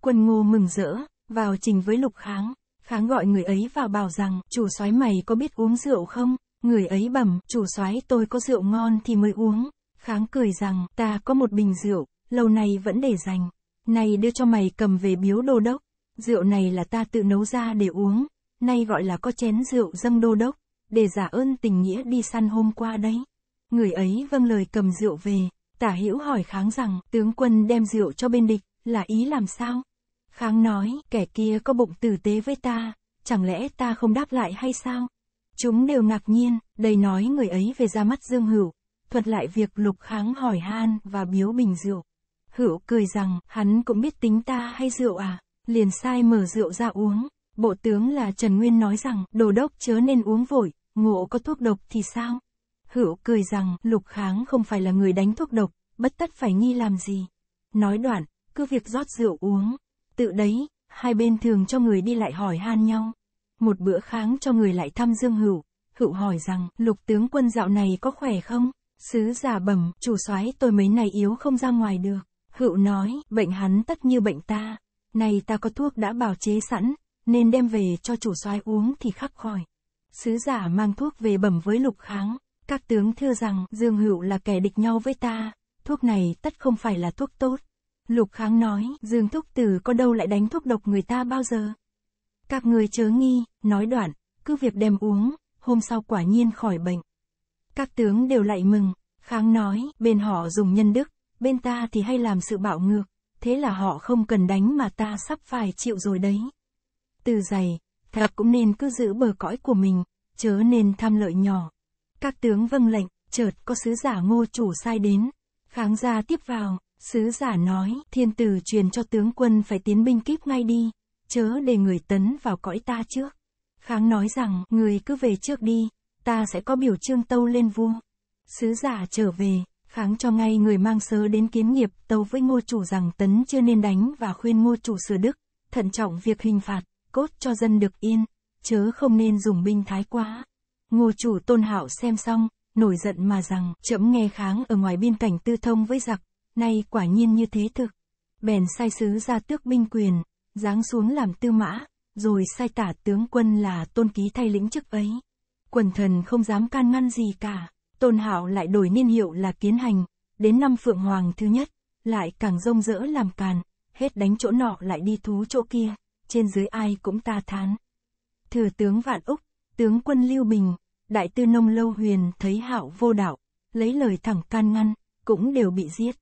Speaker 1: Quân ngô mừng rỡ, vào trình với lục kháng, kháng gọi người ấy vào bảo rằng, chủ soái mày có biết uống rượu không? Người ấy bẩm, chủ soái tôi có rượu ngon thì mới uống. Kháng cười rằng, ta có một bình rượu, lâu nay vẫn để dành. Này đưa cho mày cầm về biếu đô đốc. Rượu này là ta tự nấu ra để uống. Nay gọi là có chén rượu dâng đô đốc để giả ơn tình nghĩa đi săn hôm qua đấy. Người ấy vâng lời cầm rượu về, tả hữu hỏi kháng rằng, tướng quân đem rượu cho bên địch, là ý làm sao? Kháng nói, kẻ kia có bụng tử tế với ta, chẳng lẽ ta không đáp lại hay sao? Chúng đều ngạc nhiên, đầy nói người ấy về ra mắt Dương Hữu, thuật lại việc lục kháng hỏi han và biếu bình rượu. Hữu cười rằng, hắn cũng biết tính ta hay rượu à, liền sai mở rượu ra uống. Bộ tướng là Trần Nguyên nói rằng, đồ đốc chớ nên uống vội, ngộ có thuốc độc thì sao? Hữu cười rằng, lục kháng không phải là người đánh thuốc độc, bất tất phải nghi làm gì. Nói đoạn, cứ việc rót rượu uống. Tự đấy, hai bên thường cho người đi lại hỏi han nhau. Một bữa kháng cho người lại thăm Dương Hữu. Hữu hỏi rằng, lục tướng quân dạo này có khỏe không? Sứ giả bẩm, chủ soái tôi mấy này yếu không ra ngoài được. Hữu nói, bệnh hắn tất như bệnh ta. Này ta có thuốc đã bào chế sẵn, nên đem về cho chủ soái uống thì khắc khỏi. Sứ giả mang thuốc về bẩm với lục kháng, các tướng thưa rằng Dương Hữu là kẻ địch nhau với ta, thuốc này tất không phải là thuốc tốt. Lục kháng nói, Dương Thúc Tử có đâu lại đánh thuốc độc người ta bao giờ? Các người chớ nghi, nói đoạn, cứ việc đem uống, hôm sau quả nhiên khỏi bệnh. Các tướng đều lại mừng, kháng nói, bên họ dùng nhân đức, bên ta thì hay làm sự bạo ngược, thế là họ không cần đánh mà ta sắp phải chịu rồi đấy từ dày, thật cũng nên cứ giữ bờ cõi của mình, chớ nên tham lợi nhỏ. Các tướng vâng lệnh, chợt có sứ giả ngô chủ sai đến. Kháng gia tiếp vào, sứ giả nói, thiên tử truyền cho tướng quân phải tiến binh kíp ngay đi, chớ để người tấn vào cõi ta trước. Kháng nói rằng, người cứ về trước đi, ta sẽ có biểu trương tâu lên vua. Sứ giả trở về, kháng cho ngay người mang sớ đến kiến nghiệp tâu với ngô chủ rằng tấn chưa nên đánh và khuyên ngô chủ sửa đức, thận trọng việc hình phạt cốt cho dân được yên, chớ không nên dùng binh thái quá. Ngô chủ tôn hảo xem xong, nổi giận mà rằng, chậm nghe kháng ở ngoài biên cảnh tư thông với giặc, nay quả nhiên như thế thực. Bèn sai sứ ra tước binh quyền, giáng xuống làm tư mã, rồi sai tả tướng quân là tôn ký thay lĩnh chức ấy. Quần thần không dám can ngăn gì cả, tôn hảo lại đổi niên hiệu là kiến hành, đến năm phượng hoàng thứ nhất, lại càng rông rỡ làm càn, hết đánh chỗ nọ lại đi thú chỗ kia trên dưới ai cũng ta thán. Thừa tướng Vạn Úc, tướng quân Lưu Bình, đại tư nông Lâu Huyền thấy hạo vô đạo, lấy lời thẳng can ngăn, cũng đều bị giết.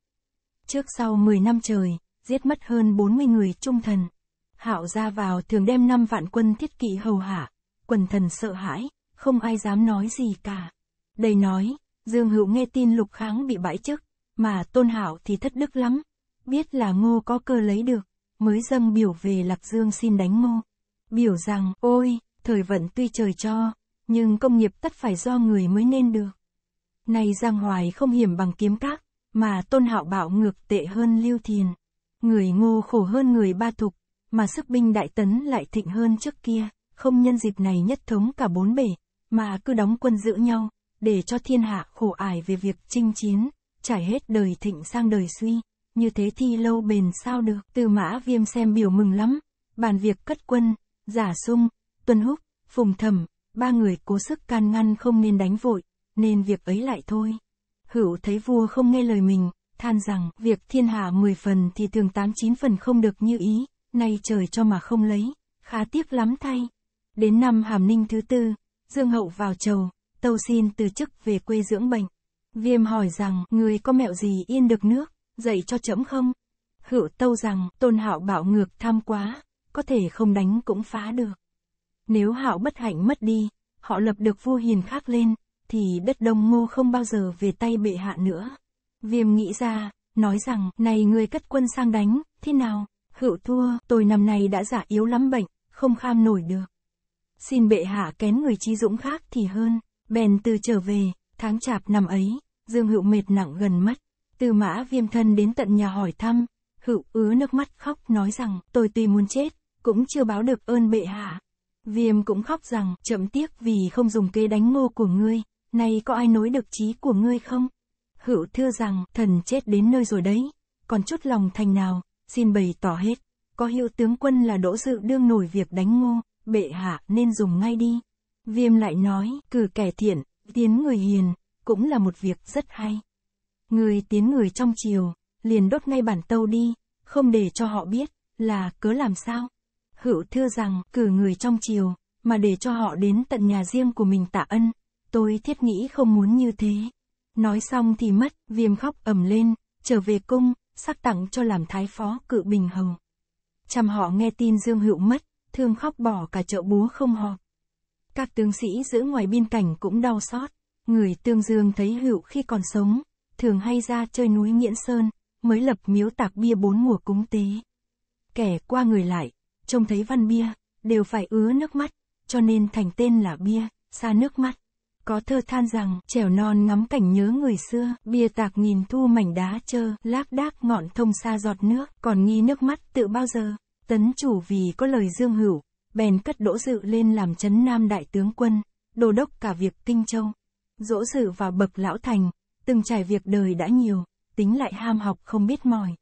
Speaker 1: Trước sau 10 năm trời, giết mất hơn 40 người trung thần. Hạo ra vào thường đem năm vạn quân thiết kỵ hầu hạ, quần thần sợ hãi, không ai dám nói gì cả. Đây nói, Dương Hữu nghe tin Lục Kháng bị bãi chức, mà Tôn Hạo thì thất đức lắm, biết là Ngô có cơ lấy được, mới dâng biểu về Lạc Dương xin đánh ngô. Biểu rằng, ôi, thời vận tuy trời cho, nhưng công nghiệp tất phải do người mới nên được. Nay Giang Hoài không hiểm bằng kiếm các, mà tôn hạo bạo ngược tệ hơn lưu thiền. Người ngô khổ hơn người ba thục, mà sức binh đại tấn lại thịnh hơn trước kia, không nhân dịp này nhất thống cả bốn bể, mà cứ đóng quân giữ nhau, để cho thiên hạ khổ ải về việc chinh chiến, trải hết đời thịnh sang đời suy như thế thi lâu bền sao được. Từ mã viêm xem biểu mừng lắm, bàn việc cất quân, giả sung, tuân húc, phùng thẩm, ba người cố sức can ngăn không nên đánh vội, nên việc ấy lại thôi. Hữu thấy vua không nghe lời mình, than rằng việc thiên hạ 10 phần thì thường 89 phần không được như ý, nay trời cho mà không lấy, khá tiếc lắm thay. Đến năm Hàm Ninh thứ tư, Dương Hậu vào chầu, tâu xin từ chức về quê dưỡng bệnh. Viêm hỏi rằng, người có mẹo gì yên được nước? dạy cho chấm không? Hữu tâu rằng, tôn hạo bảo ngược tham quá, có thể không đánh cũng phá được. Nếu hạo bất hạnh mất đi, họ lập được vua hiền khác lên, thì đất đông ngô không bao giờ về tay bệ hạ nữa. Viêm nghĩ ra, nói rằng, này người cất quân sang đánh, thế nào, hữu thua, tôi năm nay đã giả yếu lắm bệnh, không kham nổi được. Xin bệ hạ kén người trí dũng khác thì hơn, bèn từ trở về, tháng chạp năm ấy, Dương Hữu mệt nặng gần mất từ mã viêm thân đến tận nhà hỏi thăm, hữu ứ nước mắt khóc nói rằng, tôi tuy muốn chết, cũng chưa báo được ơn bệ hạ. Viêm cũng khóc rằng, chậm tiếc vì không dùng kế đánh ngô của ngươi, nay có ai nối được trí của ngươi không? Hữu thưa rằng, thần chết đến nơi rồi đấy, còn chút lòng thành nào, xin bày tỏ hết. Có hiệu tướng quân là đỗ dự đương nổi việc đánh ngô, bệ hạ nên dùng ngay đi. Viêm lại nói, cử kẻ thiện, tiến người hiền, cũng là một việc rất hay. Người tiến người trong chiều, liền đốt ngay bản tâu đi, không để cho họ biết, là cớ làm sao. Hữu thưa rằng, cử người trong chiều, mà để cho họ đến tận nhà riêng của mình tạ ân, tôi thiết nghĩ không muốn như thế. Nói xong thì mất, viêm khóc ẩm lên, trở về cung, sắc tặng cho làm thái phó cự bình hầu. Chăm họ nghe tin Dương Hữu mất, thương khóc bỏ cả chợ búa không họp. Các tướng sĩ giữ ngoài biên cảnh cũng đau xót, người tương dương thấy Hữu khi còn sống, thường hay ra chơi núi Nghiễn Sơn, mới lập miếu tạc bia bốn mùa cúng tế. Kẻ qua người lại, trông thấy văn bia, đều phải ứa nước mắt, cho nên thành tên là bia, xa nước mắt. Có thơ than rằng, trèo non ngắm cảnh nhớ người xưa, bia tạc nghìn thu mảnh đá trơ, lác đác ngọn thông xa giọt nước, còn nghi nước mắt tự bao giờ. Tấn chủ vì có lời dương hữu, bèn cất đỗ dự lên làm chấn nam đại tướng quân, đồ đốc cả việc kinh châu. Dỗ dự và bậc lão thành, Từng trải việc đời đã nhiều, tính lại ham học không biết mỏi.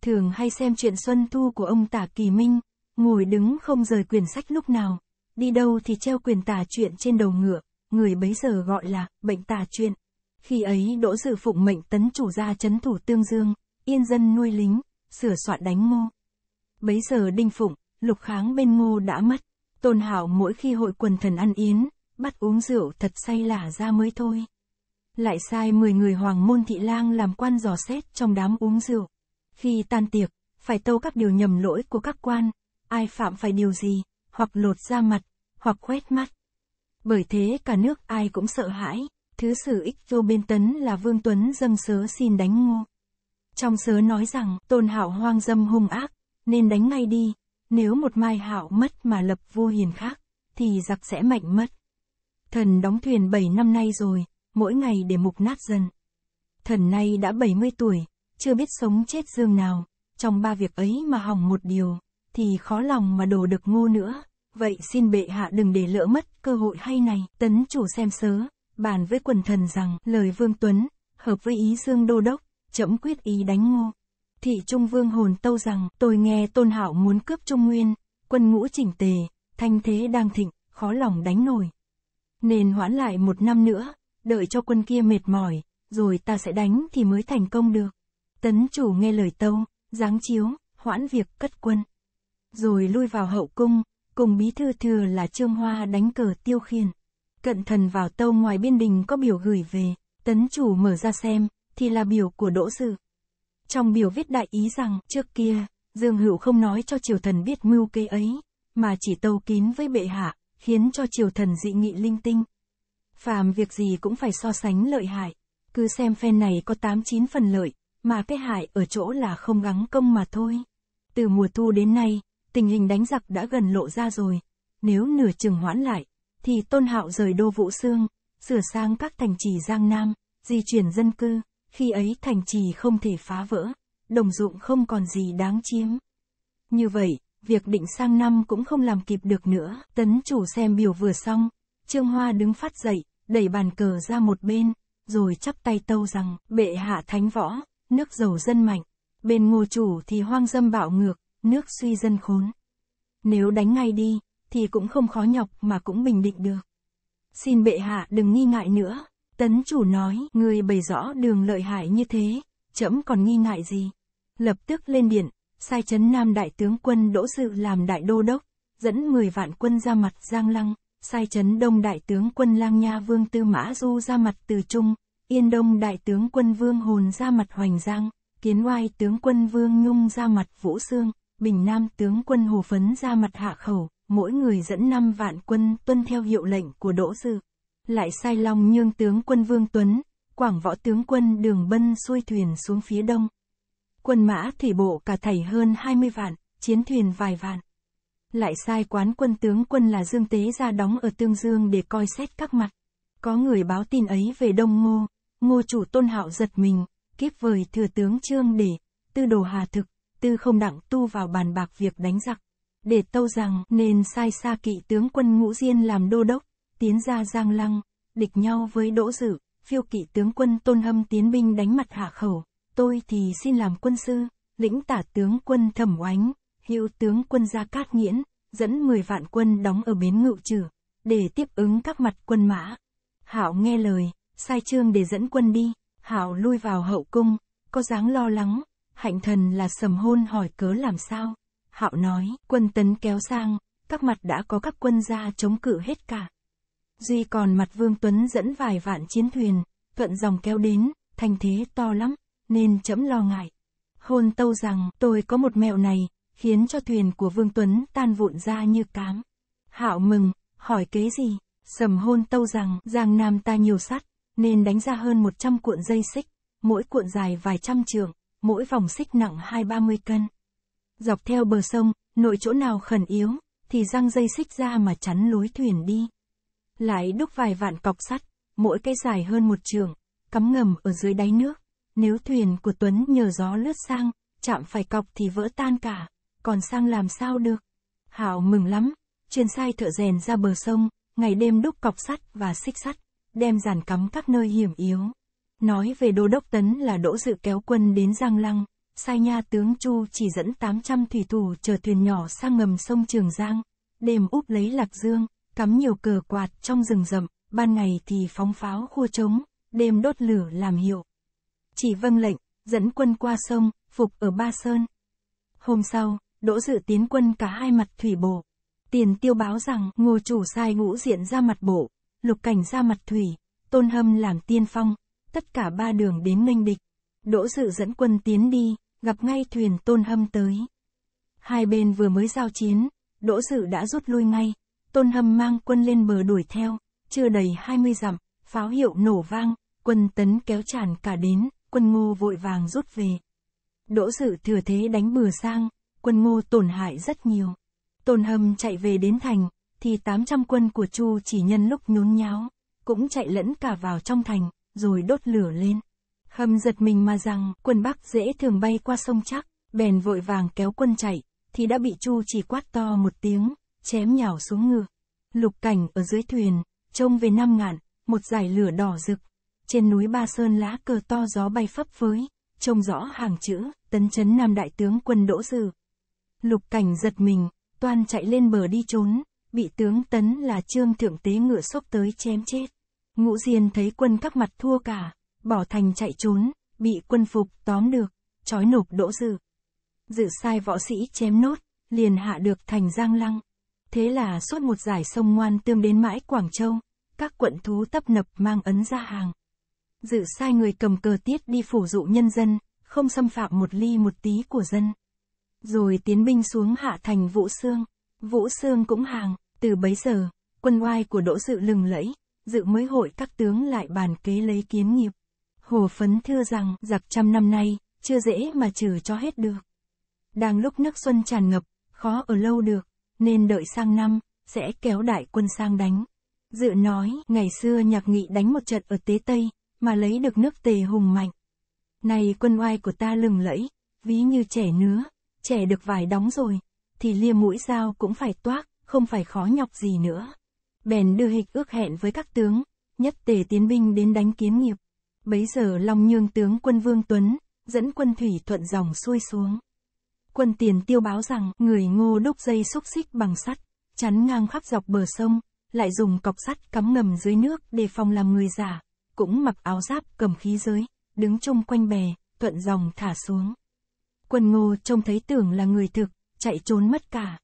Speaker 1: Thường hay xem chuyện Xuân Thu của ông Tả Kỳ Minh, ngồi đứng không rời quyển sách lúc nào, đi đâu thì treo quyền tả chuyện trên đầu ngựa, người bấy giờ gọi là bệnh tả chuyện. Khi ấy Đỗ Dự phụng mệnh tấn chủ gia chấn thủ Tương Dương, yên dân nuôi lính, sửa soạn đánh ngô. Bấy giờ Đinh Phụng, Lục Kháng bên ngô đã mất, Tôn Hảo mỗi khi hội quần thần ăn yến, bắt uống rượu thật say lả ra mới thôi lại sai 10 người hoàng môn thị lang làm quan dò xét trong đám uống rượu. Khi tan tiệc, phải tâu các điều nhầm lỗi của các quan, ai phạm phải điều gì, hoặc lột da mặt, hoặc quét mắt. Bởi thế cả nước ai cũng sợ hãi, thứ sử ích vô bên tấn là Vương Tuấn dâng sớ xin đánh ngô. Trong sớ nói rằng tôn hảo hoang dâm hung ác, nên đánh ngay đi, nếu một mai hảo mất mà lập vua hiền khác, thì giặc sẽ mạnh mất. Thần đóng thuyền 7 năm nay rồi, mỗi ngày để mục nát dần. Thần nay đã 70 tuổi, chưa biết sống chết dương nào, trong ba việc ấy mà hỏng một điều, thì khó lòng mà đổ được ngô nữa. Vậy xin bệ hạ đừng để lỡ mất cơ hội hay này. Tấn chủ xem sớ, bàn với quần thần rằng lời Vương Tuấn, hợp với ý Dương Đô Đốc, chậm quyết ý đánh ngô. Thị Trung Vương hồn tâu rằng tôi nghe Tôn hảo muốn cướp Trung Nguyên, quân ngũ chỉnh tề, thanh thế đang thịnh, khó lòng đánh nổi. Nên hoãn lại một năm nữa, đợi cho quân kia mệt mỏi, rồi ta sẽ đánh thì mới thành công được. Tấn chủ nghe lời tâu, giáng chiếu, hoãn việc cất quân. Rồi lui vào hậu cung, cùng bí thư thừa là Trương Hoa đánh cờ tiêu khiển. Cận thần vào tâu ngoài biên đình có biểu gửi về, tấn chủ mở ra xem, thì là biểu của đỗ sự. Trong biểu viết đại ý rằng, trước kia, Dương Hữu không nói cho triều thần biết mưu kế ấy, mà chỉ tâu kín với bệ hạ, khiến cho triều thần dị nghị linh tinh phàm việc gì cũng phải so sánh lợi hại. Cứ xem phen này có 8-9 phần lợi, mà cái hại ở chỗ là không gắng công mà thôi. Từ mùa thu đến nay, tình hình đánh giặc đã gần lộ ra rồi. Nếu nửa chừng hoãn lại, thì Tôn Hạo rời đô Vũ Xương, sửa sang các thành trì Giang Nam, di chuyển dân cư, khi ấy thành trì không thể phá vỡ, đồng dụng không còn gì đáng chiếm. Như vậy, việc định sang năm cũng không làm kịp được nữa, tấn chủ xem biểu vừa xong, Trương Hoa đứng phát dậy, đẩy bàn cờ ra một bên, rồi chắp tay tâu rằng, bệ hạ thánh võ, nước giàu dân mạnh, bên ngô chủ thì hoang dâm bạo ngược, nước suy dân khốn. Nếu đánh ngay đi, thì cũng không khó nhọc mà cũng bình định được. Xin bệ hạ đừng nghi ngại nữa, tấn chủ nói, người bày rõ đường lợi hại như thế, trẫm còn nghi ngại gì. Lập tức lên điện, sai chấn nam đại tướng quân Đỗ Sự làm đại đô đốc, dẫn 10 vạn quân ra mặt Giang Lăng sai chấn đông đại tướng quân lang nha vương tư mã du ra mặt từ trung, yên đông đại tướng quân vương hồn ra mặt hoành giang, kiến oai tướng quân vương nhung ra mặt vũ xương, bình nam tướng quân hồ phấn ra mặt hạ khẩu, mỗi người dẫn năm vạn quân tuân theo hiệu lệnh của đỗ dư Lại sai long nhương tướng quân vương tuấn, quảng võ tướng quân đường bân xuôi thuyền xuống phía đông. Quân mã thủy bộ cả thảy hơn 20 vạn, chiến thuyền vài vạn lại sai quán quân tướng quân là Dương Tế ra đóng ở Tương Dương để coi xét các mặt. Có người báo tin ấy về Đông Ngô, Ngô chủ Tôn Hạo giật mình, kiếp vời thừa tướng Trương để, tư đồ Hà Thực, tư không đặng tu vào bàn bạc việc đánh giặc. Để tâu rằng nên sai xa kỵ tướng quân Ngũ Diên làm đô đốc, tiến ra Giang Lăng, địch nhau với Đỗ Dự, phiêu kỵ tướng quân Tôn Hâm tiến binh đánh mặt hạ khẩu, tôi thì xin làm quân sư, lĩnh tả tướng quân Thẩm Oánh, hữu tướng quân Gia Cát Nghiễn, dẫn 10 vạn quân đóng ở bến ngự trừ, để tiếp ứng các mặt quân mã. Hảo nghe lời, sai trương để dẫn quân đi, Hảo lui vào hậu cung, có dáng lo lắng, hạnh thần là sầm hôn hỏi cớ làm sao. Hạo nói, quân tấn kéo sang, các mặt đã có các quân ra chống cự hết cả. Duy còn mặt Vương Tuấn dẫn vài vạn chiến thuyền, thuận dòng kéo đến, thành thế to lắm, nên chấm lo ngại. Hôn tâu rằng, tôi có một mẹo này, khiến cho thuyền của Vương Tuấn tan vụn ra như cám. Hạo mừng, hỏi kế gì? Sầm hôn tâu rằng, Giang Nam ta nhiều sắt, nên đánh ra hơn 100 cuộn dây xích, mỗi cuộn dài vài trăm trường, mỗi vòng xích nặng hai ba mươi cân. Dọc theo bờ sông, nội chỗ nào khẩn yếu, thì răng dây xích ra mà chắn lối thuyền đi. Lại đúc vài vạn cọc sắt, mỗi cái dài hơn một trường, cắm ngầm ở dưới đáy nước. Nếu thuyền của Tuấn nhờ gió lướt sang, chạm phải cọc thì vỡ tan cả còn sang làm sao được. Hảo mừng lắm, chuyên sai thợ rèn ra bờ sông, ngày đêm đúc cọc sắt và xích sắt, đem giàn cắm các nơi hiểm yếu. Nói về đô đốc tấn là đỗ dự kéo quân đến Giang Lăng, sai nha tướng Chu chỉ dẫn 800 thủy thủ chờ thuyền nhỏ sang ngầm sông Trường Giang, đêm úp lấy Lạc Dương, cắm nhiều cờ quạt trong rừng rậm, ban ngày thì phóng pháo khua trống, đêm đốt lửa làm hiệu. Chỉ vâng lệnh, dẫn quân qua sông, phục ở Ba Sơn. Hôm sau, Đỗ Dự tiến quân cả hai mặt thủy bộ. Tiền tiêu báo rằng, ngô chủ sai ngũ diện ra mặt bộ, lục cảnh ra mặt thủy, tôn hâm làm tiên phong, tất cả ba đường đến nghênh địch. Đỗ Dự dẫn quân tiến đi, gặp ngay thuyền tôn hâm tới. Hai bên vừa mới giao chiến, Đỗ Dự đã rút lui ngay, tôn hâm mang quân lên bờ đuổi theo, chưa đầy 20 dặm, pháo hiệu nổ vang, quân tấn kéo tràn cả đến, quân ngô vội vàng rút về. Đỗ Dự thừa thế đánh bừa sang, quân Ngô tổn hại rất nhiều. Tôn Hâm chạy về đến thành, thì 800 quân của Chu chỉ nhân lúc nhốn nháo, cũng chạy lẫn cả vào trong thành, rồi đốt lửa lên. Hâm giật mình mà rằng quân Bắc dễ thường bay qua sông chắc, bèn vội vàng kéo quân chạy, thì đã bị Chu chỉ quát to một tiếng, chém nhào xuống ngựa. Lục cảnh ở dưới thuyền, trông về năm ngạn, một dải lửa đỏ rực. Trên núi Ba Sơn lá cờ to gió bay phấp phới, trông rõ hàng chữ, tấn chấn nam đại tướng quân Đỗ sử Lục cảnh giật mình, toan chạy lên bờ đi trốn, bị tướng tấn là trương thượng tế ngựa xốc tới chém chết. Ngũ Diên thấy quân các mặt thua cả, bỏ thành chạy trốn, bị quân phục tóm được, trói nộp đỗ dự. Dự sai võ sĩ chém nốt, liền hạ được thành Giang Lăng. Thế là suốt một giải sông ngoan tương đến mãi Quảng Châu, các quận thú tấp nập mang ấn ra hàng. Dự sai người cầm cờ tiết đi phủ dụ nhân dân, không xâm phạm một ly một tí của dân rồi tiến binh xuống hạ thành Vũ sương Vũ sương cũng hàng, từ bấy giờ, quân oai của Đỗ Dự lừng lẫy, dự mới hội các tướng lại bàn kế lấy kiến nghiệp. Hồ Phấn thưa rằng, giặc trăm năm nay, chưa dễ mà trừ cho hết được. Đang lúc nước xuân tràn ngập, khó ở lâu được, nên đợi sang năm, sẽ kéo đại quân sang đánh. Dự nói, ngày xưa nhạc nghị đánh một trận ở Tế Tây, mà lấy được nước tề hùng mạnh. Này quân oai của ta lừng lẫy, ví như trẻ nứa, trẻ được vài đóng rồi, thì lia mũi dao cũng phải toác, không phải khó nhọc gì nữa. Bèn đưa hịch ước hẹn với các tướng, nhất tề tiến binh đến đánh kiến nghiệp. Bấy giờ Long Nhương tướng quân Vương Tuấn, dẫn quân thủy thuận dòng xuôi xuống. Quân tiền tiêu báo rằng người ngô đúc dây xúc xích bằng sắt, chắn ngang khắp dọc bờ sông, lại dùng cọc sắt cắm ngầm dưới nước để phòng làm người giả, cũng mặc áo giáp cầm khí giới, đứng chung quanh bè, thuận dòng thả xuống. Quân ngô trông thấy tưởng là người thực, chạy trốn mất cả.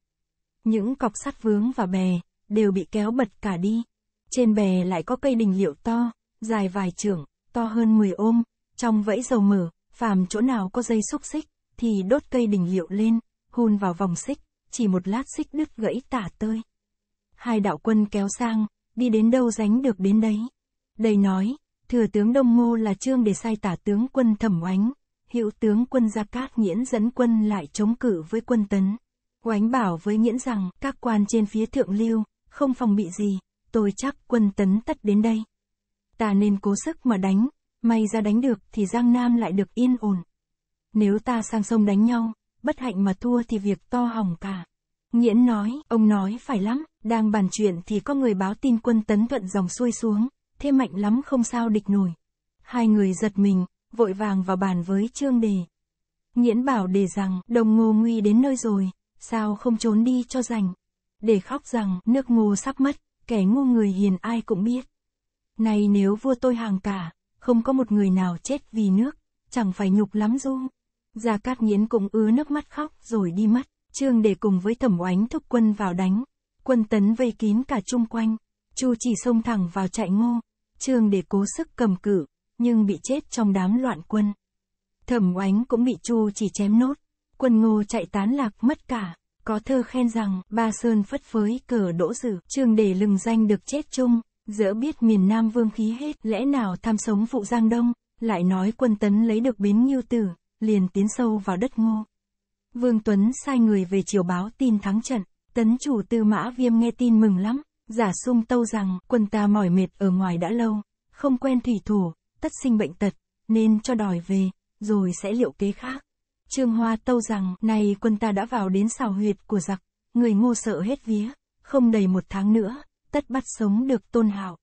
Speaker 1: Những cọc sắt vướng và bè, đều bị kéo bật cả đi. Trên bè lại có cây đình liệu to, dài vài trưởng, to hơn 10 ôm, trong vẫy dầu mở, phàm chỗ nào có dây xúc xích, thì đốt cây đình liệu lên, hun vào vòng xích, chỉ một lát xích đứt gãy tả tơi. Hai đạo quân kéo sang, đi đến đâu ránh được đến đấy. Đây nói, thừa tướng Đông Ngô là trương để sai tả tướng quân thẩm oánh, hữu tướng quân Gia Cát Nghiễn dẫn quân lại chống cự với quân Tấn. Oánh bảo với Nghiễn rằng, các quan trên phía thượng lưu, không phòng bị gì, tôi chắc quân Tấn tất đến đây. Ta nên cố sức mà đánh, may ra đánh được thì Giang Nam lại được yên ổn. Nếu ta sang sông đánh nhau, bất hạnh mà thua thì việc to hỏng cả. Nghiễn nói, ông nói phải lắm, đang bàn chuyện thì có người báo tin quân Tấn thuận dòng xuôi xuống, thế mạnh lắm không sao địch nổi. Hai người giật mình, vội vàng vào bàn với Trương Đề. Nhiễn bảo đề rằng, đồng ngô nguy đến nơi rồi, sao không trốn đi cho rành Để khóc rằng, nước ngô sắp mất, kẻ ngu người hiền ai cũng biết. Này nếu vua tôi hàng cả, không có một người nào chết vì nước, chẳng phải nhục lắm du. Gia Cát Nhiễn cũng ứa nước mắt khóc rồi đi mất, Trương Đề cùng với Thẩm Oánh thúc quân vào đánh. Quân tấn vây kín cả chung quanh, Chu chỉ xông thẳng vào chạy ngô, Trương Đề cố sức cầm cự, nhưng bị chết trong đám loạn quân. Thẩm oánh cũng bị Chu chỉ chém nốt. Quân ngô chạy tán lạc mất cả. Có thơ khen rằng, ba sơn phất phới cờ đỗ sử, trường để lừng danh được chết chung. Dỡ biết miền Nam vương khí hết, lẽ nào tham sống phụ Giang Đông, lại nói quân tấn lấy được bến nghiêu tử, liền tiến sâu vào đất ngô. Vương Tuấn sai người về triều báo tin thắng trận, tấn chủ tư mã viêm nghe tin mừng lắm, giả sung tâu rằng quân ta mỏi mệt ở ngoài đã lâu, không quen thủy thủ, tất sinh bệnh tật, nên cho đòi về, rồi sẽ liệu kế khác. Trương Hoa tâu rằng, nay quân ta đã vào đến xào huyệt của giặc, người ngô sợ hết vía, không đầy một tháng nữa, tất bắt sống được tôn hạo.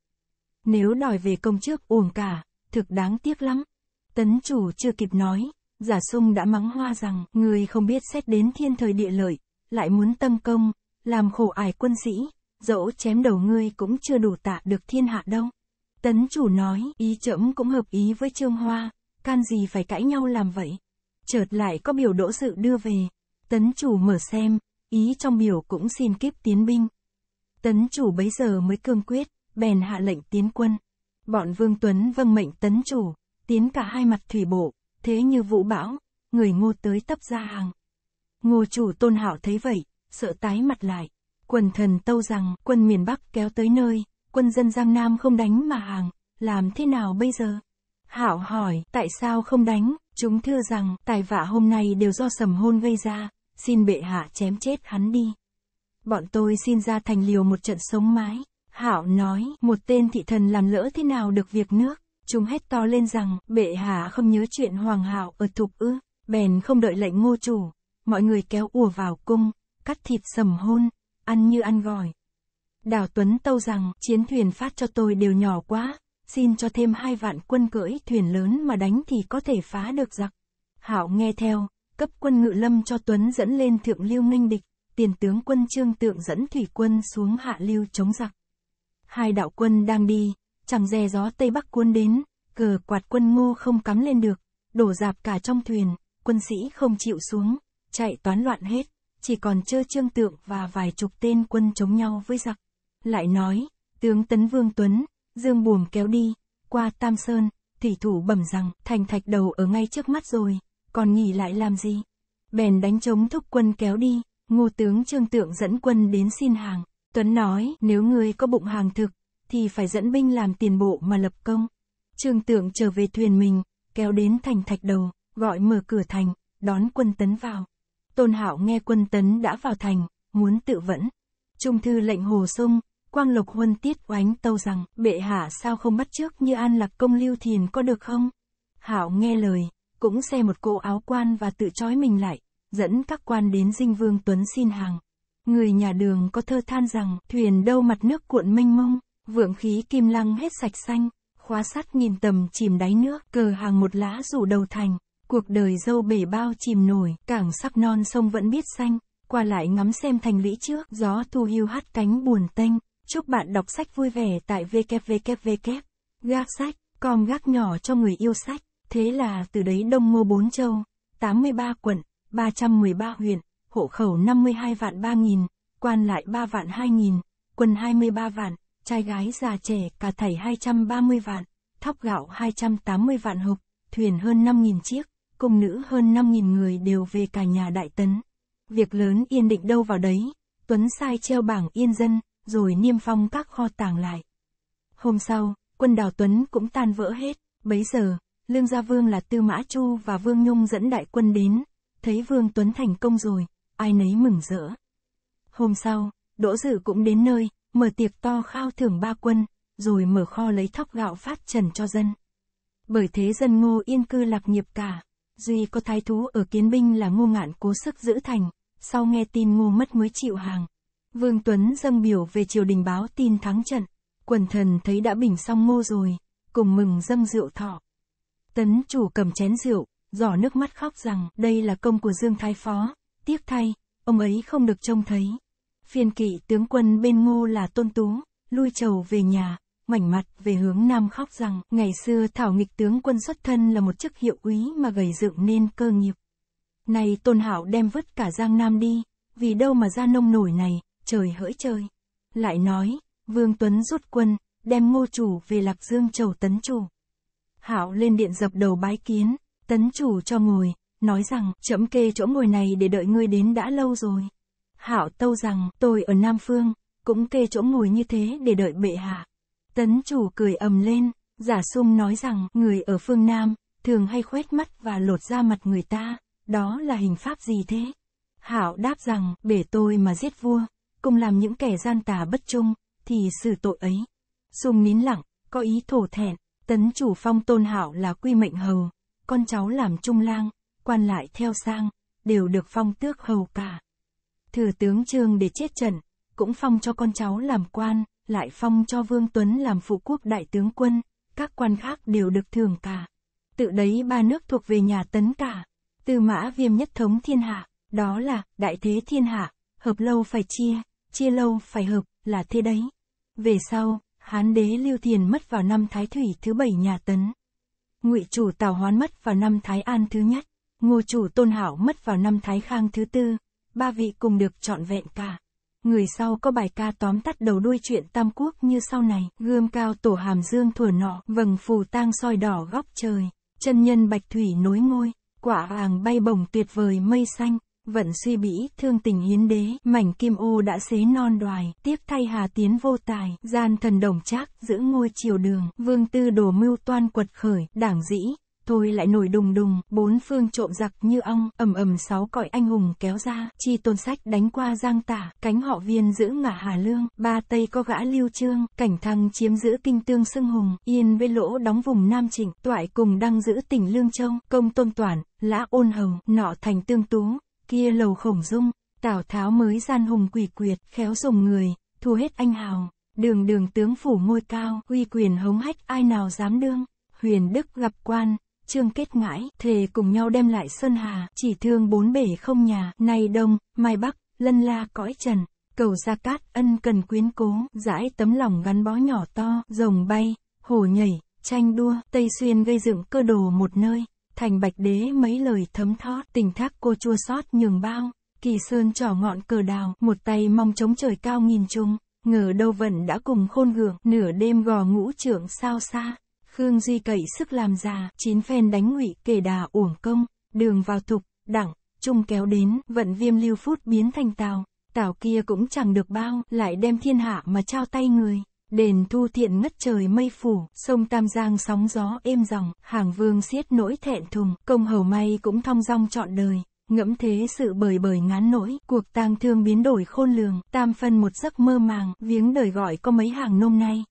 Speaker 1: Nếu đòi về công trước uổng cả, thực đáng tiếc lắm. Tấn chủ chưa kịp nói, giả sung đã mắng hoa rằng, người không biết xét đến thiên thời địa lợi, lại muốn tâm công, làm khổ ải quân sĩ, dẫu chém đầu ngươi cũng chưa đủ tạ được thiên hạ đâu. Tấn chủ nói, ý trẫm cũng hợp ý với Trương Hoa, can gì phải cãi nhau làm vậy. Chợt lại có biểu đỗ sự đưa về. Tấn chủ mở xem, ý trong biểu cũng xin kiếp tiến binh. Tấn chủ bấy giờ mới cương quyết, bèn hạ lệnh tiến quân. Bọn Vương Tuấn vâng mệnh tấn chủ, tiến cả hai mặt thủy bộ, thế như vũ bão, người ngô tới tấp ra hàng. Ngô chủ tôn hảo thấy vậy, sợ tái mặt lại. Quần thần tâu rằng quân miền Bắc kéo tới nơi, quân dân Giang Nam không đánh mà hàng, làm thế nào bây giờ? Hảo hỏi, tại sao không đánh? Chúng thưa rằng, tài vạ hôm nay đều do sầm hôn gây ra, xin bệ hạ chém chết hắn đi. Bọn tôi xin ra thành liều một trận sống mái. Hảo nói, một tên thị thần làm lỡ thế nào được việc nước. Chúng hét to lên rằng, bệ hạ không nhớ chuyện hoàng hảo ở thục ư, bèn không đợi lệnh ngô chủ. Mọi người kéo ùa vào cung, cắt thịt sầm hôn, ăn như ăn gỏi. Đào Tuấn tâu rằng, chiến thuyền phát cho tôi đều nhỏ quá, xin cho thêm hai vạn quân cưỡi thuyền lớn mà đánh thì có thể phá được giặc. Hảo nghe theo, cấp quân ngự lâm cho Tuấn dẫn lên thượng lưu nghênh địch, tiền tướng quân trương tượng dẫn thủy quân xuống hạ lưu chống giặc. Hai đạo quân đang đi, chẳng dè gió Tây Bắc cuốn đến, cờ quạt quân ngô không cắm lên được, đổ dạp cả trong thuyền, quân sĩ không chịu xuống, chạy toán loạn hết, chỉ còn chơ trương tượng và vài chục tên quân chống nhau với giặc. Lại nói, tướng Tấn Vương Tuấn, Dương Buồm kéo đi, qua Tam Sơn, thủy thủ bẩm rằng, thành thạch đầu ở ngay trước mắt rồi, còn nghỉ lại làm gì? Bèn đánh chống thúc quân kéo đi, ngô tướng trương tượng dẫn quân đến xin hàng. Tuấn nói, nếu ngươi có bụng hàng thực, thì phải dẫn binh làm tiền bộ mà lập công. Trương tượng trở về thuyền mình, kéo đến thành thạch đầu, gọi mở cửa thành, đón quân tấn vào. Tôn Hạo nghe quân tấn đã vào thành, muốn tự vẫn. Trung thư lệnh Hồ Sung, Quang Lục Huân tiết oánh tâu rằng, bệ hạ sao không bắt trước như an lạc công lưu thiền có được không? Hảo nghe lời, cũng xe một cỗ áo quan và tự trói mình lại, dẫn các quan đến dinh vương Tuấn xin hàng. Người nhà đường có thơ than rằng, thuyền đâu mặt nước cuộn mênh mông, vượng khí kim lăng hết sạch xanh, khóa sắt nghìn tầm chìm đáy nước, cờ hàng một lá rủ đầu thành, cuộc đời dâu bể bao chìm nổi, cảng sắc non sông vẫn biết xanh, qua lại ngắm xem thành lũy trước, gió thu hưu hát cánh buồn tênh. Chúc bạn đọc sách vui vẻ tại www. Gác sách, com gác nhỏ cho người yêu sách. Thế là từ đấy Đông Ngô Bốn Châu, 83 quận, 313 huyện, hộ khẩu 52 vạn 3 nghìn, quan lại 3 vạn 2 nghìn, quân 23 vạn, trai gái già trẻ cả thảy 230 vạn, thóc gạo 280 vạn hộp, thuyền hơn 5 nghìn chiếc, cung nữ hơn 5 nghìn người đều về cả nhà đại tấn. Việc lớn yên định đâu vào đấy, Tuấn sai treo bảng yên dân, rồi niêm phong các kho tàng lại. Hôm sau, quân Đào Tuấn cũng tan vỡ hết, bấy giờ, Lương Gia Vương là Tư Mã Chu và Vương Nhung dẫn đại quân đến, thấy Vương Tuấn thành công rồi, ai nấy mừng rỡ. Hôm sau, Đỗ Dự cũng đến nơi, mở tiệc to khao thưởng ba quân, rồi mở kho lấy thóc gạo phát trần cho dân. Bởi thế dân ngô yên cư lạc nghiệp cả, duy có thái thú ở kiến binh là ngô ngạn cố sức giữ thành, sau nghe tin ngô mất mới chịu hàng. Vương Tuấn dâng biểu về triều đình báo tin thắng trận. Quần thần thấy đã bình xong ngô rồi, cùng mừng dâng rượu thọ. Tấn chủ cầm chén rượu, giỏ nước mắt khóc rằng đây là công của Dương Thái Phó, tiếc thay, ông ấy không được trông thấy. Phiên kỵ tướng quân bên ngô là tôn tú, lui trầu về nhà, mảnh mặt về hướng nam khóc rằng ngày xưa thảo nghịch tướng quân xuất thân là một chức hiệu quý mà gầy dựng nên cơ nghiệp. Này tôn hảo đem vứt cả giang nam đi, vì đâu mà ra nông nổi này, trời hỡi trời. Lại nói, Vương Tuấn rút quân, đem ngô chủ về Lạc Dương chầu tấn chủ. Hạo lên điện dập đầu bái kiến, tấn chủ cho ngồi, nói rằng, chậm kê chỗ ngồi này để đợi ngươi đến đã lâu rồi. Hạo tâu rằng, tôi ở Nam Phương, cũng kê chỗ ngồi như thế để đợi bệ hạ. Tấn chủ cười ầm lên, giả sung nói rằng, người ở phương Nam, thường hay khoét mắt và lột ra mặt người ta, đó là hình pháp gì thế? Hạo đáp rằng, bể tôi mà giết vua, cùng làm những kẻ gian tà bất trung, thì xử tội ấy. Sùng nín lặng, có ý thổ thẹn, tấn chủ phong tôn hảo là quy mệnh hầu, con cháu làm trung lang, quan lại theo sang, đều được phong tước hầu cả. Thừa tướng trương để chết trận, cũng phong cho con cháu làm quan, lại phong cho Vương Tuấn làm phụ quốc đại tướng quân, các quan khác đều được thường cả. Tự đấy ba nước thuộc về nhà tấn cả. Tư mã viêm nhất thống thiên hạ, đó là, đại thế thiên hạ, hợp lâu phải chia chia lâu phải hợp, là thế đấy. Về sau, Hán đế Lưu Thiền mất vào năm Thái Thủy thứ bảy nhà Tấn. Ngụy chủ Tào Hoán mất vào năm Thái An thứ nhất, Ngô chủ Tôn Hảo mất vào năm Thái Khang thứ tư, ba vị cùng được trọn vẹn cả. Người sau có bài ca tóm tắt đầu đuôi chuyện Tam Quốc như sau này, gươm cao tổ hàm dương thuở nọ, vầng phù tang soi đỏ góc trời, chân nhân bạch thủy nối ngôi, quả vàng bay bổng tuyệt vời mây xanh vận suy bĩ, thương tình hiến đế, mảnh kim ô đã xế non đoài, tiếp thay hà tiến vô tài, gian thần đồng trác, giữ ngôi triều đường, vương tư đồ mưu toan quật khởi, đảng dĩ, thôi lại nổi đùng đùng, bốn phương trộm giặc như ong, ầm ầm sáu cõi anh hùng kéo ra, chi tôn sách đánh qua giang tả, cánh họ viên giữ ngả hà lương, ba tây có gã lưu trương, cảnh thăng chiếm giữ kinh tương xưng hùng, yên với lỗ đóng vùng nam trịnh, toại cùng đăng giữ tỉnh lương châu, công tôn toàn, lã ôn hồng nọ thành tương tú, kia lầu khổng dung, tào tháo mới gian hùng quỷ quyệt, khéo dùng người, thu hết anh hào, đường đường tướng phủ ngôi cao, uy quyền hống hách ai nào dám đương, huyền đức gặp quan, trương kết ngãi, thề cùng nhau đem lại Sơn Hà, chỉ thương bốn bể không nhà, nay đông, mai bắc, lân la cõi trần, cầu ra cát ân cần quyến cố, dãi tấm lòng gắn bó nhỏ to, rồng bay, hổ nhảy, tranh đua, tây xuyên gây dựng cơ đồ một nơi thành bạch đế mấy lời thấm thoát tình thác cô chua xót nhường bao, kỳ sơn trỏ ngọn cờ đào, một tay mong chống trời cao nghìn trung ngờ đâu vẫn đã cùng khôn gượng, nửa đêm gò ngũ trưởng sao xa, Khương Duy cậy sức làm già, chín phen đánh ngụy kể đà uổng công, đường vào thục, đẳng, trung kéo đến, vận viêm lưu phút biến thành tàu, tảo kia cũng chẳng được bao, lại đem thiên hạ mà trao tay người. Đền thu thiện ngất trời mây phủ, sông Tam Giang sóng gió êm dòng, hàng vương siết nỗi thẹn thùng, công hầu may cũng thong dong trọn đời. Ngẫm thế sự bời bời ngán nỗi, cuộc tang thương biến đổi khôn lường, tam phân một giấc mơ màng, viếng đời gọi có mấy hàng nôm nay.